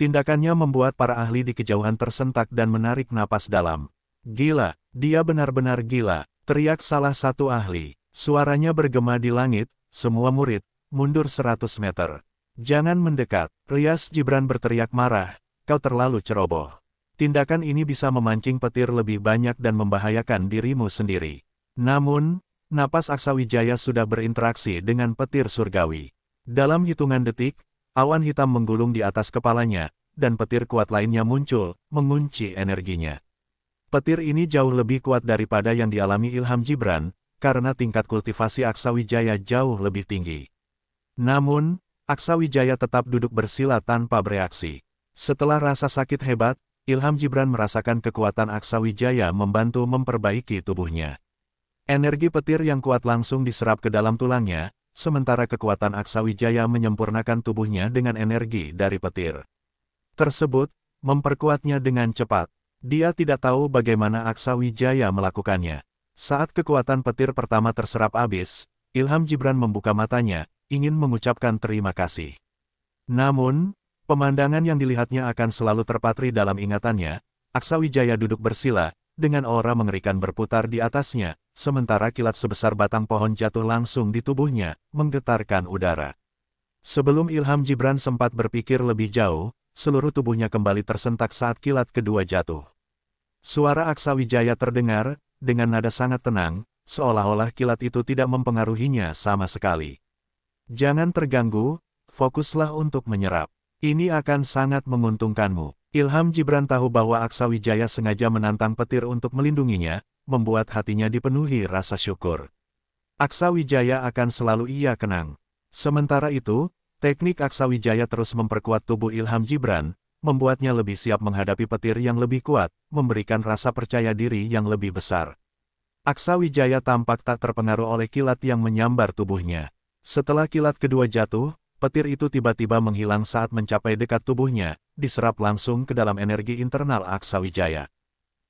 Tindakannya membuat para ahli di kejauhan tersentak dan menarik napas dalam. Gila, dia benar-benar gila, teriak salah satu ahli. Suaranya bergema di langit, semua murid, mundur 100 meter. Jangan mendekat, Rias Jibran berteriak marah, kau terlalu ceroboh. Tindakan ini bisa memancing petir lebih banyak dan membahayakan dirimu sendiri. Namun, napas Wijaya sudah berinteraksi dengan petir surgawi. Dalam hitungan detik, awan hitam menggulung di atas kepalanya, dan petir kuat lainnya muncul, mengunci energinya. Petir ini jauh lebih kuat daripada yang dialami Ilham Jibran, karena tingkat kultivasi Wijaya jauh lebih tinggi. Namun, Wijaya tetap duduk bersila tanpa bereaksi. Setelah rasa sakit hebat, Ilham Jibran merasakan kekuatan Wijaya membantu memperbaiki tubuhnya. Energi petir yang kuat langsung diserap ke dalam tulangnya, sementara kekuatan Aksawijaya Jaya menyempurnakan tubuhnya dengan energi dari petir. Tersebut, memperkuatnya dengan cepat. Dia tidak tahu bagaimana Aksawijaya Jaya melakukannya. Saat kekuatan petir pertama terserap habis, Ilham Jibran membuka matanya, ingin mengucapkan terima kasih. Namun, pemandangan yang dilihatnya akan selalu terpatri dalam ingatannya, Aksawijaya Jaya duduk bersila, dengan aura mengerikan berputar di atasnya, sementara kilat sebesar batang pohon jatuh langsung di tubuhnya, menggetarkan udara. Sebelum Ilham Jibran sempat berpikir lebih jauh, seluruh tubuhnya kembali tersentak saat kilat kedua jatuh. Suara Aksa Wijaya terdengar, dengan nada sangat tenang, seolah-olah kilat itu tidak mempengaruhinya sama sekali. Jangan terganggu, fokuslah untuk menyerap. Ini akan sangat menguntungkanmu. Ilham Jibran tahu bahwa Aksa Wijaya sengaja menantang petir untuk melindunginya, membuat hatinya dipenuhi rasa syukur. Aksa Wijaya akan selalu ia kenang. Sementara itu, teknik Aksa Wijaya terus memperkuat tubuh Ilham Jibran, membuatnya lebih siap menghadapi petir yang lebih kuat, memberikan rasa percaya diri yang lebih besar. Aksa Wijaya tampak tak terpengaruh oleh kilat yang menyambar tubuhnya. Setelah kilat kedua jatuh, petir itu tiba-tiba menghilang saat mencapai dekat tubuhnya, diserap langsung ke dalam energi internal Aksa Wijaya.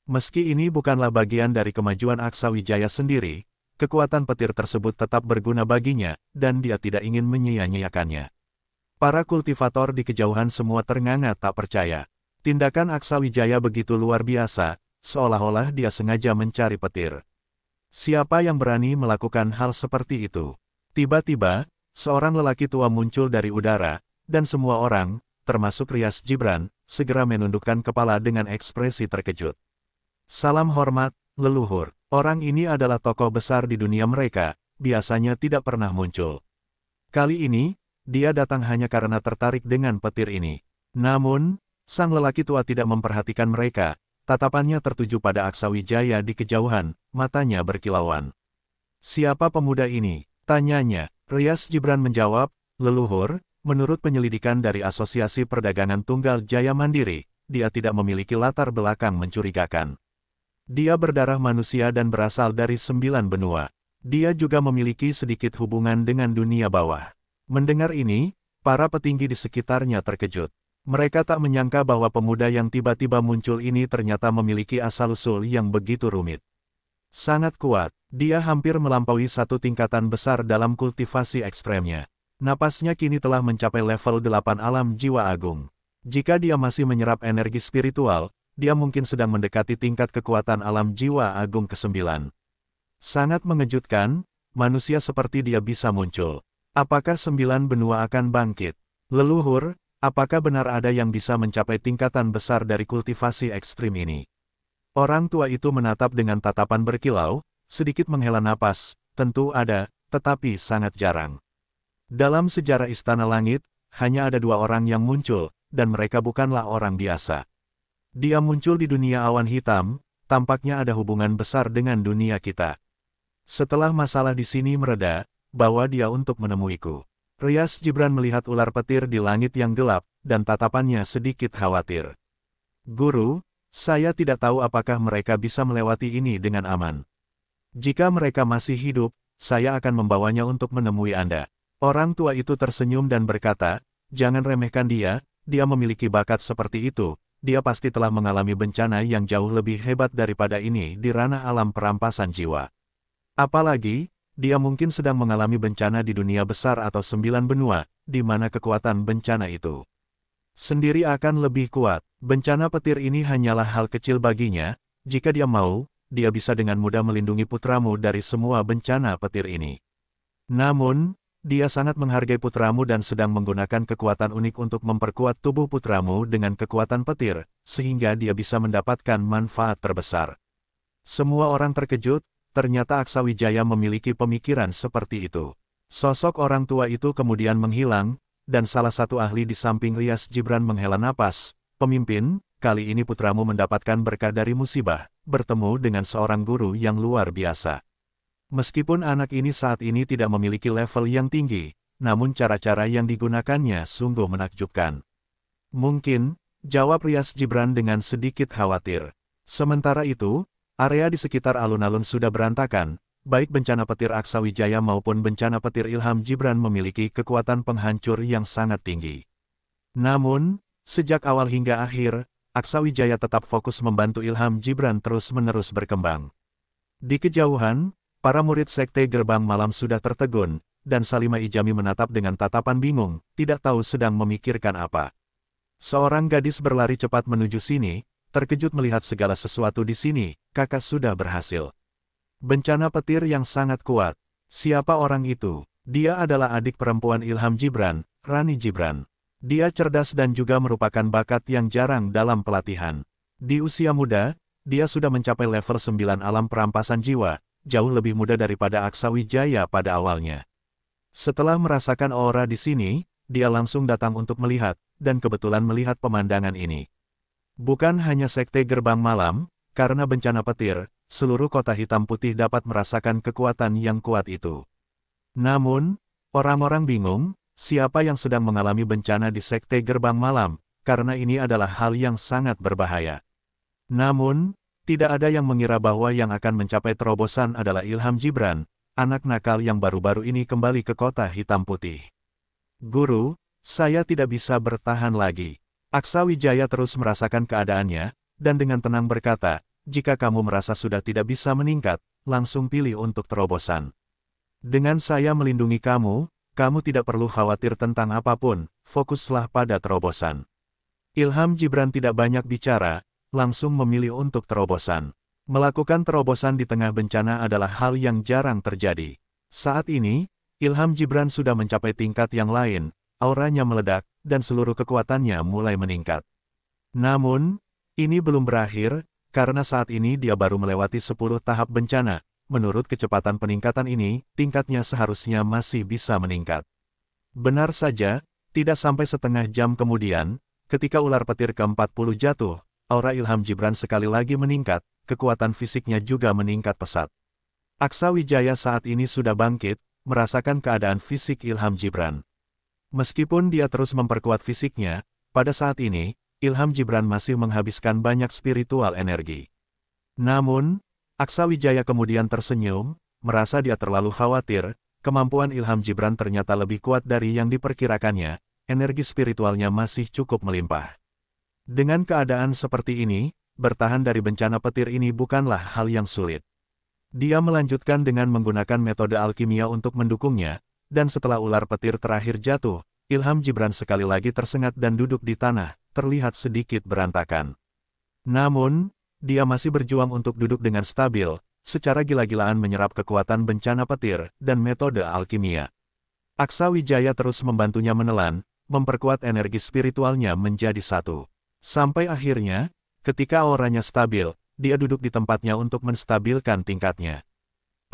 Meski ini bukanlah bagian dari kemajuan Aksa Wijaya sendiri, kekuatan petir tersebut tetap berguna baginya, dan dia tidak ingin menyia-nyiakannya. Para kultivator di kejauhan semua ternganga tak percaya. Tindakan Aksa Wijaya begitu luar biasa, seolah-olah dia sengaja mencari petir. Siapa yang berani melakukan hal seperti itu? Tiba-tiba, Seorang lelaki tua muncul dari udara, dan semua orang, termasuk Rias Gibran, segera menundukkan kepala dengan ekspresi terkejut. Salam hormat, leluhur. Orang ini adalah tokoh besar di dunia mereka, biasanya tidak pernah muncul. Kali ini, dia datang hanya karena tertarik dengan petir ini. Namun, sang lelaki tua tidak memperhatikan mereka, tatapannya tertuju pada Aksawijaya Jaya di kejauhan, matanya berkilauan. Siapa pemuda ini? Tanyanya, Rias Jibran menjawab, leluhur, menurut penyelidikan dari Asosiasi Perdagangan Tunggal Jaya Mandiri, dia tidak memiliki latar belakang mencurigakan. Dia berdarah manusia dan berasal dari sembilan benua. Dia juga memiliki sedikit hubungan dengan dunia bawah. Mendengar ini, para petinggi di sekitarnya terkejut. Mereka tak menyangka bahwa pemuda yang tiba-tiba muncul ini ternyata memiliki asal-usul yang begitu rumit. Sangat kuat, dia hampir melampaui satu tingkatan besar dalam kultivasi ekstremnya. Napasnya kini telah mencapai level 8 alam jiwa agung. Jika dia masih menyerap energi spiritual, dia mungkin sedang mendekati tingkat kekuatan alam jiwa agung ke-9. Sangat mengejutkan, manusia seperti dia bisa muncul. Apakah sembilan benua akan bangkit? Leluhur, apakah benar ada yang bisa mencapai tingkatan besar dari kultivasi ekstrim ini? Orang tua itu menatap dengan tatapan berkilau, sedikit menghela napas, tentu ada, tetapi sangat jarang. Dalam sejarah Istana Langit, hanya ada dua orang yang muncul, dan mereka bukanlah orang biasa. Dia muncul di dunia awan hitam, tampaknya ada hubungan besar dengan dunia kita. Setelah masalah di sini mereda, bawa dia untuk menemuiku. Rias Jibran melihat ular petir di langit yang gelap, dan tatapannya sedikit khawatir. Guru, saya tidak tahu apakah mereka bisa melewati ini dengan aman. Jika mereka masih hidup, saya akan membawanya untuk menemui Anda. Orang tua itu tersenyum dan berkata, jangan remehkan dia, dia memiliki bakat seperti itu, dia pasti telah mengalami bencana yang jauh lebih hebat daripada ini di ranah alam perampasan jiwa. Apalagi, dia mungkin sedang mengalami bencana di dunia besar atau sembilan benua, di mana kekuatan bencana itu. Sendiri akan lebih kuat. Bencana petir ini hanyalah hal kecil baginya, jika dia mau, dia bisa dengan mudah melindungi putramu dari semua bencana petir ini. Namun, dia sangat menghargai putramu dan sedang menggunakan kekuatan unik untuk memperkuat tubuh putramu dengan kekuatan petir, sehingga dia bisa mendapatkan manfaat terbesar. Semua orang terkejut, ternyata Aksa Wijaya memiliki pemikiran seperti itu. Sosok orang tua itu kemudian menghilang, dan salah satu ahli di samping Rias Gibran menghela napas, pemimpin, kali ini putramu mendapatkan berkah dari musibah, bertemu dengan seorang guru yang luar biasa. Meskipun anak ini saat ini tidak memiliki level yang tinggi, namun cara-cara yang digunakannya sungguh menakjubkan. Mungkin, jawab Rias Gibran dengan sedikit khawatir. Sementara itu, area di sekitar alun-alun sudah berantakan, Baik bencana petir Aksa Wijaya maupun bencana petir Ilham Gibran memiliki kekuatan penghancur yang sangat tinggi. Namun, sejak awal hingga akhir, Aksa Wijaya tetap fokus membantu Ilham Gibran terus-menerus berkembang. Di kejauhan, para murid Sekte Gerbang Malam sudah tertegun, dan Salima Ijami menatap dengan tatapan bingung, tidak tahu sedang memikirkan apa. Seorang gadis berlari cepat menuju sini, terkejut melihat segala sesuatu di sini, kakak sudah berhasil. Bencana petir yang sangat kuat. Siapa orang itu? Dia adalah adik perempuan Ilham Jibran, Rani Jibran. Dia cerdas dan juga merupakan bakat yang jarang dalam pelatihan. Di usia muda, dia sudah mencapai level 9 alam perampasan jiwa, jauh lebih muda daripada Aksa Wijaya pada awalnya. Setelah merasakan aura di sini, dia langsung datang untuk melihat, dan kebetulan melihat pemandangan ini. Bukan hanya sekte gerbang malam, karena bencana petir, seluruh kota hitam putih dapat merasakan kekuatan yang kuat itu. Namun, orang-orang bingung, siapa yang sedang mengalami bencana di Sekte Gerbang Malam, karena ini adalah hal yang sangat berbahaya. Namun, tidak ada yang mengira bahwa yang akan mencapai terobosan adalah Ilham Jibran, anak nakal yang baru-baru ini kembali ke kota hitam putih. Guru, saya tidak bisa bertahan lagi. Aksa Wijaya terus merasakan keadaannya, dan dengan tenang berkata, jika kamu merasa sudah tidak bisa meningkat, langsung pilih untuk terobosan. Dengan saya melindungi kamu, kamu tidak perlu khawatir tentang apapun, fokuslah pada terobosan. Ilham Jibran tidak banyak bicara, langsung memilih untuk terobosan. Melakukan terobosan di tengah bencana adalah hal yang jarang terjadi. Saat ini, Ilham Jibran sudah mencapai tingkat yang lain, auranya meledak, dan seluruh kekuatannya mulai meningkat. Namun, ini belum berakhir, karena saat ini dia baru melewati 10 tahap bencana. Menurut kecepatan peningkatan ini, tingkatnya seharusnya masih bisa meningkat. Benar saja, tidak sampai setengah jam kemudian, ketika ular petir ke-40 jatuh, aura Ilham Gibran sekali lagi meningkat, kekuatan fisiknya juga meningkat pesat. Aksa Wijaya saat ini sudah bangkit, merasakan keadaan fisik Ilham Gibran. Meskipun dia terus memperkuat fisiknya, pada saat ini, Ilham Gibran masih menghabiskan banyak spiritual energi. Namun, Aksa Wijaya kemudian tersenyum, merasa dia terlalu khawatir, kemampuan Ilham Gibran ternyata lebih kuat dari yang diperkirakannya, energi spiritualnya masih cukup melimpah. Dengan keadaan seperti ini, bertahan dari bencana petir ini bukanlah hal yang sulit. Dia melanjutkan dengan menggunakan metode alkimia untuk mendukungnya, dan setelah ular petir terakhir jatuh, Ilham Gibran sekali lagi tersengat dan duduk di tanah, terlihat sedikit berantakan. Namun, dia masih berjuang untuk duduk dengan stabil, secara gila-gilaan menyerap kekuatan bencana petir dan metode alkimia. Aksa Wijaya terus membantunya menelan, memperkuat energi spiritualnya menjadi satu. Sampai akhirnya, ketika auranya stabil, dia duduk di tempatnya untuk menstabilkan tingkatnya.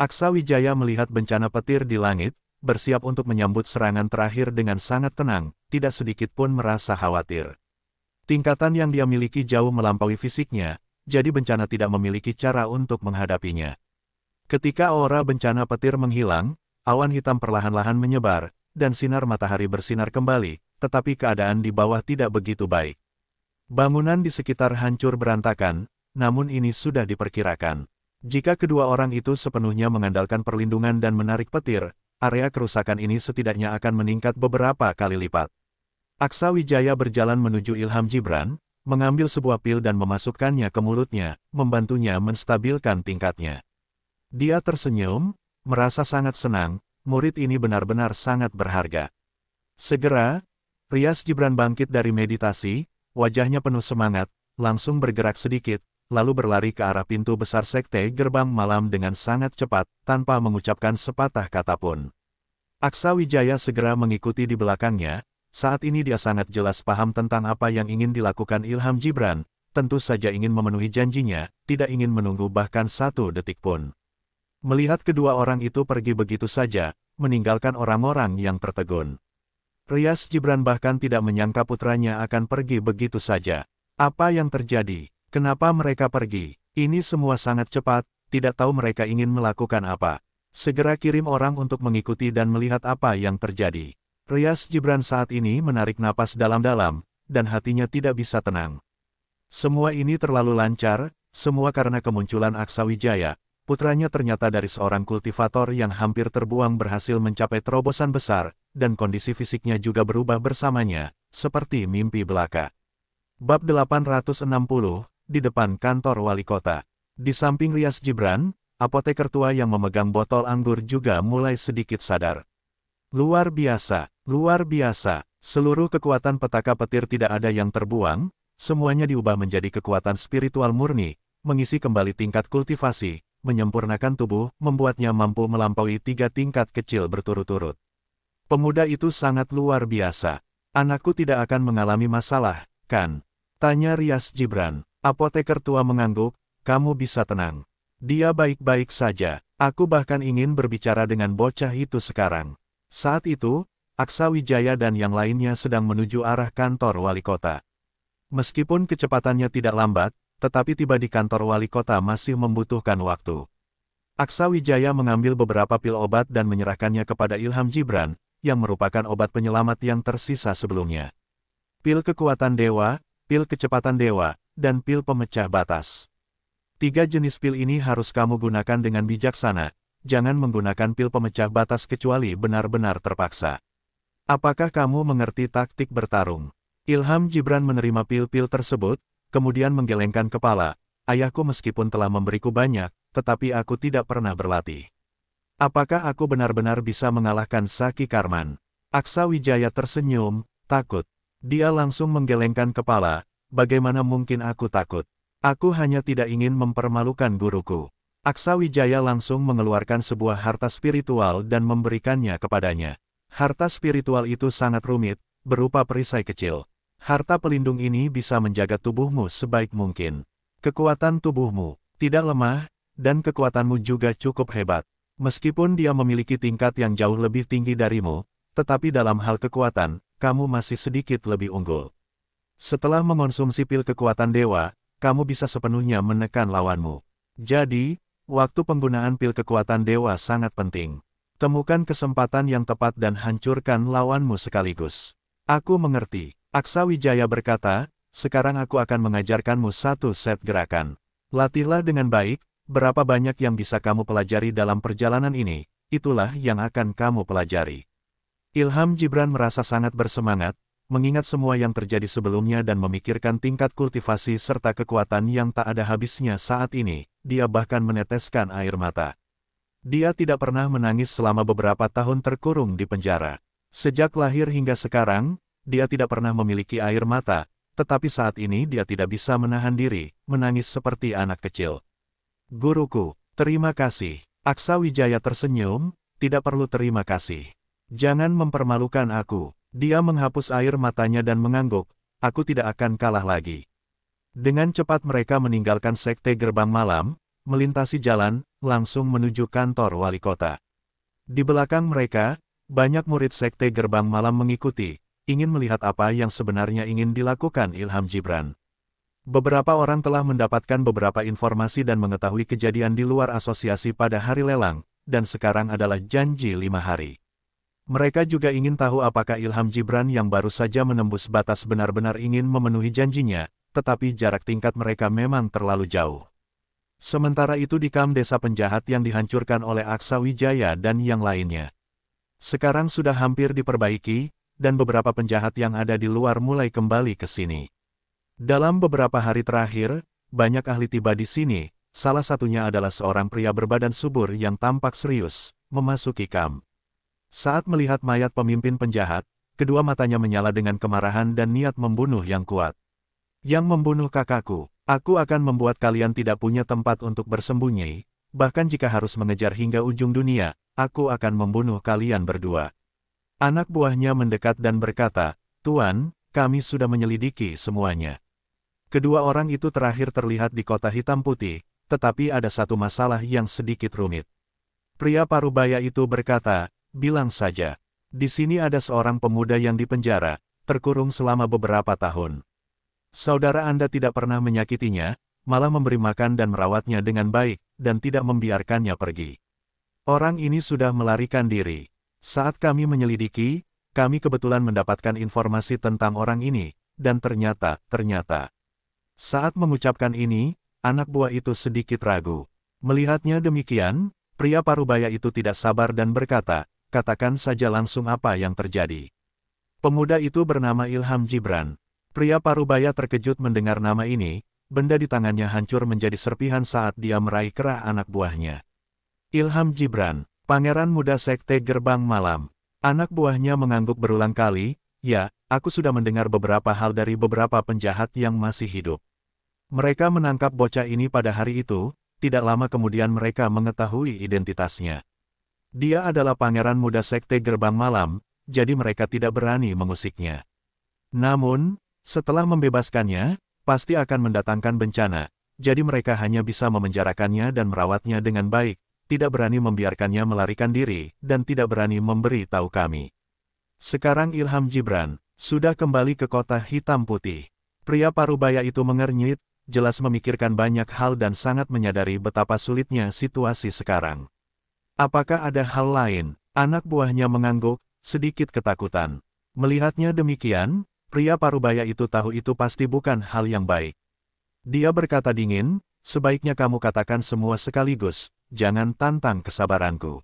Aksa Wijaya melihat bencana petir di langit, bersiap untuk menyambut serangan terakhir dengan sangat tenang, tidak sedikit pun merasa khawatir. Tingkatan yang dia miliki jauh melampaui fisiknya, jadi bencana tidak memiliki cara untuk menghadapinya. Ketika aura bencana petir menghilang, awan hitam perlahan-lahan menyebar, dan sinar matahari bersinar kembali, tetapi keadaan di bawah tidak begitu baik. Bangunan di sekitar hancur berantakan, namun ini sudah diperkirakan. Jika kedua orang itu sepenuhnya mengandalkan perlindungan dan menarik petir, area kerusakan ini setidaknya akan meningkat beberapa kali lipat. Aksa Wijaya berjalan menuju Ilham Jibran, mengambil sebuah pil dan memasukkannya ke mulutnya, membantunya menstabilkan tingkatnya. Dia tersenyum, merasa sangat senang, murid ini benar-benar sangat berharga. Segera, Rias Jibran bangkit dari meditasi, wajahnya penuh semangat, langsung bergerak sedikit, lalu berlari ke arah pintu besar sekte gerbang malam dengan sangat cepat, tanpa mengucapkan sepatah kata pun. Aksa Wijaya segera mengikuti di belakangnya, saat ini dia sangat jelas paham tentang apa yang ingin dilakukan Ilham Jibran. tentu saja ingin memenuhi janjinya, tidak ingin menunggu bahkan satu detik pun. Melihat kedua orang itu pergi begitu saja, meninggalkan orang-orang yang tertegun. Rias Jibran bahkan tidak menyangka putranya akan pergi begitu saja. Apa yang terjadi? Kenapa mereka pergi? Ini semua sangat cepat, tidak tahu mereka ingin melakukan apa. Segera kirim orang untuk mengikuti dan melihat apa yang terjadi. Rias Gibran saat ini menarik napas dalam-dalam, dan hatinya tidak bisa tenang. Semua ini terlalu lancar, semua karena kemunculan Aksa Wijaya, putranya ternyata dari seorang kultivator yang hampir terbuang berhasil mencapai terobosan besar, dan kondisi fisiknya juga berubah bersamanya, seperti mimpi belaka. Bab 860, di depan kantor wali kota. Di samping Rias Gibran, apoteker tua yang memegang botol anggur juga mulai sedikit sadar. Luar biasa, Luar biasa, seluruh kekuatan petaka petir tidak ada yang terbuang, semuanya diubah menjadi kekuatan spiritual murni, mengisi kembali tingkat kultivasi, menyempurnakan tubuh, membuatnya mampu melampaui tiga tingkat kecil berturut-turut. Pemuda itu sangat luar biasa. Anakku tidak akan mengalami masalah, kan? Tanya Rias Gibran. Apoteker tua mengangguk, kamu bisa tenang. Dia baik-baik saja, aku bahkan ingin berbicara dengan bocah itu sekarang. Saat itu, Aksa Wijaya dan yang lainnya sedang menuju arah kantor wali kota. Meskipun kecepatannya tidak lambat, tetapi tiba di kantor wali kota masih membutuhkan waktu. Aksa Wijaya mengambil beberapa pil obat dan menyerahkannya kepada Ilham Jibran, yang merupakan obat penyelamat yang tersisa sebelumnya. Pil kekuatan dewa, pil kecepatan dewa, dan pil pemecah batas. Tiga jenis pil ini harus kamu gunakan dengan bijaksana, jangan menggunakan pil pemecah batas kecuali benar-benar terpaksa. Apakah kamu mengerti taktik bertarung? Ilham Jibran menerima pil-pil tersebut, kemudian menggelengkan kepala. Ayahku meskipun telah memberiku banyak, tetapi aku tidak pernah berlatih. Apakah aku benar-benar bisa mengalahkan Saki Karman? Aksa Wijaya tersenyum, takut. Dia langsung menggelengkan kepala, bagaimana mungkin aku takut? Aku hanya tidak ingin mempermalukan guruku. Aksa Wijaya langsung mengeluarkan sebuah harta spiritual dan memberikannya kepadanya. Harta spiritual itu sangat rumit, berupa perisai kecil. Harta pelindung ini bisa menjaga tubuhmu sebaik mungkin. Kekuatan tubuhmu tidak lemah, dan kekuatanmu juga cukup hebat. Meskipun dia memiliki tingkat yang jauh lebih tinggi darimu, tetapi dalam hal kekuatan, kamu masih sedikit lebih unggul. Setelah mengonsumsi pil kekuatan dewa, kamu bisa sepenuhnya menekan lawanmu. Jadi, waktu penggunaan pil kekuatan dewa sangat penting. Temukan kesempatan yang tepat dan hancurkan lawanmu sekaligus. Aku mengerti. Aksa Wijaya berkata, sekarang aku akan mengajarkanmu satu set gerakan. Latihlah dengan baik, berapa banyak yang bisa kamu pelajari dalam perjalanan ini, itulah yang akan kamu pelajari. Ilham Jibran merasa sangat bersemangat, mengingat semua yang terjadi sebelumnya dan memikirkan tingkat kultivasi serta kekuatan yang tak ada habisnya saat ini, dia bahkan meneteskan air mata. Dia tidak pernah menangis selama beberapa tahun terkurung di penjara. Sejak lahir hingga sekarang, dia tidak pernah memiliki air mata, tetapi saat ini dia tidak bisa menahan diri, menangis seperti anak kecil. Guruku, terima kasih. Aksa Wijaya tersenyum, tidak perlu terima kasih. Jangan mempermalukan aku. Dia menghapus air matanya dan mengangguk, aku tidak akan kalah lagi. Dengan cepat mereka meninggalkan sekte gerbang malam, melintasi jalan, langsung menuju kantor wali kota. Di belakang mereka, banyak murid sekte gerbang malam mengikuti, ingin melihat apa yang sebenarnya ingin dilakukan Ilham Gibran. Beberapa orang telah mendapatkan beberapa informasi dan mengetahui kejadian di luar asosiasi pada hari lelang, dan sekarang adalah janji lima hari. Mereka juga ingin tahu apakah Ilham Gibran yang baru saja menembus batas benar-benar ingin memenuhi janjinya, tetapi jarak tingkat mereka memang terlalu jauh. Sementara itu di Kam desa penjahat yang dihancurkan oleh Aksa Wijaya dan yang lainnya. Sekarang sudah hampir diperbaiki, dan beberapa penjahat yang ada di luar mulai kembali ke sini. Dalam beberapa hari terakhir, banyak ahli tiba di sini, salah satunya adalah seorang pria berbadan subur yang tampak serius, memasuki Kam. Saat melihat mayat pemimpin penjahat, kedua matanya menyala dengan kemarahan dan niat membunuh yang kuat. Yang membunuh kakakku, Aku akan membuat kalian tidak punya tempat untuk bersembunyi, bahkan jika harus mengejar hingga ujung dunia, aku akan membunuh kalian berdua. Anak buahnya mendekat dan berkata, Tuan, kami sudah menyelidiki semuanya. Kedua orang itu terakhir terlihat di kota hitam putih, tetapi ada satu masalah yang sedikit rumit. Pria parubaya itu berkata, bilang saja, di sini ada seorang pemuda yang dipenjara, terkurung selama beberapa tahun. Saudara Anda tidak pernah menyakitinya, malah memberi makan dan merawatnya dengan baik, dan tidak membiarkannya pergi. Orang ini sudah melarikan diri. Saat kami menyelidiki, kami kebetulan mendapatkan informasi tentang orang ini, dan ternyata, ternyata. Saat mengucapkan ini, anak buah itu sedikit ragu. Melihatnya demikian, pria parubaya itu tidak sabar dan berkata, katakan saja langsung apa yang terjadi. Pemuda itu bernama Ilham Jibran. Pria parubaya terkejut mendengar nama ini, benda di tangannya hancur menjadi serpihan saat dia meraih kerah anak buahnya. Ilham Gibran, pangeran muda sekte Gerbang Malam. Anak buahnya mengangguk berulang kali, ya, aku sudah mendengar beberapa hal dari beberapa penjahat yang masih hidup. Mereka menangkap bocah ini pada hari itu, tidak lama kemudian mereka mengetahui identitasnya. Dia adalah pangeran muda sekte Gerbang Malam, jadi mereka tidak berani mengusiknya. Namun, setelah membebaskannya, pasti akan mendatangkan bencana, jadi mereka hanya bisa memenjarakannya dan merawatnya dengan baik, tidak berani membiarkannya melarikan diri, dan tidak berani memberi tahu kami. Sekarang Ilham Jibran sudah kembali ke kota hitam putih. Pria parubaya itu mengernyit, jelas memikirkan banyak hal dan sangat menyadari betapa sulitnya situasi sekarang. Apakah ada hal lain? Anak buahnya mengangguk, sedikit ketakutan. Melihatnya demikian, pria parubaya itu tahu itu pasti bukan hal yang baik. Dia berkata dingin, sebaiknya kamu katakan semua sekaligus, jangan tantang kesabaranku.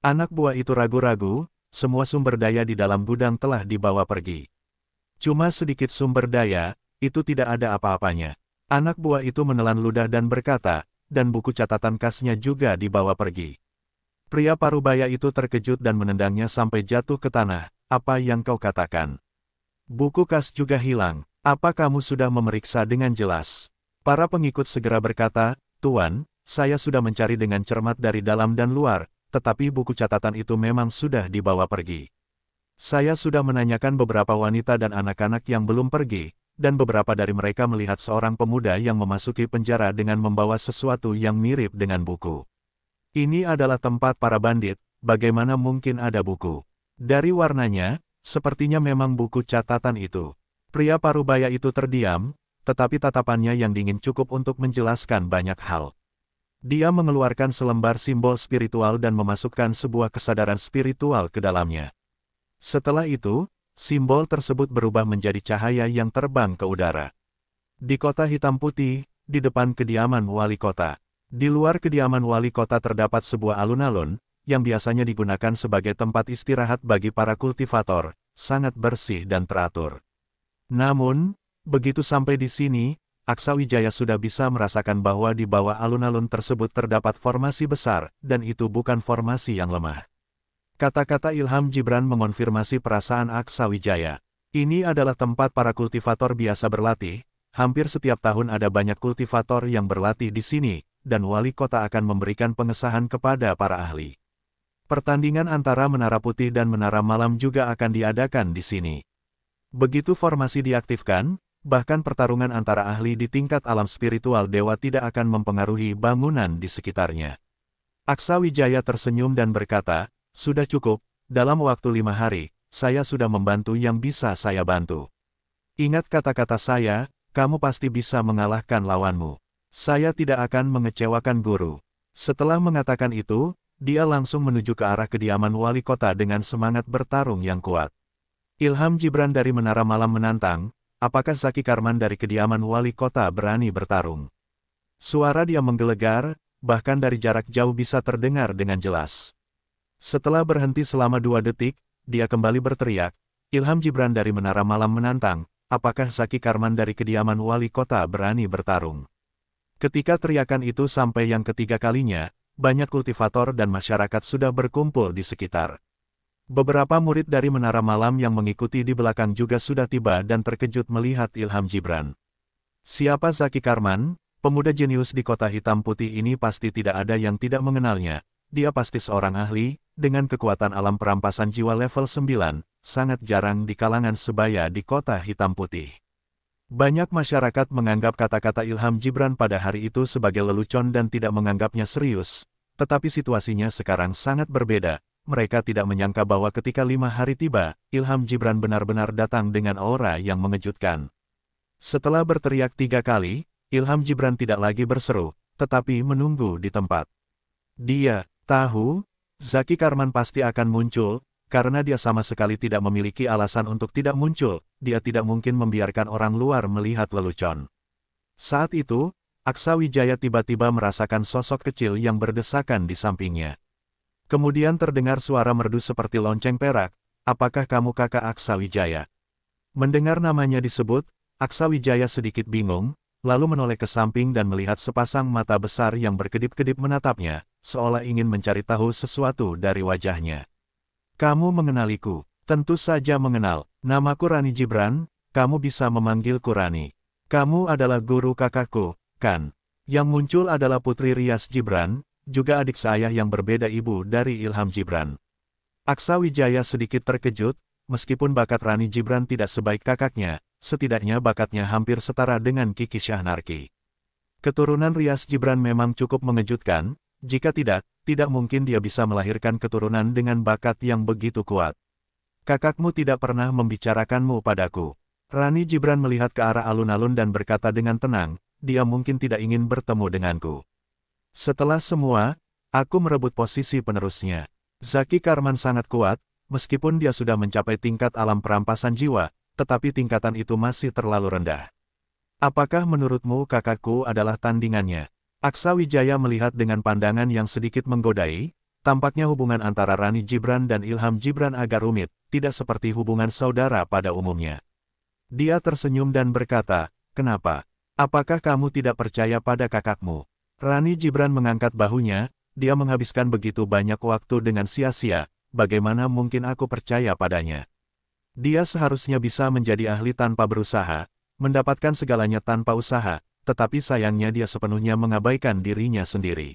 Anak buah itu ragu-ragu, semua sumber daya di dalam gudang telah dibawa pergi. Cuma sedikit sumber daya, itu tidak ada apa-apanya. Anak buah itu menelan ludah dan berkata, dan buku catatan kasnya juga dibawa pergi. Pria parubaya itu terkejut dan menendangnya sampai jatuh ke tanah, apa yang kau katakan? Buku kas juga hilang. Apa kamu sudah memeriksa dengan jelas? Para pengikut segera berkata, Tuan, saya sudah mencari dengan cermat dari dalam dan luar, tetapi buku catatan itu memang sudah dibawa pergi. Saya sudah menanyakan beberapa wanita dan anak-anak yang belum pergi, dan beberapa dari mereka melihat seorang pemuda yang memasuki penjara dengan membawa sesuatu yang mirip dengan buku. Ini adalah tempat para bandit, bagaimana mungkin ada buku? Dari warnanya, Sepertinya memang buku catatan itu. Pria parubaya itu terdiam, tetapi tatapannya yang dingin cukup untuk menjelaskan banyak hal. Dia mengeluarkan selembar simbol spiritual dan memasukkan sebuah kesadaran spiritual ke dalamnya. Setelah itu, simbol tersebut berubah menjadi cahaya yang terbang ke udara. Di kota hitam putih, di depan kediaman wali kota. Di luar kediaman wali kota terdapat sebuah alun-alun, yang biasanya digunakan sebagai tempat istirahat bagi para kultivator, sangat bersih dan teratur. Namun, begitu sampai di sini, Aksa Wijaya sudah bisa merasakan bahwa di bawah alun-alun tersebut terdapat formasi besar, dan itu bukan formasi yang lemah. Kata-kata Ilham Jibran mengonfirmasi perasaan Aksa Wijaya. Ini adalah tempat para kultivator biasa berlatih, hampir setiap tahun ada banyak kultivator yang berlatih di sini, dan wali kota akan memberikan pengesahan kepada para ahli. Pertandingan antara Menara Putih dan Menara Malam juga akan diadakan di sini. Begitu formasi diaktifkan, bahkan pertarungan antara ahli di tingkat alam spiritual dewa tidak akan mempengaruhi bangunan di sekitarnya. Aksa Wijaya tersenyum dan berkata, Sudah cukup, dalam waktu lima hari, saya sudah membantu yang bisa saya bantu. Ingat kata-kata saya, kamu pasti bisa mengalahkan lawanmu. Saya tidak akan mengecewakan guru. Setelah mengatakan itu, dia langsung menuju ke arah kediaman wali kota dengan semangat bertarung yang kuat. Ilham Jibran dari Menara Malam menantang, apakah Zaki Karman dari kediaman wali kota berani bertarung? Suara dia menggelegar, bahkan dari jarak jauh bisa terdengar dengan jelas. Setelah berhenti selama dua detik, dia kembali berteriak, Ilham Jibran dari Menara Malam menantang, apakah Zaki Karman dari kediaman wali kota berani bertarung? Ketika teriakan itu sampai yang ketiga kalinya, banyak kultivator dan masyarakat sudah berkumpul di sekitar. Beberapa murid dari Menara Malam yang mengikuti di belakang juga sudah tiba dan terkejut melihat Ilham Jibran. Siapa Zaki Karman? Pemuda jenius di kota hitam putih ini pasti tidak ada yang tidak mengenalnya. Dia pasti seorang ahli, dengan kekuatan alam perampasan jiwa level 9, sangat jarang di kalangan sebaya di kota hitam putih. Banyak masyarakat menganggap kata-kata Ilham Gibran pada hari itu sebagai lelucon dan tidak menganggapnya serius. Tetapi situasinya sekarang sangat berbeda. Mereka tidak menyangka bahwa ketika lima hari tiba, Ilham Gibran benar-benar datang dengan aura yang mengejutkan. Setelah berteriak tiga kali, Ilham Gibran tidak lagi berseru, tetapi menunggu di tempat. Dia tahu, Zaki Karman pasti akan muncul, karena dia sama sekali tidak memiliki alasan untuk tidak muncul, dia tidak mungkin membiarkan orang luar melihat lelucon. Saat itu, Aksa Wijaya tiba-tiba merasakan sosok kecil yang berdesakan di sampingnya. Kemudian terdengar suara merdu seperti lonceng perak, apakah kamu kakak Aksa Wijaya? Mendengar namanya disebut, Aksa Wijaya sedikit bingung, lalu menoleh ke samping dan melihat sepasang mata besar yang berkedip-kedip menatapnya, seolah ingin mencari tahu sesuatu dari wajahnya. Kamu mengenaliku, tentu saja mengenal, namaku Rani Jibran, kamu bisa memanggilku Rani. Kamu adalah guru kakakku, kan? Yang muncul adalah putri Rias Jibran, juga adik saya yang berbeda ibu dari Ilham Jibran. Aksa Wijaya sedikit terkejut, meskipun bakat Rani Jibran tidak sebaik kakaknya, setidaknya bakatnya hampir setara dengan Kiki Syahnarki. Keturunan Rias Jibran memang cukup mengejutkan, jika tidak, tidak mungkin dia bisa melahirkan keturunan dengan bakat yang begitu kuat. Kakakmu tidak pernah membicarakanmu padaku. Rani Jibran melihat ke arah alun-alun dan berkata dengan tenang, dia mungkin tidak ingin bertemu denganku. Setelah semua, aku merebut posisi penerusnya. Zaki Karman sangat kuat, meskipun dia sudah mencapai tingkat alam perampasan jiwa, tetapi tingkatan itu masih terlalu rendah. Apakah menurutmu kakakku adalah tandingannya? Aksa Wijaya melihat dengan pandangan yang sedikit menggodai, tampaknya hubungan antara Rani Jibran dan Ilham Jibran agak rumit, tidak seperti hubungan saudara pada umumnya. Dia tersenyum dan berkata, Kenapa? Apakah kamu tidak percaya pada kakakmu? Rani Jibran mengangkat bahunya, dia menghabiskan begitu banyak waktu dengan sia-sia, bagaimana mungkin aku percaya padanya? Dia seharusnya bisa menjadi ahli tanpa berusaha, mendapatkan segalanya tanpa usaha, tetapi sayangnya dia sepenuhnya mengabaikan dirinya sendiri.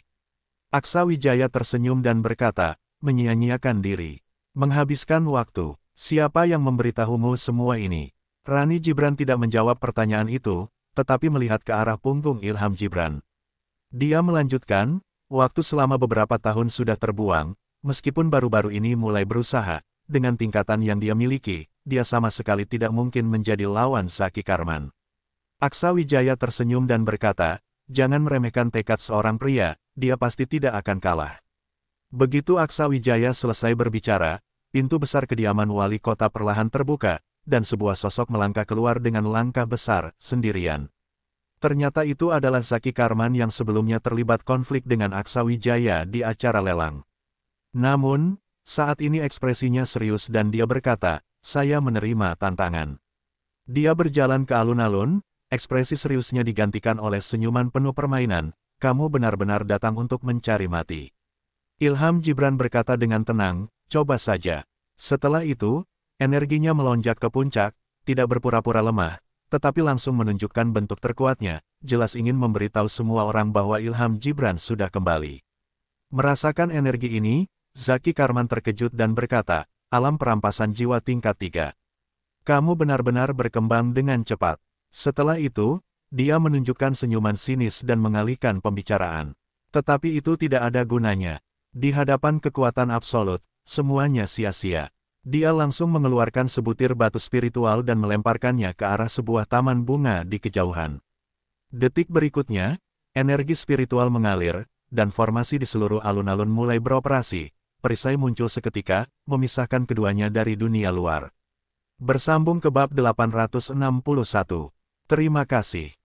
Aksa Wijaya tersenyum dan berkata, menyia-nyiakan diri. Menghabiskan waktu, siapa yang memberitahumu semua ini? Rani Jibran tidak menjawab pertanyaan itu, tetapi melihat ke arah punggung Ilham Jibran. Dia melanjutkan, waktu selama beberapa tahun sudah terbuang, meskipun baru-baru ini mulai berusaha, dengan tingkatan yang dia miliki, dia sama sekali tidak mungkin menjadi lawan Saki Karman. Aksa Wijaya tersenyum dan berkata, jangan meremehkan tekad seorang pria, dia pasti tidak akan kalah. Begitu Aksa Wijaya selesai berbicara, pintu besar kediaman wali kota perlahan terbuka, dan sebuah sosok melangkah keluar dengan langkah besar, sendirian. Ternyata itu adalah Zaki Karman yang sebelumnya terlibat konflik dengan Aksa Wijaya di acara lelang. Namun, saat ini ekspresinya serius dan dia berkata, saya menerima tantangan. Dia berjalan ke alun-alun, Ekspresi seriusnya digantikan oleh senyuman penuh permainan, kamu benar-benar datang untuk mencari mati. Ilham Jibran berkata dengan tenang, coba saja. Setelah itu, energinya melonjak ke puncak, tidak berpura-pura lemah, tetapi langsung menunjukkan bentuk terkuatnya, jelas ingin memberitahu semua orang bahwa Ilham Jibran sudah kembali. Merasakan energi ini, Zaki Karman terkejut dan berkata, alam perampasan jiwa tingkat 3. Kamu benar-benar berkembang dengan cepat. Setelah itu, dia menunjukkan senyuman sinis dan mengalihkan pembicaraan. Tetapi itu tidak ada gunanya. Di hadapan kekuatan absolut, semuanya sia-sia. Dia langsung mengeluarkan sebutir batu spiritual dan melemparkannya ke arah sebuah taman bunga di kejauhan. Detik berikutnya, energi spiritual mengalir, dan formasi di seluruh alun-alun mulai beroperasi. Perisai muncul seketika, memisahkan keduanya dari dunia luar. Bersambung ke bab 861 Terima kasih.